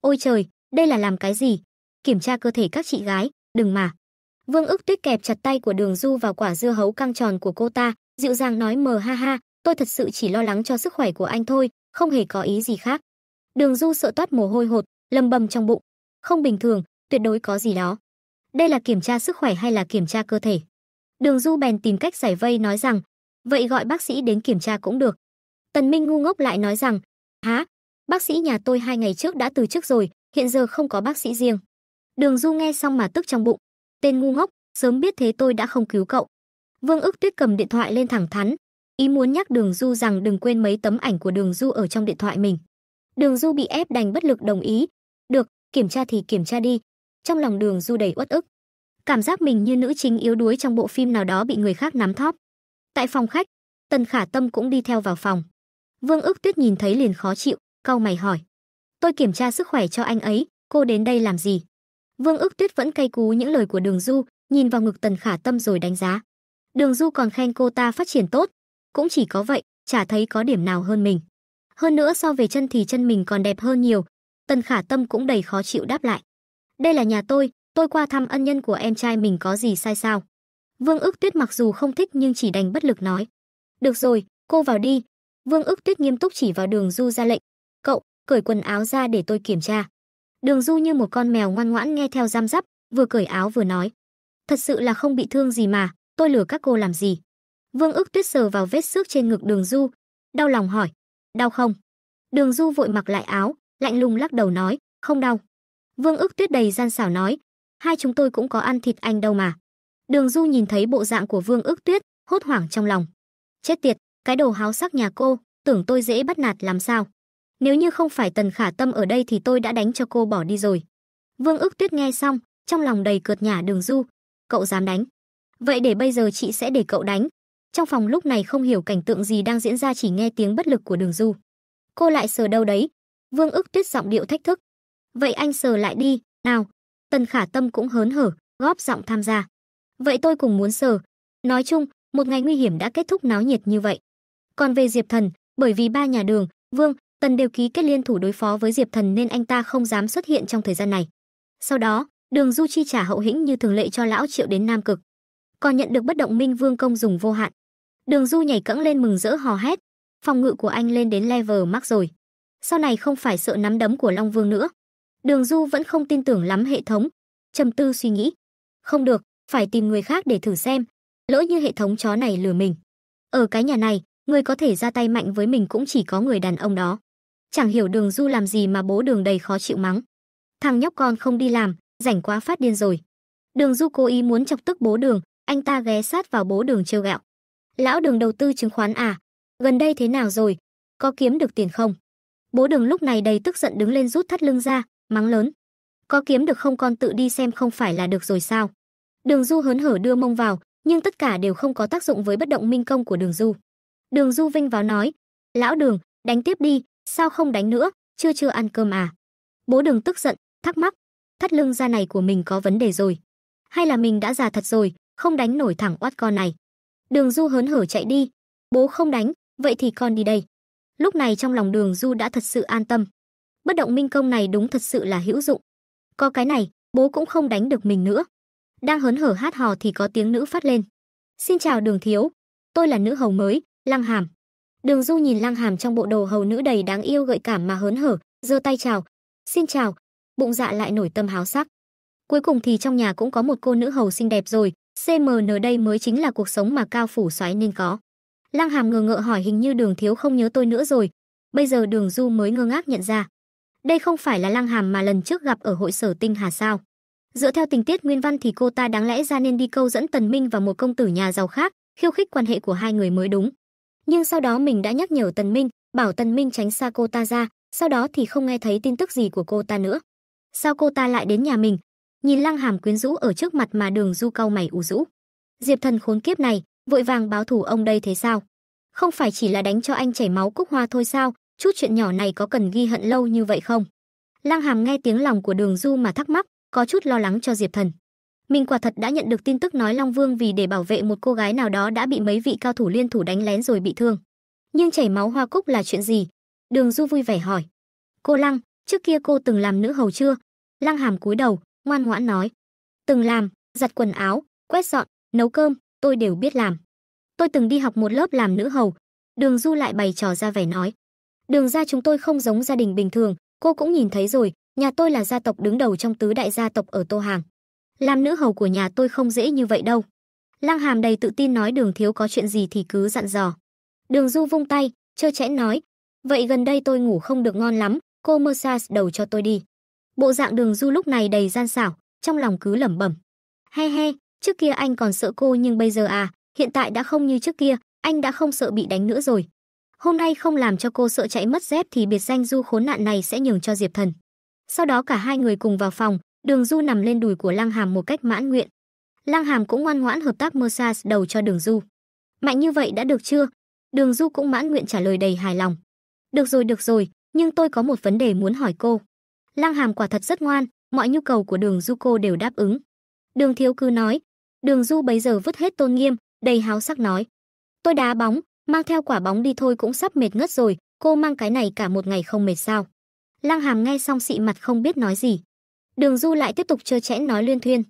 "Ôi trời, đây là làm cái gì? Kiểm tra cơ thể các chị gái, đừng mà." Vương ức tuyết kẹp chặt tay của đường du vào quả dưa hấu căng tròn của cô ta, dịu dàng nói mờ ha ha, tôi thật sự chỉ lo lắng cho sức khỏe của anh thôi, không hề có ý gì khác. Đường du sợ toát mồ hôi hột, lầm bầm trong bụng. Không bình thường, tuyệt đối có gì đó. Đây là kiểm tra sức khỏe hay là kiểm tra cơ thể? Đường du bèn tìm cách giải vây nói rằng, vậy gọi bác sĩ đến kiểm tra cũng được. Tần Minh ngu ngốc lại nói rằng, há, bác sĩ nhà tôi hai ngày trước đã từ chức rồi, hiện giờ không có bác sĩ riêng. Đường Du nghe xong mà tức trong bụng, Tên ngu ngốc, sớm biết thế tôi đã không cứu cậu. Vương ức tuyết cầm điện thoại lên thẳng thắn, ý muốn nhắc Đường Du rằng đừng quên mấy tấm ảnh của Đường Du ở trong điện thoại mình. Đường Du bị ép đành bất lực đồng ý. Được, kiểm tra thì kiểm tra đi. Trong lòng Đường Du đầy uất ức. Cảm giác mình như nữ chính yếu đuối trong bộ phim nào đó bị người khác nắm thóp. Tại phòng khách, Tần Khả Tâm cũng đi theo vào phòng. Vương ức tuyết nhìn thấy liền khó chịu, cau mày hỏi. Tôi kiểm tra sức khỏe cho anh ấy, cô đến đây làm gì? Vương Ước Tuyết vẫn cay cú những lời của Đường Du, nhìn vào ngực Tần Khả Tâm rồi đánh giá. Đường Du còn khen cô ta phát triển tốt, cũng chỉ có vậy, chả thấy có điểm nào hơn mình. Hơn nữa so về chân thì chân mình còn đẹp hơn nhiều. Tần Khả Tâm cũng đầy khó chịu đáp lại. Đây là nhà tôi, tôi qua thăm ân nhân của em trai mình có gì sai sao? Vương Ước Tuyết mặc dù không thích nhưng chỉ đành bất lực nói. Được rồi, cô vào đi. Vương Ước Tuyết nghiêm túc chỉ vào đường Du ra lệnh. Cậu, cởi quần áo ra để tôi kiểm tra. Đường Du như một con mèo ngoan ngoãn nghe theo giam giáp, vừa cởi áo vừa nói: "Thật sự là không bị thương gì mà, tôi lừa các cô làm gì?" Vương Ước Tuyết sờ vào vết xước trên ngực Đường Du, đau lòng hỏi: "Đau không?" Đường Du vội mặc lại áo, lạnh lùng lắc đầu nói: "Không đau." Vương Ước Tuyết đầy gian xảo nói: "Hai chúng tôi cũng có ăn thịt anh đâu mà." Đường Du nhìn thấy bộ dạng của Vương Ước Tuyết, hốt hoảng trong lòng. Chết tiệt, cái đồ háo sắc nhà cô, tưởng tôi dễ bắt nạt làm sao? nếu như không phải Tần Khả Tâm ở đây thì tôi đã đánh cho cô bỏ đi rồi. Vương ức tuyết nghe xong, trong lòng đầy cợt nhả đường du. Cậu dám đánh. Vậy để bây giờ chị sẽ để cậu đánh. Trong phòng lúc này không hiểu cảnh tượng gì đang diễn ra chỉ nghe tiếng bất lực của đường du. Cô lại sờ đâu đấy. Vương ức tuyết giọng điệu thách thức. Vậy anh sờ lại đi, nào. Tần Khả Tâm cũng hớn hở, góp giọng tham gia. Vậy tôi cùng muốn sờ. Nói chung, một ngày nguy hiểm đã kết thúc náo nhiệt như vậy. Còn về Diệp Thần, bởi vì ba nhà đường, Vương, Tần đều ký kết liên thủ đối phó với Diệp Thần nên anh ta không dám xuất hiện trong thời gian này. Sau đó, Đường Du chi trả hậu hĩnh như thường lệ cho lão Triệu đến Nam Cực, còn nhận được bất động minh vương công dùng vô hạn. Đường Du nhảy cẫng lên mừng rỡ hò hét, phòng ngự của anh lên đến level max rồi. Sau này không phải sợ nắm đấm của Long Vương nữa. Đường Du vẫn không tin tưởng lắm hệ thống, trầm tư suy nghĩ. Không được, phải tìm người khác để thử xem, lỡ như hệ thống chó này lừa mình. Ở cái nhà này, người có thể ra tay mạnh với mình cũng chỉ có người đàn ông đó. Chẳng hiểu đường du làm gì mà bố đường đầy khó chịu mắng. Thằng nhóc con không đi làm, rảnh quá phát điên rồi. Đường du cố ý muốn chọc tức bố đường, anh ta ghé sát vào bố đường trêu gạo. Lão đường đầu tư chứng khoán à? Gần đây thế nào rồi? Có kiếm được tiền không? Bố đường lúc này đầy tức giận đứng lên rút thắt lưng ra, mắng lớn. Có kiếm được không con tự đi xem không phải là được rồi sao? Đường du hớn hở đưa mông vào, nhưng tất cả đều không có tác dụng với bất động minh công của đường du. Đường du vinh vào nói. Lão đường, đánh tiếp đi, Sao không đánh nữa, chưa chưa ăn cơm à? Bố đừng tức giận, thắc mắc, thắt lưng da này của mình có vấn đề rồi. Hay là mình đã già thật rồi, không đánh nổi thẳng oát con này. Đường Du hớn hở chạy đi, bố không đánh, vậy thì con đi đây. Lúc này trong lòng đường Du đã thật sự an tâm. Bất động minh công này đúng thật sự là hữu dụng. Có cái này, bố cũng không đánh được mình nữa. Đang hớn hở hát hò thì có tiếng nữ phát lên. Xin chào đường thiếu, tôi là nữ hầu mới, Lăng Hàm. Đường Du nhìn Lăng Hàm trong bộ đồ hầu nữ đầy đáng yêu gợi cảm mà hớn hở, giơ tay chào, "Xin chào." Bụng dạ lại nổi tâm háo sắc. Cuối cùng thì trong nhà cũng có một cô nữ hầu xinh đẹp rồi, CMN đây mới chính là cuộc sống mà cao phủ soái nên có. Lăng Hàm ngờ ngợ hỏi hình như Đường thiếu không nhớ tôi nữa rồi. Bây giờ Đường Du mới ngơ ngác nhận ra. Đây không phải là Lăng Hàm mà lần trước gặp ở hội sở Tinh Hà sao? Dựa theo tình tiết nguyên văn thì cô ta đáng lẽ ra nên đi câu dẫn Tần Minh và một công tử nhà giàu khác, khiêu khích quan hệ của hai người mới đúng nhưng sau đó mình đã nhắc nhở Tần Minh, bảo Tần Minh tránh xa cô ta ra, sau đó thì không nghe thấy tin tức gì của cô ta nữa. Sao cô ta lại đến nhà mình? Nhìn Lăng Hàm quyến rũ ở trước mặt mà Đường Du cau mày u rũ. Diệp Thần khốn kiếp này, vội vàng báo thủ ông đây thế sao? Không phải chỉ là đánh cho anh chảy máu cúc hoa thôi sao, chút chuyện nhỏ này có cần ghi hận lâu như vậy không? Lăng Hàm nghe tiếng lòng của Đường Du mà thắc mắc, có chút lo lắng cho Diệp Thần. Mình quả thật đã nhận được tin tức nói Long Vương vì để bảo vệ một cô gái nào đó đã bị mấy vị cao thủ liên thủ đánh lén rồi bị thương. Nhưng chảy máu hoa cúc là chuyện gì? Đường Du vui vẻ hỏi. Cô Lăng, trước kia cô từng làm nữ hầu chưa? Lăng hàm cúi đầu, ngoan ngoãn nói. Từng làm, giặt quần áo, quét dọn, nấu cơm, tôi đều biết làm. Tôi từng đi học một lớp làm nữ hầu. Đường Du lại bày trò ra vẻ nói. Đường ra chúng tôi không giống gia đình bình thường, cô cũng nhìn thấy rồi, nhà tôi là gia tộc đứng đầu trong tứ đại gia tộc ở Tô Hàng. Làm nữ hầu của nhà tôi không dễ như vậy đâu. Lăng hàm đầy tự tin nói đường thiếu có chuyện gì thì cứ dặn dò. Đường du vung tay, chơ chẽn nói. Vậy gần đây tôi ngủ không được ngon lắm, cô massage đầu cho tôi đi. Bộ dạng đường du lúc này đầy gian xảo, trong lòng cứ lẩm bẩm. He he, trước kia anh còn sợ cô nhưng bây giờ à, hiện tại đã không như trước kia, anh đã không sợ bị đánh nữa rồi. Hôm nay không làm cho cô sợ chạy mất dép thì biệt danh du khốn nạn này sẽ nhường cho Diệp Thần. Sau đó cả hai người cùng vào phòng, Đường Du nằm lên đùi của Lăng Hàm một cách mãn nguyện. Lăng Hàm cũng ngoan ngoãn hợp tác massage đầu cho Đường Du. Mạnh như vậy đã được chưa? Đường Du cũng mãn nguyện trả lời đầy hài lòng. Được rồi, được rồi, nhưng tôi có một vấn đề muốn hỏi cô. Lăng Hàm quả thật rất ngoan, mọi nhu cầu của Đường Du cô đều đáp ứng. Đường Thiếu cứ nói, Đường Du bấy giờ vứt hết tôn nghiêm, đầy háo sắc nói. Tôi đá bóng, mang theo quả bóng đi thôi cũng sắp mệt ngất rồi, cô mang cái này cả một ngày không mệt sao. Lăng Hàm nghe xong xị mặt không biết nói gì. Đường Du lại tiếp tục chơi chẽn nói luyên thuyên.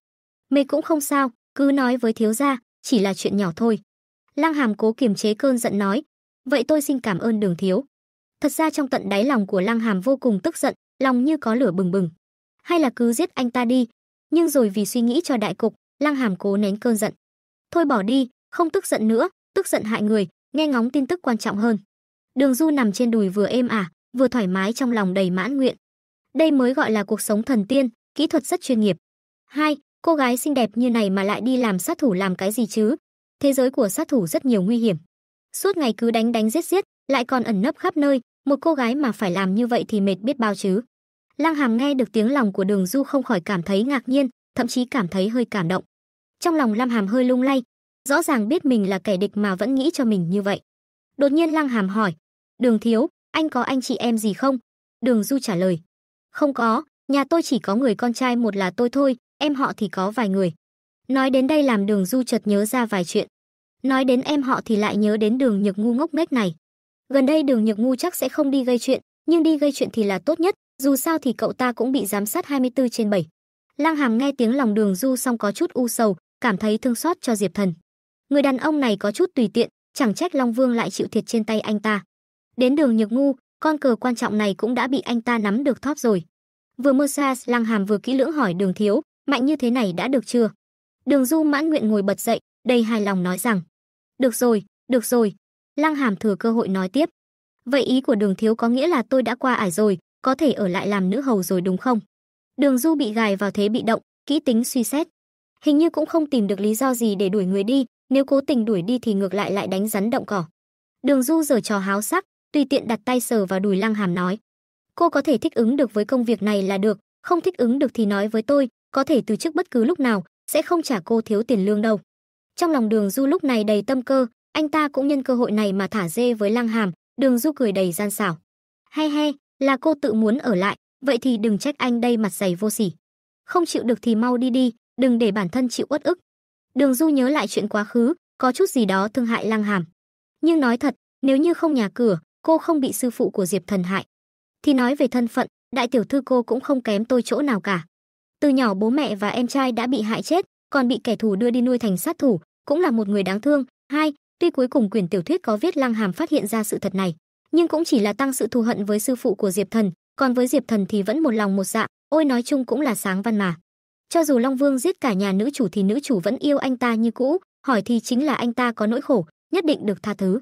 Mê cũng không sao, cứ nói với thiếu gia, chỉ là chuyện nhỏ thôi. Lăng Hàm cố kiềm chế cơn giận nói, vậy tôi xin cảm ơn đường thiếu. Thật ra trong tận đáy lòng của Lăng Hàm vô cùng tức giận, lòng như có lửa bừng bừng. Hay là cứ giết anh ta đi, nhưng rồi vì suy nghĩ cho đại cục, Lăng Hàm cố nén cơn giận. Thôi bỏ đi, không tức giận nữa, tức giận hại người, nghe ngóng tin tức quan trọng hơn. Đường Du nằm trên đùi vừa êm ả, vừa thoải mái trong lòng đầy mãn nguyện. Đây mới gọi là cuộc sống thần tiên, kỹ thuật rất chuyên nghiệp. 2. Cô gái xinh đẹp như này mà lại đi làm sát thủ làm cái gì chứ? Thế giới của sát thủ rất nhiều nguy hiểm. Suốt ngày cứ đánh đánh giết giết, lại còn ẩn nấp khắp nơi, một cô gái mà phải làm như vậy thì mệt biết bao chứ. Lăng Hàm nghe được tiếng lòng của Đường Du không khỏi cảm thấy ngạc nhiên, thậm chí cảm thấy hơi cảm động. Trong lòng lăng Hàm hơi lung lay, rõ ràng biết mình là kẻ địch mà vẫn nghĩ cho mình như vậy. Đột nhiên Lăng Hàm hỏi, "Đường thiếu, anh có anh chị em gì không?" Đường Du trả lời, không có, nhà tôi chỉ có người con trai một là tôi thôi, em họ thì có vài người. Nói đến đây làm đường du chợt nhớ ra vài chuyện. Nói đến em họ thì lại nhớ đến đường nhược ngu ngốc nghếch này. Gần đây đường nhược ngu chắc sẽ không đi gây chuyện, nhưng đi gây chuyện thì là tốt nhất, dù sao thì cậu ta cũng bị giám sát 24 trên 7. Lang Hàm nghe tiếng lòng đường du xong có chút u sầu, cảm thấy thương xót cho Diệp Thần. Người đàn ông này có chút tùy tiện, chẳng trách Long Vương lại chịu thiệt trên tay anh ta. Đến đường nhược ngu, con cờ quan trọng này cũng đã bị anh ta nắm được thóp rồi. Vừa mơ xa, Lăng Hàm vừa kỹ lưỡng hỏi Đường Thiếu, mạnh như thế này đã được chưa? Đường Du mãn nguyện ngồi bật dậy, đầy hài lòng nói rằng, được rồi, được rồi. Lăng Hàm thừa cơ hội nói tiếp, vậy ý của Đường Thiếu có nghĩa là tôi đã qua ải rồi, có thể ở lại làm nữ hầu rồi đúng không? Đường Du bị gài vào thế bị động, kỹ tính suy xét. Hình như cũng không tìm được lý do gì để đuổi người đi, nếu cố tình đuổi đi thì ngược lại lại đánh rắn động cỏ. Đường Du giở trò háo sắc, tùy tiện đặt tay sờ vào đùi Lăng Hàm nói: "Cô có thể thích ứng được với công việc này là được, không thích ứng được thì nói với tôi, có thể từ chức bất cứ lúc nào, sẽ không trả cô thiếu tiền lương đâu." Trong lòng Đường Du lúc này đầy tâm cơ, anh ta cũng nhân cơ hội này mà thả dê với Lăng Hàm, Đường Du cười đầy gian xảo. he he là cô tự muốn ở lại, vậy thì đừng trách anh đây mặt dày vô sỉ. Không chịu được thì mau đi đi, đừng để bản thân chịu uất ức." Đường Du nhớ lại chuyện quá khứ, có chút gì đó thương hại Lăng Hàm. Nhưng nói thật, nếu như không nhà cửa, cô không bị sư phụ của Diệp Thần hại. Thì nói về thân phận, đại tiểu thư cô cũng không kém tôi chỗ nào cả. Từ nhỏ bố mẹ và em trai đã bị hại chết, còn bị kẻ thù đưa đi nuôi thành sát thủ, cũng là một người đáng thương. Hai, tuy cuối cùng quyển tiểu thuyết có viết Lăng Hàm phát hiện ra sự thật này, nhưng cũng chỉ là tăng sự thù hận với sư phụ của Diệp Thần, còn với Diệp Thần thì vẫn một lòng một dạ, ôi nói chung cũng là sáng văn mà. Cho dù Long Vương giết cả nhà nữ chủ thì nữ chủ vẫn yêu anh ta như cũ, hỏi thì chính là anh ta có nỗi khổ, nhất định được tha thứ.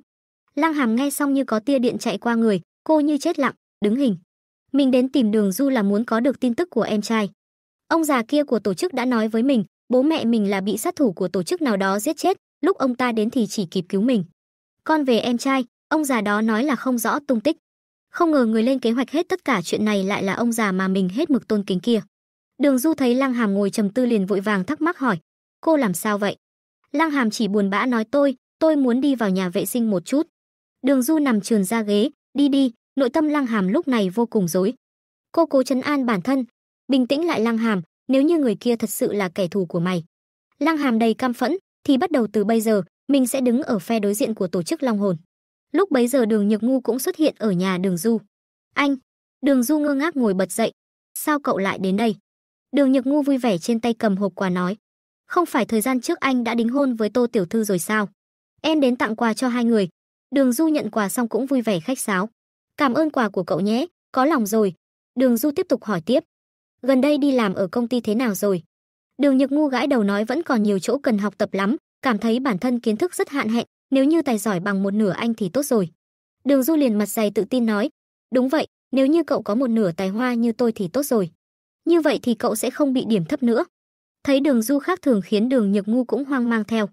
Lăng Hàm nghe xong như có tia điện chạy qua người, cô như chết lặng, đứng hình. Mình đến tìm Đường Du là muốn có được tin tức của em trai. Ông già kia của tổ chức đã nói với mình, bố mẹ mình là bị sát thủ của tổ chức nào đó giết chết, lúc ông ta đến thì chỉ kịp cứu mình. Con về em trai, ông già đó nói là không rõ tung tích. Không ngờ người lên kế hoạch hết tất cả chuyện này lại là ông già mà mình hết mực tôn kính kia. Đường Du thấy Lăng Hàm ngồi trầm tư liền vội vàng thắc mắc hỏi, cô làm sao vậy? Lăng Hàm chỉ buồn bã nói tôi, tôi muốn đi vào nhà vệ sinh một chút. Đường Du nằm trườn ra ghế, đi đi, nội tâm Lăng Hàm lúc này vô cùng rối. Cô cố chấn an bản thân, bình tĩnh lại Lăng Hàm, nếu như người kia thật sự là kẻ thù của mày. Lăng Hàm đầy cam phẫn, thì bắt đầu từ bây giờ, mình sẽ đứng ở phe đối diện của tổ chức Long Hồn. Lúc bấy giờ Đường Nhược Ngu cũng xuất hiện ở nhà Đường Du. "Anh." Đường Du ngơ ngác ngồi bật dậy. "Sao cậu lại đến đây?" Đường Nhược Ngu vui vẻ trên tay cầm hộp quà nói. "Không phải thời gian trước anh đã đính hôn với Tô tiểu thư rồi sao? Em đến tặng quà cho hai người, Đường Du nhận quà xong cũng vui vẻ khách sáo. Cảm ơn quà của cậu nhé, có lòng rồi. Đường Du tiếp tục hỏi tiếp. Gần đây đi làm ở công ty thế nào rồi? Đường Nhược Ngu gãi đầu nói vẫn còn nhiều chỗ cần học tập lắm, cảm thấy bản thân kiến thức rất hạn hẹp, nếu như tài giỏi bằng một nửa anh thì tốt rồi. Đường Du liền mặt dày tự tin nói. Đúng vậy, nếu như cậu có một nửa tài hoa như tôi thì tốt rồi. Như vậy thì cậu sẽ không bị điểm thấp nữa. Thấy đường Du khác thường khiến đường Nhược Ngu cũng hoang mang theo.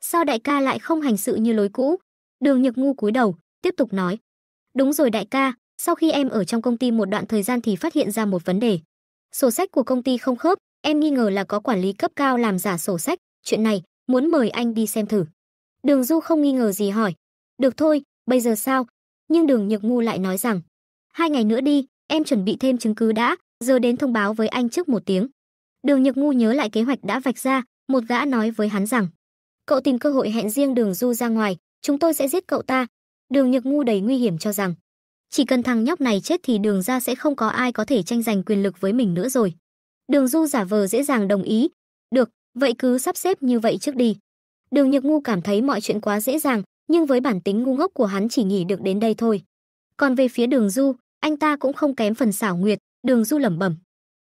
Sao đại ca lại không hành sự như lối cũ, Đường Nhược Ngu cúi đầu, tiếp tục nói: "Đúng rồi đại ca, sau khi em ở trong công ty một đoạn thời gian thì phát hiện ra một vấn đề. Sổ sách của công ty không khớp, em nghi ngờ là có quản lý cấp cao làm giả sổ sách, chuyện này muốn mời anh đi xem thử." Đường Du không nghi ngờ gì hỏi: "Được thôi, bây giờ sao?" Nhưng Đường Nhược Ngu lại nói rằng: "Hai ngày nữa đi, em chuẩn bị thêm chứng cứ đã, giờ đến thông báo với anh trước một tiếng." Đường Nhược Ngu nhớ lại kế hoạch đã vạch ra, một gã nói với hắn rằng: "Cậu tìm cơ hội hẹn riêng Đường Du ra ngoài, chúng tôi sẽ giết cậu ta. Đường Nhược Ngu đầy nguy hiểm cho rằng, chỉ cần thằng nhóc này chết thì đường ra sẽ không có ai có thể tranh giành quyền lực với mình nữa rồi. Đường Du giả vờ dễ dàng đồng ý. Được, vậy cứ sắp xếp như vậy trước đi. Đường Nhược Ngu cảm thấy mọi chuyện quá dễ dàng, nhưng với bản tính ngu ngốc của hắn chỉ nghỉ được đến đây thôi. Còn về phía Đường Du, anh ta cũng không kém phần xảo nguyệt, Đường Du lẩm bẩm.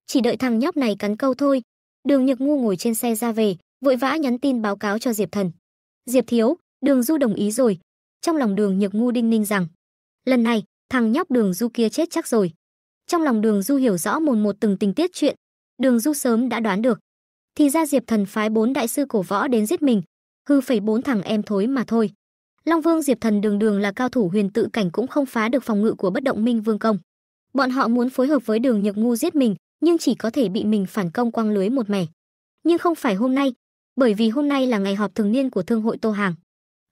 Chỉ đợi thằng nhóc này cắn câu thôi. Đường Nhược Ngu ngồi trên xe ra về, vội vã nhắn tin báo cáo cho Diệp Thần. Diệp Thiếu, Đường Du đồng ý rồi. Trong lòng Đường Nhược Ngu đinh ninh rằng, lần này, thằng nhóc Đường Du kia chết chắc rồi. Trong lòng Đường Du hiểu rõ mồn một từng tình tiết chuyện, Đường Du sớm đã đoán được. Thì ra Diệp Thần phái bốn đại sư cổ võ đến giết mình, hư phẩy bốn thằng em thối mà thôi. Long Vương Diệp Thần đường đường là cao thủ huyền tự cảnh cũng không phá được phòng ngự của bất động minh vương công. Bọn họ muốn phối hợp với Đường Nhược Ngu giết mình, nhưng chỉ có thể bị mình phản công quăng lưới một mẻ. Nhưng không phải hôm nay, bởi vì hôm nay là ngày họp thường niên của thương hội Tô Hàng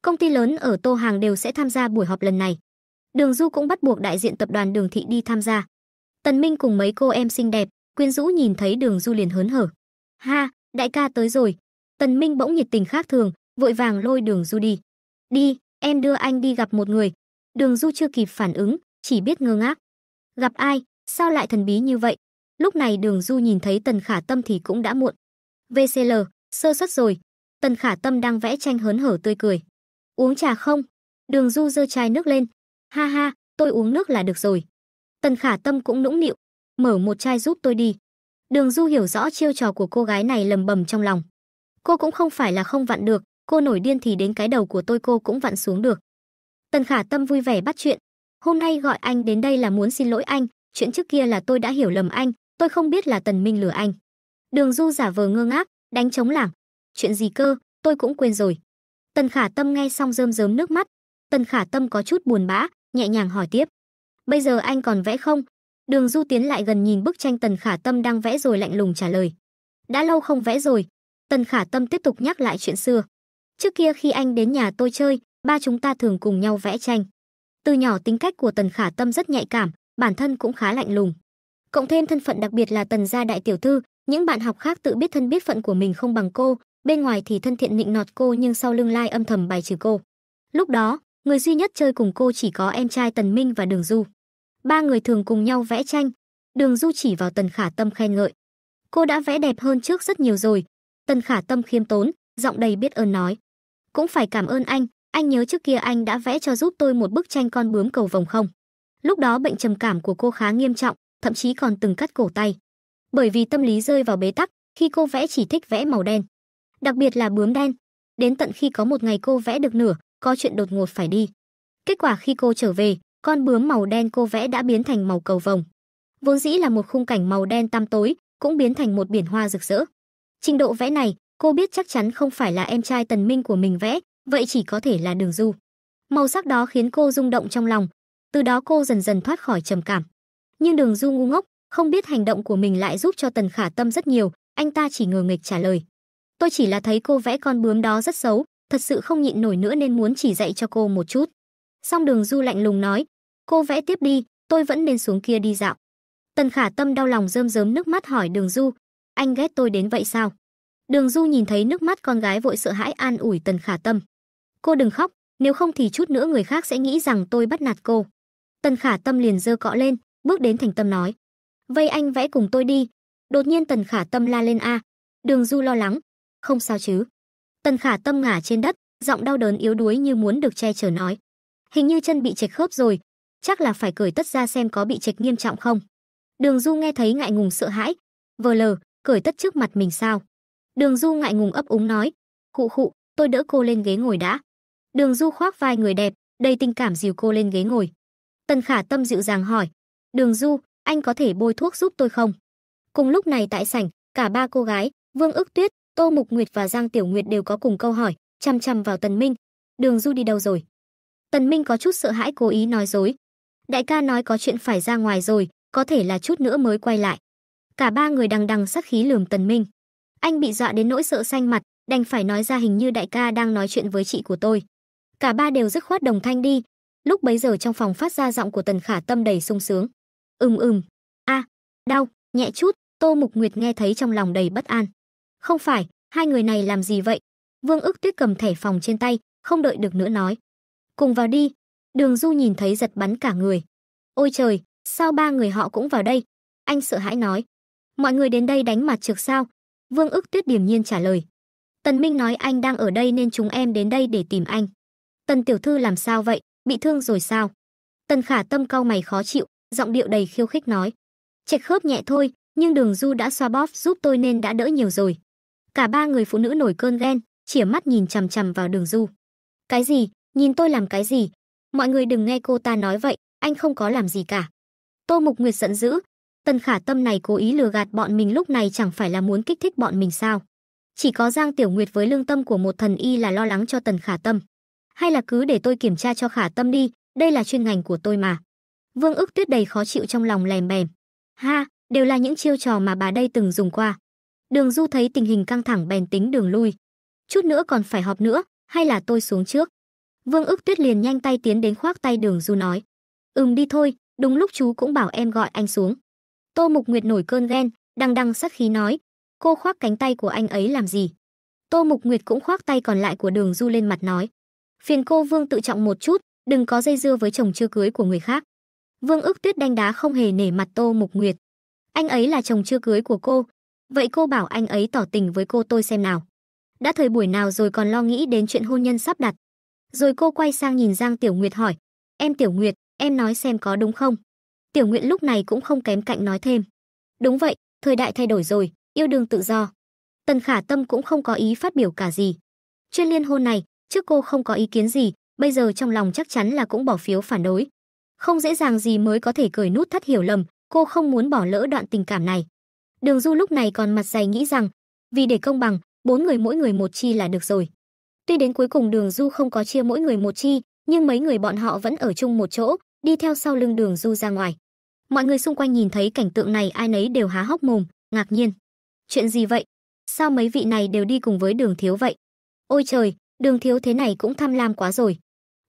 công ty lớn ở Tô Hàng đều sẽ tham gia buổi họp lần này. Đường Du cũng bắt buộc đại diện tập đoàn Đường Thị đi tham gia. Tần Minh cùng mấy cô em xinh đẹp, Quyên Dũ nhìn thấy Đường Du liền hớn hở. Ha, đại ca tới rồi. Tần Minh bỗng nhiệt tình khác thường, vội vàng lôi Đường Du đi. Đi, em đưa anh đi gặp một người. Đường Du chưa kịp phản ứng, chỉ biết ngơ ngác. Gặp ai, sao lại thần bí như vậy? Lúc này Đường Du nhìn thấy Tần Khả Tâm thì cũng đã muộn. VCL, sơ xuất rồi. Tần Khả Tâm đang vẽ tranh hớn hở tươi cười. Uống trà không? Đường Du giơ chai nước lên. Ha ha, tôi uống nước là được rồi. Tần Khả Tâm cũng nũng nịu, mở một chai giúp tôi đi. Đường Du hiểu rõ chiêu trò của cô gái này lầm bầm trong lòng. Cô cũng không phải là không vặn được, cô nổi điên thì đến cái đầu của tôi cô cũng vặn xuống được. Tần Khả Tâm vui vẻ bắt chuyện. Hôm nay gọi anh đến đây là muốn xin lỗi anh, chuyện trước kia là tôi đã hiểu lầm anh, tôi không biết là Tần Minh lừa anh. Đường Du giả vờ ngơ ngác, đánh chống lảng. Chuyện gì cơ, tôi cũng quên rồi. Tần Khả Tâm nghe xong rơm rớm nước mắt, Tần Khả Tâm có chút buồn bã, nhẹ nhàng hỏi tiếp: "Bây giờ anh còn vẽ không?" Đường Du tiến lại gần nhìn bức tranh Tần Khả Tâm đang vẽ rồi lạnh lùng trả lời: "Đã lâu không vẽ rồi." Tần Khả Tâm tiếp tục nhắc lại chuyện xưa. "Trước kia khi anh đến nhà tôi chơi, ba chúng ta thường cùng nhau vẽ tranh." Từ nhỏ tính cách của Tần Khả Tâm rất nhạy cảm, bản thân cũng khá lạnh lùng. Cộng thêm thân phận đặc biệt là Tần gia đại tiểu thư, những bạn học khác tự biết thân biết phận của mình không bằng cô, bên ngoài thì thân thiện nịnh nọt cô nhưng sau lưng lai âm thầm bài trừ cô. Lúc đó, người duy nhất chơi cùng cô chỉ có em trai Tần Minh và Đường Du. Ba người thường cùng nhau vẽ tranh. Đường Du chỉ vào Tần Khả Tâm khen ngợi. Cô đã vẽ đẹp hơn trước rất nhiều rồi. Tần Khả Tâm khiêm tốn, giọng đầy biết ơn nói. Cũng phải cảm ơn anh, anh nhớ trước kia anh đã vẽ cho giúp tôi một bức tranh con bướm cầu vồng không. Lúc đó bệnh trầm cảm của cô khá nghiêm trọng, thậm chí còn từng cắt cổ tay. Bởi vì tâm lý rơi vào bế tắc, khi cô vẽ chỉ thích vẽ màu đen đặc biệt là bướm đen. Đến tận khi có một ngày cô vẽ được nửa, có chuyện đột ngột phải đi. Kết quả khi cô trở về, con bướm màu đen cô vẽ đã biến thành màu cầu vồng. Vốn dĩ là một khung cảnh màu đen tăm tối, cũng biến thành một biển hoa rực rỡ. Trình độ vẽ này, cô biết chắc chắn không phải là em trai Tần Minh của mình vẽ, vậy chỉ có thể là Đường Du. Màu sắc đó khiến cô rung động trong lòng, từ đó cô dần dần thoát khỏi trầm cảm. Nhưng Đường Du ngu ngốc, không biết hành động của mình lại giúp cho Tần Khả Tâm rất nhiều, anh ta chỉ ngờ nghịch trả lời tôi chỉ là thấy cô vẽ con bướm đó rất xấu, thật sự không nhịn nổi nữa nên muốn chỉ dạy cho cô một chút. Song đường du lạnh lùng nói, cô vẽ tiếp đi, tôi vẫn nên xuống kia đi dạo. Tần khả tâm đau lòng rơm rớm nước mắt hỏi đường du, anh ghét tôi đến vậy sao? Đường du nhìn thấy nước mắt con gái vội sợ hãi an ủi tần khả tâm. Cô đừng khóc, nếu không thì chút nữa người khác sẽ nghĩ rằng tôi bắt nạt cô. Tần khả tâm liền dơ cọ lên, bước đến thành tâm nói. Vậy anh vẽ cùng tôi đi. Đột nhiên tần khả tâm la lên a. Đường du lo lắng, không sao chứ. Tần Khả Tâm ngả trên đất, giọng đau đớn yếu đuối như muốn được che chở nói. Hình như chân bị trệch khớp rồi, chắc là phải cởi tất ra xem có bị trệch nghiêm trọng không. Đường Du nghe thấy ngại ngùng sợ hãi, vờ lờ, cởi tất trước mặt mình sao. Đường Du ngại ngùng ấp úng nói, khụ khụ, tôi đỡ cô lên ghế ngồi đã. Đường Du khoác vai người đẹp, đầy tình cảm dìu cô lên ghế ngồi. Tần Khả Tâm dịu dàng hỏi, Đường Du, anh có thể bôi thuốc giúp tôi không? Cùng lúc này tại sảnh, cả ba cô gái, Vương ức tuyết, Tô Mục Nguyệt và Giang Tiểu Nguyệt đều có cùng câu hỏi, chăm chăm vào Tần Minh. Đường Du đi đâu rồi? Tần Minh có chút sợ hãi cố ý nói dối. Đại ca nói có chuyện phải ra ngoài rồi, có thể là chút nữa mới quay lại. Cả ba người đằng đằng sát khí lườm Tần Minh. Anh bị dọa đến nỗi sợ xanh mặt, đành phải nói ra hình như đại ca đang nói chuyện với chị của tôi. Cả ba đều dứt khoát đồng thanh đi. Lúc bấy giờ trong phòng phát ra giọng của Tần Khả Tâm đầy sung sướng. Ừm ừm, a, đau, nhẹ chút, Tô Mục Nguyệt nghe thấy trong lòng đầy bất an. Không phải, hai người này làm gì vậy? Vương ức tuyết cầm thẻ phòng trên tay, không đợi được nữa nói. Cùng vào đi. Đường Du nhìn thấy giật bắn cả người. Ôi trời, sao ba người họ cũng vào đây? Anh sợ hãi nói. Mọi người đến đây đánh mặt trực sao? Vương ức tuyết điềm nhiên trả lời. Tần Minh nói anh đang ở đây nên chúng em đến đây để tìm anh. Tần tiểu thư làm sao vậy? Bị thương rồi sao? Tần khả tâm cau mày khó chịu, giọng điệu đầy khiêu khích nói. Chệch khớp nhẹ thôi, nhưng đường Du đã xoa bóp giúp tôi nên đã đỡ nhiều rồi. Cả ba người phụ nữ nổi cơn ghen, chỉa mắt nhìn chằm chằm vào Đường Du. Cái gì? Nhìn tôi làm cái gì? Mọi người đừng nghe cô ta nói vậy, anh không có làm gì cả. Tô Mục Nguyệt giận dữ, Tần Khả Tâm này cố ý lừa gạt bọn mình lúc này chẳng phải là muốn kích thích bọn mình sao? Chỉ có Giang Tiểu Nguyệt với lương tâm của một thần y là lo lắng cho Tần Khả Tâm. Hay là cứ để tôi kiểm tra cho Khả Tâm đi, đây là chuyên ngành của tôi mà. Vương ức tuyết đầy khó chịu trong lòng lèm bèm. Ha, đều là những chiêu trò mà bà đây từng dùng qua. Đường Du thấy tình hình căng thẳng bèn tính đường lui. Chút nữa còn phải họp nữa, hay là tôi xuống trước? Vương ức tuyết liền nhanh tay tiến đến khoác tay đường Du nói. Ừm đi thôi, đúng lúc chú cũng bảo em gọi anh xuống. Tô Mục Nguyệt nổi cơn ghen, đăng đăng sắc khí nói. Cô khoác cánh tay của anh ấy làm gì? Tô Mục Nguyệt cũng khoác tay còn lại của đường Du lên mặt nói. Phiền cô Vương tự trọng một chút, đừng có dây dưa với chồng chưa cưới của người khác. Vương ức tuyết đanh đá không hề nể mặt Tô Mục Nguyệt. Anh ấy là chồng chưa cưới của cô, Vậy cô bảo anh ấy tỏ tình với cô tôi xem nào. Đã thời buổi nào rồi còn lo nghĩ đến chuyện hôn nhân sắp đặt. Rồi cô quay sang nhìn Giang Tiểu Nguyệt hỏi, em Tiểu Nguyệt, em nói xem có đúng không? Tiểu Nguyệt lúc này cũng không kém cạnh nói thêm. Đúng vậy, thời đại thay đổi rồi, yêu đương tự do. Tần Khả Tâm cũng không có ý phát biểu cả gì. Chuyên liên hôn này, trước cô không có ý kiến gì, bây giờ trong lòng chắc chắn là cũng bỏ phiếu phản đối. Không dễ dàng gì mới có thể cười nút thắt hiểu lầm, cô không muốn bỏ lỡ đoạn tình cảm này. Đường Du lúc này còn mặt dày nghĩ rằng, vì để công bằng, bốn người mỗi người một chi là được rồi. Tuy đến cuối cùng Đường Du không có chia mỗi người một chi, nhưng mấy người bọn họ vẫn ở chung một chỗ, đi theo sau lưng Đường Du ra ngoài. Mọi người xung quanh nhìn thấy cảnh tượng này ai nấy đều há hốc mồm, ngạc nhiên. Chuyện gì vậy? Sao mấy vị này đều đi cùng với Đường thiếu vậy? Ôi trời, Đường thiếu thế này cũng tham lam quá rồi.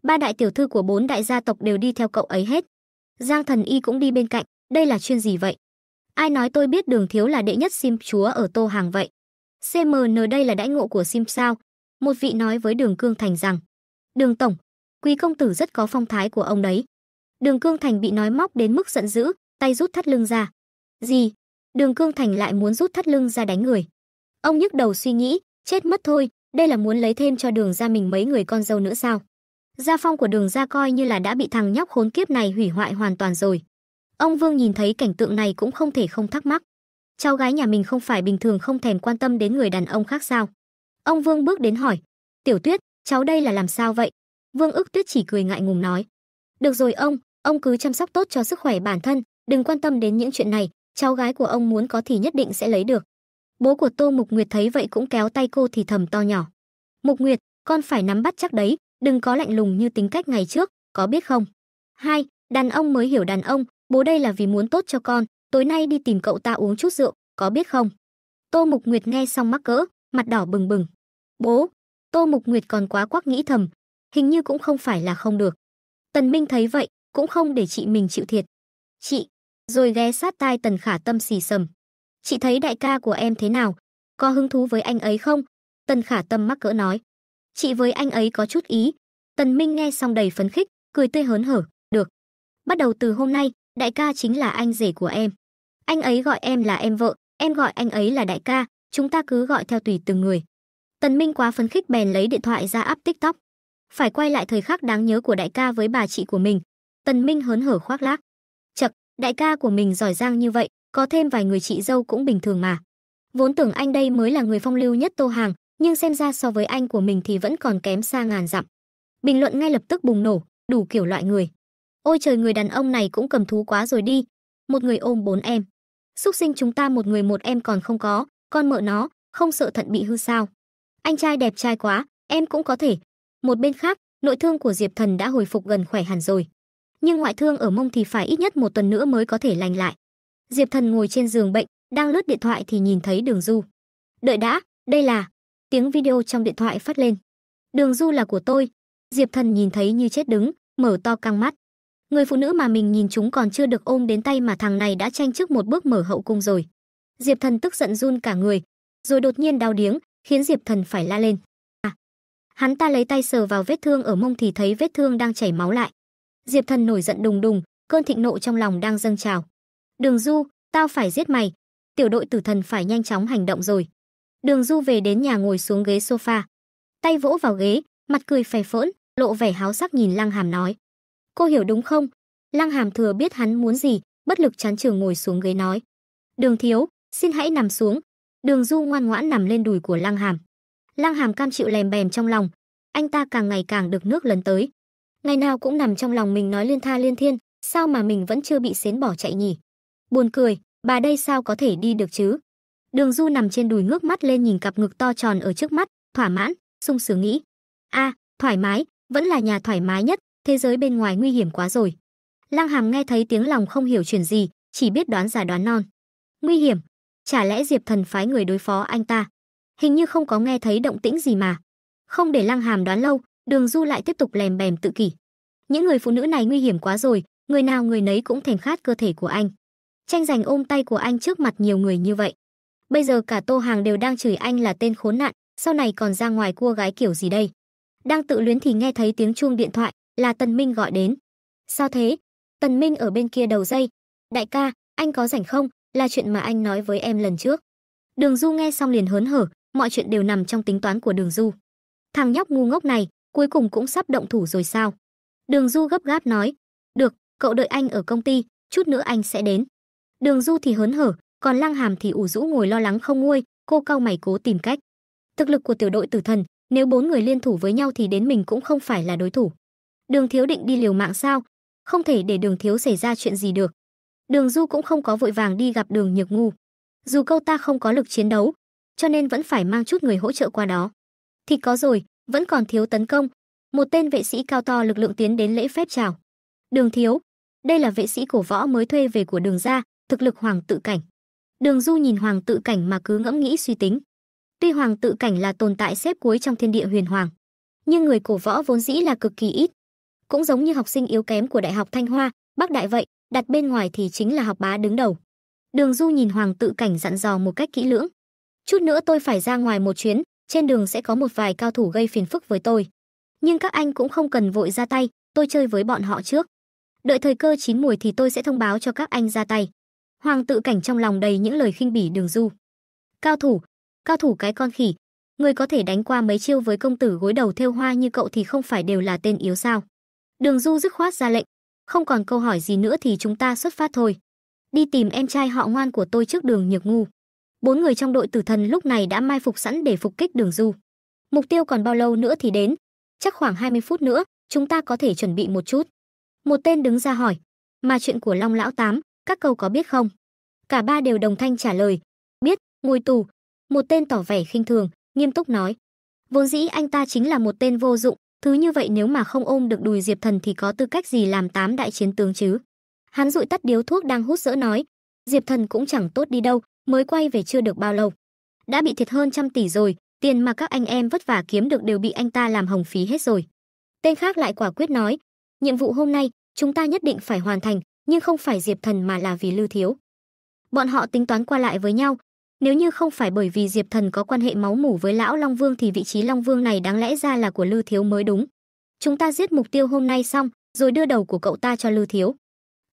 Ba đại tiểu thư của bốn đại gia tộc đều đi theo cậu ấy hết. Giang Thần Y cũng đi bên cạnh, đây là chuyện gì vậy? Ai nói tôi biết đường thiếu là đệ nhất sim chúa ở tô hàng vậy? CMN đây là đãi ngộ của sim sao? Một vị nói với đường Cương Thành rằng, Đường Tổng, quý công tử rất có phong thái của ông đấy. Đường Cương Thành bị nói móc đến mức giận dữ, tay rút thắt lưng ra. Gì? Đường Cương Thành lại muốn rút thắt lưng ra đánh người. Ông nhức đầu suy nghĩ, chết mất thôi, đây là muốn lấy thêm cho đường ra mình mấy người con dâu nữa sao? Gia phong của đường ra coi như là đã bị thằng nhóc khốn kiếp này hủy hoại hoàn toàn rồi. Ông Vương nhìn thấy cảnh tượng này cũng không thể không thắc mắc. Cháu gái nhà mình không phải bình thường không thèm quan tâm đến người đàn ông khác sao? Ông Vương bước đến hỏi, "Tiểu Tuyết, cháu đây là làm sao vậy?" Vương Ức Tuyết chỉ cười ngại ngùng nói, "Được rồi ông, ông cứ chăm sóc tốt cho sức khỏe bản thân, đừng quan tâm đến những chuyện này, cháu gái của ông muốn có thì nhất định sẽ lấy được." Bố của Tô Mục Nguyệt thấy vậy cũng kéo tay cô thì thầm to nhỏ, "Mục Nguyệt, con phải nắm bắt chắc đấy, đừng có lạnh lùng như tính cách ngày trước, có biết không?" Hai, đàn ông mới hiểu đàn ông, Bố đây là vì muốn tốt cho con, tối nay đi tìm cậu ta uống chút rượu, có biết không? Tô Mục Nguyệt nghe xong mắc cỡ, mặt đỏ bừng bừng. Bố, Tô Mục Nguyệt còn quá quắc nghĩ thầm, hình như cũng không phải là không được. Tần Minh thấy vậy, cũng không để chị mình chịu thiệt. Chị, rồi ghé sát tai Tần Khả Tâm xì sầm. Chị thấy đại ca của em thế nào? Có hứng thú với anh ấy không? Tần Khả Tâm mắc cỡ nói. Chị với anh ấy có chút ý. Tần Minh nghe xong đầy phấn khích, cười tươi hớn hở, được. Bắt đầu từ hôm nay, đại ca chính là anh rể của em. Anh ấy gọi em là em vợ, em gọi anh ấy là đại ca, chúng ta cứ gọi theo tùy từng người. Tần Minh quá phấn khích bèn lấy điện thoại ra áp TikTok. Phải quay lại thời khắc đáng nhớ của đại ca với bà chị của mình. Tần Minh hớn hở khoác lác. Chậc, đại ca của mình giỏi giang như vậy, có thêm vài người chị dâu cũng bình thường mà. Vốn tưởng anh đây mới là người phong lưu nhất Tô Hàng, nhưng xem ra so với anh của mình thì vẫn còn kém xa ngàn dặm. Bình luận ngay lập tức bùng nổ, đủ kiểu loại người. Ôi trời người đàn ông này cũng cầm thú quá rồi đi, một người ôm bốn em. Xúc sinh chúng ta một người một em còn không có, con mợ nó, không sợ thận bị hư sao. Anh trai đẹp trai quá, em cũng có thể. Một bên khác, nội thương của Diệp Thần đã hồi phục gần khỏe hẳn rồi. Nhưng ngoại thương ở mông thì phải ít nhất một tuần nữa mới có thể lành lại. Diệp Thần ngồi trên giường bệnh, đang lướt điện thoại thì nhìn thấy Đường Du. Đợi đã, đây là... Tiếng video trong điện thoại phát lên. Đường Du là của tôi. Diệp Thần nhìn thấy như chết đứng, mở to căng mắt. Người phụ nữ mà mình nhìn chúng còn chưa được ôm đến tay mà thằng này đã tranh trước một bước mở hậu cung rồi. Diệp Thần tức giận run cả người, rồi đột nhiên đau điếng, khiến Diệp Thần phải la lên. À. Hắn ta lấy tay sờ vào vết thương ở mông thì thấy vết thương đang chảy máu lại. Diệp Thần nổi giận đùng đùng, cơn thịnh nộ trong lòng đang dâng trào. Đường Du, tao phải giết mày. Tiểu đội tử thần phải nhanh chóng hành động rồi. Đường Du về đến nhà ngồi xuống ghế sofa, tay vỗ vào ghế, mặt cười phè phỡn, lộ vẻ háo sắc nhìn Lăng Hàm nói: Cô hiểu đúng không? Lăng Hàm Thừa biết hắn muốn gì, bất lực chán trường ngồi xuống ghế nói. Đường thiếu, xin hãy nằm xuống. Đường Du ngoan ngoãn nằm lên đùi của Lăng Hàm. Lăng Hàm cam chịu lèm bèm trong lòng, anh ta càng ngày càng được nước lấn tới. Ngày nào cũng nằm trong lòng mình nói liên tha liên thiên, sao mà mình vẫn chưa bị xến bỏ chạy nhỉ? Buồn cười, bà đây sao có thể đi được chứ? Đường Du nằm trên đùi ngước mắt lên nhìn cặp ngực to tròn ở trước mắt, thỏa mãn, sung sướng nghĩ. a thoải mái, vẫn là nhà thoải mái nhất, thế giới bên ngoài nguy hiểm quá rồi. Lăng Hàm nghe thấy tiếng lòng không hiểu chuyện gì, chỉ biết đoán giả đoán non. Nguy hiểm? Chả lẽ Diệp Thần phái người đối phó anh ta? Hình như không có nghe thấy động tĩnh gì mà. Không để Lăng Hàm đoán lâu, Đường Du lại tiếp tục lèm bèm tự kỷ. Những người phụ nữ này nguy hiểm quá rồi, người nào người nấy cũng thèm khát cơ thể của anh. Tranh giành ôm tay của anh trước mặt nhiều người như vậy. Bây giờ cả Tô Hàng đều đang chửi anh là tên khốn nạn, sau này còn ra ngoài cua gái kiểu gì đây. Đang tự luyến thì nghe thấy tiếng chuông điện thoại, là Tần Minh gọi đến. Sao thế? Tần Minh ở bên kia đầu dây. Đại ca, anh có rảnh không? Là chuyện mà anh nói với em lần trước. Đường Du nghe xong liền hớn hở, mọi chuyện đều nằm trong tính toán của Đường Du. Thằng nhóc ngu ngốc này, cuối cùng cũng sắp động thủ rồi sao? Đường Du gấp gáp nói. Được, cậu đợi anh ở công ty, chút nữa anh sẽ đến. Đường Du thì hớn hở, còn Lăng Hàm thì ủ rũ ngồi lo lắng không nguôi, cô cau mày cố tìm cách. Thực lực của tiểu đội tử thần, nếu bốn người liên thủ với nhau thì đến mình cũng không phải là đối thủ. Đường Thiếu định đi liều mạng sao? Không thể để Đường Thiếu xảy ra chuyện gì được. Đường Du cũng không có vội vàng đi gặp Đường Nhược Ngu. Dù câu ta không có lực chiến đấu, cho nên vẫn phải mang chút người hỗ trợ qua đó. Thì có rồi, vẫn còn thiếu tấn công. Một tên vệ sĩ cao to lực lượng tiến đến lễ phép chào. Đường Thiếu, đây là vệ sĩ cổ võ mới thuê về của Đường gia, thực lực hoàng tự cảnh. Đường Du nhìn hoàng tự cảnh mà cứ ngẫm nghĩ suy tính. Tuy hoàng tự cảnh là tồn tại xếp cuối trong thiên địa huyền hoàng, nhưng người cổ võ vốn dĩ là cực kỳ ít, cũng giống như học sinh yếu kém của Đại học Thanh Hoa, Bắc Đại vậy, đặt bên ngoài thì chính là học bá đứng đầu. Đường Du nhìn Hoàng tự cảnh dặn dò một cách kỹ lưỡng. Chút nữa tôi phải ra ngoài một chuyến, trên đường sẽ có một vài cao thủ gây phiền phức với tôi. Nhưng các anh cũng không cần vội ra tay, tôi chơi với bọn họ trước. Đợi thời cơ chín mùi thì tôi sẽ thông báo cho các anh ra tay. Hoàng tự cảnh trong lòng đầy những lời khinh bỉ đường du. Cao thủ, cao thủ cái con khỉ, người có thể đánh qua mấy chiêu với công tử gối đầu theo hoa như cậu thì không phải đều là tên yếu sao. Đường Du dứt khoát ra lệnh, không còn câu hỏi gì nữa thì chúng ta xuất phát thôi. Đi tìm em trai họ ngoan của tôi trước đường Nhược Ngu. Bốn người trong đội tử thần lúc này đã mai phục sẵn để phục kích đường Du. Mục tiêu còn bao lâu nữa thì đến? Chắc khoảng 20 phút nữa, chúng ta có thể chuẩn bị một chút. Một tên đứng ra hỏi, mà chuyện của Long Lão Tám, các cậu có biết không? Cả ba đều đồng thanh trả lời, biết, ngồi tù. Một tên tỏ vẻ khinh thường, nghiêm túc nói. Vốn dĩ anh ta chính là một tên vô dụng, Thứ như vậy nếu mà không ôm được đùi Diệp Thần thì có tư cách gì làm tám đại chiến tướng chứ? Hắn rụi tắt điếu thuốc đang hút sỡ nói, Diệp Thần cũng chẳng tốt đi đâu, mới quay về chưa được bao lâu. Đã bị thiệt hơn trăm tỷ rồi, tiền mà các anh em vất vả kiếm được đều bị anh ta làm hồng phí hết rồi. Tên khác lại quả quyết nói, nhiệm vụ hôm nay chúng ta nhất định phải hoàn thành, nhưng không phải Diệp Thần mà là vì Lưu Thiếu. Bọn họ tính toán qua lại với nhau, nếu như không phải bởi vì Diệp Thần có quan hệ máu mủ với lão Long Vương thì vị trí Long Vương này đáng lẽ ra là của Lư Thiếu mới đúng. Chúng ta giết mục tiêu hôm nay xong, rồi đưa đầu của cậu ta cho Lư Thiếu.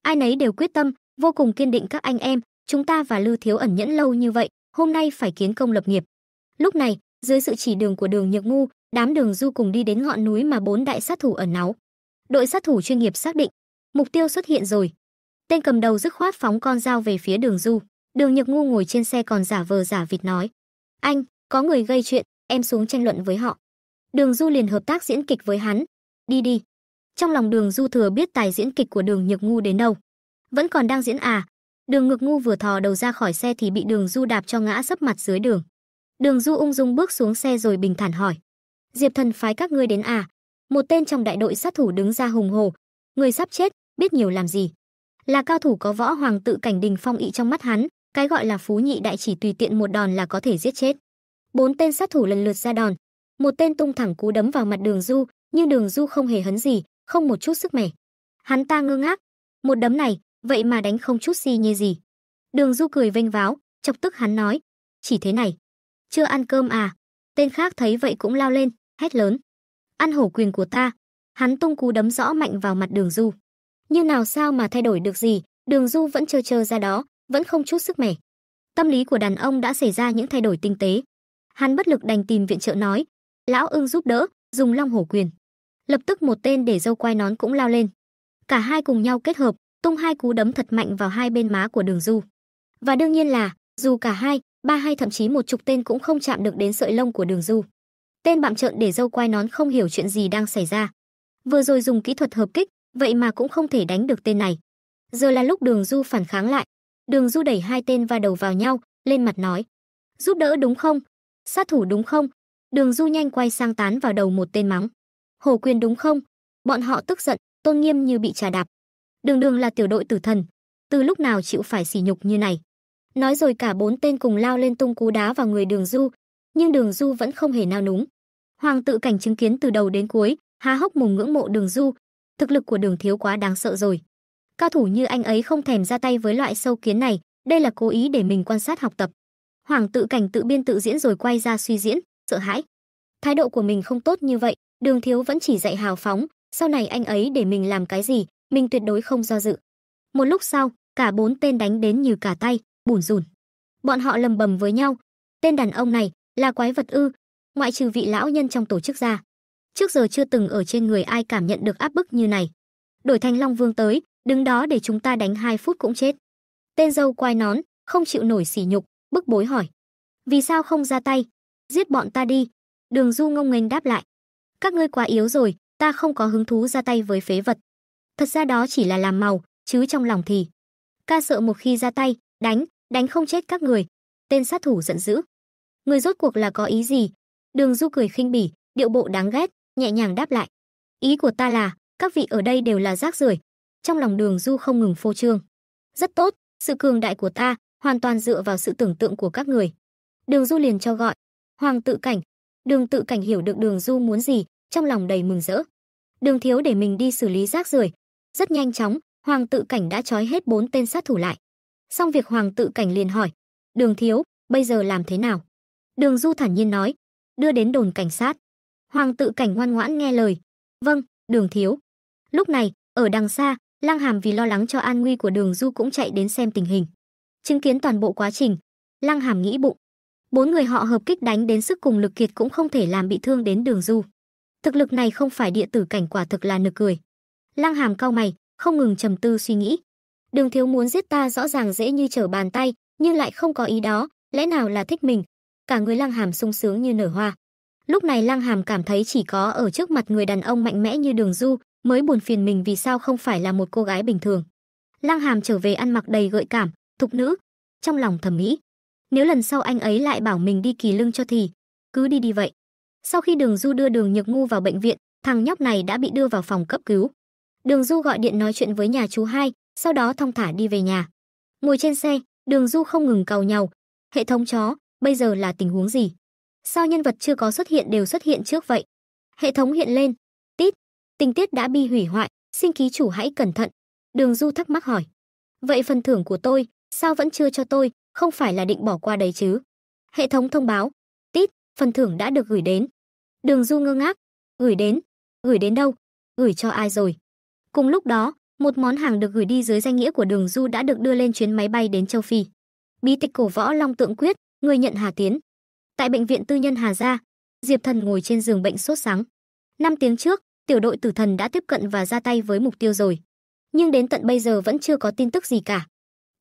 Ai nấy đều quyết tâm, vô cùng kiên định các anh em, chúng ta và Lư Thiếu ẩn nhẫn lâu như vậy, hôm nay phải kiến công lập nghiệp. Lúc này, dưới sự chỉ đường của Đường Nhược Ngu, đám Đường Du cùng đi đến ngọn núi mà bốn đại sát thủ ẩn náu. Đội sát thủ chuyên nghiệp xác định, mục tiêu xuất hiện rồi. Tên cầm đầu dứt khoát phóng con dao về phía Đường Du. Đường Nhược Ngu ngồi trên xe còn giả vờ giả vịt nói: "Anh, có người gây chuyện, em xuống tranh luận với họ." Đường Du liền hợp tác diễn kịch với hắn. "Đi đi." Trong lòng Đường Du thừa biết tài diễn kịch của Đường Nhược Ngu đến đâu. Vẫn còn đang diễn à? Đường Ngược Ngu vừa thò đầu ra khỏi xe thì bị Đường Du đạp cho ngã sấp mặt dưới đường. Đường Du ung dung bước xuống xe rồi bình thản hỏi: "Diệp Thần phái các ngươi đến à?" Một tên trong đại đội sát thủ đứng ra hùng hổ: "Người sắp chết, biết nhiều làm gì?" Là cao thủ có võ hoàng tự cảnh đình phong ị trong mắt hắn, cái gọi là phú nhị đại chỉ tùy tiện một đòn là có thể giết chết. Bốn tên sát thủ lần lượt ra đòn, một tên tung thẳng cú đấm vào mặt Đường Du, nhưng Đường Du không hề hấn gì, không một chút sức mẻ. Hắn ta ngơ ngác, một đấm này, vậy mà đánh không chút gì như gì. Đường Du cười vênh váo, chọc tức hắn nói, chỉ thế này, chưa ăn cơm à? Tên khác thấy vậy cũng lao lên, hét lớn, ăn hổ quyền của ta. Hắn tung cú đấm rõ mạnh vào mặt Đường Du. Như nào sao mà thay đổi được gì, Đường Du vẫn chờ chờ ra đó, vẫn không chút sức mẻ. Tâm lý của đàn ông đã xảy ra những thay đổi tinh tế. Hắn bất lực đành tìm viện trợ nói, lão ưng giúp đỡ, dùng long hổ quyền. Lập tức một tên để dâu quai nón cũng lao lên. Cả hai cùng nhau kết hợp, tung hai cú đấm thật mạnh vào hai bên má của đường du. Và đương nhiên là, dù cả hai, ba hay thậm chí một chục tên cũng không chạm được đến sợi lông của đường du. Tên bạm trợn để dâu quai nón không hiểu chuyện gì đang xảy ra. Vừa rồi dùng kỹ thuật hợp kích, vậy mà cũng không thể đánh được tên này. Giờ là lúc đường du phản kháng lại, Đường Du đẩy hai tên va đầu vào nhau, lên mặt nói: "Giúp đỡ đúng không? Sát thủ đúng không?" Đường Du nhanh quay sang tán vào đầu một tên mắng: "Hồ Quyền đúng không?" Bọn họ tức giận, tôn nghiêm như bị trà đạp. Đường Đường là tiểu đội tử thần, từ lúc nào chịu phải sỉ nhục như này. Nói rồi cả bốn tên cùng lao lên tung cú đá vào người Đường Du, nhưng Đường Du vẫn không hề nao núng. Hoàng tự cảnh chứng kiến từ đầu đến cuối, há hốc mồm ngưỡng mộ Đường Du, thực lực của Đường thiếu quá đáng sợ rồi. Cao thủ như anh ấy không thèm ra tay với loại sâu kiến này, đây là cố ý để mình quan sát học tập. Hoàng tự cảnh tự biên tự diễn rồi quay ra suy diễn, sợ hãi. Thái độ của mình không tốt như vậy, Đường Thiếu vẫn chỉ dạy hào phóng, sau này anh ấy để mình làm cái gì, mình tuyệt đối không do dự. Một lúc sau, cả bốn tên đánh đến như cả tay, bùn rùn. Bọn họ lầm bầm với nhau, tên đàn ông này là quái vật ư, ngoại trừ vị lão nhân trong tổ chức ra. Trước giờ chưa từng ở trên người ai cảm nhận được áp bức như này. Đổi thành Long Vương tới, đứng đó để chúng ta đánh 2 phút cũng chết. Tên dâu quai nón, không chịu nổi sỉ nhục, bức bối hỏi. Vì sao không ra tay? Giết bọn ta đi. Đường Du ngông nghênh đáp lại. Các ngươi quá yếu rồi, ta không có hứng thú ra tay với phế vật. Thật ra đó chỉ là làm màu, chứ trong lòng thì. Ca sợ một khi ra tay, đánh, đánh không chết các người. Tên sát thủ giận dữ. Người rốt cuộc là có ý gì? Đường Du cười khinh bỉ, điệu bộ đáng ghét, nhẹ nhàng đáp lại. Ý của ta là, các vị ở đây đều là rác rưởi, trong lòng Đường Du không ngừng phô trương. Rất tốt, sự cường đại của ta hoàn toàn dựa vào sự tưởng tượng của các người. Đường Du liền cho gọi, Hoàng tự cảnh. Đường tự cảnh hiểu được Đường Du muốn gì, trong lòng đầy mừng rỡ. Đường thiếu để mình đi xử lý rác rưởi. Rất nhanh chóng, Hoàng tự cảnh đã trói hết bốn tên sát thủ lại. Xong việc Hoàng tự cảnh liền hỏi, Đường thiếu, bây giờ làm thế nào? Đường Du thản nhiên nói, đưa đến đồn cảnh sát. Hoàng tự cảnh ngoan ngoãn nghe lời. Vâng, đường thiếu. Lúc này, ở đằng xa, Lăng Hàm vì lo lắng cho an nguy của Đường Du cũng chạy đến xem tình hình. Chứng kiến toàn bộ quá trình, Lăng Hàm nghĩ bụng, bốn người họ hợp kích đánh đến sức cùng lực kiệt cũng không thể làm bị thương đến Đường Du. Thực lực này không phải địa tử cảnh quả thực là nực cười. Lăng Hàm cau mày, không ngừng trầm tư suy nghĩ. Đường thiếu muốn giết ta rõ ràng dễ như trở bàn tay, nhưng lại không có ý đó, lẽ nào là thích mình? Cả người Lăng Hàm sung sướng như nở hoa. Lúc này Lăng Hàm cảm thấy chỉ có ở trước mặt người đàn ông mạnh mẽ như Đường Du, mới buồn phiền mình vì sao không phải là một cô gái bình thường. Lăng Hàm trở về ăn mặc đầy gợi cảm, thục nữ, trong lòng thầm nghĩ, nếu lần sau anh ấy lại bảo mình đi kỳ lưng cho thì, cứ đi đi vậy. Sau khi Đường Du đưa Đường Nhược Ngu vào bệnh viện, thằng nhóc này đã bị đưa vào phòng cấp cứu. Đường Du gọi điện nói chuyện với nhà chú hai, sau đó thong thả đi về nhà. Ngồi trên xe, Đường Du không ngừng cầu nhau. hệ thống chó, bây giờ là tình huống gì? Sao nhân vật chưa có xuất hiện đều xuất hiện trước vậy? Hệ thống hiện lên, Tình tiết đã bị hủy hoại, xin ký chủ hãy cẩn thận. Đường Du thắc mắc hỏi. Vậy phần thưởng của tôi, sao vẫn chưa cho tôi, không phải là định bỏ qua đấy chứ? Hệ thống thông báo. Tít, phần thưởng đã được gửi đến. Đường Du ngơ ngác. Gửi đến? Gửi đến đâu? Gửi cho ai rồi? Cùng lúc đó, một món hàng được gửi đi dưới danh nghĩa của Đường Du đã được đưa lên chuyến máy bay đến châu Phi. Bí tịch cổ võ Long Tượng Quyết, người nhận Hà Tiến. Tại bệnh viện tư nhân Hà Gia, Diệp Thần ngồi trên giường bệnh sốt sắng. Năm tiếng trước, tiểu đội tử thần đã tiếp cận và ra tay với mục tiêu rồi. Nhưng đến tận bây giờ vẫn chưa có tin tức gì cả.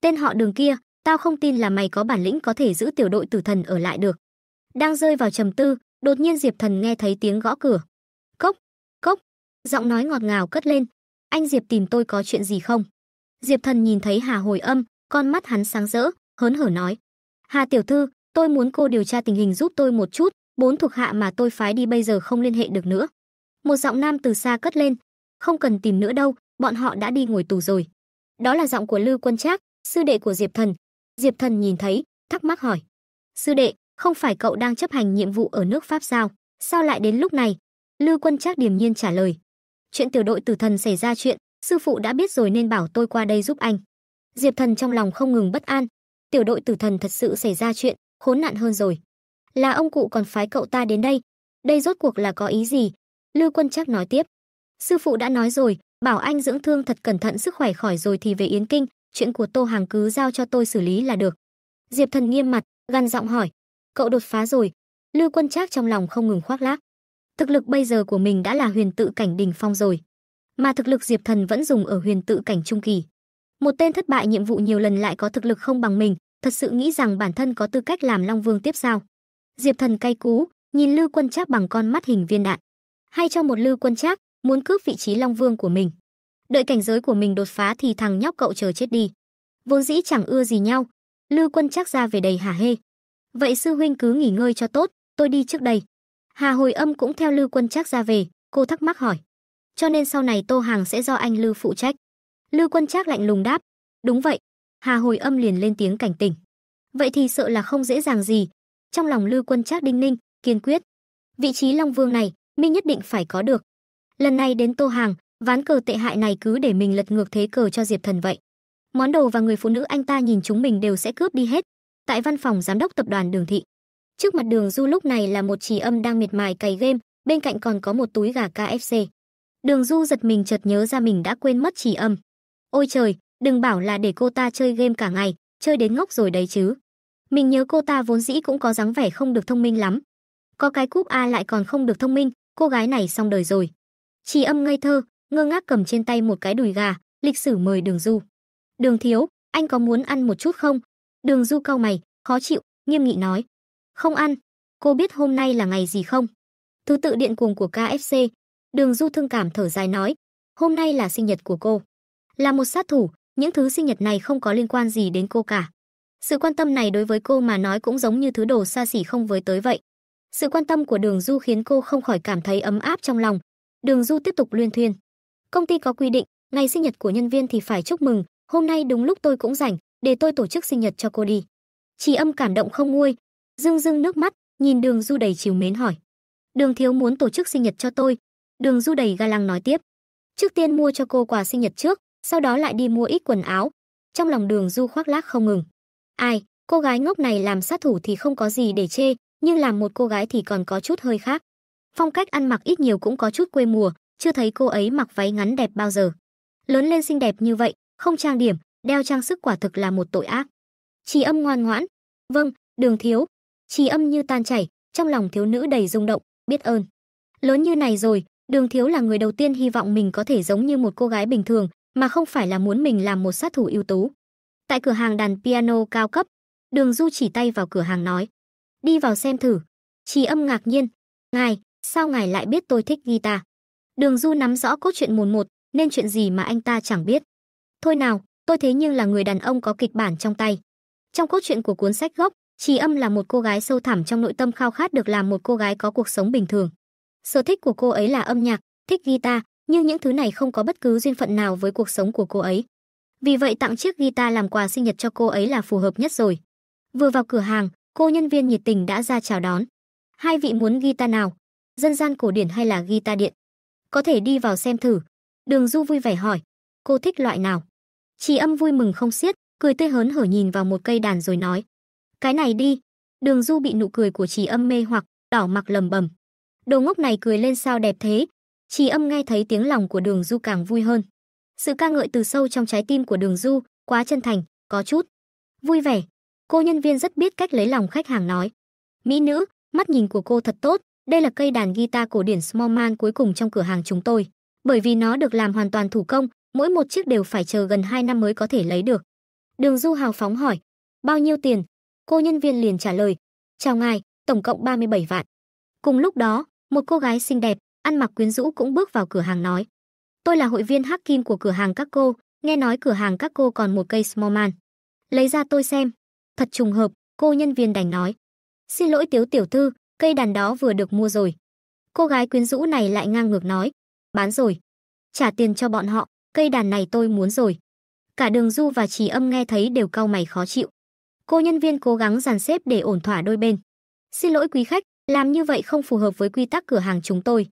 Tên họ đường kia, tao không tin là mày có bản lĩnh có thể giữ tiểu đội tử thần ở lại được. Đang rơi vào trầm tư, đột nhiên Diệp Thần nghe thấy tiếng gõ cửa. Cốc, cốc, giọng nói ngọt ngào cất lên. Anh Diệp tìm tôi có chuyện gì không? Diệp Thần nhìn thấy Hà hồi âm, con mắt hắn sáng rỡ, hớn hở nói. Hà tiểu thư, tôi muốn cô điều tra tình hình giúp tôi một chút, bốn thuộc hạ mà tôi phái đi bây giờ không liên hệ được nữa. Một giọng nam từ xa cất lên, không cần tìm nữa đâu, bọn họ đã đi ngồi tù rồi. Đó là giọng của Lưu Quân Trác, sư đệ của Diệp Thần. Diệp Thần nhìn thấy, thắc mắc hỏi: "Sư đệ, không phải cậu đang chấp hành nhiệm vụ ở nước Pháp sao? Sao lại đến lúc này?" Lưu Quân Trác điềm nhiên trả lời: "Chuyện tiểu đội Tử Thần xảy ra chuyện, sư phụ đã biết rồi nên bảo tôi qua đây giúp anh." Diệp Thần trong lòng không ngừng bất an, tiểu đội Tử Thần thật sự xảy ra chuyện, khốn nạn hơn rồi. Là ông cụ còn phái cậu ta đến đây, đây rốt cuộc là có ý gì? Lưu Quân Trác nói tiếp. Sư phụ đã nói rồi, bảo anh dưỡng thương thật cẩn thận sức khỏe khỏi rồi thì về Yến Kinh, chuyện của Tô Hàng cứ giao cho tôi xử lý là được. Diệp Thần nghiêm mặt, gan giọng hỏi. Cậu đột phá rồi. Lưu Quân Trác trong lòng không ngừng khoác lác. Thực lực bây giờ của mình đã là huyền tự cảnh đỉnh phong rồi. Mà thực lực Diệp Thần vẫn dùng ở huyền tự cảnh trung kỳ. Một tên thất bại nhiệm vụ nhiều lần lại có thực lực không bằng mình, thật sự nghĩ rằng bản thân có tư cách làm Long Vương tiếp sao. Diệp Thần cay cú, nhìn Lưu Quân Trác bằng con mắt hình viên đạn hay cho một lưu quân trác muốn cướp vị trí long vương của mình đợi cảnh giới của mình đột phá thì thằng nhóc cậu chờ chết đi vốn dĩ chẳng ưa gì nhau lưu quân trác ra về đầy hà hê vậy sư huynh cứ nghỉ ngơi cho tốt tôi đi trước đây hà hồi âm cũng theo lưu quân trác ra về cô thắc mắc hỏi cho nên sau này tô hàng sẽ do anh lưu phụ trách lưu quân trác lạnh lùng đáp đúng vậy hà hồi âm liền lên tiếng cảnh tỉnh vậy thì sợ là không dễ dàng gì trong lòng lưu quân trác đinh ninh kiên quyết vị trí long vương này mình nhất định phải có được. Lần này đến Tô Hàng, ván cờ tệ hại này cứ để mình lật ngược thế cờ cho Diệp Thần vậy. Món đồ và người phụ nữ anh ta nhìn chúng mình đều sẽ cướp đi hết. Tại văn phòng giám đốc tập đoàn Đường Thị. Trước mặt Đường Du lúc này là một trì âm đang miệt mài cày game, bên cạnh còn có một túi gà KFC. Đường Du giật mình chợt nhớ ra mình đã quên mất trì âm. Ôi trời, đừng bảo là để cô ta chơi game cả ngày, chơi đến ngốc rồi đấy chứ. Mình nhớ cô ta vốn dĩ cũng có dáng vẻ không được thông minh lắm. Có cái cúp A lại còn không được thông minh, cô gái này xong đời rồi. Trì âm ngây thơ, ngơ ngác cầm trên tay một cái đùi gà, lịch sử mời Đường Du. "Đường thiếu, anh có muốn ăn một chút không?" Đường Du cau mày, khó chịu, nghiêm nghị nói. "Không ăn, cô biết hôm nay là ngày gì không?" Thứ tự điện cuồng của KFC, Đường Du thương cảm thở dài nói, "Hôm nay là sinh nhật của cô." Là một sát thủ, những thứ sinh nhật này không có liên quan gì đến cô cả. Sự quan tâm này đối với cô mà nói cũng giống như thứ đồ xa xỉ không với tới vậy. Sự quan tâm của Đường Du khiến cô không khỏi cảm thấy ấm áp trong lòng. Đường Du tiếp tục luyên thuyên. Công ty có quy định, ngày sinh nhật của nhân viên thì phải chúc mừng, hôm nay đúng lúc tôi cũng rảnh, để tôi tổ chức sinh nhật cho cô đi. Chỉ âm cảm động không nguôi, dương dương nước mắt, nhìn Đường Du đầy chiều mến hỏi. Đường thiếu muốn tổ chức sinh nhật cho tôi. Đường Du đầy ga lăng nói tiếp. Trước tiên mua cho cô quà sinh nhật trước, sau đó lại đi mua ít quần áo. Trong lòng Đường Du khoác lác không ngừng. Ai, cô gái ngốc này làm sát thủ thì không có gì để chê, nhưng làm một cô gái thì còn có chút hơi khác. Phong cách ăn mặc ít nhiều cũng có chút quê mùa, chưa thấy cô ấy mặc váy ngắn đẹp bao giờ. Lớn lên xinh đẹp như vậy, không trang điểm, đeo trang sức quả thực là một tội ác. Trì âm ngoan ngoãn. Vâng, đường thiếu. Trì âm như tan chảy, trong lòng thiếu nữ đầy rung động, biết ơn. Lớn như này rồi, đường thiếu là người đầu tiên hy vọng mình có thể giống như một cô gái bình thường, mà không phải là muốn mình làm một sát thủ ưu tú. Tại cửa hàng đàn piano cao cấp, đường du chỉ tay vào cửa hàng nói đi vào xem thử. Trí âm ngạc nhiên, ngài, sao ngài lại biết tôi thích guitar? Đường Du nắm rõ cốt truyện mồn một, nên chuyện gì mà anh ta chẳng biết. Thôi nào, tôi thế nhưng là người đàn ông có kịch bản trong tay. Trong cốt truyện của cuốn sách gốc, Trí âm là một cô gái sâu thẳm trong nội tâm khao khát được làm một cô gái có cuộc sống bình thường. Sở thích của cô ấy là âm nhạc, thích guitar, nhưng những thứ này không có bất cứ duyên phận nào với cuộc sống của cô ấy. Vì vậy tặng chiếc guitar làm quà sinh nhật cho cô ấy là phù hợp nhất rồi. Vừa vào cửa hàng, Cô nhân viên nhiệt tình đã ra chào đón. Hai vị muốn guitar nào? Dân gian cổ điển hay là guitar điện? Có thể đi vào xem thử. Đường Du vui vẻ hỏi. Cô thích loại nào? Chị âm vui mừng không xiết, cười tươi hớn hở nhìn vào một cây đàn rồi nói. Cái này đi. Đường Du bị nụ cười của chị âm mê hoặc, đỏ mặc lầm bầm. Đồ ngốc này cười lên sao đẹp thế. Chị âm nghe thấy tiếng lòng của đường Du càng vui hơn. Sự ca ngợi từ sâu trong trái tim của đường Du, quá chân thành, có chút. Vui vẻ, Cô nhân viên rất biết cách lấy lòng khách hàng nói. Mỹ nữ, mắt nhìn của cô thật tốt, đây là cây đàn guitar cổ điển Smallman cuối cùng trong cửa hàng chúng tôi. Bởi vì nó được làm hoàn toàn thủ công, mỗi một chiếc đều phải chờ gần 2 năm mới có thể lấy được. Đường Du hào phóng hỏi, bao nhiêu tiền? Cô nhân viên liền trả lời, chào ngài, tổng cộng 37 vạn. Cùng lúc đó, một cô gái xinh đẹp, ăn mặc quyến rũ cũng bước vào cửa hàng nói. Tôi là hội viên hắc kim của cửa hàng các cô, nghe nói cửa hàng các cô còn một cây Smallman. Lấy ra tôi xem. Thật trùng hợp, cô nhân viên đành nói. Xin lỗi tiếu tiểu thư, cây đàn đó vừa được mua rồi. Cô gái quyến rũ này lại ngang ngược nói. Bán rồi. Trả tiền cho bọn họ, cây đàn này tôi muốn rồi. Cả đường du và trì âm nghe thấy đều cau mày khó chịu. Cô nhân viên cố gắng dàn xếp để ổn thỏa đôi bên. Xin lỗi quý khách, làm như vậy không phù hợp với quy tắc cửa hàng chúng tôi.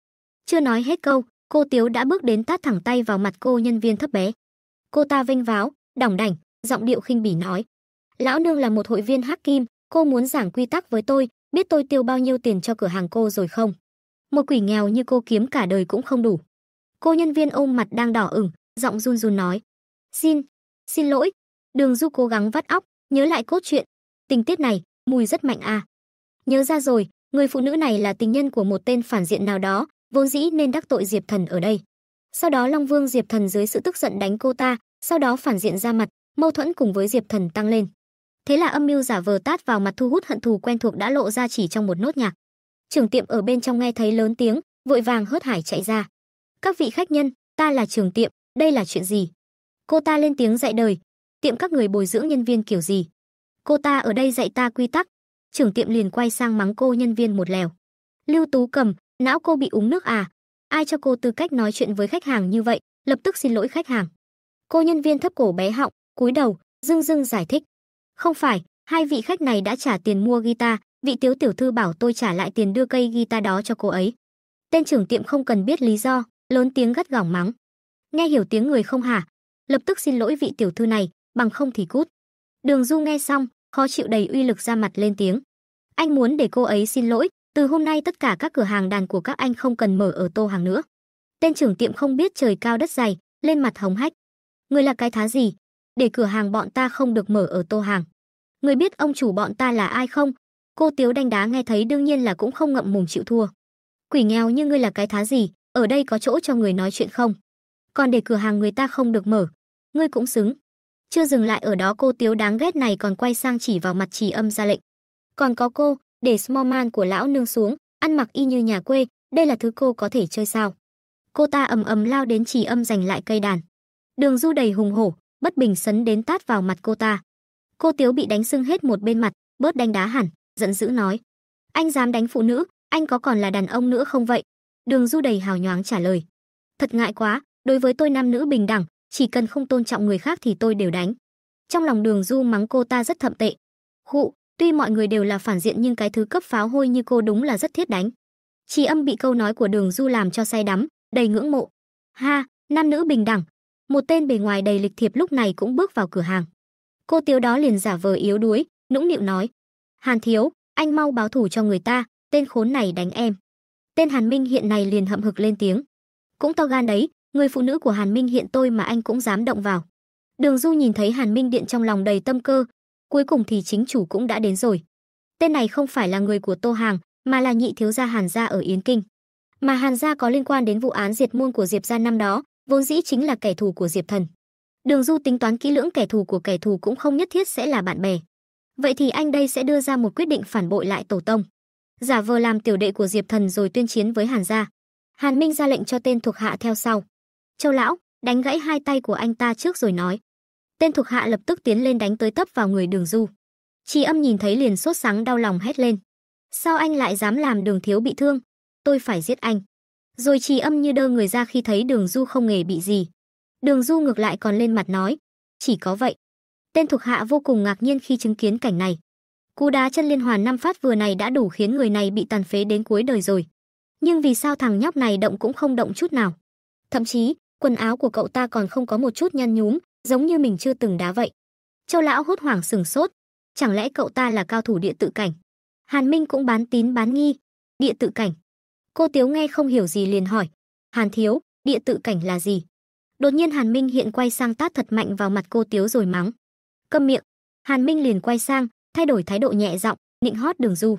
Chưa nói hết câu, cô Tiếu đã bước đến tát thẳng tay vào mặt cô nhân viên thấp bé. Cô ta vênh váo, đỏng đảnh, giọng điệu khinh bỉ nói. Lão nương là một hội viên hắc kim, cô muốn giảng quy tắc với tôi, biết tôi tiêu bao nhiêu tiền cho cửa hàng cô rồi không? Một quỷ nghèo như cô kiếm cả đời cũng không đủ. Cô nhân viên ôm mặt đang đỏ ửng, giọng run run nói. Xin, xin lỗi. Đường Du cố gắng vắt óc, nhớ lại cốt truyện. Tình tiết này, mùi rất mạnh a à. Nhớ ra rồi, người phụ nữ này là tình nhân của một tên phản diện nào đó, vốn dĩ nên đắc tội Diệp Thần ở đây. Sau đó Long Vương Diệp Thần dưới sự tức giận đánh cô ta, sau đó phản diện ra mặt, mâu thuẫn cùng với Diệp Thần tăng lên. Thế là âm mưu giả vờ tát vào mặt thu hút hận thù quen thuộc đã lộ ra chỉ trong một nốt nhạc. Trưởng tiệm ở bên trong nghe thấy lớn tiếng, vội vàng hớt hải chạy ra. Các vị khách nhân, ta là trưởng tiệm, đây là chuyện gì? Cô ta lên tiếng dạy đời, tiệm các người bồi dưỡng nhân viên kiểu gì? Cô ta ở đây dạy ta quy tắc. Trưởng tiệm liền quay sang mắng cô nhân viên một lèo. Lưu Tú cầm, não cô bị uống nước à? Ai cho cô tư cách nói chuyện với khách hàng như vậy, lập tức xin lỗi khách hàng. Cô nhân viên thấp cổ bé họng, cúi đầu, dưng dưng giải thích. Không phải, hai vị khách này đã trả tiền mua guitar, vị tiếu tiểu thư bảo tôi trả lại tiền đưa cây guitar đó cho cô ấy. Tên trưởng tiệm không cần biết lý do, lớn tiếng gắt gỏng mắng. Nghe hiểu tiếng người không hả? Lập tức xin lỗi vị tiểu thư này, bằng không thì cút. Đường Du nghe xong, khó chịu đầy uy lực ra mặt lên tiếng. Anh muốn để cô ấy xin lỗi, từ hôm nay tất cả các cửa hàng đàn của các anh không cần mở ở tô hàng nữa. Tên trưởng tiệm không biết trời cao đất dày, lên mặt hống hách. Người là cái thá gì, để cửa hàng bọn ta không được mở ở tô hàng. Người biết ông chủ bọn ta là ai không? Cô Tiếu đánh đá nghe thấy đương nhiên là cũng không ngậm mồm chịu thua. Quỷ nghèo như ngươi là cái thá gì, ở đây có chỗ cho người nói chuyện không? Còn để cửa hàng người ta không được mở, ngươi cũng xứng. Chưa dừng lại ở đó cô Tiếu đáng ghét này còn quay sang chỉ vào mặt trì âm ra lệnh. Còn có cô, để small man của lão nương xuống, ăn mặc y như nhà quê, đây là thứ cô có thể chơi sao? Cô ta ầm ầm lao đến trì âm giành lại cây đàn. Đường Du đầy hùng hổ, bất bình sấn đến tát vào mặt cô ta. Cô Tiếu bị đánh sưng hết một bên mặt, bớt đánh đá hẳn, giận dữ nói: "Anh dám đánh phụ nữ, anh có còn là đàn ông nữa không vậy?" Đường Du đầy hào nhoáng trả lời: "Thật ngại quá, đối với tôi nam nữ bình đẳng, chỉ cần không tôn trọng người khác thì tôi đều đánh." Trong lòng Đường Du mắng cô ta rất thậm tệ. "Khụ, tuy mọi người đều là phản diện nhưng cái thứ cấp pháo hôi như cô đúng là rất thiết đánh." Chi âm bị câu nói của Đường Du làm cho say đắm, đầy ngưỡng mộ. "Ha, nam nữ bình đẳng, một tên bề ngoài đầy lịch thiệp lúc này cũng bước vào cửa hàng. Cô tiếu đó liền giả vờ yếu đuối, nũng nịu nói: "Hàn thiếu, anh mau báo thủ cho người ta, tên khốn này đánh em." Tên Hàn Minh hiện này liền hậm hực lên tiếng: "Cũng to gan đấy, người phụ nữ của Hàn Minh hiện tôi mà anh cũng dám động vào." Đường Du nhìn thấy Hàn Minh Điện trong lòng đầy tâm cơ, cuối cùng thì chính chủ cũng đã đến rồi. Tên này không phải là người của Tô Hàng, mà là nhị thiếu gia Hàn gia ở Yến Kinh. Mà Hàn gia có liên quan đến vụ án diệt muôn của Diệp gia năm đó, vốn dĩ chính là kẻ thù của Diệp Thần. Đường Du tính toán kỹ lưỡng kẻ thù của kẻ thù cũng không nhất thiết sẽ là bạn bè. Vậy thì anh đây sẽ đưa ra một quyết định phản bội lại tổ tông. Giả vờ làm tiểu đệ của Diệp Thần rồi tuyên chiến với Hàn gia. Hàn Minh ra lệnh cho tên thuộc hạ theo sau. "Châu lão, đánh gãy hai tay của anh ta trước rồi nói." Tên thuộc hạ lập tức tiến lên đánh tới tấp vào người Đường Du. Tri Âm nhìn thấy liền sốt sắng đau lòng hét lên: "Sao anh lại dám làm Đường thiếu bị thương? Tôi phải giết anh!" Rồi trì âm như đơ người ra khi thấy đường du không hề bị gì. Đường du ngược lại còn lên mặt nói, chỉ có vậy. Tên thuộc hạ vô cùng ngạc nhiên khi chứng kiến cảnh này. Cú đá chân liên hoàn năm phát vừa này đã đủ khiến người này bị tàn phế đến cuối đời rồi. Nhưng vì sao thằng nhóc này động cũng không động chút nào? Thậm chí, quần áo của cậu ta còn không có một chút nhăn nhúm, giống như mình chưa từng đá vậy. Châu lão hốt hoảng sừng sốt, chẳng lẽ cậu ta là cao thủ địa tự cảnh? Hàn Minh cũng bán tín bán nghi, địa tự cảnh. Cô Tiếu nghe không hiểu gì liền hỏi, "Hàn thiếu, địa tự cảnh là gì?" Đột nhiên Hàn Minh hiện quay sang tát thật mạnh vào mặt cô Tiếu rồi mắng, "Câm miệng." Hàn Minh liền quay sang, thay đổi thái độ nhẹ giọng, nịnh hót Đường Du.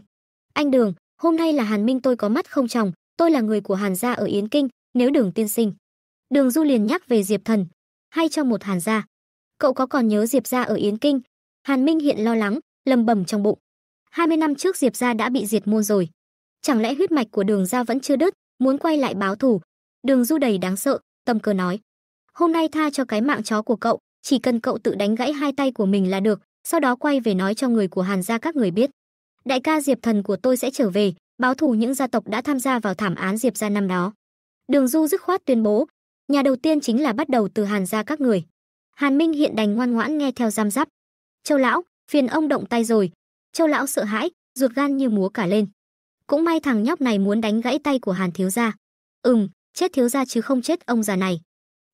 "Anh Đường, hôm nay là Hàn Minh tôi có mắt không chồng, tôi là người của Hàn gia ở Yến Kinh, nếu Đường tiên sinh." Đường Du liền nhắc về Diệp Thần, hay cho một Hàn gia. Cậu có còn nhớ Diệp gia ở Yến Kinh? Hàn Minh hiện lo lắng, lầm bầm trong bụng. Hai mươi năm trước Diệp gia đã bị diệt môn rồi chẳng lẽ huyết mạch của đường gia vẫn chưa đứt, muốn quay lại báo thù. Đường Du đầy đáng sợ, tâm cơ nói: "Hôm nay tha cho cái mạng chó của cậu, chỉ cần cậu tự đánh gãy hai tay của mình là được, sau đó quay về nói cho người của Hàn gia các người biết. Đại ca Diệp Thần của tôi sẽ trở về, báo thù những gia tộc đã tham gia vào thảm án Diệp gia năm đó." Đường Du dứt khoát tuyên bố, nhà đầu tiên chính là bắt đầu từ Hàn gia các người. Hàn Minh hiện đành ngoan ngoãn nghe theo giam giáp. "Châu lão, phiền ông động tay rồi." Châu lão sợ hãi, ruột gan như múa cả lên cũng may thằng nhóc này muốn đánh gãy tay của hàn thiếu gia ừm chết thiếu gia chứ không chết ông già này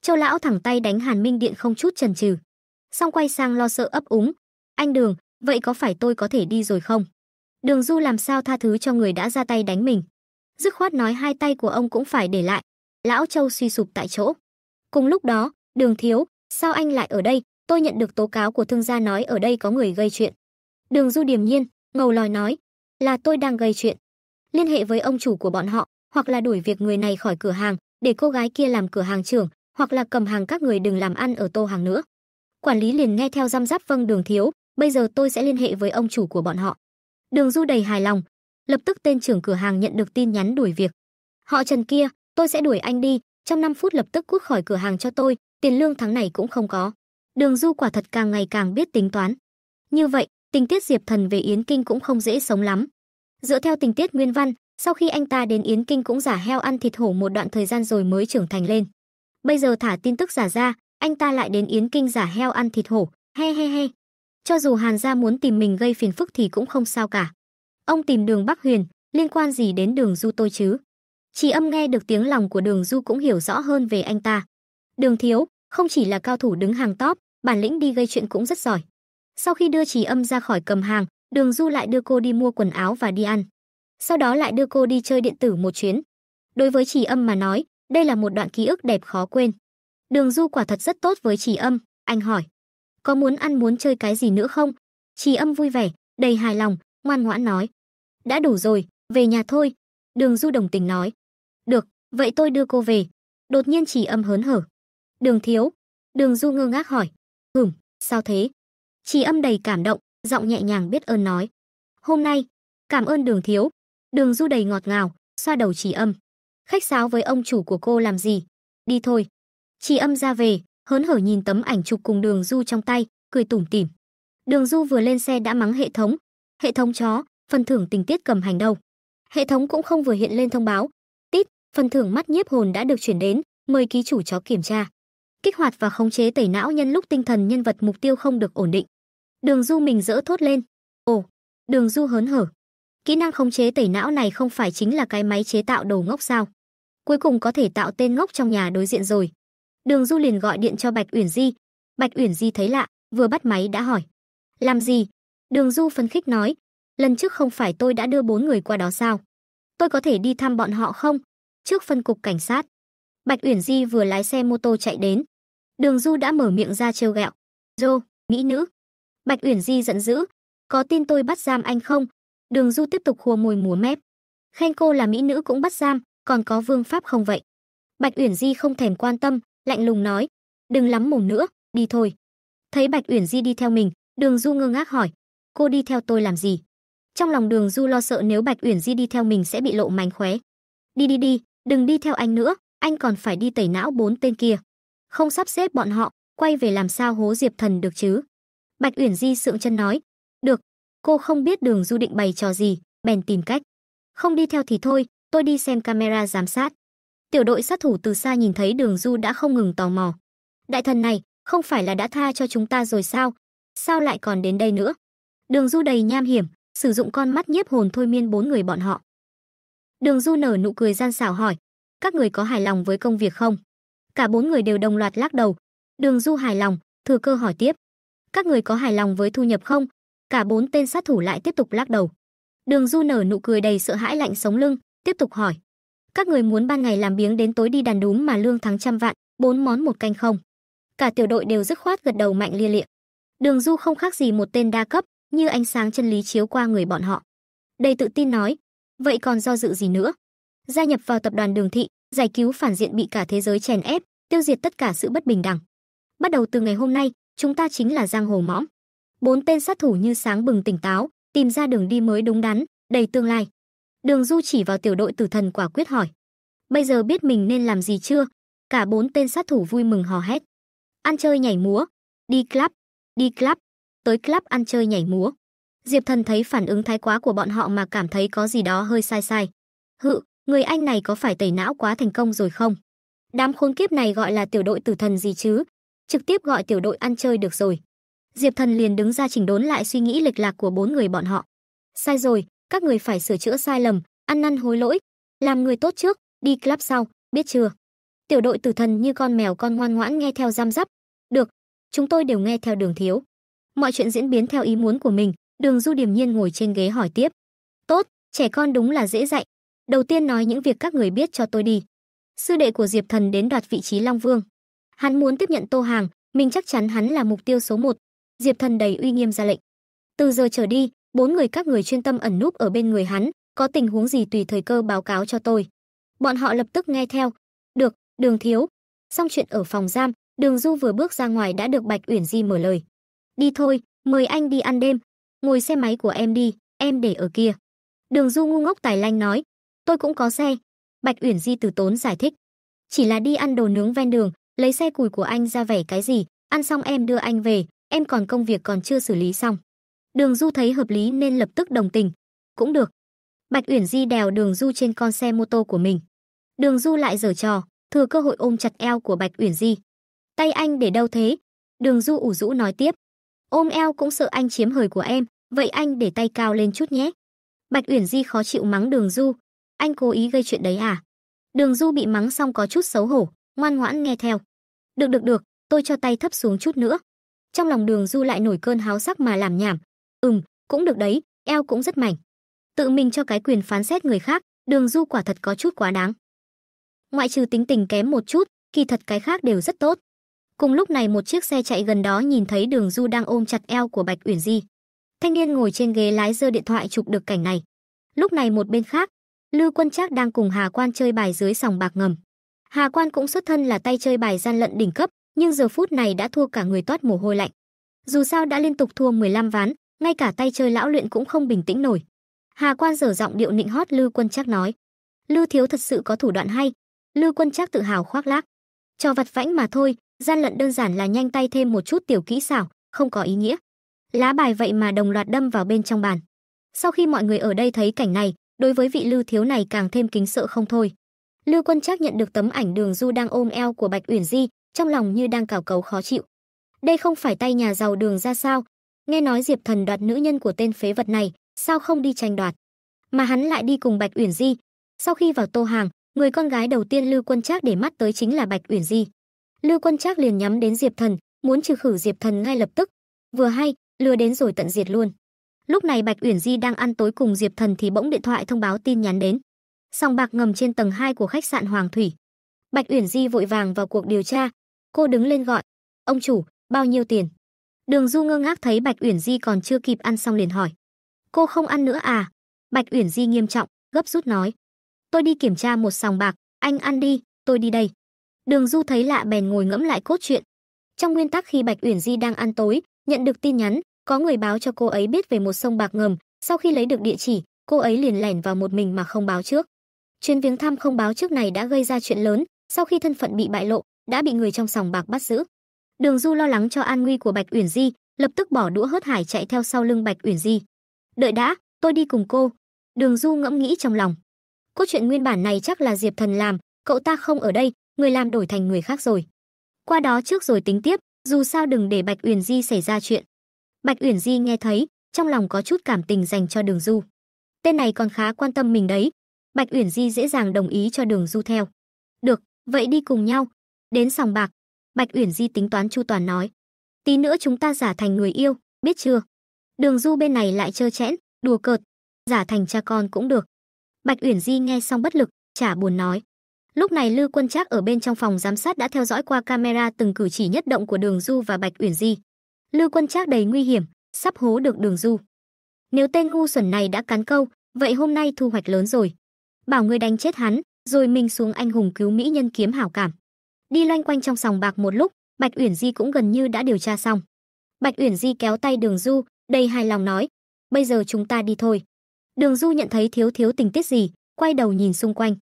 châu lão thẳng tay đánh hàn minh điện không chút chần chừ xong quay sang lo sợ ấp úng anh đường vậy có phải tôi có thể đi rồi không đường du làm sao tha thứ cho người đã ra tay đánh mình dứt khoát nói hai tay của ông cũng phải để lại lão châu suy sụp tại chỗ cùng lúc đó đường thiếu sao anh lại ở đây tôi nhận được tố cáo của thương gia nói ở đây có người gây chuyện đường du điềm nhiên ngầu lòi nói là tôi đang gây chuyện liên hệ với ông chủ của bọn họ, hoặc là đuổi việc người này khỏi cửa hàng, để cô gái kia làm cửa hàng trưởng, hoặc là cầm hàng các người đừng làm ăn ở tô hàng nữa. Quản lý liền nghe theo giam giáp vâng Đường thiếu, bây giờ tôi sẽ liên hệ với ông chủ của bọn họ. Đường Du đầy hài lòng, lập tức tên trưởng cửa hàng nhận được tin nhắn đuổi việc. Họ Trần kia, tôi sẽ đuổi anh đi, trong 5 phút lập tức cút khỏi cửa hàng cho tôi, tiền lương tháng này cũng không có. Đường Du quả thật càng ngày càng biết tính toán. Như vậy, tình tiết Diệp Thần về Yến Kinh cũng không dễ sống lắm. Dựa theo tình tiết nguyên văn, sau khi anh ta đến Yến Kinh cũng giả heo ăn thịt hổ một đoạn thời gian rồi mới trưởng thành lên. Bây giờ thả tin tức giả ra, anh ta lại đến Yến Kinh giả heo ăn thịt hổ, he he he. Cho dù Hàn gia muốn tìm mình gây phiền phức thì cũng không sao cả. Ông tìm đường Bắc Huyền, liên quan gì đến đường Du tôi chứ? Chỉ âm nghe được tiếng lòng của đường Du cũng hiểu rõ hơn về anh ta. Đường Thiếu, không chỉ là cao thủ đứng hàng top, bản lĩnh đi gây chuyện cũng rất giỏi. Sau khi đưa Trì Âm ra khỏi cầm hàng, Đường Du lại đưa cô đi mua quần áo và đi ăn. Sau đó lại đưa cô đi chơi điện tử một chuyến. Đối với Chỉ Âm mà nói, đây là một đoạn ký ức đẹp khó quên. Đường Du quả thật rất tốt với Chỉ Âm, anh hỏi: "Có muốn ăn muốn chơi cái gì nữa không?" Chỉ Âm vui vẻ, đầy hài lòng, ngoan ngoãn nói: "Đã đủ rồi, về nhà thôi." Đường Du đồng tình nói: "Được, vậy tôi đưa cô về." Đột nhiên Chỉ Âm hớn hở: "Đường thiếu?" Đường Du ngơ ngác hỏi: "Hửm, sao thế?" Chỉ Âm đầy cảm động, giọng nhẹ nhàng biết ơn nói. Hôm nay, cảm ơn đường thiếu. Đường du đầy ngọt ngào, xoa đầu trì âm. Khách sáo với ông chủ của cô làm gì? Đi thôi. Trì âm ra về, hớn hở nhìn tấm ảnh chụp cùng đường du trong tay, cười tủm tỉm. Đường du vừa lên xe đã mắng hệ thống. Hệ thống chó, phần thưởng tình tiết cầm hành đâu. Hệ thống cũng không vừa hiện lên thông báo. Tít, phần thưởng mắt nhiếp hồn đã được chuyển đến, mời ký chủ chó kiểm tra kích hoạt và khống chế tẩy não nhân lúc tinh thần nhân vật mục tiêu không được ổn định. Đường Du mình dỡ thốt lên. Ồ, Đường Du hớn hở. Kỹ năng khống chế tẩy não này không phải chính là cái máy chế tạo đồ ngốc sao? Cuối cùng có thể tạo tên ngốc trong nhà đối diện rồi. Đường Du liền gọi điện cho Bạch Uyển Di. Bạch Uyển Di thấy lạ, vừa bắt máy đã hỏi: "Làm gì?" Đường Du phân khích nói: "Lần trước không phải tôi đã đưa bốn người qua đó sao? Tôi có thể đi thăm bọn họ không?" Trước phân cục cảnh sát, Bạch Uyển Di vừa lái xe mô tô chạy đến. Đường Du đã mở miệng ra trêu ghẹo: "Dô, mỹ nữ, Bạch Uyển Di giận dữ, có tin tôi bắt giam anh không? Đường Du tiếp tục hùa mùi múa mép. Khen cô là mỹ nữ cũng bắt giam, còn có vương pháp không vậy? Bạch Uyển Di không thèm quan tâm, lạnh lùng nói, đừng lắm mồm nữa, đi thôi. Thấy Bạch Uyển Di đi theo mình, Đường Du ngơ ngác hỏi, cô đi theo tôi làm gì? Trong lòng Đường Du lo sợ nếu Bạch Uyển Di đi theo mình sẽ bị lộ mánh khóe. Đi đi đi, đừng đi theo anh nữa, anh còn phải đi tẩy não bốn tên kia. Không sắp xếp bọn họ, quay về làm sao hố Diệp Thần được chứ? Bạch Uyển Di sượng chân nói, "Được, cô không biết Đường Du định bày trò gì, bèn tìm cách. Không đi theo thì thôi, tôi đi xem camera giám sát." Tiểu đội sát thủ từ xa nhìn thấy Đường Du đã không ngừng tò mò. "Đại thần này, không phải là đã tha cho chúng ta rồi sao? Sao lại còn đến đây nữa?" Đường Du đầy nham hiểm, sử dụng con mắt nhiếp hồn thôi miên bốn người bọn họ. Đường Du nở nụ cười gian xảo hỏi, "Các người có hài lòng với công việc không?" Cả bốn người đều đồng loạt lắc đầu. Đường Du hài lòng, thừa cơ hỏi tiếp, các người có hài lòng với thu nhập không? Cả bốn tên sát thủ lại tiếp tục lắc đầu. Đường Du nở nụ cười đầy sợ hãi lạnh sống lưng, tiếp tục hỏi. Các người muốn ban ngày làm biếng đến tối đi đàn đúng mà lương tháng trăm vạn, bốn món một canh không? Cả tiểu đội đều dứt khoát gật đầu mạnh lia lịa. Đường Du không khác gì một tên đa cấp, như ánh sáng chân lý chiếu qua người bọn họ. Đầy tự tin nói, vậy còn do dự gì nữa? Gia nhập vào tập đoàn Đường Thị, giải cứu phản diện bị cả thế giới chèn ép, tiêu diệt tất cả sự bất bình đẳng. Bắt đầu từ ngày hôm nay, chúng ta chính là giang hồ mõm. Bốn tên sát thủ như sáng bừng tỉnh táo, tìm ra đường đi mới đúng đắn, đầy tương lai. Đường Du chỉ vào tiểu đội tử thần quả quyết hỏi. Bây giờ biết mình nên làm gì chưa? Cả bốn tên sát thủ vui mừng hò hét. Ăn chơi nhảy múa, đi club, đi club, tới club ăn chơi nhảy múa. Diệp thần thấy phản ứng thái quá của bọn họ mà cảm thấy có gì đó hơi sai sai. Hự, người anh này có phải tẩy não quá thành công rồi không? Đám khốn kiếp này gọi là tiểu đội tử thần gì chứ, trực tiếp gọi tiểu đội ăn chơi được rồi. Diệp Thần liền đứng ra chỉnh đốn lại suy nghĩ lệch lạc của bốn người bọn họ. Sai rồi, các người phải sửa chữa sai lầm, ăn năn hối lỗi, làm người tốt trước, đi club sau, biết chưa? Tiểu đội Tử Thần như con mèo con ngoan ngoãn nghe theo giam giáp. Được, chúng tôi đều nghe theo Đường thiếu. Mọi chuyện diễn biến theo ý muốn của mình, Đường Du điềm nhiên ngồi trên ghế hỏi tiếp. Tốt, trẻ con đúng là dễ dạy. Đầu tiên nói những việc các người biết cho tôi đi. Sư đệ của Diệp Thần đến đoạt vị trí Long Vương. Hắn muốn tiếp nhận Tô Hàng, mình chắc chắn hắn là mục tiêu số một. Diệp Thần đầy uy nghiêm ra lệnh. Từ giờ trở đi, bốn người các người chuyên tâm ẩn núp ở bên người hắn, có tình huống gì tùy thời cơ báo cáo cho tôi. Bọn họ lập tức nghe theo. Được, Đường thiếu. Xong chuyện ở phòng giam, Đường Du vừa bước ra ngoài đã được Bạch Uyển Di mở lời. Đi thôi, mời anh đi ăn đêm. Ngồi xe máy của em đi, em để ở kia. Đường Du ngu ngốc tài lanh nói, tôi cũng có xe. Bạch Uyển Di từ tốn giải thích. Chỉ là đi ăn đồ nướng ven đường, lấy xe cùi của anh ra vẻ cái gì, ăn xong em đưa anh về, em còn công việc còn chưa xử lý xong. Đường Du thấy hợp lý nên lập tức đồng tình. Cũng được. Bạch Uyển Di đèo Đường Du trên con xe mô tô của mình. Đường Du lại giở trò, thừa cơ hội ôm chặt eo của Bạch Uyển Di. Tay anh để đâu thế? Đường Du ủ rũ nói tiếp. Ôm eo cũng sợ anh chiếm hời của em, vậy anh để tay cao lên chút nhé. Bạch Uyển Di khó chịu mắng Đường Du. Anh cố ý gây chuyện đấy à? Đường Du bị mắng xong có chút xấu hổ, ngoan ngoãn nghe theo. Được được được, tôi cho tay thấp xuống chút nữa. Trong lòng đường du lại nổi cơn háo sắc mà làm nhảm. Ừm, cũng được đấy, eo cũng rất mảnh. Tự mình cho cái quyền phán xét người khác, đường du quả thật có chút quá đáng. Ngoại trừ tính tình kém một chút, kỳ thật cái khác đều rất tốt. Cùng lúc này một chiếc xe chạy gần đó nhìn thấy đường du đang ôm chặt eo của Bạch Uyển Di. Thanh niên ngồi trên ghế lái giơ điện thoại chụp được cảnh này. Lúc này một bên khác, Lưu Quân Trác đang cùng Hà Quan chơi bài dưới sòng bạc ngầm. Hà Quan cũng xuất thân là tay chơi bài gian lận đỉnh cấp, nhưng giờ phút này đã thua cả người toát mồ hôi lạnh. Dù sao đã liên tục thua 15 ván, ngay cả tay chơi lão luyện cũng không bình tĩnh nổi. Hà Quan dở giọng điệu nịnh hót Lưu Quân Trác nói: Lưu thiếu thật sự có thủ đoạn hay." Lưu Quân Trác tự hào khoác lác: "Trò vặt vãnh mà thôi, gian lận đơn giản là nhanh tay thêm một chút tiểu kỹ xảo, không có ý nghĩa." Lá bài vậy mà đồng loạt đâm vào bên trong bàn. Sau khi mọi người ở đây thấy cảnh này, đối với vị Lưu thiếu này càng thêm kính sợ không thôi. Lưu Quân Trác nhận được tấm ảnh Đường Du đang ôm eo của Bạch Uyển Di, trong lòng như đang cào cấu khó chịu. Đây không phải tay nhà giàu Đường ra sao? Nghe nói Diệp Thần đoạt nữ nhân của tên phế vật này, sao không đi tranh đoạt? Mà hắn lại đi cùng Bạch Uyển Di. Sau khi vào Tô Hàng, người con gái đầu tiên Lưu Quân Trác để mắt tới chính là Bạch Uyển Di. Lưu Quân Trác liền nhắm đến Diệp Thần, muốn trừ khử Diệp Thần ngay lập tức. Vừa hay, lừa đến rồi tận diệt luôn. Lúc này Bạch Uyển Di đang ăn tối cùng Diệp Thần thì bỗng điện thoại thông báo tin nhắn đến sòng bạc ngầm trên tầng 2 của khách sạn Hoàng Thủy. Bạch Uyển Di vội vàng vào cuộc điều tra, cô đứng lên gọi, "Ông chủ, bao nhiêu tiền?" Đường Du ngơ ngác thấy Bạch Uyển Di còn chưa kịp ăn xong liền hỏi, "Cô không ăn nữa à?" Bạch Uyển Di nghiêm trọng, gấp rút nói, "Tôi đi kiểm tra một sòng bạc, anh ăn đi, tôi đi đây." Đường Du thấy lạ bèn ngồi ngẫm lại cốt truyện. Trong nguyên tắc khi Bạch Uyển Di đang ăn tối, nhận được tin nhắn, có người báo cho cô ấy biết về một sông bạc ngầm, sau khi lấy được địa chỉ, cô ấy liền lẻn vào một mình mà không báo trước. Chuyến viếng thăm không báo trước này đã gây ra chuyện lớn, sau khi thân phận bị bại lộ, đã bị người trong sòng bạc bắt giữ. Đường Du lo lắng cho an nguy của Bạch Uyển Di, lập tức bỏ đũa hớt hải chạy theo sau lưng Bạch Uyển Di. "Đợi đã, tôi đi cùng cô." Đường Du ngẫm nghĩ trong lòng. Cốt truyện nguyên bản này chắc là Diệp Thần làm, cậu ta không ở đây, người làm đổi thành người khác rồi. Qua đó trước rồi tính tiếp, dù sao đừng để Bạch Uyển Di xảy ra chuyện. Bạch Uyển Di nghe thấy, trong lòng có chút cảm tình dành cho Đường Du. Tên này còn khá quan tâm mình đấy, Bạch Uyển Di dễ dàng đồng ý cho Đường Du theo. Được, vậy đi cùng nhau. Đến sòng bạc, Bạch Uyển Di tính toán chu toàn nói. Tí nữa chúng ta giả thành người yêu, biết chưa? Đường Du bên này lại chơ chẽn, đùa cợt, giả thành cha con cũng được. Bạch Uyển Di nghe xong bất lực, chả buồn nói. Lúc này Lư Quân Trác ở bên trong phòng giám sát đã theo dõi qua camera từng cử chỉ nhất động của Đường Du và Bạch Uyển Di. Lư Quân Trác đầy nguy hiểm, sắp hố được Đường Du. Nếu tên ngu xuẩn này đã cắn câu, vậy hôm nay thu hoạch lớn rồi bảo ngươi đánh chết hắn, rồi mình xuống anh hùng cứu mỹ nhân kiếm hảo cảm. Đi loanh quanh trong sòng bạc một lúc, Bạch Uyển Di cũng gần như đã điều tra xong. Bạch Uyển Di kéo tay Đường Du, đầy hài lòng nói: "Bây giờ chúng ta đi thôi." Đường Du nhận thấy thiếu thiếu tình tiết gì, quay đầu nhìn xung quanh.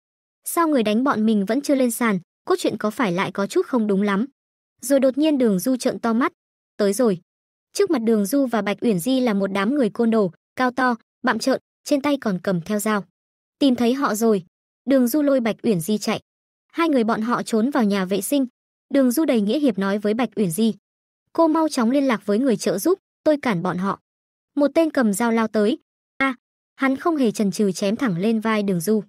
Sao người đánh bọn mình vẫn chưa lên sàn, cốt truyện có phải lại có chút không đúng lắm. Rồi đột nhiên Đường Du trợn to mắt, tới rồi. Trước mặt Đường Du và Bạch Uyển Di là một đám người côn đồ, cao to, bạm trợn, trên tay còn cầm theo dao. Tìm thấy họ rồi. Đường Du lôi Bạch Uyển Di chạy. Hai người bọn họ trốn vào nhà vệ sinh. Đường Du đầy nghĩa hiệp nói với Bạch Uyển Di. Cô mau chóng liên lạc với người trợ giúp, tôi cản bọn họ. Một tên cầm dao lao tới. a hắn không hề chần chừ chém thẳng lên vai Đường Du.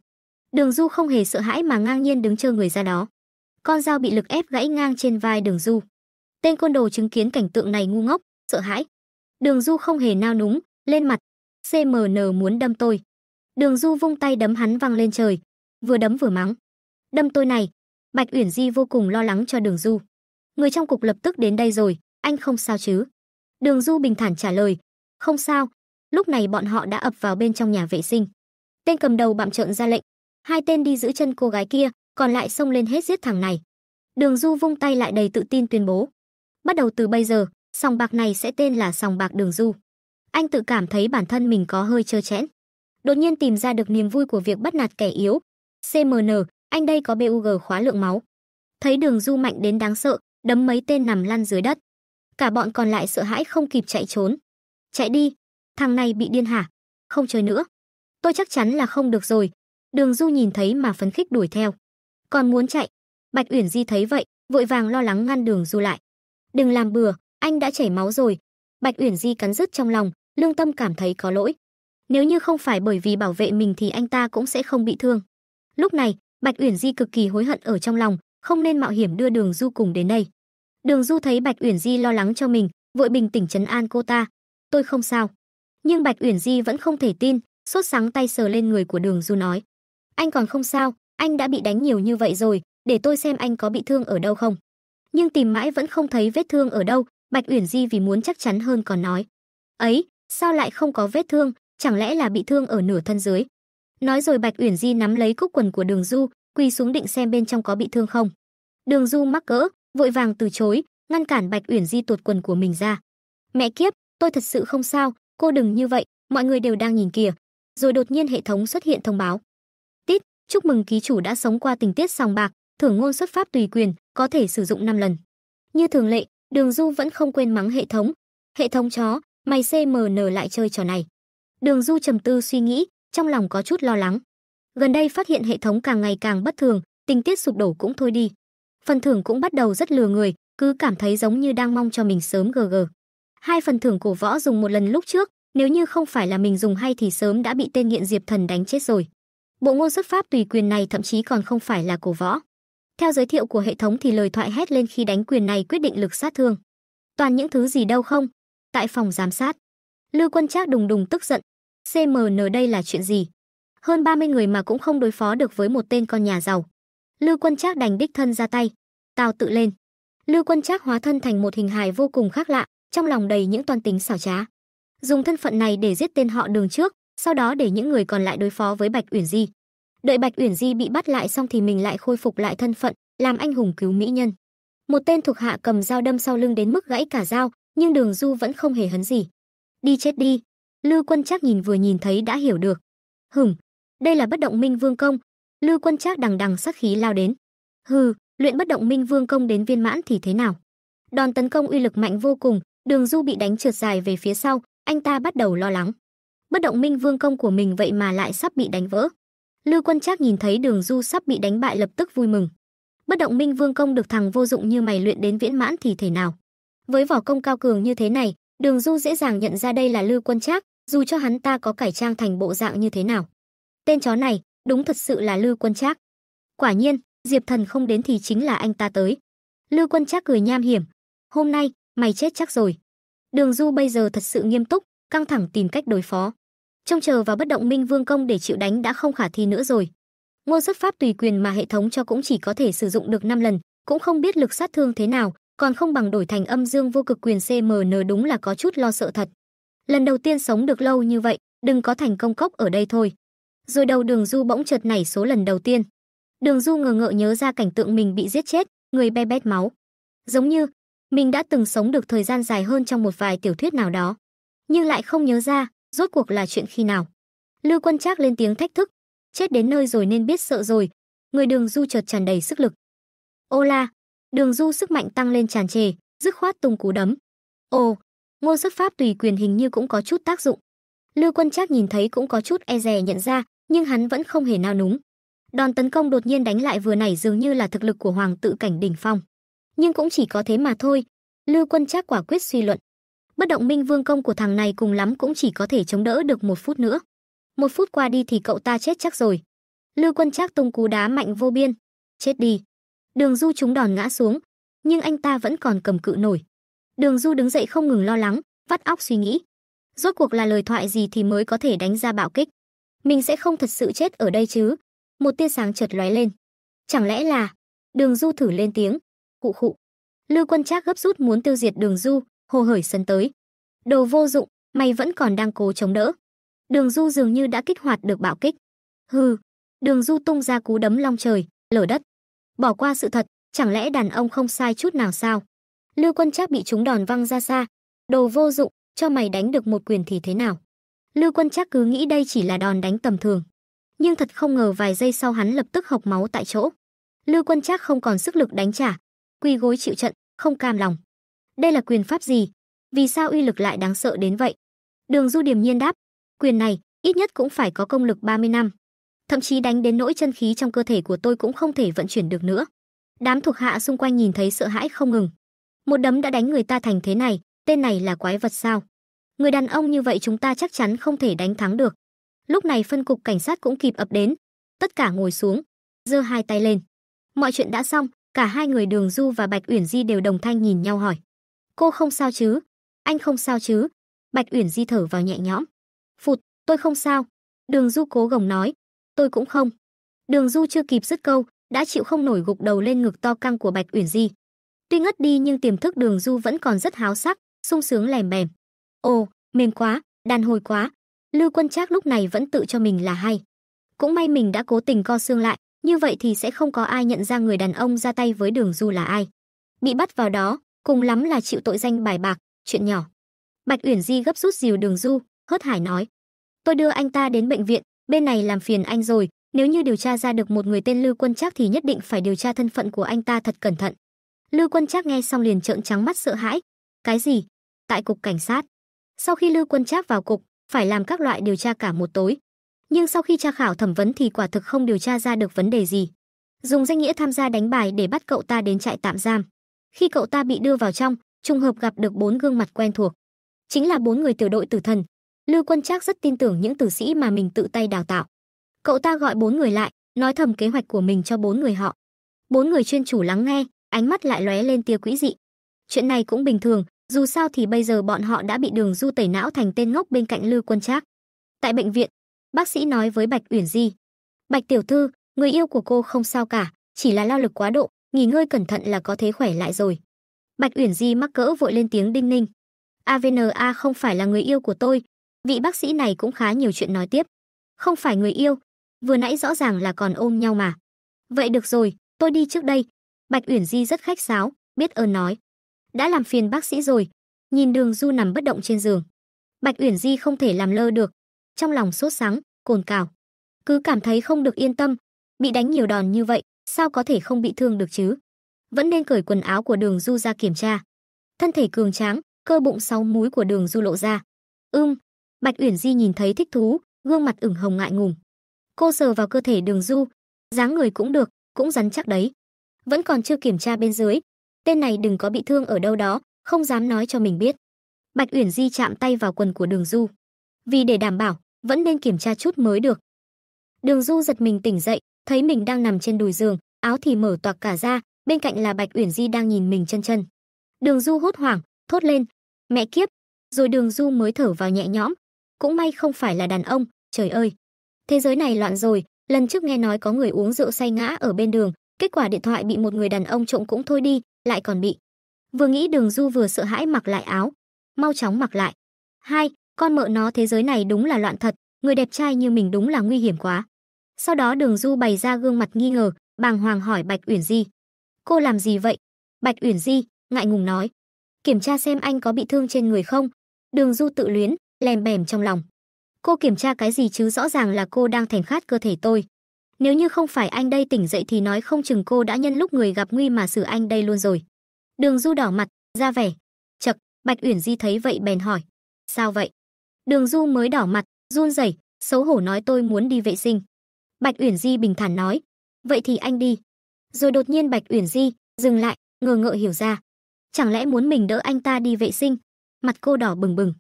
Đường Du không hề sợ hãi mà ngang nhiên đứng chơ người ra đó. Con dao bị lực ép gãy ngang trên vai Đường Du. Tên côn đồ chứng kiến cảnh tượng này ngu ngốc, sợ hãi. Đường Du không hề nao núng, lên mặt. CMN muốn đâm tôi. Đường Du vung tay đấm hắn văng lên trời, vừa đấm vừa mắng. Đâm tôi này, Bạch Uyển Di vô cùng lo lắng cho Đường Du. Người trong cục lập tức đến đây rồi, anh không sao chứ? Đường Du bình thản trả lời, không sao. Lúc này bọn họ đã ập vào bên trong nhà vệ sinh. Tên cầm đầu bạm trợn ra lệnh, hai tên đi giữ chân cô gái kia, còn lại xông lên hết giết thằng này. Đường Du vung tay lại đầy tự tin tuyên bố, bắt đầu từ bây giờ, sòng bạc này sẽ tên là sòng bạc Đường Du. Anh tự cảm thấy bản thân mình có hơi trơ trẽn đột nhiên tìm ra được niềm vui của việc bắt nạt kẻ yếu. CMN, anh đây có BUG khóa lượng máu. Thấy đường du mạnh đến đáng sợ, đấm mấy tên nằm lăn dưới đất. Cả bọn còn lại sợ hãi không kịp chạy trốn. Chạy đi, thằng này bị điên hả? Không chơi nữa. Tôi chắc chắn là không được rồi. Đường du nhìn thấy mà phấn khích đuổi theo. Còn muốn chạy. Bạch Uyển Di thấy vậy, vội vàng lo lắng ngăn đường du lại. Đừng làm bừa, anh đã chảy máu rồi. Bạch Uyển Di cắn rứt trong lòng, lương tâm cảm thấy có lỗi. Nếu như không phải bởi vì bảo vệ mình thì anh ta cũng sẽ không bị thương. Lúc này, Bạch Uyển Di cực kỳ hối hận ở trong lòng, không nên mạo hiểm đưa Đường Du cùng đến đây. Đường Du thấy Bạch Uyển Di lo lắng cho mình, vội bình tĩnh trấn an cô ta, "Tôi không sao." Nhưng Bạch Uyển Di vẫn không thể tin, sốt sáng tay sờ lên người của Đường Du nói, "Anh còn không sao, anh đã bị đánh nhiều như vậy rồi, để tôi xem anh có bị thương ở đâu không." Nhưng tìm mãi vẫn không thấy vết thương ở đâu, Bạch Uyển Di vì muốn chắc chắn hơn còn nói, "Ấy, sao lại không có vết thương, chẳng lẽ là bị thương ở nửa thân dưới. Nói rồi Bạch Uyển Di nắm lấy cúc quần của Đường Du, quỳ xuống định xem bên trong có bị thương không. Đường Du mắc cỡ, vội vàng từ chối, ngăn cản Bạch Uyển Di tuột quần của mình ra. "Mẹ kiếp, tôi thật sự không sao, cô đừng như vậy, mọi người đều đang nhìn kìa." Rồi đột nhiên hệ thống xuất hiện thông báo. "Tít, chúc mừng ký chủ đã sống qua tình tiết sòng bạc, thưởng ngôn xuất pháp tùy quyền, có thể sử dụng 5 lần." Như thường lệ, Đường Du vẫn không quên mắng hệ thống. "Hệ thống chó, mày CMN lại chơi trò này." Đường Du trầm tư suy nghĩ, trong lòng có chút lo lắng. Gần đây phát hiện hệ thống càng ngày càng bất thường, tình tiết sụp đổ cũng thôi đi. Phần thưởng cũng bắt đầu rất lừa người, cứ cảm thấy giống như đang mong cho mình sớm gg. Hai phần thưởng cổ võ dùng một lần lúc trước, nếu như không phải là mình dùng hay thì sớm đã bị tên nghiện Diệp Thần đánh chết rồi. Bộ ngôn xuất pháp tùy quyền này thậm chí còn không phải là cổ võ. Theo giới thiệu của hệ thống thì lời thoại hét lên khi đánh quyền này quyết định lực sát thương. Toàn những thứ gì đâu không? Tại phòng giám sát, Lưu Quân Trác đùng đùng tức giận, CMN đây là chuyện gì? Hơn 30 người mà cũng không đối phó được với một tên con nhà giàu. Lưu Quân Trác đành đích thân ra tay, tào tự lên. Lưu Quân Trác hóa thân thành một hình hài vô cùng khác lạ, trong lòng đầy những toan tính xảo trá. Dùng thân phận này để giết tên họ Đường trước, sau đó để những người còn lại đối phó với Bạch Uyển Di. Đợi Bạch Uyển Di bị bắt lại xong thì mình lại khôi phục lại thân phận, làm anh hùng cứu mỹ nhân. Một tên thuộc hạ cầm dao đâm sau lưng đến mức gãy cả dao, nhưng Đường Du vẫn không hề hấn gì. Đi chết đi. Lưu Quân Trác nhìn vừa nhìn thấy đã hiểu được. Hửm, đây là bất động minh vương công. Lưu Quân Trác đằng đằng sát khí lao đến. Hừ, luyện bất động minh vương công đến viên mãn thì thế nào? Đòn tấn công uy lực mạnh vô cùng, Đường Du bị đánh trượt dài về phía sau, anh ta bắt đầu lo lắng. Bất động minh vương công của mình vậy mà lại sắp bị đánh vỡ. Lưu Quân Trác nhìn thấy Đường Du sắp bị đánh bại lập tức vui mừng. Bất động minh vương công được thằng vô dụng như mày luyện đến viễn mãn thì thế nào? Với vỏ công cao cường như thế này, Đường Du dễ dàng nhận ra đây là Lưu Quân Trác, dù cho hắn ta có cải trang thành bộ dạng như thế nào. Tên chó này, đúng thật sự là Lưu Quân Trác. Quả nhiên, Diệp Thần không đến thì chính là anh ta tới. Lưu Quân Trác cười nham hiểm, "Hôm nay, mày chết chắc rồi." Đường Du bây giờ thật sự nghiêm túc, căng thẳng tìm cách đối phó. Trông chờ vào bất động minh vương công để chịu đánh đã không khả thi nữa rồi. Ngô xuất pháp tùy quyền mà hệ thống cho cũng chỉ có thể sử dụng được 5 lần, cũng không biết lực sát thương thế nào, còn không bằng đổi thành âm dương vô cực quyền CMN đúng là có chút lo sợ thật. Lần đầu tiên sống được lâu như vậy, đừng có thành công cốc ở đây thôi. Rồi đầu đường du bỗng chợt nảy số lần đầu tiên. Đường du ngờ ngợ nhớ ra cảnh tượng mình bị giết chết, người be bét máu. Giống như, mình đã từng sống được thời gian dài hơn trong một vài tiểu thuyết nào đó. Nhưng lại không nhớ ra, rốt cuộc là chuyện khi nào. Lưu quân trác lên tiếng thách thức. Chết đến nơi rồi nên biết sợ rồi. Người đường du chợt tràn đầy sức lực. Ô la, Đường Du sức mạnh tăng lên tràn trề, dứt khoát tung cú đấm. Ồ, Ngô Sức Pháp tùy quyền hình như cũng có chút tác dụng. Lưu Quân Trác nhìn thấy cũng có chút e dè nhận ra, nhưng hắn vẫn không hề nao núng. Đòn tấn công đột nhiên đánh lại vừa nãy dường như là thực lực của hoàng tự cảnh đỉnh phong, nhưng cũng chỉ có thế mà thôi. Lưu Quân Trác quả quyết suy luận. Bất động minh vương công của thằng này cùng lắm cũng chỉ có thể chống đỡ được một phút nữa. Một phút qua đi thì cậu ta chết chắc rồi. Lưu Quân chắc tung cú đá mạnh vô biên. Chết đi. Đường Du trúng đòn ngã xuống, nhưng anh ta vẫn còn cầm cự nổi. Đường Du đứng dậy không ngừng lo lắng, vắt óc suy nghĩ. Rốt cuộc là lời thoại gì thì mới có thể đánh ra bạo kích? Mình sẽ không thật sự chết ở đây chứ? Một tia sáng chợt lóe lên. Chẳng lẽ là... Đường Du thử lên tiếng. Cụ khụ. Lưu Quân Trác gấp rút muốn tiêu diệt Đường Du, hồ hởi sân tới. Đồ vô dụng, mày vẫn còn đang cố chống đỡ. Đường Du dường như đã kích hoạt được bạo kích. Hừ, Đường Du tung ra cú đấm long trời, lở đất bỏ qua sự thật, chẳng lẽ đàn ông không sai chút nào sao? Lưu Quân Trác bị chúng đòn văng ra xa, đồ vô dụng, cho mày đánh được một quyền thì thế nào? Lưu Quân Trác cứ nghĩ đây chỉ là đòn đánh tầm thường, nhưng thật không ngờ vài giây sau hắn lập tức hộc máu tại chỗ. Lưu Quân Trác không còn sức lực đánh trả, quỳ gối chịu trận, không cam lòng. Đây là quyền pháp gì? Vì sao uy lực lại đáng sợ đến vậy? Đường Du điềm nhiên đáp, quyền này ít nhất cũng phải có công lực 30 năm thậm chí đánh đến nỗi chân khí trong cơ thể của tôi cũng không thể vận chuyển được nữa. Đám thuộc hạ xung quanh nhìn thấy sợ hãi không ngừng. Một đấm đã đánh người ta thành thế này, tên này là quái vật sao? Người đàn ông như vậy chúng ta chắc chắn không thể đánh thắng được. Lúc này phân cục cảnh sát cũng kịp ập đến, tất cả ngồi xuống, giơ hai tay lên. Mọi chuyện đã xong, cả hai người Đường Du và Bạch Uyển Di đều đồng thanh nhìn nhau hỏi: "Cô không sao chứ? Anh không sao chứ?" Bạch Uyển Di thở vào nhẹ nhõm. "Phụt, tôi không sao." Đường Du cố gồng nói, tôi cũng không. Đường Du chưa kịp dứt câu, đã chịu không nổi gục đầu lên ngực to căng của Bạch Uyển Di. Tuy ngất đi nhưng tiềm thức Đường Du vẫn còn rất háo sắc, sung sướng lèm bèm. Ồ, mềm quá, đàn hồi quá. Lưu Quân Trác lúc này vẫn tự cho mình là hay. Cũng may mình đã cố tình co xương lại, như vậy thì sẽ không có ai nhận ra người đàn ông ra tay với Đường Du là ai. Bị bắt vào đó, cùng lắm là chịu tội danh bài bạc, chuyện nhỏ. Bạch Uyển Di gấp rút dìu Đường Du, hớt hải nói: "Tôi đưa anh ta đến bệnh viện, bên này làm phiền anh rồi, nếu như điều tra ra được một người tên Lưu Quân Trác thì nhất định phải điều tra thân phận của anh ta thật cẩn thận. Lưu Quân Trác nghe xong liền trợn trắng mắt sợ hãi. Cái gì? Tại cục cảnh sát. Sau khi Lưu Quân Trác vào cục, phải làm các loại điều tra cả một tối. Nhưng sau khi tra khảo thẩm vấn thì quả thực không điều tra ra được vấn đề gì. Dùng danh nghĩa tham gia đánh bài để bắt cậu ta đến trại tạm giam. Khi cậu ta bị đưa vào trong, trùng hợp gặp được bốn gương mặt quen thuộc. Chính là bốn người tiểu đội tử thần, Lưu Quân Trác rất tin tưởng những tử sĩ mà mình tự tay đào tạo. Cậu ta gọi bốn người lại, nói thầm kế hoạch của mình cho bốn người họ. Bốn người chuyên chủ lắng nghe, ánh mắt lại lóe lên tia quỹ dị. Chuyện này cũng bình thường, dù sao thì bây giờ bọn họ đã bị Đường Du tẩy não thành tên ngốc bên cạnh Lưu Quân Trác. Tại bệnh viện, bác sĩ nói với Bạch Uyển Di: "Bạch tiểu thư, người yêu của cô không sao cả, chỉ là lao lực quá độ, nghỉ ngơi cẩn thận là có thể khỏe lại rồi." Bạch Uyển Di mắc cỡ vội lên tiếng đinh ninh: "AVNA không phải là người yêu của tôi, Vị bác sĩ này cũng khá nhiều chuyện nói tiếp. Không phải người yêu, vừa nãy rõ ràng là còn ôm nhau mà. Vậy được rồi, tôi đi trước đây. Bạch Uyển Di rất khách sáo, biết ơn nói. Đã làm phiền bác sĩ rồi. Nhìn đường Du nằm bất động trên giường. Bạch Uyển Di không thể làm lơ được. Trong lòng sốt sắng, cồn cào. Cứ cảm thấy không được yên tâm. Bị đánh nhiều đòn như vậy, sao có thể không bị thương được chứ? Vẫn nên cởi quần áo của đường Du ra kiểm tra. Thân thể cường tráng, cơ bụng sáu múi của đường Du lộ ra. Ưm, Bạch Uyển Di nhìn thấy thích thú, gương mặt ửng hồng ngại ngùng. Cô sờ vào cơ thể Đường Du, dáng người cũng được, cũng rắn chắc đấy. Vẫn còn chưa kiểm tra bên dưới, tên này đừng có bị thương ở đâu đó, không dám nói cho mình biết. Bạch Uyển Di chạm tay vào quần của Đường Du. Vì để đảm bảo, vẫn nên kiểm tra chút mới được. Đường Du giật mình tỉnh dậy, thấy mình đang nằm trên đùi giường, áo thì mở toạc cả ra, bên cạnh là Bạch Uyển Di đang nhìn mình chân chân. Đường Du hốt hoảng, thốt lên, mẹ kiếp, rồi Đường Du mới thở vào nhẹ nhõm, cũng may không phải là đàn ông, trời ơi. Thế giới này loạn rồi, lần trước nghe nói có người uống rượu say ngã ở bên đường, kết quả điện thoại bị một người đàn ông trộm cũng thôi đi, lại còn bị. Vừa nghĩ Đường Du vừa sợ hãi mặc lại áo, mau chóng mặc lại. Hai, con mợ nó thế giới này đúng là loạn thật, người đẹp trai như mình đúng là nguy hiểm quá. Sau đó Đường Du bày ra gương mặt nghi ngờ, bàng hoàng hỏi Bạch Uyển Di: "Cô làm gì vậy?" Bạch Uyển Di ngại ngùng nói: "Kiểm tra xem anh có bị thương trên người không." Đường Du tự luyến, lèm bèm trong lòng. Cô kiểm tra cái gì chứ rõ ràng là cô đang thèm khát cơ thể tôi. Nếu như không phải anh đây tỉnh dậy thì nói không chừng cô đã nhân lúc người gặp nguy mà xử anh đây luôn rồi. Đường Du đỏ mặt, ra vẻ. Chật, Bạch Uyển Di thấy vậy bèn hỏi. Sao vậy? Đường Du mới đỏ mặt, run rẩy, xấu hổ nói tôi muốn đi vệ sinh. Bạch Uyển Di bình thản nói. Vậy thì anh đi. Rồi đột nhiên Bạch Uyển Di, dừng lại, ngờ ngợ hiểu ra. Chẳng lẽ muốn mình đỡ anh ta đi vệ sinh? Mặt cô đỏ bừng bừng.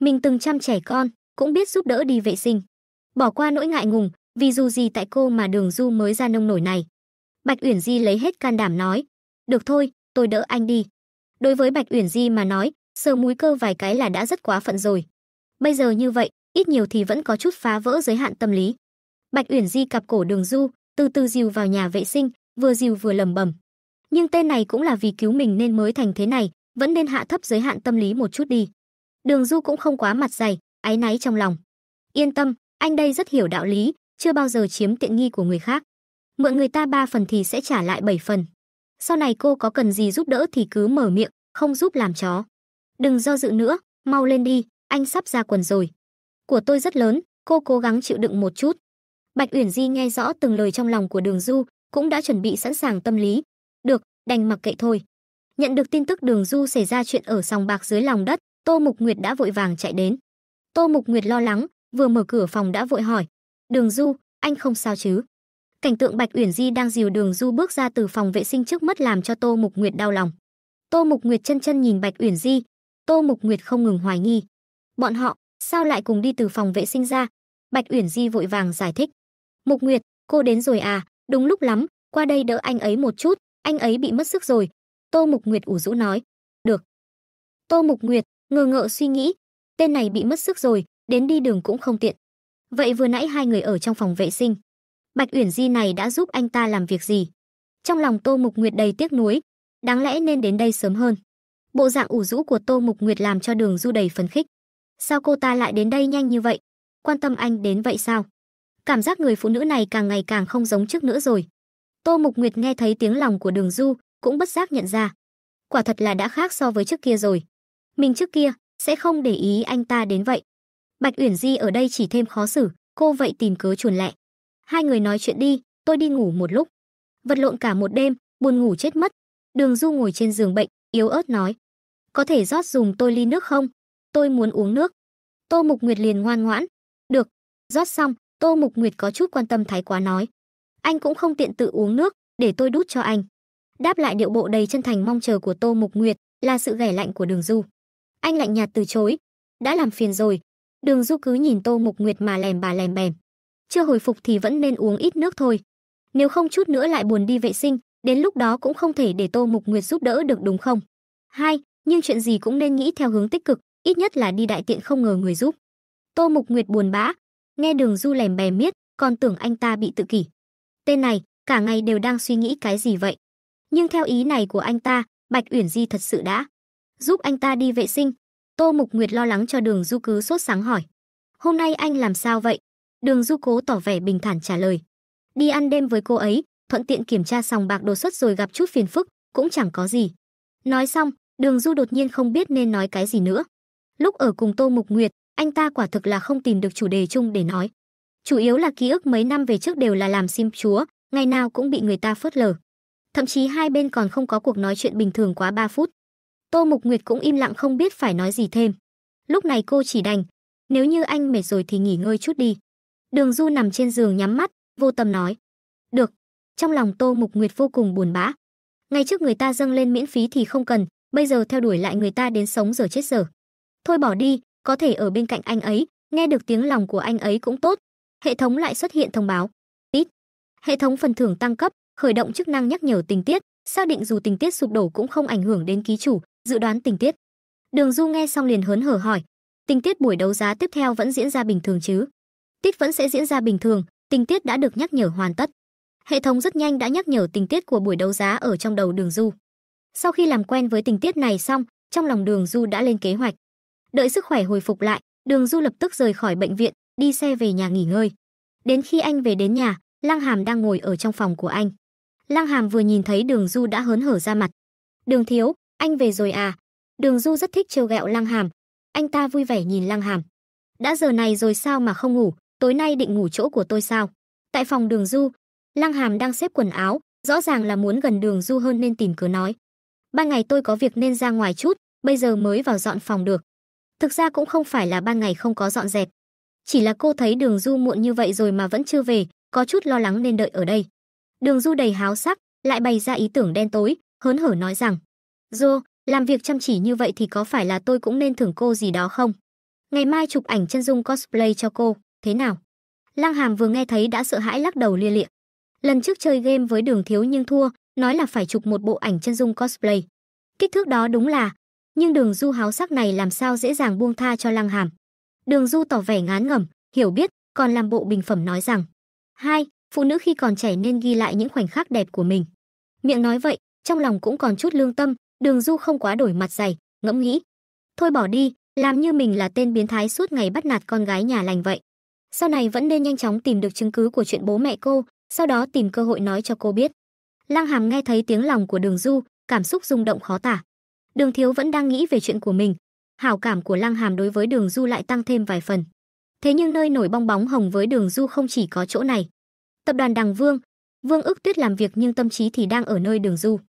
Mình từng chăm trẻ con, cũng biết giúp đỡ đi vệ sinh. Bỏ qua nỗi ngại ngùng, vì dù gì tại cô mà đường du mới ra nông nổi này. Bạch Uyển Di lấy hết can đảm nói, được thôi, tôi đỡ anh đi. Đối với Bạch Uyển Di mà nói, sờ múi cơ vài cái là đã rất quá phận rồi. Bây giờ như vậy, ít nhiều thì vẫn có chút phá vỡ giới hạn tâm lý. Bạch Uyển Di cặp cổ Đường Du, từ từ dìu vào nhà vệ sinh, vừa dìu vừa lầm bầm. Nhưng tên này cũng là vì cứu mình nên mới thành thế này, vẫn nên hạ thấp giới hạn tâm lý một chút đi. Đường Du cũng không quá mặt dày, áy náy trong lòng. Yên tâm, anh đây rất hiểu đạo lý, chưa bao giờ chiếm tiện nghi của người khác. Mượn người ta ba phần thì sẽ trả lại bảy phần. Sau này cô có cần gì giúp đỡ thì cứ mở miệng, không giúp làm chó. Đừng do dự nữa, mau lên đi, anh sắp ra quần rồi. Của tôi rất lớn, cô cố gắng chịu đựng một chút. Bạch Uyển Di nghe rõ từng lời trong lòng của Đường Du, cũng đã chuẩn bị sẵn sàng tâm lý. Được, đành mặc kệ thôi. Nhận được tin tức Đường Du xảy ra chuyện ở sòng bạc dưới lòng đất, Tô Mục Nguyệt đã vội vàng chạy đến. Tô Mục Nguyệt lo lắng, vừa mở cửa phòng đã vội hỏi, "Đường Du, anh không sao chứ?" Cảnh tượng Bạch Uyển Di đang dìu Đường Du bước ra từ phòng vệ sinh trước mắt làm cho Tô Mục Nguyệt đau lòng. Tô Mục Nguyệt chân chân nhìn Bạch Uyển Di, Tô Mục Nguyệt không ngừng hoài nghi. Bọn họ sao lại cùng đi từ phòng vệ sinh ra? Bạch Uyển Di vội vàng giải thích. "Mục Nguyệt, cô đến rồi à, đúng lúc lắm, qua đây đỡ anh ấy một chút, anh ấy bị mất sức rồi." Tô Mục Nguyệt ủ rũ nói. "Được." Tô Mục Nguyệt, Ngờ ngợ suy nghĩ, tên này bị mất sức rồi, đến đi đường cũng không tiện. Vậy vừa nãy hai người ở trong phòng vệ sinh, Bạch Uyển Di này đã giúp anh ta làm việc gì? Trong lòng Tô Mục Nguyệt đầy tiếc nuối, đáng lẽ nên đến đây sớm hơn. Bộ dạng ủ rũ của Tô Mục Nguyệt làm cho Đường Du đầy phấn khích. Sao cô ta lại đến đây nhanh như vậy? Quan tâm anh đến vậy sao? Cảm giác người phụ nữ này càng ngày càng không giống trước nữa rồi. Tô Mục Nguyệt nghe thấy tiếng lòng của Đường Du, cũng bất giác nhận ra. Quả thật là đã khác so với trước kia rồi. Mình trước kia sẽ không để ý anh ta đến vậy. Bạch Uyển Di ở đây chỉ thêm khó xử, cô vậy tìm cớ chuồn lẹ. Hai người nói chuyện đi, tôi đi ngủ một lúc. Vật lộn cả một đêm, buồn ngủ chết mất. Đường Du ngồi trên giường bệnh, yếu ớt nói. Có thể rót dùng tôi ly nước không? Tôi muốn uống nước. Tô Mục Nguyệt liền ngoan ngoãn. Được, rót xong, Tô Mục Nguyệt có chút quan tâm thái quá nói. Anh cũng không tiện tự uống nước, để tôi đút cho anh. Đáp lại điệu bộ đầy chân thành mong chờ của Tô Mục Nguyệt là sự ghẻ lạnh của Đường Du. Anh lạnh nhạt từ chối. Đã làm phiền rồi. Đường Du cứ nhìn Tô Mục Nguyệt mà lèm bà lèm bèm. Chưa hồi phục thì vẫn nên uống ít nước thôi. Nếu không chút nữa lại buồn đi vệ sinh, đến lúc đó cũng không thể để Tô Mục Nguyệt giúp đỡ được đúng không? Hai, nhưng chuyện gì cũng nên nghĩ theo hướng tích cực, ít nhất là đi đại tiện không ngờ người giúp. Tô Mục Nguyệt buồn bã, nghe Đường Du lèm bèm miết, còn tưởng anh ta bị tự kỷ. Tên này, cả ngày đều đang suy nghĩ cái gì vậy? Nhưng theo ý này của anh ta, Bạch Uyển Di thật sự đã giúp anh ta đi vệ sinh. Tô Mục Nguyệt lo lắng cho đường du cứ sốt sáng hỏi. Hôm nay anh làm sao vậy? Đường du cố tỏ vẻ bình thản trả lời. Đi ăn đêm với cô ấy, thuận tiện kiểm tra sòng bạc đồ xuất rồi gặp chút phiền phức, cũng chẳng có gì. Nói xong, đường du đột nhiên không biết nên nói cái gì nữa. Lúc ở cùng Tô Mục Nguyệt, anh ta quả thực là không tìm được chủ đề chung để nói. Chủ yếu là ký ức mấy năm về trước đều là làm sim chúa, ngày nào cũng bị người ta phớt lờ. Thậm chí hai bên còn không có cuộc nói chuyện bình thường quá 3 phút. Tô Mục Nguyệt cũng im lặng không biết phải nói gì thêm. Lúc này cô chỉ đành, nếu như anh mệt rồi thì nghỉ ngơi chút đi. Đường Du nằm trên giường nhắm mắt, vô tâm nói. Được, trong lòng Tô Mục Nguyệt vô cùng buồn bã. Ngay trước người ta dâng lên miễn phí thì không cần, bây giờ theo đuổi lại người ta đến sống giờ chết giờ. Thôi bỏ đi, có thể ở bên cạnh anh ấy, nghe được tiếng lòng của anh ấy cũng tốt. Hệ thống lại xuất hiện thông báo. Tít. Hệ thống phần thưởng tăng cấp, khởi động chức năng nhắc nhở tình tiết, xác định dù tình tiết sụp đổ cũng không ảnh hưởng đến ký chủ, dự đoán tình tiết. Đường Du nghe xong liền hớn hở hỏi, tình tiết buổi đấu giá tiếp theo vẫn diễn ra bình thường chứ? Tiết vẫn sẽ diễn ra bình thường, tình tiết đã được nhắc nhở hoàn tất. Hệ thống rất nhanh đã nhắc nhở tình tiết của buổi đấu giá ở trong đầu Đường Du. Sau khi làm quen với tình tiết này xong, trong lòng Đường Du đã lên kế hoạch. Đợi sức khỏe hồi phục lại, Đường Du lập tức rời khỏi bệnh viện, đi xe về nhà nghỉ ngơi. Đến khi anh về đến nhà, Lăng Hàm đang ngồi ở trong phòng của anh. Lăng Hàm vừa nhìn thấy Đường Du đã hớn hở ra mặt. "Đường thiếu, anh về rồi à? Đường Du rất thích trêu ghẹo Lăng Hàm. Anh ta vui vẻ nhìn Lăng Hàm. Đã giờ này rồi sao mà không ngủ, tối nay định ngủ chỗ của tôi sao? Tại phòng Đường Du, Lăng Hàm đang xếp quần áo, rõ ràng là muốn gần Đường Du hơn nên tìm cớ nói. Ban ngày tôi có việc nên ra ngoài chút, bây giờ mới vào dọn phòng được. Thực ra cũng không phải là ban ngày không có dọn dẹp. Chỉ là cô thấy Đường Du muộn như vậy rồi mà vẫn chưa về, có chút lo lắng nên đợi ở đây. Đường Du đầy háo sắc, lại bày ra ý tưởng đen tối, hớn hở nói rằng Dô, làm việc chăm chỉ như vậy thì có phải là tôi cũng nên thưởng cô gì đó không? Ngày mai chụp ảnh chân dung cosplay cho cô, thế nào? Lăng Hàm vừa nghe thấy đã sợ hãi lắc đầu lia lịa. Lần trước chơi game với Đường Thiếu nhưng thua, nói là phải chụp một bộ ảnh chân dung cosplay. Kích thước đó đúng là, nhưng Đường Du háo sắc này làm sao dễ dàng buông tha cho Lăng Hàm. Đường Du tỏ vẻ ngán ngẩm, hiểu biết, còn làm bộ bình phẩm nói rằng: "Hai, phụ nữ khi còn trẻ nên ghi lại những khoảnh khắc đẹp của mình." Miệng nói vậy, trong lòng cũng còn chút lương tâm, Đường Du không quá đổi mặt dày, ngẫm nghĩ. Thôi bỏ đi, làm như mình là tên biến thái suốt ngày bắt nạt con gái nhà lành vậy. Sau này vẫn nên nhanh chóng tìm được chứng cứ của chuyện bố mẹ cô, sau đó tìm cơ hội nói cho cô biết. Lăng Hàm nghe thấy tiếng lòng của Đường Du, cảm xúc rung động khó tả. Đường Thiếu vẫn đang nghĩ về chuyện của mình, hảo cảm của Lăng Hàm đối với Đường Du lại tăng thêm vài phần. Thế nhưng nơi nổi bong bóng hồng với Đường Du không chỉ có chỗ này. Tập đoàn Đằng Vương, Vương Ước Tuyết làm việc nhưng tâm trí thì đang ở nơi Đường Du.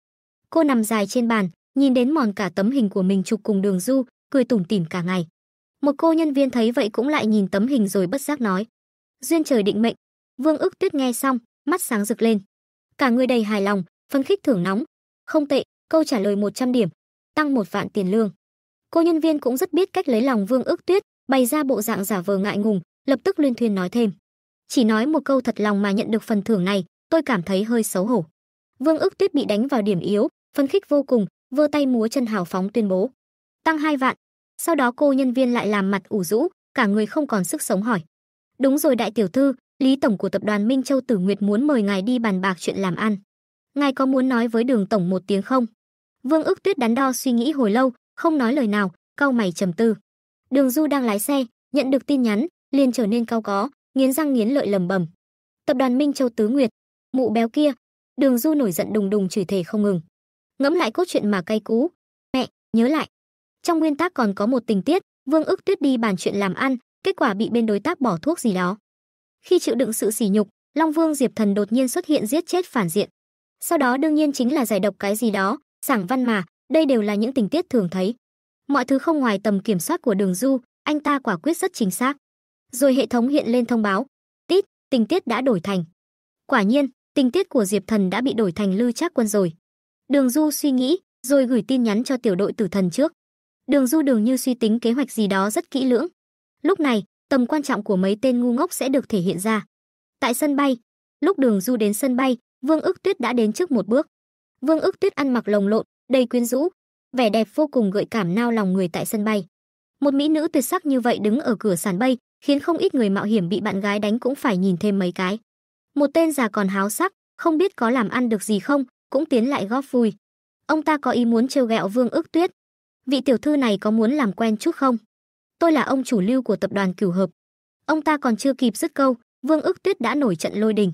Cô nằm dài trên bàn, nhìn đến mòn cả tấm hình của mình chụp cùng đường du, cười tủm tỉm cả ngày. Một cô nhân viên thấy vậy cũng lại nhìn tấm hình rồi bất giác nói. Duyên trời định mệnh, Vương ước tuyết nghe xong, mắt sáng rực lên. Cả người đầy hài lòng, phân khích thưởng nóng. Không tệ, câu trả lời 100 điểm, tăng một vạn tiền lương. Cô nhân viên cũng rất biết cách lấy lòng Vương ước tuyết, bày ra bộ dạng giả vờ ngại ngùng, lập tức liên thuyên nói thêm. Chỉ nói một câu thật lòng mà nhận được phần thưởng này, tôi cảm thấy hơi xấu hổ. Vương ước tuyết bị đánh vào điểm yếu, phân khích vô cùng, vơ tay múa chân hào phóng tuyên bố. Tăng hai vạn. Sau đó cô nhân viên lại làm mặt ủ rũ, cả người không còn sức sống hỏi. Đúng rồi đại tiểu thư, Lý Tổng của tập đoàn Minh Châu Tử Nguyệt muốn mời ngài đi bàn bạc chuyện làm ăn. Ngài có muốn nói với đường Tổng một tiếng không? Vương ước tuyết đắn đo suy nghĩ hồi lâu, không nói lời nào, cau mày trầm tư. Đường Du đang lái xe, nhận được tin nhắn, liền trở nên cao có, nghiến răng nghiến lợi lầm bầm. Tập đoàn Minh Châu Tứ Nguyệt, mụ béo kia, Đường Du nổi giận đùng đùng chửi thề không ngừng ngẫm lại cốt truyện mà cay cú. Mẹ, nhớ lại. Trong nguyên tác còn có một tình tiết, Vương Ước Tuyết đi bàn chuyện làm ăn, kết quả bị bên đối tác bỏ thuốc gì đó. Khi chịu đựng sự sỉ nhục, Long Vương Diệp Thần đột nhiên xuất hiện giết chết phản diện. Sau đó đương nhiên chính là giải độc cái gì đó, sảng văn mà, đây đều là những tình tiết thường thấy. Mọi thứ không ngoài tầm kiểm soát của Đường Du, anh ta quả quyết rất chính xác. Rồi hệ thống hiện lên thông báo, tít, tình tiết đã đổi thành. Quả nhiên, tình tiết của Diệp Thần đã bị đổi thành Lưu Trác Quân rồi. Đường Du suy nghĩ, rồi gửi tin nhắn cho tiểu đội tử thần trước. Đường Du đường như suy tính kế hoạch gì đó rất kỹ lưỡng. Lúc này, tầm quan trọng của mấy tên ngu ngốc sẽ được thể hiện ra. Tại sân bay, lúc Đường Du đến sân bay, Vương Ước Tuyết đã đến trước một bước. Vương Ước Tuyết ăn mặc lồng lộn, đầy quyến rũ, vẻ đẹp vô cùng gợi cảm nao lòng người tại sân bay. Một mỹ nữ tuyệt sắc như vậy đứng ở cửa sàn bay, khiến không ít người mạo hiểm bị bạn gái đánh cũng phải nhìn thêm mấy cái. Một tên già còn háo sắc, không biết có làm ăn được gì không, cũng tiến lại góp vui. Ông ta có ý muốn trêu ghẹo Vương Ước Tuyết. Vị tiểu thư này có muốn làm quen chút không? Tôi là ông chủ lưu của tập đoàn Cửu Hợp. Ông ta còn chưa kịp dứt câu, Vương Ước Tuyết đã nổi trận lôi đình.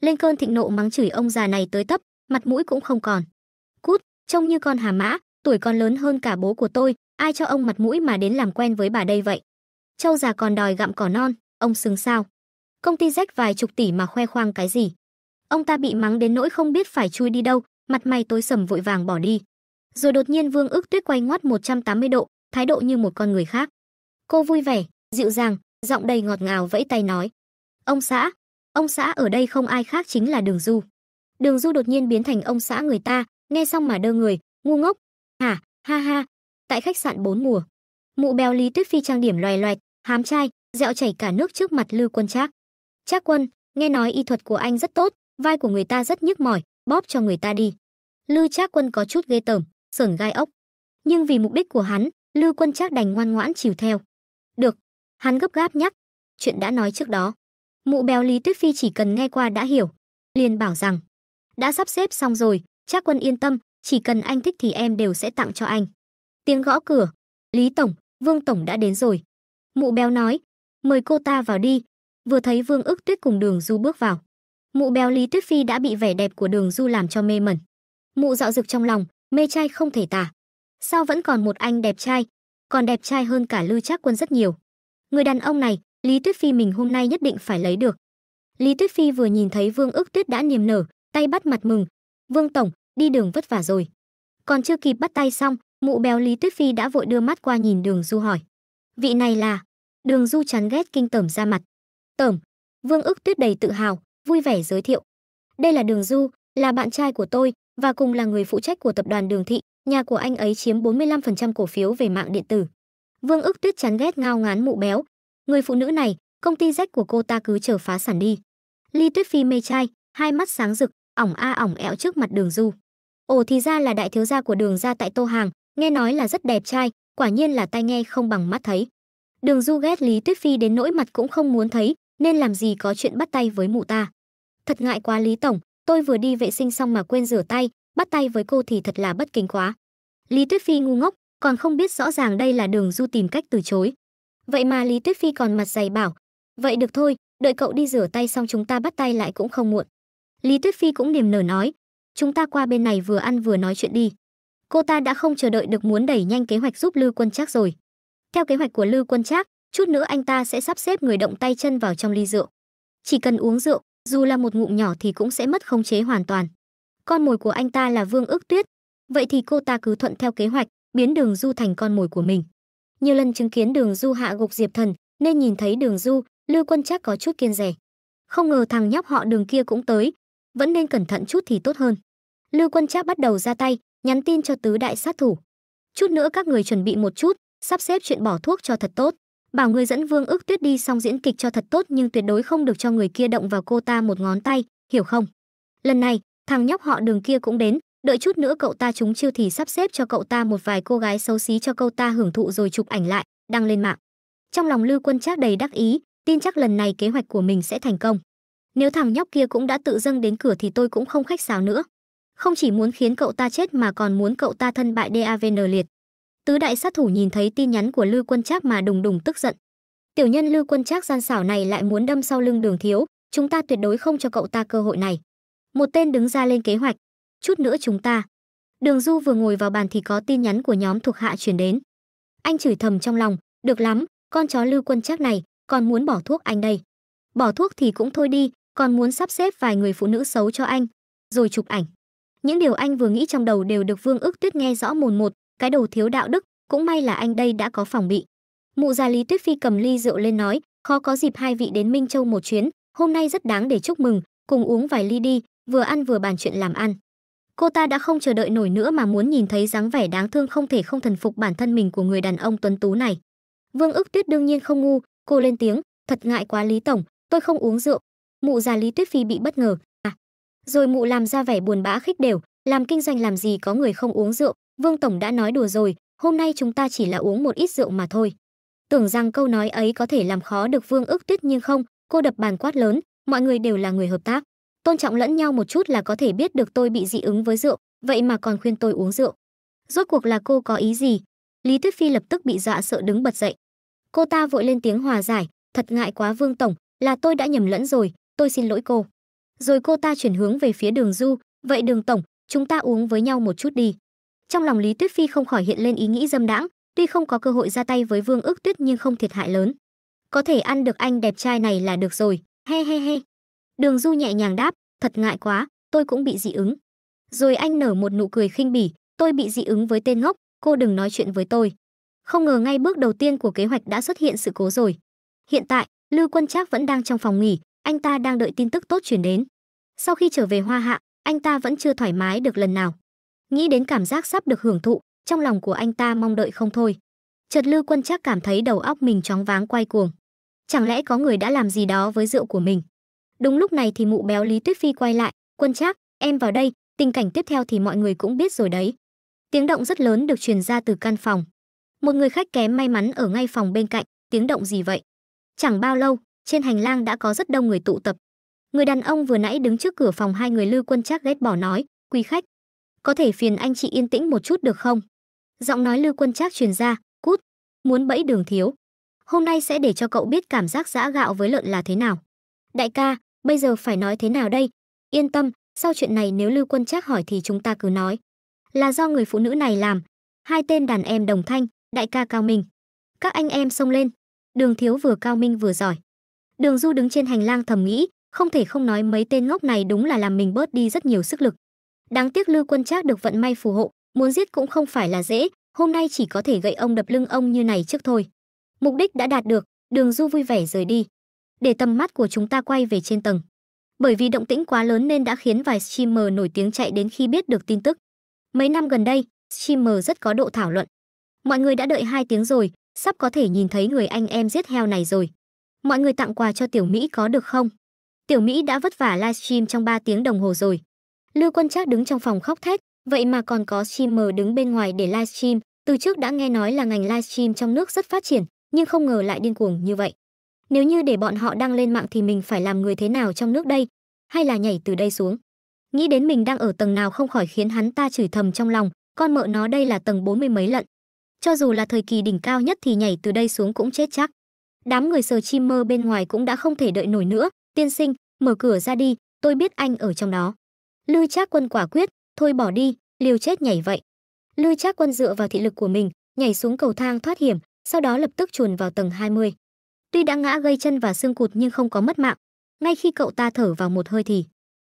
Lên cơn thịnh nộ mắng chửi ông già này tới tấp, mặt mũi cũng không còn. Cút, trông như con hà mã, tuổi còn lớn hơn cả bố của tôi, ai cho ông mặt mũi mà đến làm quen với bà đây vậy? Châu già còn đòi gặm cỏ non, ông xứng sao? Công ty rách vài chục tỷ mà khoe khoang cái gì? Ông ta bị mắng đến nỗi không biết phải chui đi đâu, mặt mày tối sầm vội vàng bỏ đi. Rồi đột nhiên Vương Ước Tuyết quay ngoắt 180 độ, thái độ như một con người khác. Cô vui vẻ, dịu dàng, giọng đầy ngọt ngào vẫy tay nói: "Ông xã, ông xã ở đây không ai khác chính là Đường Du." Đường Du đột nhiên biến thành ông xã người ta, nghe xong mà đơ người, ngu ngốc. "Hả? Ha ha." Tại khách sạn bốn mùa, mụ béo Lý Tuyết Phi trang điểm loè loẹt, hám trai, dẹo chảy cả nước trước mặt lư Quân Trác. "Trác Quân, nghe nói y thuật của anh rất tốt, vai của người ta rất nhức mỏi, bóp cho người ta đi. lưu Trác Quân có chút ghê tởm, sởn gai ốc. Nhưng vì mục đích của hắn, lưu Quân Trác đành ngoan ngoãn chiều theo. Được, hắn gấp gáp nhắc, chuyện đã nói trước đó. Mụ béo Lý Tuyết Phi chỉ cần nghe qua đã hiểu, liền bảo rằng đã sắp xếp xong rồi, Trác Quân yên tâm, chỉ cần anh thích thì em đều sẽ tặng cho anh. Tiếng gõ cửa, Lý tổng, Vương tổng đã đến rồi. Mụ béo nói, mời cô ta vào đi. Vừa thấy Vương Ước Tuyết cùng Đường Du bước vào, mụ béo lý tuyết phi đã bị vẻ đẹp của đường du làm cho mê mẩn mụ dạo rực trong lòng mê trai không thể tả sao vẫn còn một anh đẹp trai còn đẹp trai hơn cả lưu trác quân rất nhiều người đàn ông này lý tuyết phi mình hôm nay nhất định phải lấy được lý tuyết phi vừa nhìn thấy vương ước tuyết đã niềm nở tay bắt mặt mừng vương tổng đi đường vất vả rồi còn chưa kịp bắt tay xong mụ béo lý tuyết phi đã vội đưa mắt qua nhìn đường du hỏi vị này là đường du chán ghét kinh tởm ra mặt tởm vương ước tuyết đầy tự hào vui vẻ giới thiệu. Đây là Đường Du, là bạn trai của tôi và cùng là người phụ trách của tập đoàn Đường Thị, nhà của anh ấy chiếm 45% cổ phiếu về mạng điện tử. Vương Ước Tuyết chán ghét ngao ngán mụ béo. Người phụ nữ này, công ty rách của cô ta cứ chờ phá sản đi. Ly Tuyết Phi mê trai, hai mắt sáng rực, ỏng a ỏng ẹo trước mặt Đường Du. Ồ thì ra là đại thiếu gia của Đường gia tại Tô Hàng, nghe nói là rất đẹp trai, quả nhiên là tai nghe không bằng mắt thấy. Đường Du ghét Lý Tuyết Phi đến nỗi mặt cũng không muốn thấy, nên làm gì có chuyện bắt tay với mụ ta. Thật ngại quá Lý Tổng, tôi vừa đi vệ sinh xong mà quên rửa tay, bắt tay với cô thì thật là bất kính quá. Lý Tuyết Phi ngu ngốc, còn không biết rõ ràng đây là đường du tìm cách từ chối. Vậy mà Lý Tuyết Phi còn mặt dày bảo, vậy được thôi, đợi cậu đi rửa tay xong chúng ta bắt tay lại cũng không muộn. Lý Tuyết Phi cũng niềm nở nói, chúng ta qua bên này vừa ăn vừa nói chuyện đi. Cô ta đã không chờ đợi được muốn đẩy nhanh kế hoạch giúp lưu Quân Trác rồi. Theo kế hoạch của lưu Quân Trác, chút nữa anh ta sẽ sắp xếp người động tay chân vào trong ly rượu. Chỉ cần uống rượu, dù là một ngụm nhỏ thì cũng sẽ mất khống chế hoàn toàn. Con mồi của anh ta là Vương Ước Tuyết, vậy thì cô ta cứ thuận theo kế hoạch, biến Đường Du thành con mồi của mình. Nhiều lần chứng kiến Đường Du hạ gục Diệp Thần, nên nhìn thấy Đường Du, Lưu Quân chắc có chút kiên rẻ. Không ngờ thằng nhóc họ Đường kia cũng tới, vẫn nên cẩn thận chút thì tốt hơn. Lưu Quân Trác bắt đầu ra tay, nhắn tin cho tứ đại sát thủ. Chút nữa các người chuẩn bị một chút, sắp xếp chuyện bỏ thuốc cho thật tốt bảo người dẫn Vương Ước Tuyết đi xong diễn kịch cho thật tốt nhưng tuyệt đối không được cho người kia động vào cô ta một ngón tay, hiểu không? Lần này, thằng nhóc họ Đường kia cũng đến, đợi chút nữa cậu ta chúng chiêu thì sắp xếp cho cậu ta một vài cô gái xấu xí cho cậu ta hưởng thụ rồi chụp ảnh lại, đăng lên mạng. Trong lòng Lưu Quân chắc đầy đắc ý, tin chắc lần này kế hoạch của mình sẽ thành công. Nếu thằng nhóc kia cũng đã tự dâng đến cửa thì tôi cũng không khách sáo nữa. Không chỉ muốn khiến cậu ta chết mà còn muốn cậu ta thân bại DAVN liệt. Tứ đại sát thủ nhìn thấy tin nhắn của Lưu Quân Trác mà đùng đùng tức giận. Tiểu nhân Lưu Quân Trác gian xảo này lại muốn đâm sau lưng Đường Thiếu, chúng ta tuyệt đối không cho cậu ta cơ hội này. Một tên đứng ra lên kế hoạch, chút nữa chúng ta. Đường Du vừa ngồi vào bàn thì có tin nhắn của nhóm thuộc hạ chuyển đến. Anh chửi thầm trong lòng, được lắm, con chó Lưu Quân Trác này, còn muốn bỏ thuốc anh đây. Bỏ thuốc thì cũng thôi đi, còn muốn sắp xếp vài người phụ nữ xấu cho anh, rồi chụp ảnh. Những điều anh vừa nghĩ trong đầu đều được Vương Ước Tuyết nghe rõ mồn một, cái đầu thiếu đạo đức, cũng may là anh đây đã có phòng bị. Mụ già Lý Tuyết Phi cầm ly rượu lên nói, khó có dịp hai vị đến Minh Châu một chuyến, hôm nay rất đáng để chúc mừng, cùng uống vài ly đi, vừa ăn vừa bàn chuyện làm ăn. Cô ta đã không chờ đợi nổi nữa mà muốn nhìn thấy dáng vẻ đáng thương không thể không thần phục bản thân mình của người đàn ông tuấn tú này. Vương ức tuyết đương nhiên không ngu, cô lên tiếng, thật ngại quá Lý Tổng, tôi không uống rượu. Mụ già Lý Tuyết Phi bị bất ngờ, à. Rồi mụ làm ra vẻ buồn bã khích đều, làm kinh doanh làm gì có người không uống rượu, Vương Tổng đã nói đùa rồi, hôm nay chúng ta chỉ là uống một ít rượu mà thôi. Tưởng rằng câu nói ấy có thể làm khó được Vương ước tuyết nhưng không, cô đập bàn quát lớn, mọi người đều là người hợp tác. Tôn trọng lẫn nhau một chút là có thể biết được tôi bị dị ứng với rượu, vậy mà còn khuyên tôi uống rượu. Rốt cuộc là cô có ý gì? Lý Tuyết Phi lập tức bị dọa sợ đứng bật dậy. Cô ta vội lên tiếng hòa giải, thật ngại quá Vương Tổng, là tôi đã nhầm lẫn rồi, tôi xin lỗi cô. Rồi cô ta chuyển hướng về phía đường Du, vậy đường Tổng, chúng ta uống với nhau một chút đi. Trong lòng Lý Tuyết Phi không khỏi hiện lên ý nghĩ dâm đãng, tuy không có cơ hội ra tay với Vương Ước Tuyết nhưng không thiệt hại lớn. Có thể ăn được anh đẹp trai này là được rồi, he he he. Đường Du nhẹ nhàng đáp, thật ngại quá, tôi cũng bị dị ứng. Rồi anh nở một nụ cười khinh bỉ, tôi bị dị ứng với tên ngốc, cô đừng nói chuyện với tôi. Không ngờ ngay bước đầu tiên của kế hoạch đã xuất hiện sự cố rồi. Hiện tại, Lưu Quân Trác vẫn đang trong phòng nghỉ, anh ta đang đợi tin tức tốt chuyển đến. Sau khi trở về Hoa Hạ, anh ta vẫn chưa thoải mái được lần nào nghĩ đến cảm giác sắp được hưởng thụ trong lòng của anh ta mong đợi không thôi chợt lưu quân chắc cảm thấy đầu óc mình chóng váng quay cuồng chẳng lẽ có người đã làm gì đó với rượu của mình đúng lúc này thì mụ béo lý tuyết phi quay lại quân trác em vào đây tình cảnh tiếp theo thì mọi người cũng biết rồi đấy tiếng động rất lớn được truyền ra từ căn phòng một người khách kém may mắn ở ngay phòng bên cạnh tiếng động gì vậy chẳng bao lâu trên hành lang đã có rất đông người tụ tập người đàn ông vừa nãy đứng trước cửa phòng hai người lưu quân trác ghét bỏ nói quý khách có thể phiền anh chị yên tĩnh một chút được không? Giọng nói Lưu Quân Trác truyền ra, cút, muốn bẫy đường thiếu. Hôm nay sẽ để cho cậu biết cảm giác giã gạo với lợn là thế nào. Đại ca, bây giờ phải nói thế nào đây? Yên tâm, sau chuyện này nếu Lưu Quân Trác hỏi thì chúng ta cứ nói. Là do người phụ nữ này làm. Hai tên đàn em đồng thanh, đại ca cao minh. Các anh em xông lên. Đường thiếu vừa cao minh vừa giỏi. Đường Du đứng trên hành lang thầm nghĩ, không thể không nói mấy tên ngốc này đúng là làm mình bớt đi rất nhiều sức lực. Đáng tiếc Lưu Quân Trác được vận may phù hộ, muốn giết cũng không phải là dễ, hôm nay chỉ có thể gậy ông đập lưng ông như này trước thôi. Mục đích đã đạt được, Đường Du vui vẻ rời đi. Để tầm mắt của chúng ta quay về trên tầng. Bởi vì động tĩnh quá lớn nên đã khiến vài streamer nổi tiếng chạy đến khi biết được tin tức. Mấy năm gần đây, streamer rất có độ thảo luận. Mọi người đã đợi hai tiếng rồi, sắp có thể nhìn thấy người anh em giết heo này rồi. Mọi người tặng quà cho Tiểu Mỹ có được không? Tiểu Mỹ đã vất vả livestream trong 3 tiếng đồng hồ rồi. Lưu Quân Trác đứng trong phòng khóc thét, vậy mà còn có streamer đứng bên ngoài để livestream, từ trước đã nghe nói là ngành livestream trong nước rất phát triển, nhưng không ngờ lại điên cuồng như vậy. Nếu như để bọn họ đăng lên mạng thì mình phải làm người thế nào trong nước đây, hay là nhảy từ đây xuống. Nghĩ đến mình đang ở tầng nào không khỏi khiến hắn ta chửi thầm trong lòng, con mợ nó đây là tầng 40 mấy lận. Cho dù là thời kỳ đỉnh cao nhất thì nhảy từ đây xuống cũng chết chắc. Đám người sờ chim mơ bên ngoài cũng đã không thể đợi nổi nữa, tiên sinh, mở cửa ra đi, tôi biết anh ở trong đó. Lưu Trác Quân quả quyết, thôi bỏ đi, liều chết nhảy vậy. Lưu Trác Quân dựa vào thị lực của mình, nhảy xuống cầu thang thoát hiểm, sau đó lập tức chuồn vào tầng 20. Tuy đã ngã gây chân và xương cụt nhưng không có mất mạng. Ngay khi cậu ta thở vào một hơi thì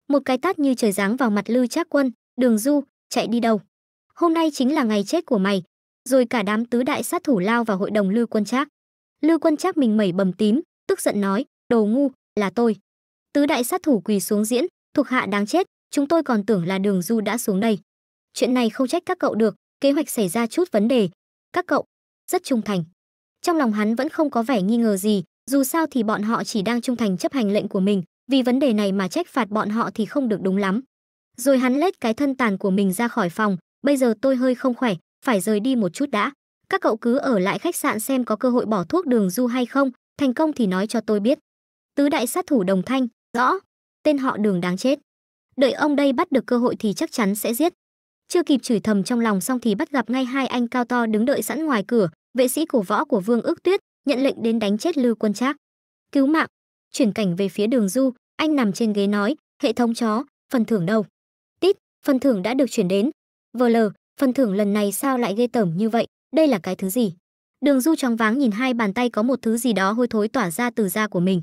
một cái tát như trời giáng vào mặt Lưu Trác Quân, "Đường Du, chạy đi đâu? Hôm nay chính là ngày chết của mày." Rồi cả đám tứ đại sát thủ lao vào hội đồng Lưu Quân Trác. Lưu Quân Trác mình mẩy bầm tím, tức giận nói, "Đồ ngu, là tôi." Tứ đại sát thủ quỳ xuống diễn, thuộc hạ đáng chết, chúng tôi còn tưởng là đường du đã xuống đây. Chuyện này không trách các cậu được, kế hoạch xảy ra chút vấn đề. Các cậu, rất trung thành. Trong lòng hắn vẫn không có vẻ nghi ngờ gì, dù sao thì bọn họ chỉ đang trung thành chấp hành lệnh của mình, vì vấn đề này mà trách phạt bọn họ thì không được đúng lắm. Rồi hắn lết cái thân tàn của mình ra khỏi phòng, bây giờ tôi hơi không khỏe, phải rời đi một chút đã. Các cậu cứ ở lại khách sạn xem có cơ hội bỏ thuốc đường du hay không, thành công thì nói cho tôi biết. Tứ đại sát thủ đồng thanh, rõ, tên họ đường đáng chết đợi ông đây bắt được cơ hội thì chắc chắn sẽ giết chưa kịp chửi thầm trong lòng xong thì bắt gặp ngay hai anh cao to đứng đợi sẵn ngoài cửa vệ sĩ cổ võ của vương ước tuyết nhận lệnh đến đánh chết lưu quân trác cứu mạng chuyển cảnh về phía đường du anh nằm trên ghế nói hệ thống chó phần thưởng đâu tít phần thưởng đã được chuyển đến vờ lờ phần thưởng lần này sao lại ghê tởm như vậy đây là cái thứ gì đường du choáng váng nhìn hai bàn tay có một thứ gì đó hôi thối tỏa ra từ da của mình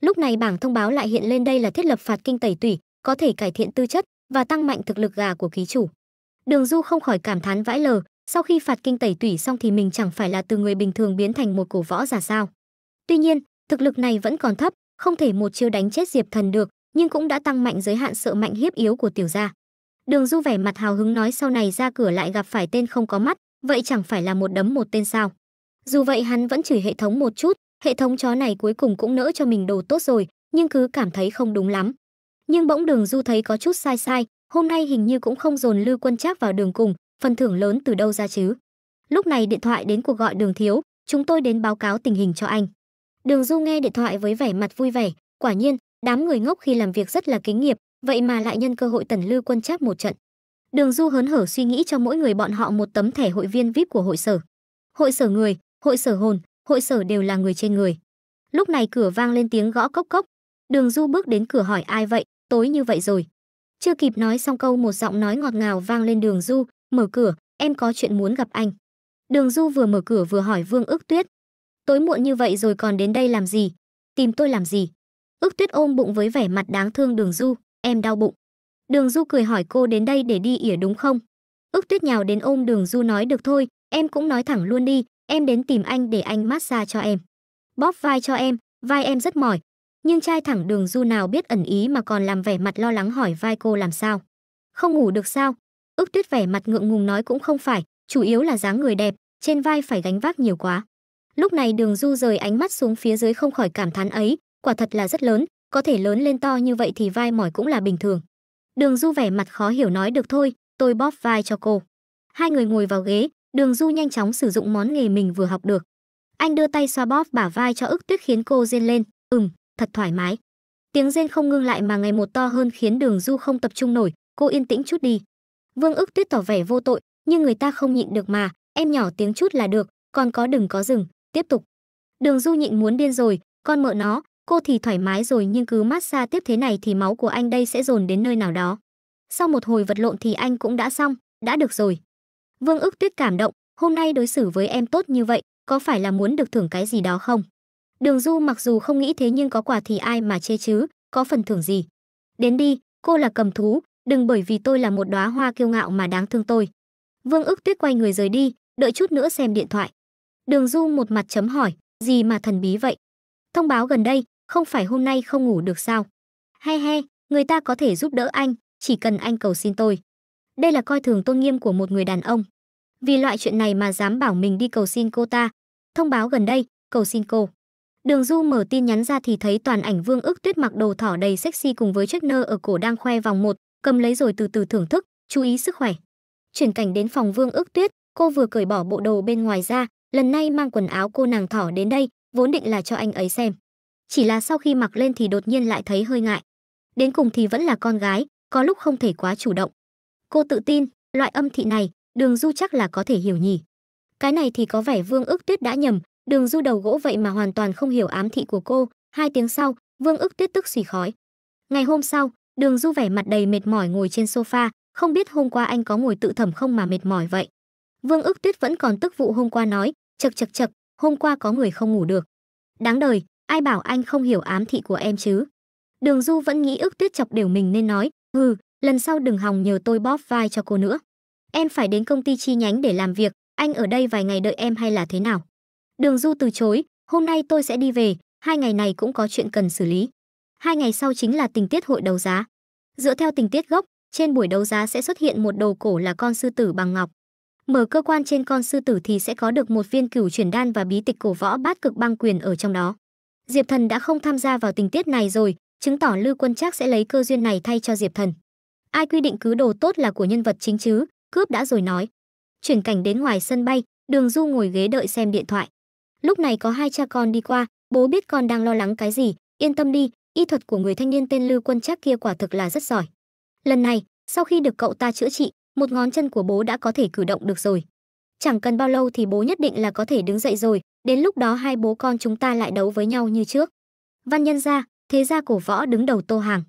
lúc này bảng thông báo lại hiện lên đây là thiết lập phạt kinh tẩy tủy có thể cải thiện tư chất và tăng mạnh thực lực gà của ký chủ. Đường Du không khỏi cảm thán vãi lờ, sau khi phạt kinh tẩy tủy xong thì mình chẳng phải là từ người bình thường biến thành một cổ võ giả sao. Tuy nhiên, thực lực này vẫn còn thấp, không thể một chiêu đánh chết Diệp Thần được, nhưng cũng đã tăng mạnh giới hạn sợ mạnh hiếp yếu của tiểu gia. Đường Du vẻ mặt hào hứng nói sau này ra cửa lại gặp phải tên không có mắt, vậy chẳng phải là một đấm một tên sao. Dù vậy hắn vẫn chửi hệ thống một chút, hệ thống chó này cuối cùng cũng nỡ cho mình đồ tốt rồi, nhưng cứ cảm thấy không đúng lắm nhưng bỗng đường du thấy có chút sai sai hôm nay hình như cũng không dồn lưu quân trác vào đường cùng phần thưởng lớn từ đâu ra chứ lúc này điện thoại đến cuộc gọi đường thiếu chúng tôi đến báo cáo tình hình cho anh đường du nghe điện thoại với vẻ mặt vui vẻ quả nhiên đám người ngốc khi làm việc rất là kính nghiệp vậy mà lại nhân cơ hội tần lưu quân trác một trận đường du hớn hở suy nghĩ cho mỗi người bọn họ một tấm thẻ hội viên vip của hội sở hội sở người hội sở hồn hội sở đều là người trên người lúc này cửa vang lên tiếng gõ cốc cốc đường du bước đến cửa hỏi ai vậy tối như vậy rồi. Chưa kịp nói xong câu một giọng nói ngọt ngào vang lên đường Du, mở cửa, em có chuyện muốn gặp anh. Đường Du vừa mở cửa vừa hỏi Vương ước tuyết. Tối muộn như vậy rồi còn đến đây làm gì? Tìm tôi làm gì? Ước tuyết ôm bụng với vẻ mặt đáng thương đường Du, em đau bụng. Đường Du cười hỏi cô đến đây để đi ỉa đúng không? Ước tuyết nhào đến ôm đường Du nói được thôi, em cũng nói thẳng luôn đi, em đến tìm anh để anh massage cho em. Bóp vai cho em, vai em rất mỏi, nhưng trai thẳng đường du nào biết ẩn ý mà còn làm vẻ mặt lo lắng hỏi vai cô làm sao. Không ngủ được sao? Ước tuyết vẻ mặt ngượng ngùng nói cũng không phải, chủ yếu là dáng người đẹp, trên vai phải gánh vác nhiều quá. Lúc này đường du rời ánh mắt xuống phía dưới không khỏi cảm thán ấy, quả thật là rất lớn, có thể lớn lên to như vậy thì vai mỏi cũng là bình thường. Đường du vẻ mặt khó hiểu nói được thôi, tôi bóp vai cho cô. Hai người ngồi vào ghế, đường du nhanh chóng sử dụng món nghề mình vừa học được. Anh đưa tay xoa bóp bả vai cho ức tuyết khiến cô rên lên, ừm, thật thoải mái. Tiếng rên không ngưng lại mà ngày một to hơn khiến Đường Du không tập trung nổi, cô yên tĩnh chút đi. Vương Ước Tuyết tỏ vẻ vô tội, nhưng người ta không nhịn được mà, em nhỏ tiếng chút là được, còn có đừng có dừng, tiếp tục. Đường Du nhịn muốn điên rồi, con mợ nó, cô thì thoải mái rồi nhưng cứ massage tiếp thế này thì máu của anh đây sẽ dồn đến nơi nào đó. Sau một hồi vật lộn thì anh cũng đã xong, đã được rồi. Vương Ước Tuyết cảm động, hôm nay đối xử với em tốt như vậy, có phải là muốn được thưởng cái gì đó không? Đường Du mặc dù không nghĩ thế nhưng có quà thì ai mà chê chứ, có phần thưởng gì. Đến đi, cô là cầm thú, đừng bởi vì tôi là một đóa hoa kiêu ngạo mà đáng thương tôi. Vương ức tuyết quay người rời đi, đợi chút nữa xem điện thoại. Đường Du một mặt chấm hỏi, gì mà thần bí vậy? Thông báo gần đây, không phải hôm nay không ngủ được sao? He he, người ta có thể giúp đỡ anh, chỉ cần anh cầu xin tôi. Đây là coi thường tôn nghiêm của một người đàn ông. Vì loại chuyện này mà dám bảo mình đi cầu xin cô ta. Thông báo gần đây, cầu xin cô. Đường Du mở tin nhắn ra thì thấy toàn ảnh Vương Ước Tuyết mặc đồ thỏ đầy sexy cùng với chiếc nơ ở cổ đang khoe vòng một, cầm lấy rồi từ từ thưởng thức, chú ý sức khỏe. Chuyển cảnh đến phòng Vương Ước Tuyết, cô vừa cởi bỏ bộ đồ bên ngoài ra, lần này mang quần áo cô nàng thỏ đến đây, vốn định là cho anh ấy xem. Chỉ là sau khi mặc lên thì đột nhiên lại thấy hơi ngại. Đến cùng thì vẫn là con gái, có lúc không thể quá chủ động. Cô tự tin, loại âm thị này, Đường Du chắc là có thể hiểu nhỉ. Cái này thì có vẻ Vương Ước Tuyết đã nhầm, đường du đầu gỗ vậy mà hoàn toàn không hiểu ám thị của cô hai tiếng sau vương ức tuyết tức xì khói ngày hôm sau đường du vẻ mặt đầy mệt mỏi ngồi trên sofa không biết hôm qua anh có ngồi tự thẩm không mà mệt mỏi vậy vương ức tuyết vẫn còn tức vụ hôm qua nói chật chật chật hôm qua có người không ngủ được đáng đời ai bảo anh không hiểu ám thị của em chứ đường du vẫn nghĩ ức tuyết chọc đều mình nên nói hừ lần sau đừng hòng nhờ tôi bóp vai cho cô nữa em phải đến công ty chi nhánh để làm việc anh ở đây vài ngày đợi em hay là thế nào Đường Du từ chối, hôm nay tôi sẽ đi về, hai ngày này cũng có chuyện cần xử lý. Hai ngày sau chính là tình tiết hội đấu giá. Dựa theo tình tiết gốc, trên buổi đấu giá sẽ xuất hiện một đồ cổ là con sư tử bằng ngọc. Mở cơ quan trên con sư tử thì sẽ có được một viên cửu chuyển đan và bí tịch cổ võ bát cực băng quyền ở trong đó. Diệp Thần đã không tham gia vào tình tiết này rồi, chứng tỏ Lưu Quân Trác sẽ lấy cơ duyên này thay cho Diệp Thần. Ai quy định cứ đồ tốt là của nhân vật chính chứ, cướp đã rồi nói. Chuyển cảnh đến ngoài sân bay, Đường Du ngồi ghế đợi xem điện thoại. Lúc này có hai cha con đi qua, bố biết con đang lo lắng cái gì, yên tâm đi, y thuật của người thanh niên tên Lưu Quân Trác kia quả thực là rất giỏi. Lần này, sau khi được cậu ta chữa trị, một ngón chân của bố đã có thể cử động được rồi. Chẳng cần bao lâu thì bố nhất định là có thể đứng dậy rồi, đến lúc đó hai bố con chúng ta lại đấu với nhau như trước. Văn Nhân gia, thế gia cổ võ đứng đầu Tô Hàng.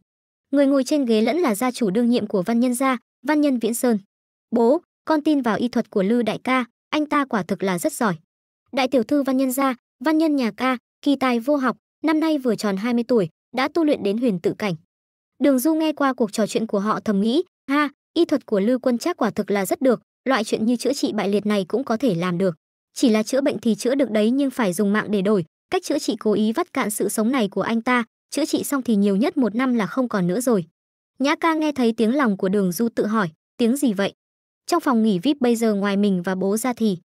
Người ngồi trên ghế lẫn là gia chủ đương nhiệm của Văn Nhân gia, Văn Nhân Viễn Sơn. Bố, con tin vào y thuật của Lư đại ca, anh ta quả thực là rất giỏi đại tiểu thư văn nhân gia văn nhân nhà ca kỳ tài vô học năm nay vừa tròn 20 tuổi đã tu luyện đến huyền tự cảnh đường du nghe qua cuộc trò chuyện của họ thầm nghĩ ha y thuật của lưu quân chắc quả thực là rất được loại chuyện như chữa trị bại liệt này cũng có thể làm được chỉ là chữa bệnh thì chữa được đấy nhưng phải dùng mạng để đổi cách chữa trị cố ý vắt cạn sự sống này của anh ta chữa trị xong thì nhiều nhất một năm là không còn nữa rồi nhã ca nghe thấy tiếng lòng của đường du tự hỏi tiếng gì vậy trong phòng nghỉ vip bây giờ ngoài mình và bố ra thì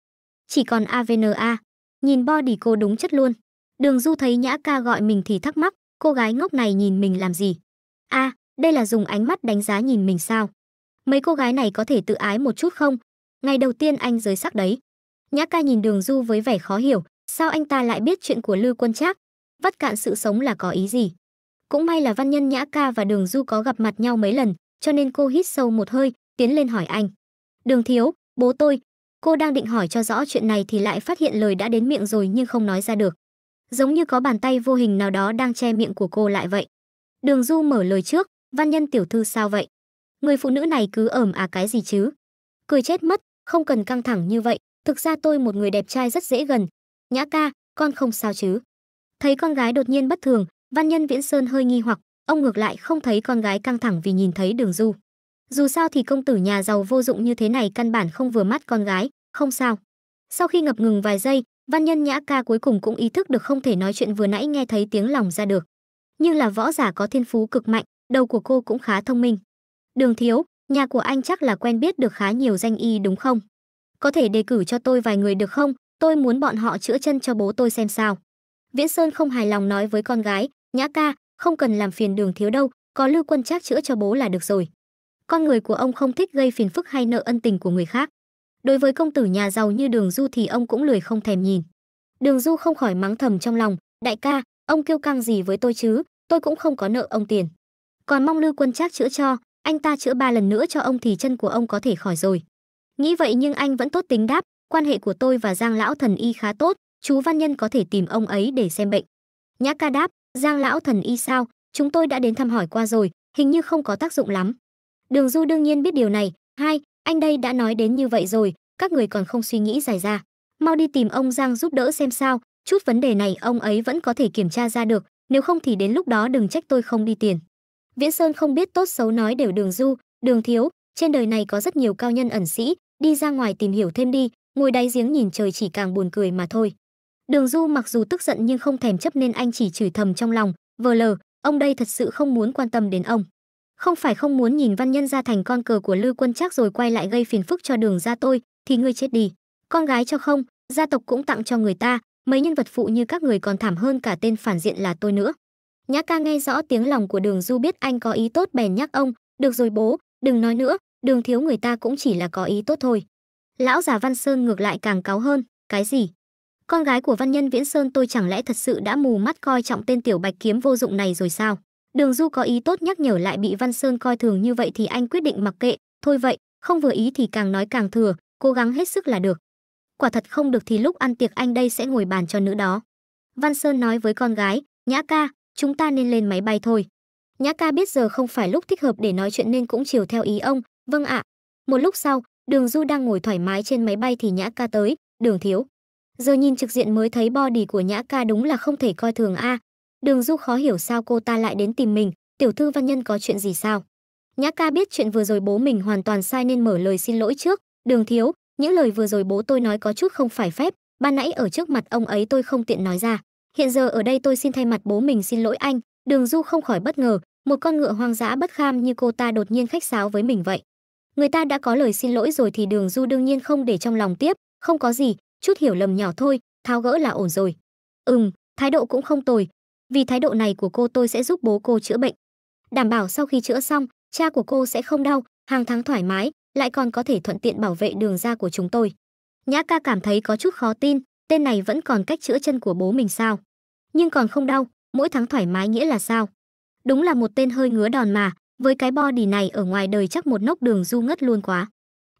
chỉ còn AVNA. Nhìn body cô đúng chất luôn. Đường Du thấy Nhã ca gọi mình thì thắc mắc, cô gái ngốc này nhìn mình làm gì? A, à, đây là dùng ánh mắt đánh giá nhìn mình sao? Mấy cô gái này có thể tự ái một chút không? Ngày đầu tiên anh giới sắc đấy. Nhã ca nhìn đường Du với vẻ khó hiểu, sao anh ta lại biết chuyện của Lưu Quân Trác? Vắt cạn sự sống là có ý gì? Cũng may là văn nhân Nhã ca và đường Du có gặp mặt nhau mấy lần, cho nên cô hít sâu một hơi, tiến lên hỏi anh. Đường thiếu, bố tôi, Cô đang định hỏi cho rõ chuyện này thì lại phát hiện lời đã đến miệng rồi nhưng không nói ra được. Giống như có bàn tay vô hình nào đó đang che miệng của cô lại vậy. Đường Du mở lời trước, văn nhân tiểu thư sao vậy? Người phụ nữ này cứ ẩm à cái gì chứ? Cười chết mất, không cần căng thẳng như vậy, thực ra tôi một người đẹp trai rất dễ gần. Nhã ca, con không sao chứ? Thấy con gái đột nhiên bất thường, văn nhân Viễn Sơn hơi nghi hoặc, ông ngược lại không thấy con gái căng thẳng vì nhìn thấy Đường Du. Dù sao thì công tử nhà giàu vô dụng như thế này căn bản không vừa mắt con gái, không sao. Sau khi ngập ngừng vài giây, văn nhân nhã ca cuối cùng cũng ý thức được không thể nói chuyện vừa nãy nghe thấy tiếng lòng ra được. Nhưng là võ giả có thiên phú cực mạnh, đầu của cô cũng khá thông minh. Đường thiếu, nhà của anh chắc là quen biết được khá nhiều danh y đúng không? Có thể đề cử cho tôi vài người được không? Tôi muốn bọn họ chữa chân cho bố tôi xem sao. Viễn Sơn không hài lòng nói với con gái, nhã ca, không cần làm phiền đường thiếu đâu, có lưu quân chắc chữa cho bố là được rồi con người của ông không thích gây phiền phức hay nợ ân tình của người khác. Đối với công tử nhà giàu như Đường Du thì ông cũng lười không thèm nhìn. Đường Du không khỏi mắng thầm trong lòng, đại ca, ông kêu căng gì với tôi chứ, tôi cũng không có nợ ông tiền. Còn mong Lưu Quân Trác chữa cho, anh ta chữa ba lần nữa cho ông thì chân của ông có thể khỏi rồi. Nghĩ vậy nhưng anh vẫn tốt tính đáp, quan hệ của tôi và Giang lão thần y khá tốt, chú văn nhân có thể tìm ông ấy để xem bệnh. Nhã ca đáp, Giang lão thần y sao, chúng tôi đã đến thăm hỏi qua rồi, hình như không có tác dụng lắm. Đường Du đương nhiên biết điều này, hai, anh đây đã nói đến như vậy rồi, các người còn không suy nghĩ dài ra. Mau đi tìm ông Giang giúp đỡ xem sao, chút vấn đề này ông ấy vẫn có thể kiểm tra ra được, nếu không thì đến lúc đó đừng trách tôi không đi tiền. Viễn Sơn không biết tốt xấu nói đều đường Du, đường thiếu, trên đời này có rất nhiều cao nhân ẩn sĩ, đi ra ngoài tìm hiểu thêm đi, ngồi đáy giếng nhìn trời chỉ càng buồn cười mà thôi. Đường Du mặc dù tức giận nhưng không thèm chấp nên anh chỉ chửi thầm trong lòng, vờ lờ, ông đây thật sự không muốn quan tâm đến ông không phải không muốn nhìn văn nhân ra thành con cờ của lưu quân chắc rồi quay lại gây phiền phức cho đường ra tôi thì ngươi chết đi con gái cho không gia tộc cũng tặng cho người ta mấy nhân vật phụ như các người còn thảm hơn cả tên phản diện là tôi nữa nhã ca nghe rõ tiếng lòng của đường du biết anh có ý tốt bèn nhắc ông được rồi bố đừng nói nữa đường thiếu người ta cũng chỉ là có ý tốt thôi lão già văn sơn ngược lại càng cáu hơn cái gì con gái của văn nhân viễn sơn tôi chẳng lẽ thật sự đã mù mắt coi trọng tên tiểu bạch kiếm vô dụng này rồi sao Đường Du có ý tốt nhắc nhở lại bị Văn Sơn coi thường như vậy thì anh quyết định mặc kệ, thôi vậy, không vừa ý thì càng nói càng thừa, cố gắng hết sức là được. Quả thật không được thì lúc ăn tiệc anh đây sẽ ngồi bàn cho nữ đó. Văn Sơn nói với con gái, Nhã ca, chúng ta nên lên máy bay thôi. Nhã ca biết giờ không phải lúc thích hợp để nói chuyện nên cũng chiều theo ý ông, vâng ạ. Một lúc sau, đường Du đang ngồi thoải mái trên máy bay thì Nhã ca tới, đường thiếu. Giờ nhìn trực diện mới thấy body của Nhã ca đúng là không thể coi thường a, à, Đường Du khó hiểu sao cô ta lại đến tìm mình, tiểu thư văn nhân có chuyện gì sao? Nhã ca biết chuyện vừa rồi bố mình hoàn toàn sai nên mở lời xin lỗi trước, đường thiếu, những lời vừa rồi bố tôi nói có chút không phải phép, ban nãy ở trước mặt ông ấy tôi không tiện nói ra. Hiện giờ ở đây tôi xin thay mặt bố mình xin lỗi anh, đường Du không khỏi bất ngờ, một con ngựa hoang dã bất kham như cô ta đột nhiên khách sáo với mình vậy. Người ta đã có lời xin lỗi rồi thì đường Du đương nhiên không để trong lòng tiếp, không có gì, chút hiểu lầm nhỏ thôi, tháo gỡ là ổn rồi. Ừm, thái độ cũng không tồi, vì thái độ này của cô tôi sẽ giúp bố cô chữa bệnh. Đảm bảo sau khi chữa xong, cha của cô sẽ không đau, hàng tháng thoải mái, lại còn có thể thuận tiện bảo vệ đường ra của chúng tôi. Nhã ca cảm thấy có chút khó tin, tên này vẫn còn cách chữa chân của bố mình sao. Nhưng còn không đau, mỗi tháng thoải mái nghĩa là sao? Đúng là một tên hơi ngứa đòn mà, với cái body này ở ngoài đời chắc một nốc đường du ngất luôn quá.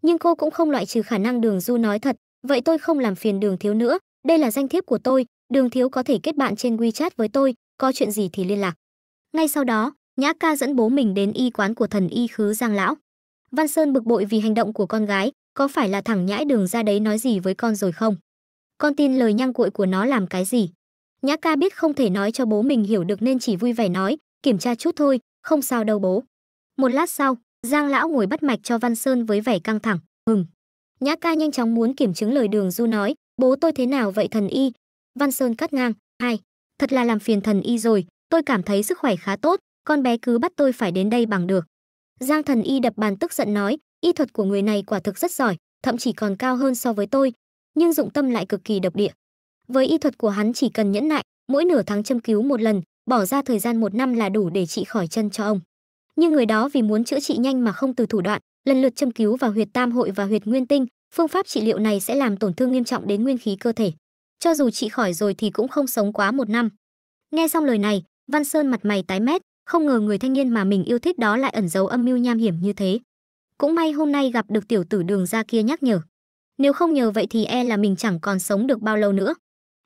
Nhưng cô cũng không loại trừ khả năng đường du nói thật, vậy tôi không làm phiền đường thiếu nữa, đây là danh thiếp của tôi, Đường Thiếu có thể kết bạn trên WeChat với tôi, có chuyện gì thì liên lạc. Ngay sau đó, Nhã Ca dẫn bố mình đến y quán của thần y khứ Giang lão. Văn Sơn bực bội vì hành động của con gái, có phải là thẳng nhãi đường ra đấy nói gì với con rồi không? Con tin lời nhăng cuội của nó làm cái gì? Nhã ca biết không thể nói cho bố mình hiểu được nên chỉ vui vẻ nói, kiểm tra chút thôi, không sao đâu bố. Một lát sau, Giang lão ngồi bắt mạch cho Văn Sơn với vẻ căng thẳng, hừng. Nhã ca nhanh chóng muốn kiểm chứng lời đường Du nói, bố tôi thế nào vậy thần y, Văn Sơn cắt ngang, "Hai, thật là làm phiền thần y rồi, tôi cảm thấy sức khỏe khá tốt, con bé cứ bắt tôi phải đến đây bằng được." Giang thần y đập bàn tức giận nói, "Y thuật của người này quả thực rất giỏi, thậm chí còn cao hơn so với tôi, nhưng dụng tâm lại cực kỳ độc địa. Với y thuật của hắn chỉ cần nhẫn nại, mỗi nửa tháng châm cứu một lần, bỏ ra thời gian một năm là đủ để trị khỏi chân cho ông. Nhưng người đó vì muốn chữa trị nhanh mà không từ thủ đoạn, lần lượt châm cứu vào huyệt tam hội và huyệt nguyên tinh, phương pháp trị liệu này sẽ làm tổn thương nghiêm trọng đến nguyên khí cơ thể cho dù chị khỏi rồi thì cũng không sống quá một năm nghe xong lời này văn sơn mặt mày tái mét không ngờ người thanh niên mà mình yêu thích đó lại ẩn giấu âm mưu nham hiểm như thế cũng may hôm nay gặp được tiểu tử đường ra kia nhắc nhở nếu không nhờ vậy thì e là mình chẳng còn sống được bao lâu nữa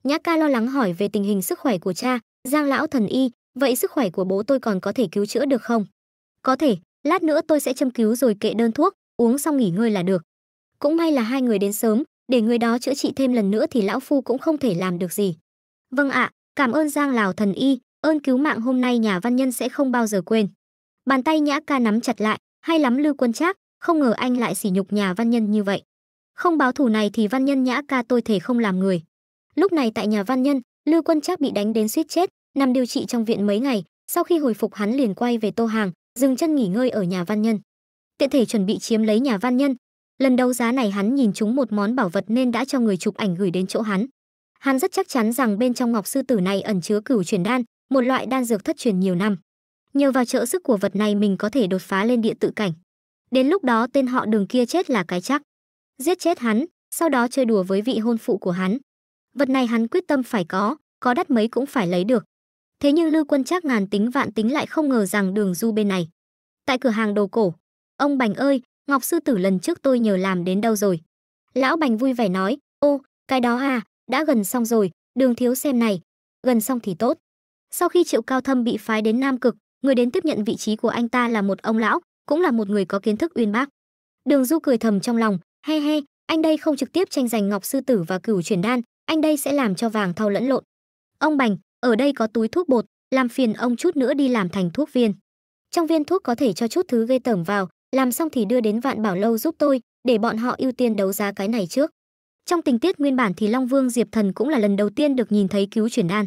nhã ca lo lắng hỏi về tình hình sức khỏe của cha giang lão thần y vậy sức khỏe của bố tôi còn có thể cứu chữa được không có thể lát nữa tôi sẽ châm cứu rồi kệ đơn thuốc uống xong nghỉ ngơi là được cũng may là hai người đến sớm để người đó chữa trị thêm lần nữa thì lão phu cũng không thể làm được gì vâng ạ cảm ơn giang lào thần y ơn cứu mạng hôm nay nhà văn nhân sẽ không bao giờ quên bàn tay nhã ca nắm chặt lại hay lắm lưu quân trác không ngờ anh lại sỉ nhục nhà văn nhân như vậy không báo thù này thì văn nhân nhã ca tôi thể không làm người lúc này tại nhà văn nhân lưu quân trác bị đánh đến suýt chết nằm điều trị trong viện mấy ngày sau khi hồi phục hắn liền quay về tô hàng dừng chân nghỉ ngơi ở nhà văn nhân tiện thể chuẩn bị chiếm lấy nhà văn nhân Lần đấu giá này hắn nhìn chúng một món bảo vật nên đã cho người chụp ảnh gửi đến chỗ hắn. Hắn rất chắc chắn rằng bên trong ngọc sư tử này ẩn chứa cửu chuyển đan, một loại đan dược thất truyền nhiều năm. Nhờ vào trợ sức của vật này mình có thể đột phá lên địa tự cảnh. Đến lúc đó tên họ đường kia chết là cái chắc. Giết chết hắn, sau đó chơi đùa với vị hôn phụ của hắn. Vật này hắn quyết tâm phải có, có đắt mấy cũng phải lấy được. Thế nhưng Lưu Quân chắc ngàn tính vạn tính lại không ngờ rằng đường du bên này. Tại cửa hàng đồ cổ, ông Bành ơi, Ngọc sư tử lần trước tôi nhờ làm đến đâu rồi? Lão Bành vui vẻ nói, ô, cái đó à, đã gần xong rồi, đường thiếu xem này, gần xong thì tốt. Sau khi Triệu Cao Thâm bị phái đến Nam Cực, người đến tiếp nhận vị trí của anh ta là một ông lão, cũng là một người có kiến thức uyên bác. Đường Du cười thầm trong lòng, he he, anh đây không trực tiếp tranh giành Ngọc sư tử và Cửu chuyển đan, anh đây sẽ làm cho vàng thau lẫn lộn. Ông Bành, ở đây có túi thuốc bột, làm phiền ông chút nữa đi làm thành thuốc viên. Trong viên thuốc có thể cho chút thứ gây tẩm vào, làm xong thì đưa đến vạn bảo lâu giúp tôi để bọn họ ưu tiên đấu giá cái này trước trong tình tiết nguyên bản thì long vương diệp thần cũng là lần đầu tiên được nhìn thấy cứu chuyển đan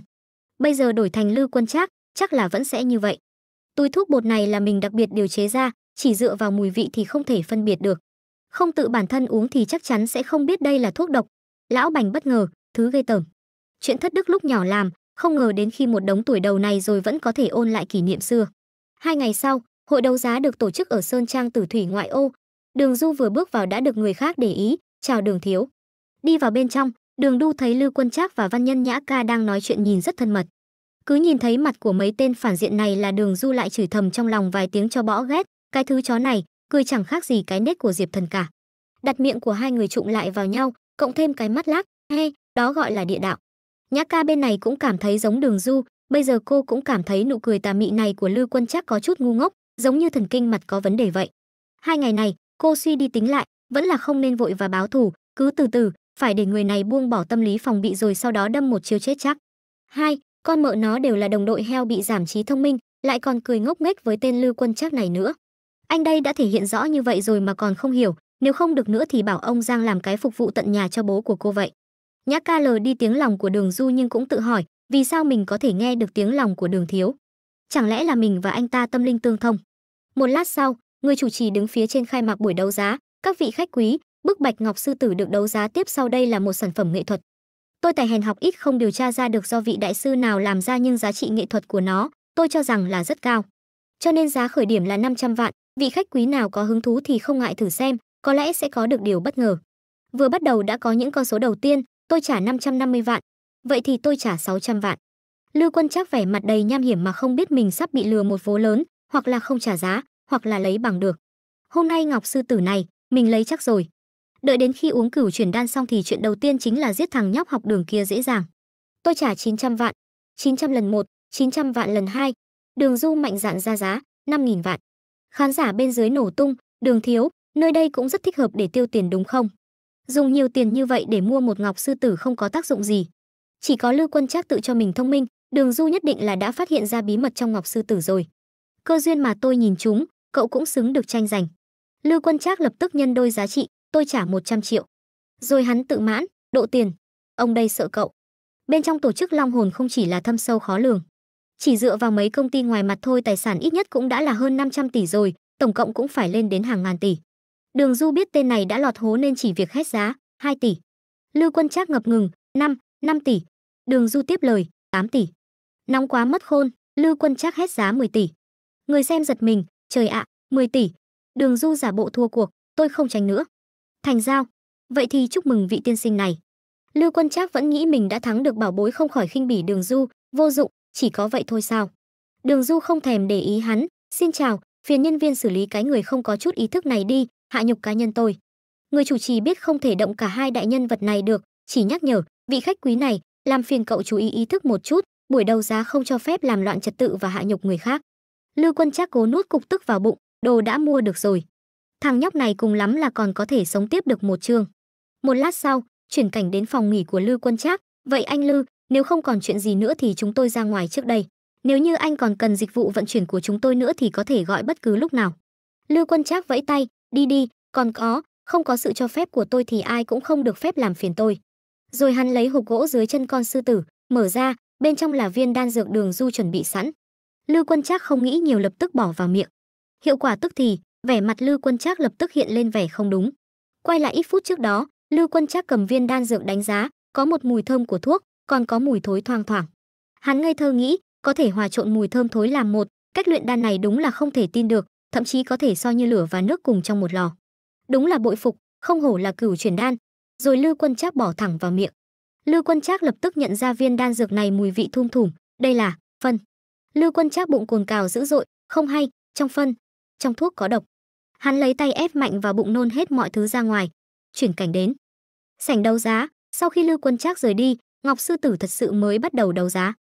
bây giờ đổi thành lư quân trác chắc là vẫn sẽ như vậy túi thuốc bột này là mình đặc biệt điều chế ra chỉ dựa vào mùi vị thì không thể phân biệt được không tự bản thân uống thì chắc chắn sẽ không biết đây là thuốc độc lão bành bất ngờ thứ gây tởm chuyện thất đức lúc nhỏ làm không ngờ đến khi một đống tuổi đầu này rồi vẫn có thể ôn lại kỷ niệm xưa hai ngày sau Hội đấu giá được tổ chức ở Sơn Trang Tử Thủy ngoại ô. Đường Du vừa bước vào đã được người khác để ý, chào Đường Thiếu. Đi vào bên trong, Đường Du thấy Lưu Quân Trác và Văn Nhân Nhã Ca đang nói chuyện nhìn rất thân mật. Cứ nhìn thấy mặt của mấy tên phản diện này là Đường Du lại chửi thầm trong lòng vài tiếng cho bõ ghét, cái thứ chó này, cười chẳng khác gì cái nết của Diệp Thần cả. Đặt miệng của hai người trụng lại vào nhau, cộng thêm cái mắt lác, he, đó gọi là địa đạo. Nhã ca bên này cũng cảm thấy giống đường du, bây giờ cô cũng cảm thấy nụ cười tà mị này của Lưu Quân Trác có chút ngu ngốc, giống như thần kinh mặt có vấn đề vậy. Hai ngày này, cô suy đi tính lại, vẫn là không nên vội và báo thù, cứ từ từ, phải để người này buông bỏ tâm lý phòng bị rồi sau đó đâm một chiêu chết chắc. Hai, con mợ nó đều là đồng đội heo bị giảm trí thông minh, lại còn cười ngốc nghếch với tên Lưu Quân chắc này nữa. Anh đây đã thể hiện rõ như vậy rồi mà còn không hiểu, nếu không được nữa thì bảo ông Giang làm cái phục vụ tận nhà cho bố của cô vậy. Nhã ca lờ đi tiếng lòng của đường Du nhưng cũng tự hỏi, vì sao mình có thể nghe được tiếng lòng của đường thiếu? Chẳng lẽ là mình và anh ta tâm linh tương thông? Một lát sau, người chủ trì đứng phía trên khai mạc buổi đấu giá, các vị khách quý, bức bạch ngọc sư tử được đấu giá tiếp sau đây là một sản phẩm nghệ thuật. Tôi tài hèn học ít không điều tra ra được do vị đại sư nào làm ra nhưng giá trị nghệ thuật của nó, tôi cho rằng là rất cao. Cho nên giá khởi điểm là 500 vạn, vị khách quý nào có hứng thú thì không ngại thử xem, có lẽ sẽ có được điều bất ngờ. Vừa bắt đầu đã có những con số đầu tiên, tôi trả 550 vạn, vậy thì tôi trả 600 vạn. Lưu Quân chắc vẻ mặt đầy nham hiểm mà không biết mình sắp bị lừa một vố lớn, hoặc là không trả giá, hoặc là lấy bằng được. Hôm nay Ngọc sư tử này, mình lấy chắc rồi. Đợi đến khi uống cửu chuyển đan xong thì chuyện đầu tiên chính là giết thằng nhóc học đường kia dễ dàng. Tôi trả 900 vạn, 900 lần 1, 900 vạn lần 2. Đường Du mạnh dạn ra giá, 5000 vạn. Khán giả bên dưới nổ tung, Đường thiếu, nơi đây cũng rất thích hợp để tiêu tiền đúng không? Dùng nhiều tiền như vậy để mua một ngọc sư tử không có tác dụng gì. Chỉ có Lưu Quân chắc tự cho mình thông minh, Đường Du nhất định là đã phát hiện ra bí mật trong ngọc sư tử rồi cơ duyên mà tôi nhìn chúng, cậu cũng xứng được tranh giành. Lưu Quân Trác lập tức nhân đôi giá trị, tôi trả 100 triệu. Rồi hắn tự mãn, độ tiền. Ông đây sợ cậu. Bên trong tổ chức Long Hồn không chỉ là thâm sâu khó lường. Chỉ dựa vào mấy công ty ngoài mặt thôi tài sản ít nhất cũng đã là hơn 500 tỷ rồi, tổng cộng cũng phải lên đến hàng ngàn tỷ. Đường Du biết tên này đã lọt hố nên chỉ việc hết giá, 2 tỷ. Lưu Quân Trác ngập ngừng, 5, 5 tỷ. Đường Du tiếp lời, 8 tỷ. Nóng quá mất khôn, Lưu Quân Trác hết giá 10 tỷ. Người xem giật mình, trời ạ, à, 10 tỷ. Đường Du giả bộ thua cuộc, tôi không tránh nữa. Thành giao, vậy thì chúc mừng vị tiên sinh này. Lưu Quân Trác vẫn nghĩ mình đã thắng được bảo bối không khỏi khinh bỉ Đường Du, vô dụng, chỉ có vậy thôi sao? Đường Du không thèm để ý hắn, xin chào, phiền nhân viên xử lý cái người không có chút ý thức này đi, hạ nhục cá nhân tôi. Người chủ trì biết không thể động cả hai đại nhân vật này được, chỉ nhắc nhở, vị khách quý này, làm phiền cậu chú ý ý thức một chút, buổi đầu giá không cho phép làm loạn trật tự và hạ nhục người khác. Lưu Quân Trác cố nuốt cục tức vào bụng, đồ đã mua được rồi. Thằng nhóc này cùng lắm là còn có thể sống tiếp được một chương. Một lát sau, chuyển cảnh đến phòng nghỉ của Lưu Quân Trác, "Vậy anh Lưu, nếu không còn chuyện gì nữa thì chúng tôi ra ngoài trước đây. Nếu như anh còn cần dịch vụ vận chuyển của chúng tôi nữa thì có thể gọi bất cứ lúc nào." Lưu Quân Trác vẫy tay, "Đi đi, còn có, không có sự cho phép của tôi thì ai cũng không được phép làm phiền tôi." Rồi hắn lấy hộp gỗ dưới chân con sư tử, mở ra, bên trong là viên đan dược đường du chuẩn bị sẵn Lưu Quân Trác không nghĩ nhiều lập tức bỏ vào miệng. Hiệu quả tức thì, vẻ mặt Lưu Quân Trác lập tức hiện lên vẻ không đúng. Quay lại ít phút trước đó, Lưu Quân Trác cầm viên đan dược đánh giá, có một mùi thơm của thuốc, còn có mùi thối thoang thoảng. Hắn ngây thơ nghĩ, có thể hòa trộn mùi thơm thối làm một, cách luyện đan này đúng là không thể tin được, thậm chí có thể so như lửa và nước cùng trong một lò. Đúng là bội phục, không hổ là cửu chuyển đan. Rồi Lưu Quân Trác bỏ thẳng vào miệng. Lưu Quân Trác lập tức nhận ra viên đan dược này mùi vị thum thủm, đây là phân Lưu Quân Trác bụng cồn cào dữ dội, không hay, trong phân, trong thuốc có độc. Hắn lấy tay ép mạnh vào bụng nôn hết mọi thứ ra ngoài. Chuyển cảnh đến. Sảnh đấu giá, sau khi Lưu Quân Trác rời đi, Ngọc Sư Tử thật sự mới bắt đầu đấu giá.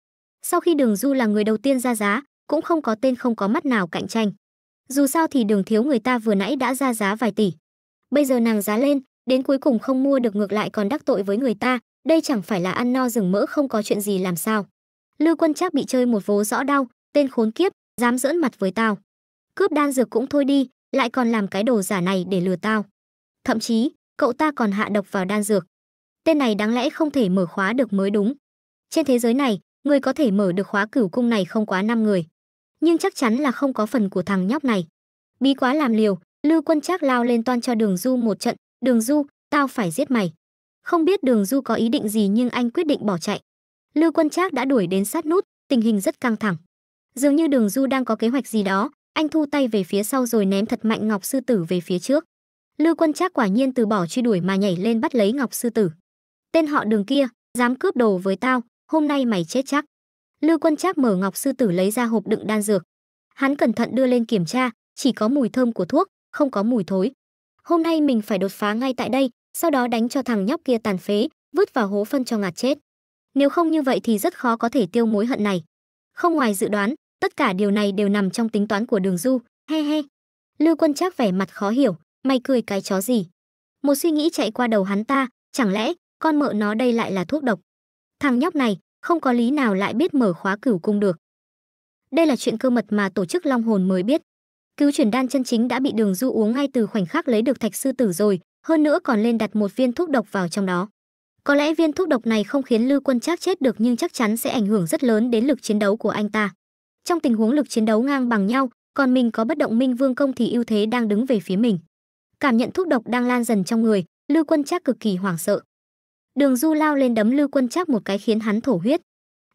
Sau khi Đường Du là người đầu tiên ra giá, cũng không có tên không có mắt nào cạnh tranh. Dù sao thì Đường thiếu người ta vừa nãy đã ra giá vài tỷ. Bây giờ nàng giá lên, đến cuối cùng không mua được ngược lại còn đắc tội với người ta, đây chẳng phải là ăn no rừng mỡ không có chuyện gì làm sao. Lưu Quân Trác bị chơi một vố rõ đau, tên khốn kiếp, dám giỡn mặt với tao. Cướp đan dược cũng thôi đi, lại còn làm cái đồ giả này để lừa tao. Thậm chí, cậu ta còn hạ độc vào đan dược. Tên này đáng lẽ không thể mở khóa được mới đúng. Trên thế giới này, người có thể mở được khóa cửu cung này không quá năm người. Nhưng chắc chắn là không có phần của thằng nhóc này. Bí quá làm liều, Lưu Quân Trác lao lên toan cho Đường Du một trận, "Đường Du, tao phải giết mày." Không biết Đường Du có ý định gì nhưng anh quyết định bỏ chạy. Lưu Quân Trác đã đuổi đến sát nút, tình hình rất căng thẳng. Dường như Đường Du đang có kế hoạch gì đó, anh thu tay về phía sau rồi ném thật mạnh Ngọc sư tử về phía trước. Lưu Quân Trác quả nhiên từ bỏ truy đuổi mà nhảy lên bắt lấy Ngọc sư tử. Tên họ Đường kia, dám cướp đồ với tao, hôm nay mày chết chắc. Lưu Quân Trác mở Ngọc sư tử lấy ra hộp đựng đan dược. Hắn cẩn thận đưa lên kiểm tra, chỉ có mùi thơm của thuốc, không có mùi thối. Hôm nay mình phải đột phá ngay tại đây, sau đó đánh cho thằng nhóc kia tàn phế, vứt vào hố phân cho ngạt chết. Nếu không như vậy thì rất khó có thể tiêu mối hận này. Không ngoài dự đoán, tất cả điều này đều nằm trong tính toán của Đường Du, he he. Lưu Quân Trác vẻ mặt khó hiểu, mày cười cái chó gì? Một suy nghĩ chạy qua đầu hắn ta, chẳng lẽ con mợ nó đây lại là thuốc độc? Thằng nhóc này, không có lý nào lại biết mở khóa cửu cung được. Đây là chuyện cơ mật mà tổ chức Long Hồn mới biết. Cứu chuyển đan chân chính đã bị Đường Du uống ngay từ khoảnh khắc lấy được thạch sư tử rồi, hơn nữa còn lên đặt một viên thuốc độc vào trong đó. Có lẽ viên thuốc độc này không khiến Lưu Quân Trác chết được nhưng chắc chắn sẽ ảnh hưởng rất lớn đến lực chiến đấu của anh ta. Trong tình huống lực chiến đấu ngang bằng nhau, còn mình có bất động minh vương công thì ưu thế đang đứng về phía mình. Cảm nhận thuốc độc đang lan dần trong người, Lưu Quân Trác cực kỳ hoảng sợ. Đường Du lao lên đấm Lưu Quân Trác một cái khiến hắn thổ huyết.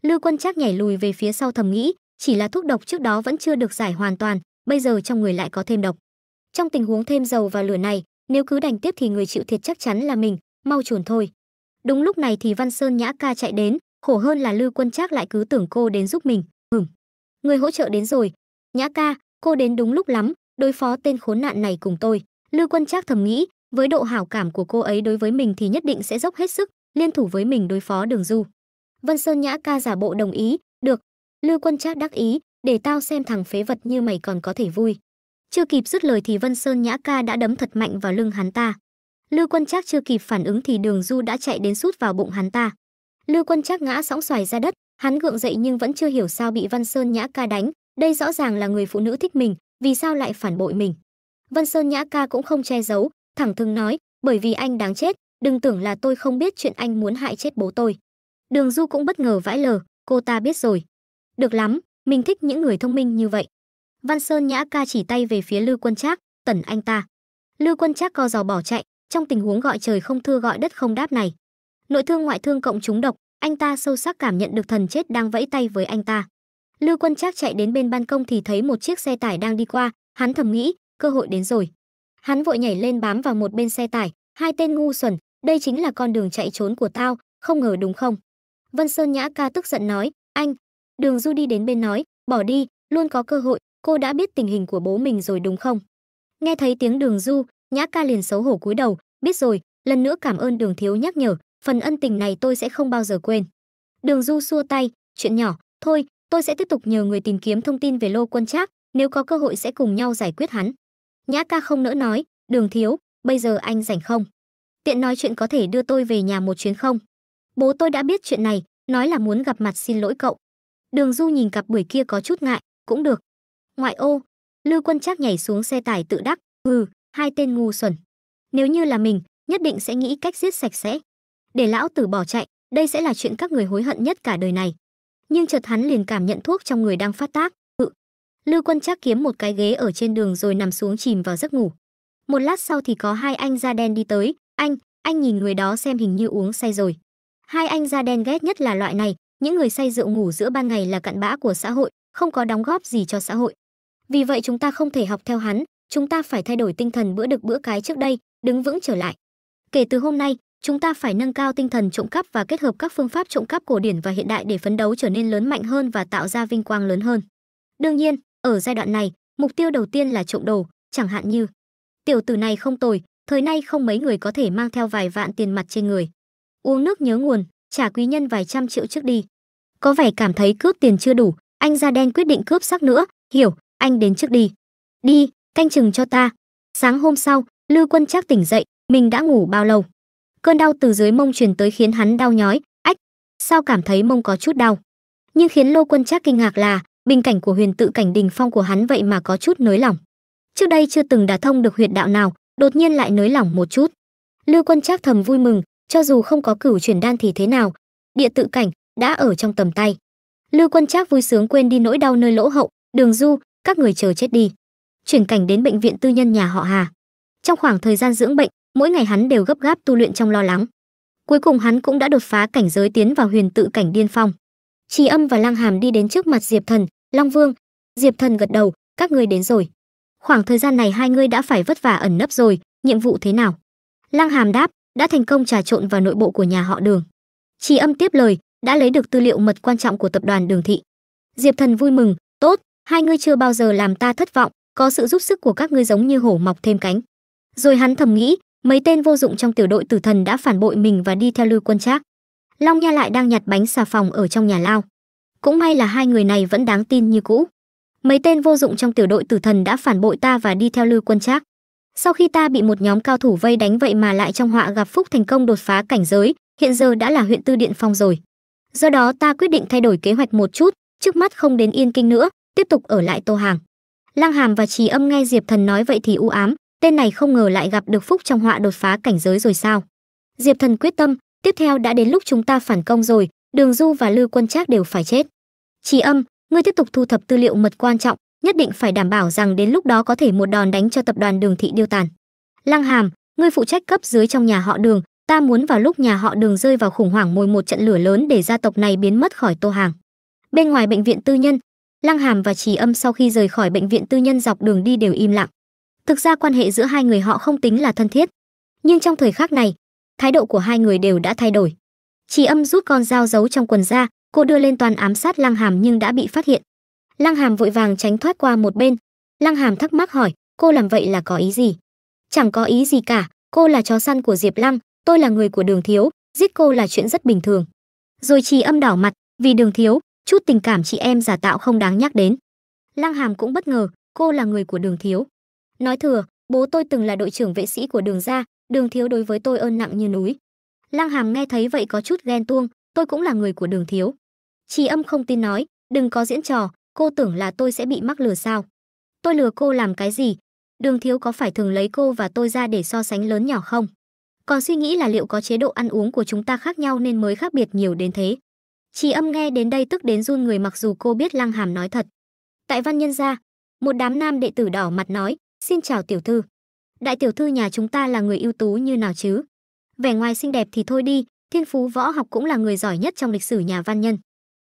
Lưu Quân Trác nhảy lùi về phía sau thầm nghĩ, chỉ là thuốc độc trước đó vẫn chưa được giải hoàn toàn, bây giờ trong người lại có thêm độc. Trong tình huống thêm dầu vào lửa này, nếu cứ đành tiếp thì người chịu thiệt chắc chắn là mình, mau chuồn thôi. Đúng lúc này thì Văn Sơn Nhã ca chạy đến, khổ hơn là Lưu Quân Trác lại cứ tưởng cô đến giúp mình. Hửm. Người hỗ trợ đến rồi. Nhã ca, cô đến đúng lúc lắm, đối phó tên khốn nạn này cùng tôi. Lưu Quân Trác thầm nghĩ, với độ hảo cảm của cô ấy đối với mình thì nhất định sẽ dốc hết sức, liên thủ với mình đối phó Đường Du. Văn Sơn Nhã ca giả bộ đồng ý, được. Lưu Quân Trác đắc ý, để tao xem thằng phế vật như mày còn có thể vui. Chưa kịp dứt lời thì Vân Sơn Nhã ca đã đấm thật mạnh vào lưng hắn ta. Lưu Quân Trác chưa kịp phản ứng thì Đường Du đã chạy đến sút vào bụng hắn ta. Lưu Quân Trác ngã sóng xoài ra đất, hắn gượng dậy nhưng vẫn chưa hiểu sao bị Văn Sơn Nhã Ca đánh, đây rõ ràng là người phụ nữ thích mình, vì sao lại phản bội mình. Văn Sơn Nhã Ca cũng không che giấu, thẳng thừng nói, bởi vì anh đáng chết, đừng tưởng là tôi không biết chuyện anh muốn hại chết bố tôi. Đường Du cũng bất ngờ vãi lờ, cô ta biết rồi. Được lắm, mình thích những người thông minh như vậy. Văn Sơn Nhã Ca chỉ tay về phía Lưu Quân Trác, tẩn anh ta. Lưu Quân Trác co giò bỏ chạy, trong tình huống gọi trời không thưa gọi đất không đáp này. Nội thương ngoại thương cộng chúng độc, anh ta sâu sắc cảm nhận được thần chết đang vẫy tay với anh ta. Lưu Quân Trác chạy đến bên ban công thì thấy một chiếc xe tải đang đi qua, hắn thầm nghĩ, cơ hội đến rồi. Hắn vội nhảy lên bám vào một bên xe tải, hai tên ngu xuẩn, đây chính là con đường chạy trốn của tao, không ngờ đúng không? Vân Sơn Nhã ca tức giận nói, anh, đường du đi đến bên nói, bỏ đi, luôn có cơ hội, cô đã biết tình hình của bố mình rồi đúng không? Nghe thấy tiếng đường du, Nhã ca liền xấu hổ cúi đầu, biết rồi, lần nữa cảm ơn đường thiếu nhắc nhở, phần ân tình này tôi sẽ không bao giờ quên. Đường Du xua tay, chuyện nhỏ, thôi, tôi sẽ tiếp tục nhờ người tìm kiếm thông tin về Lô Quân Trác, nếu có cơ hội sẽ cùng nhau giải quyết hắn. Nhã ca không nỡ nói, đường thiếu, bây giờ anh rảnh không? Tiện nói chuyện có thể đưa tôi về nhà một chuyến không? Bố tôi đã biết chuyện này, nói là muốn gặp mặt xin lỗi cậu. Đường Du nhìn cặp bưởi kia có chút ngại, cũng được. Ngoại ô, Lưu Quân Trác nhảy xuống xe tải tự đắc, ừ, hai tên ngu xuẩn. Nếu như là mình, nhất định sẽ nghĩ cách giết sạch sẽ. Để lão tử bỏ chạy, đây sẽ là chuyện các người hối hận nhất cả đời này. Nhưng chợt hắn liền cảm nhận thuốc trong người đang phát tác. Ừ. Lưu Quân chắc kiếm một cái ghế ở trên đường rồi nằm xuống chìm vào giấc ngủ. Một lát sau thì có hai anh da đen đi tới, "Anh, anh nhìn người đó xem hình như uống say rồi." Hai anh da đen ghét nhất là loại này, những người say rượu ngủ giữa ban ngày là cặn bã của xã hội, không có đóng góp gì cho xã hội. Vì vậy chúng ta không thể học theo hắn, chúng ta phải thay đổi tinh thần bữa được bữa cái trước đây, đứng vững trở lại. Kể từ hôm nay, chúng ta phải nâng cao tinh thần trộm cắp và kết hợp các phương pháp trộm cắp cổ điển và hiện đại để phấn đấu trở nên lớn mạnh hơn và tạo ra vinh quang lớn hơn. Đương nhiên, ở giai đoạn này, mục tiêu đầu tiên là trộm đồ, chẳng hạn như tiểu tử này không tồi, thời nay không mấy người có thể mang theo vài vạn tiền mặt trên người. Uống nước nhớ nguồn, trả quý nhân vài trăm triệu trước đi. Có vẻ cảm thấy cướp tiền chưa đủ, anh da đen quyết định cướp sắc nữa, hiểu, anh đến trước đi. Đi, canh chừng cho ta sáng hôm sau Lưu quân trác tỉnh dậy mình đã ngủ bao lâu cơn đau từ dưới mông truyền tới khiến hắn đau nhói ách sao cảm thấy mông có chút đau nhưng khiến lô quân trác kinh ngạc là bình cảnh của huyền tự cảnh đình phong của hắn vậy mà có chút nới lỏng trước đây chưa từng đả thông được huyệt đạo nào đột nhiên lại nới lỏng một chút Lưu quân trác thầm vui mừng cho dù không có cửu chuyển đan thì thế nào địa tự cảnh đã ở trong tầm tay Lưu quân trác vui sướng quên đi nỗi đau nơi lỗ hậu đường du các người chờ chết đi chuyển cảnh đến bệnh viện tư nhân nhà họ Hà. Trong khoảng thời gian dưỡng bệnh, mỗi ngày hắn đều gấp gáp tu luyện trong lo lắng. Cuối cùng hắn cũng đã đột phá cảnh giới tiến vào huyền tự cảnh điên phong. Trì Âm và Lăng Hàm đi đến trước mặt Diệp Thần, Long Vương. Diệp Thần gật đầu, các ngươi đến rồi. Khoảng thời gian này hai ngươi đã phải vất vả ẩn nấp rồi, nhiệm vụ thế nào? Lăng Hàm đáp, đã thành công trà trộn vào nội bộ của nhà họ Đường. Trì Âm tiếp lời, đã lấy được tư liệu mật quan trọng của tập đoàn Đường thị. Diệp Thần vui mừng, tốt, hai ngươi chưa bao giờ làm ta thất vọng, có sự giúp sức của các ngươi giống như hổ mọc thêm cánh rồi hắn thầm nghĩ mấy tên vô dụng trong tiểu đội tử thần đã phản bội mình và đi theo lưu quân trác long nha lại đang nhặt bánh xà phòng ở trong nhà lao cũng may là hai người này vẫn đáng tin như cũ mấy tên vô dụng trong tiểu đội tử thần đã phản bội ta và đi theo lưu quân trác sau khi ta bị một nhóm cao thủ vây đánh vậy mà lại trong họa gặp phúc thành công đột phá cảnh giới hiện giờ đã là huyện tư điện phong rồi do đó ta quyết định thay đổi kế hoạch một chút trước mắt không đến yên kinh nữa tiếp tục ở lại tô hàng Lăng Hàm và Trì Âm nghe Diệp Thần nói vậy thì u ám, tên này không ngờ lại gặp được phúc trong họa đột phá cảnh giới rồi sao? Diệp Thần quyết tâm, tiếp theo đã đến lúc chúng ta phản công rồi, Đường Du và Lư Quân Trác đều phải chết. Trì Âm, ngươi tiếp tục thu thập tư liệu mật quan trọng, nhất định phải đảm bảo rằng đến lúc đó có thể một đòn đánh cho tập đoàn Đường thị điêu tàn. Lăng Hàm, ngươi phụ trách cấp dưới trong nhà họ Đường, ta muốn vào lúc nhà họ Đường rơi vào khủng hoảng mồi một trận lửa lớn để gia tộc này biến mất khỏi Tô Hàng. Bên ngoài bệnh viện tư nhân, Lăng Hàm và Trì Âm sau khi rời khỏi bệnh viện tư nhân dọc đường đi đều im lặng. Thực ra quan hệ giữa hai người họ không tính là thân thiết, nhưng trong thời khắc này, thái độ của hai người đều đã thay đổi. Trì Âm rút con dao giấu trong quần ra, cô đưa lên toàn ám sát Lăng Hàm nhưng đã bị phát hiện. Lăng Hàm vội vàng tránh thoát qua một bên. Lăng Hàm thắc mắc hỏi, cô làm vậy là có ý gì? Chẳng có ý gì cả, cô là chó săn của Diệp Lăng, tôi là người của Đường Thiếu, giết cô là chuyện rất bình thường. Rồi Trì Âm đỏ mặt, vì Đường Thiếu, chút tình cảm chị em giả tạo không đáng nhắc đến. Lăng Hàm cũng bất ngờ, cô là người của Đường Thiếu. Nói thừa, bố tôi từng là đội trưởng vệ sĩ của Đường gia, Đường Thiếu đối với tôi ơn nặng như núi. Lăng Hàm nghe thấy vậy có chút ghen tuông, tôi cũng là người của Đường Thiếu. Trì Âm không tin nói, đừng có diễn trò, cô tưởng là tôi sẽ bị mắc lừa sao? Tôi lừa cô làm cái gì? Đường Thiếu có phải thường lấy cô và tôi ra để so sánh lớn nhỏ không? Còn suy nghĩ là liệu có chế độ ăn uống của chúng ta khác nhau nên mới khác biệt nhiều đến thế. Chỉ âm nghe đến đây tức đến run người mặc dù cô biết Lăng Hàm nói thật. Tại văn nhân gia, một đám nam đệ tử đỏ mặt nói, xin chào tiểu thư. Đại tiểu thư nhà chúng ta là người ưu tú như nào chứ? Vẻ ngoài xinh đẹp thì thôi đi, thiên phú võ học cũng là người giỏi nhất trong lịch sử nhà văn nhân.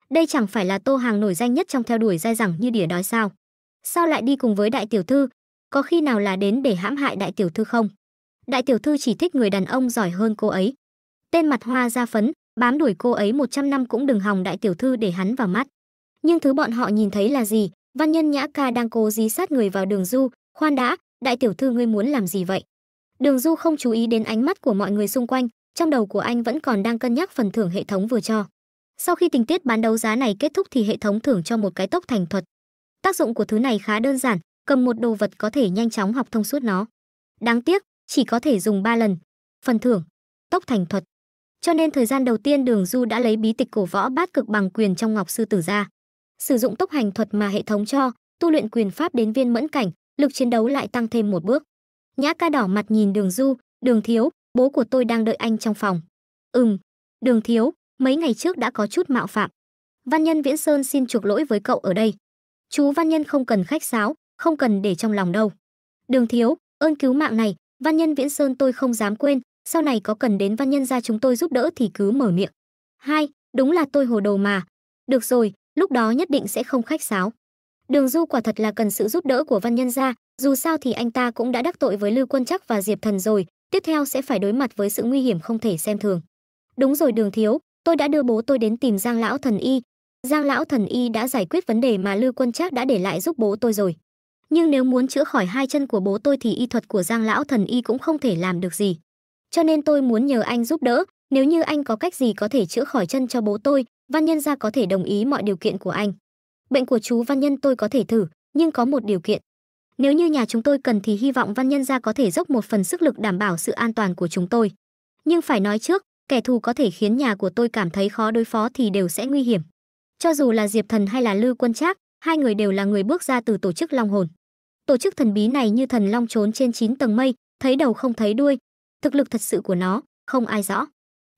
Đây chẳng phải là tô hàng nổi danh nhất trong theo đuổi dai dẳng như đỉa đói sao? Sao lại đi cùng với đại tiểu thư? Có khi nào là đến để hãm hại đại tiểu thư không? Đại tiểu thư chỉ thích người đàn ông giỏi hơn cô ấy. Tên mặt hoa ra phấn, Bám đuổi cô ấy 100 năm cũng đừng hòng đại tiểu thư để hắn vào mắt. Nhưng thứ bọn họ nhìn thấy là gì? Văn nhân Nhã Ca đang cố dí sát người vào Đường Du, khoan đã, đại tiểu thư ngươi muốn làm gì vậy? Đường Du không chú ý đến ánh mắt của mọi người xung quanh, trong đầu của anh vẫn còn đang cân nhắc phần thưởng hệ thống vừa cho. Sau khi tình tiết bán đấu giá này kết thúc thì hệ thống thưởng cho một cái tốc thành thuật. Tác dụng của thứ này khá đơn giản, cầm một đồ vật có thể nhanh chóng học thông suốt nó. Đáng tiếc, chỉ có thể dùng 3 lần. Phần thưởng, tốc thành thuật. Cho nên thời gian đầu tiên Đường Du đã lấy bí tịch cổ võ bát cực bằng quyền trong Ngọc Sư Tử ra. Sử dụng tốc hành thuật mà hệ thống cho, tu luyện quyền pháp đến viên mẫn cảnh, lực chiến đấu lại tăng thêm một bước. Nhã ca đỏ mặt nhìn Đường Du, "Đường thiếu, bố của tôi đang đợi anh trong phòng." "Ừm, Đường thiếu, mấy ngày trước đã có chút mạo phạm. Văn Nhân Viễn Sơn xin chuộc lỗi với cậu ở đây." Chú Văn Nhân không cần khách sáo, không cần để trong lòng đâu. Đường thiếu, ơn cứu mạng này, Văn Nhân Viễn Sơn tôi không dám quên, sau này có cần đến văn nhân gia chúng tôi giúp đỡ thì cứ mở miệng. Hai, đúng là tôi hồ đồ mà. Được rồi, lúc đó nhất định sẽ không khách sáo. Đường Du quả thật là cần sự giúp đỡ của văn nhân gia, dù sao thì anh ta cũng đã đắc tội với Lưu Quân Trắc và Diệp Thần rồi, tiếp theo sẽ phải đối mặt với sự nguy hiểm không thể xem thường. Đúng rồi Đường thiếu, tôi đã đưa bố tôi đến tìm Giang lão thần y. Giang lão thần y đã giải quyết vấn đề mà Lưu Quân Trác đã để lại giúp bố tôi rồi. Nhưng nếu muốn chữa khỏi hai chân của bố tôi thì y thuật của Giang lão thần y cũng không thể làm được gì cho nên tôi muốn nhờ anh giúp đỡ nếu như anh có cách gì có thể chữa khỏi chân cho bố tôi văn nhân gia có thể đồng ý mọi điều kiện của anh bệnh của chú văn nhân tôi có thể thử nhưng có một điều kiện nếu như nhà chúng tôi cần thì hy vọng văn nhân gia có thể dốc một phần sức lực đảm bảo sự an toàn của chúng tôi nhưng phải nói trước kẻ thù có thể khiến nhà của tôi cảm thấy khó đối phó thì đều sẽ nguy hiểm cho dù là diệp thần hay là lư quân trác hai người đều là người bước ra từ tổ chức long hồn tổ chức thần bí này như thần long trốn trên 9 tầng mây thấy đầu không thấy đuôi thực lực thật sự của nó không ai rõ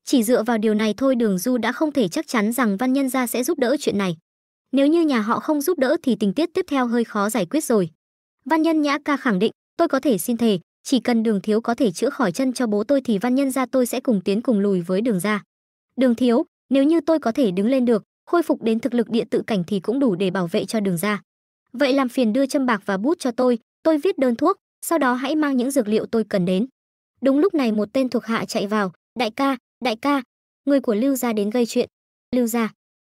chỉ dựa vào điều này thôi đường du đã không thể chắc chắn rằng văn nhân gia sẽ giúp đỡ chuyện này nếu như nhà họ không giúp đỡ thì tình tiết tiếp theo hơi khó giải quyết rồi văn nhân nhã ca khẳng định tôi có thể xin thề chỉ cần đường thiếu có thể chữa khỏi chân cho bố tôi thì văn nhân gia tôi sẽ cùng tiến cùng lùi với đường gia đường thiếu nếu như tôi có thể đứng lên được khôi phục đến thực lực địa tự cảnh thì cũng đủ để bảo vệ cho đường Gia Vậy làm phiền đưa châm bạc và bút cho tôi, tôi viết đơn thuốc, sau đó hãy mang những dược liệu tôi cần đến đúng lúc này một tên thuộc hạ chạy vào đại ca đại ca người của lưu gia đến gây chuyện lưu gia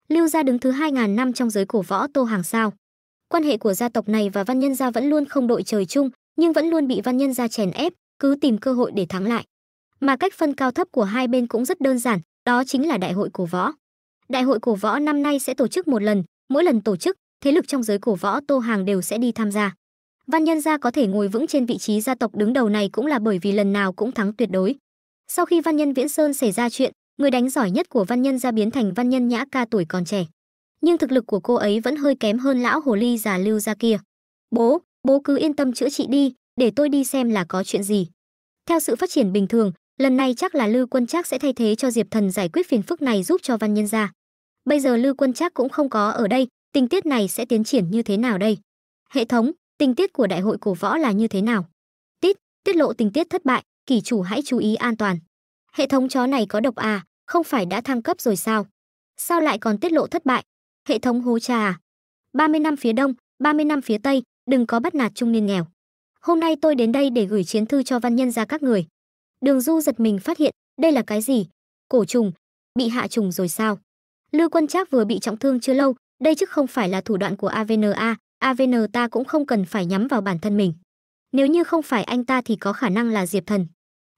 lưu gia đứng thứ hai ngàn năm trong giới cổ võ tô hàng sao quan hệ của gia tộc này và văn nhân gia vẫn luôn không đội trời chung nhưng vẫn luôn bị văn nhân gia chèn ép cứ tìm cơ hội để thắng lại mà cách phân cao thấp của hai bên cũng rất đơn giản đó chính là đại hội cổ võ đại hội cổ võ năm nay sẽ tổ chức một lần mỗi lần tổ chức thế lực trong giới cổ võ tô hàng đều sẽ đi tham gia Văn Nhân gia có thể ngồi vững trên vị trí gia tộc đứng đầu này cũng là bởi vì lần nào cũng thắng tuyệt đối. Sau khi Văn Nhân Viễn Sơn xảy ra chuyện, người đánh giỏi nhất của Văn Nhân gia biến thành Văn Nhân Nhã Ca tuổi còn trẻ. Nhưng thực lực của cô ấy vẫn hơi kém hơn lão hồ ly già Lưu gia kia. "Bố, bố cứ yên tâm chữa trị đi, để tôi đi xem là có chuyện gì." Theo sự phát triển bình thường, lần này chắc là Lưu Quân Trác sẽ thay thế cho Diệp Thần giải quyết phiền phức này giúp cho Văn Nhân gia. Bây giờ Lưu Quân Trác cũng không có ở đây, tình tiết này sẽ tiến triển như thế nào đây? Hệ thống, Tình tiết của đại hội cổ võ là như thế nào? Tít, tiết lộ tình tiết thất bại, kỳ chủ hãy chú ý an toàn. Hệ thống chó này có độc à, không phải đã thăng cấp rồi sao? Sao lại còn tiết lộ thất bại? Hệ thống hố trà à? 30 năm phía đông, 30 năm phía tây, đừng có bắt nạt trung niên nghèo. Hôm nay tôi đến đây để gửi chiến thư cho văn nhân ra các người. Đường Du giật mình phát hiện, đây là cái gì? Cổ trùng, bị hạ trùng rồi sao? Lưu Quân Trác vừa bị trọng thương chưa lâu, đây chứ không phải là thủ đoạn của AVNA, AVN ta cũng không cần phải nhắm vào bản thân mình. Nếu như không phải anh ta thì có khả năng là Diệp Thần.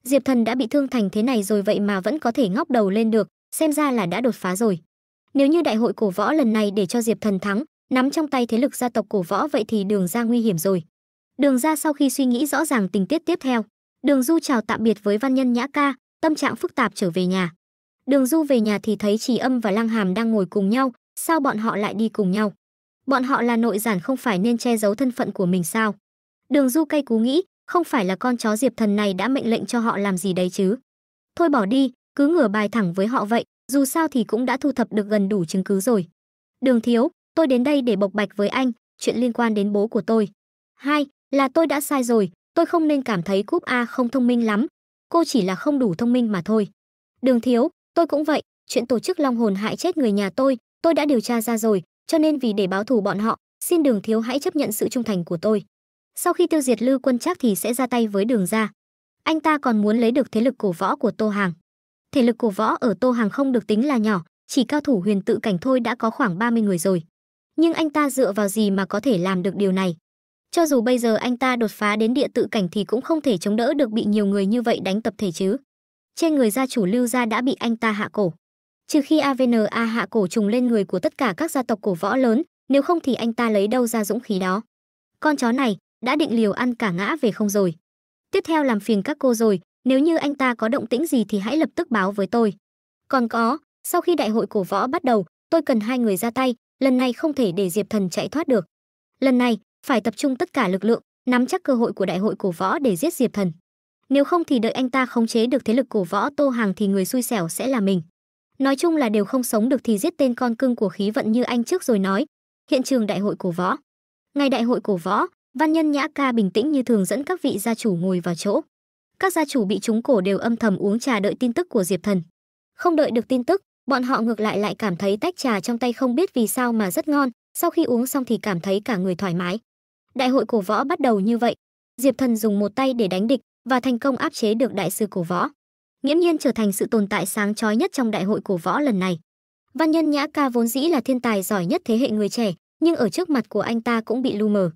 Diệp Thần đã bị thương thành thế này rồi vậy mà vẫn có thể ngóc đầu lên được, xem ra là đã đột phá rồi. Nếu như đại hội cổ võ lần này để cho Diệp Thần thắng, nắm trong tay thế lực gia tộc cổ võ vậy thì đường ra nguy hiểm rồi. Đường ra sau khi suy nghĩ rõ ràng tình tiết tiếp theo, Đường Du chào tạm biệt với văn nhân Nhã Ca, tâm trạng phức tạp trở về nhà. Đường Du về nhà thì thấy Trì Âm và Lăng Hàm đang ngồi cùng nhau, sao bọn họ lại đi cùng nhau? bọn họ là nội giản không phải nên che giấu thân phận của mình sao đường du cay cú nghĩ không phải là con chó diệp thần này đã mệnh lệnh cho họ làm gì đấy chứ thôi bỏ đi cứ ngửa bài thẳng với họ vậy dù sao thì cũng đã thu thập được gần đủ chứng cứ rồi đường thiếu tôi đến đây để bộc bạch với anh chuyện liên quan đến bố của tôi hai là tôi đã sai rồi tôi không nên cảm thấy cúp a không thông minh lắm cô chỉ là không đủ thông minh mà thôi đường thiếu tôi cũng vậy chuyện tổ chức long hồn hại chết người nhà tôi tôi đã điều tra ra rồi cho nên vì để báo thù bọn họ, xin Đường thiếu hãy chấp nhận sự trung thành của tôi. Sau khi tiêu diệt Lưu Quân Trác thì sẽ ra tay với Đường gia. Anh ta còn muốn lấy được thế lực cổ võ của Tô Hàng. Thể lực cổ võ ở Tô Hàng không được tính là nhỏ, chỉ cao thủ huyền tự cảnh thôi đã có khoảng 30 người rồi. Nhưng anh ta dựa vào gì mà có thể làm được điều này? Cho dù bây giờ anh ta đột phá đến địa tự cảnh thì cũng không thể chống đỡ được bị nhiều người như vậy đánh tập thể chứ. Trên người gia chủ Lưu gia đã bị anh ta hạ cổ trừ khi avna hạ cổ trùng lên người của tất cả các gia tộc cổ võ lớn nếu không thì anh ta lấy đâu ra dũng khí đó con chó này đã định liều ăn cả ngã về không rồi tiếp theo làm phiền các cô rồi nếu như anh ta có động tĩnh gì thì hãy lập tức báo với tôi còn có sau khi đại hội cổ võ bắt đầu tôi cần hai người ra tay lần này không thể để diệp thần chạy thoát được lần này phải tập trung tất cả lực lượng nắm chắc cơ hội của đại hội cổ võ để giết diệp thần nếu không thì đợi anh ta khống chế được thế lực cổ võ tô hàng thì người xui xẻo sẽ là mình nói chung là đều không sống được thì giết tên con cưng của khí vận như anh trước rồi nói hiện trường đại hội cổ võ ngày đại hội cổ võ văn nhân nhã ca bình tĩnh như thường dẫn các vị gia chủ ngồi vào chỗ các gia chủ bị chúng cổ đều âm thầm uống trà đợi tin tức của diệp thần không đợi được tin tức bọn họ ngược lại lại cảm thấy tách trà trong tay không biết vì sao mà rất ngon sau khi uống xong thì cảm thấy cả người thoải mái đại hội cổ võ bắt đầu như vậy diệp thần dùng một tay để đánh địch và thành công áp chế được đại sư cổ võ nghiễm nhiên trở thành sự tồn tại sáng chói nhất trong đại hội cổ võ lần này. Văn nhân Nhã Ca vốn dĩ là thiên tài giỏi nhất thế hệ người trẻ, nhưng ở trước mặt của anh ta cũng bị lu mờ.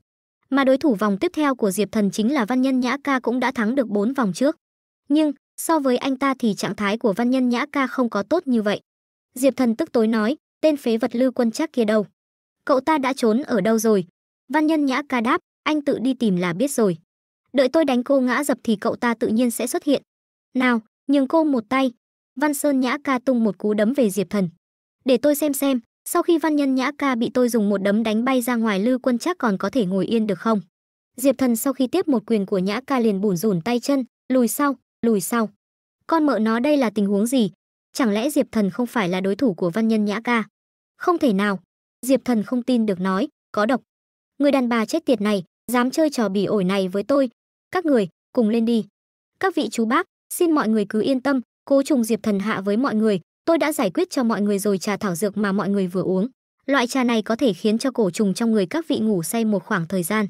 Mà đối thủ vòng tiếp theo của Diệp Thần chính là Văn nhân Nhã Ca cũng đã thắng được 4 vòng trước. Nhưng, so với anh ta thì trạng thái của Văn nhân Nhã Ca không có tốt như vậy. Diệp Thần tức tối nói, tên phế vật Lưu Quân Trác kia đâu? Cậu ta đã trốn ở đâu rồi? Văn nhân Nhã Ca đáp, anh tự đi tìm là biết rồi. Đợi tôi đánh cô ngã dập thì cậu ta tự nhiên sẽ xuất hiện. Nào, Nhường cô một tay, Văn Sơn Nhã Ca tung một cú đấm về Diệp Thần. Để tôi xem xem, sau khi Văn Nhân Nhã Ca bị tôi dùng một đấm đánh bay ra ngoài Lư Quân chắc còn có thể ngồi yên được không? Diệp Thần sau khi tiếp một quyền của Nhã Ca liền bùn rùn tay chân, lùi sau, lùi sau. Con mợ nó đây là tình huống gì? Chẳng lẽ Diệp Thần không phải là đối thủ của Văn Nhân Nhã Ca? Không thể nào. Diệp Thần không tin được nói, có độc. Người đàn bà chết tiệt này, dám chơi trò bỉ ổi này với tôi. Các người, cùng lên đi. Các vị chú bác, xin mọi người cứ yên tâm cố trùng diệp thần hạ với mọi người tôi đã giải quyết cho mọi người rồi trà thảo dược mà mọi người vừa uống loại trà này có thể khiến cho cổ trùng trong người các vị ngủ say một khoảng thời gian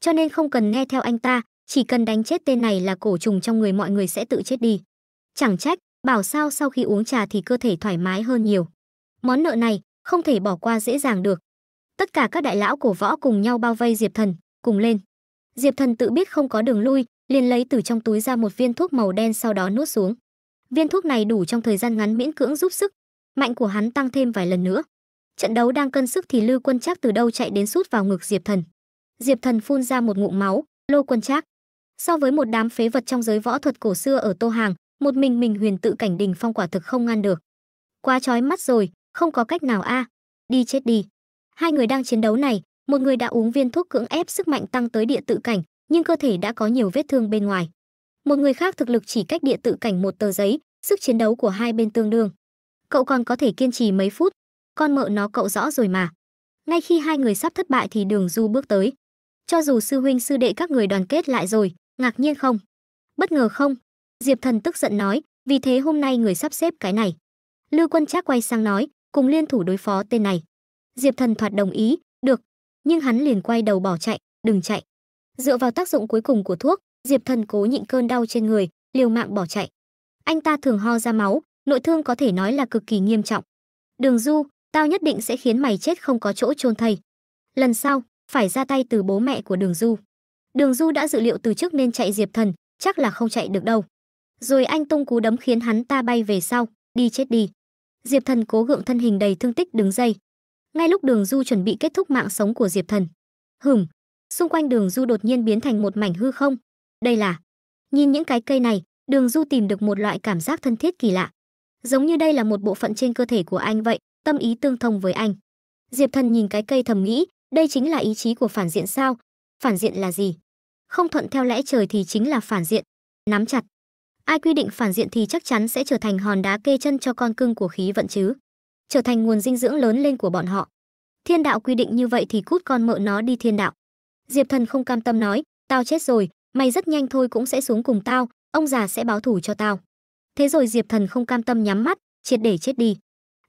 cho nên không cần nghe theo anh ta chỉ cần đánh chết tên này là cổ trùng trong người mọi người sẽ tự chết đi chẳng trách bảo sao sau khi uống trà thì cơ thể thoải mái hơn nhiều món nợ này không thể bỏ qua dễ dàng được tất cả các đại lão cổ võ cùng nhau bao vây diệp thần cùng lên diệp thần tự biết không có đường lui liền lấy từ trong túi ra một viên thuốc màu đen sau đó nuốt xuống viên thuốc này đủ trong thời gian ngắn miễn cưỡng giúp sức mạnh của hắn tăng thêm vài lần nữa trận đấu đang cân sức thì lưu quân trác từ đâu chạy đến sút vào ngực diệp thần diệp thần phun ra một ngụm máu lô quân trác so với một đám phế vật trong giới võ thuật cổ xưa ở tô hàng một mình mình huyền tự cảnh đình phong quả thực không ngăn được quá chói mắt rồi không có cách nào a đi chết đi hai người đang chiến đấu này một người đã uống viên thuốc cưỡng ép sức mạnh tăng tới địa tự cảnh nhưng cơ thể đã có nhiều vết thương bên ngoài. Một người khác thực lực chỉ cách địa tự cảnh một tờ giấy, sức chiến đấu của hai bên tương đương. Cậu còn có thể kiên trì mấy phút, con mợ nó cậu rõ rồi mà. Ngay khi hai người sắp thất bại thì Đường Du bước tới. Cho dù sư huynh sư đệ các người đoàn kết lại rồi, ngạc nhiên không? Bất ngờ không? Diệp Thần tức giận nói, vì thế hôm nay người sắp xếp cái này. Lưu Quân Trác quay sang nói, cùng liên thủ đối phó tên này. Diệp Thần thoạt đồng ý, được, nhưng hắn liền quay đầu bỏ chạy, đừng chạy. Dựa vào tác dụng cuối cùng của thuốc, Diệp Thần cố nhịn cơn đau trên người, liều mạng bỏ chạy. Anh ta thường ho ra máu, nội thương có thể nói là cực kỳ nghiêm trọng. Đường Du, tao nhất định sẽ khiến mày chết không có chỗ chôn thây. Lần sau, phải ra tay từ bố mẹ của Đường Du. Đường Du đã dự liệu từ trước nên chạy Diệp Thần, chắc là không chạy được đâu. Rồi anh tung cú đấm khiến hắn ta bay về sau, đi chết đi. Diệp Thần cố gượng thân hình đầy thương tích đứng dây. Ngay lúc Đường Du chuẩn bị kết thúc mạng sống của Diệp Thần. hửng xung quanh đường du đột nhiên biến thành một mảnh hư không đây là nhìn những cái cây này đường du tìm được một loại cảm giác thân thiết kỳ lạ giống như đây là một bộ phận trên cơ thể của anh vậy tâm ý tương thông với anh diệp thần nhìn cái cây thầm nghĩ đây chính là ý chí của phản diện sao phản diện là gì không thuận theo lẽ trời thì chính là phản diện nắm chặt ai quy định phản diện thì chắc chắn sẽ trở thành hòn đá kê chân cho con cưng của khí vận chứ trở thành nguồn dinh dưỡng lớn lên của bọn họ thiên đạo quy định như vậy thì cút con mợ nó đi thiên đạo diệp thần không cam tâm nói tao chết rồi mày rất nhanh thôi cũng sẽ xuống cùng tao ông già sẽ báo thủ cho tao thế rồi diệp thần không cam tâm nhắm mắt triệt để chết đi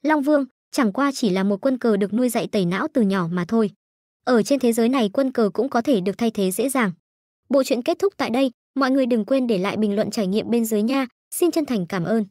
long vương chẳng qua chỉ là một quân cờ được nuôi dạy tẩy não từ nhỏ mà thôi ở trên thế giới này quân cờ cũng có thể được thay thế dễ dàng bộ truyện kết thúc tại đây mọi người đừng quên để lại bình luận trải nghiệm bên dưới nha xin chân thành cảm ơn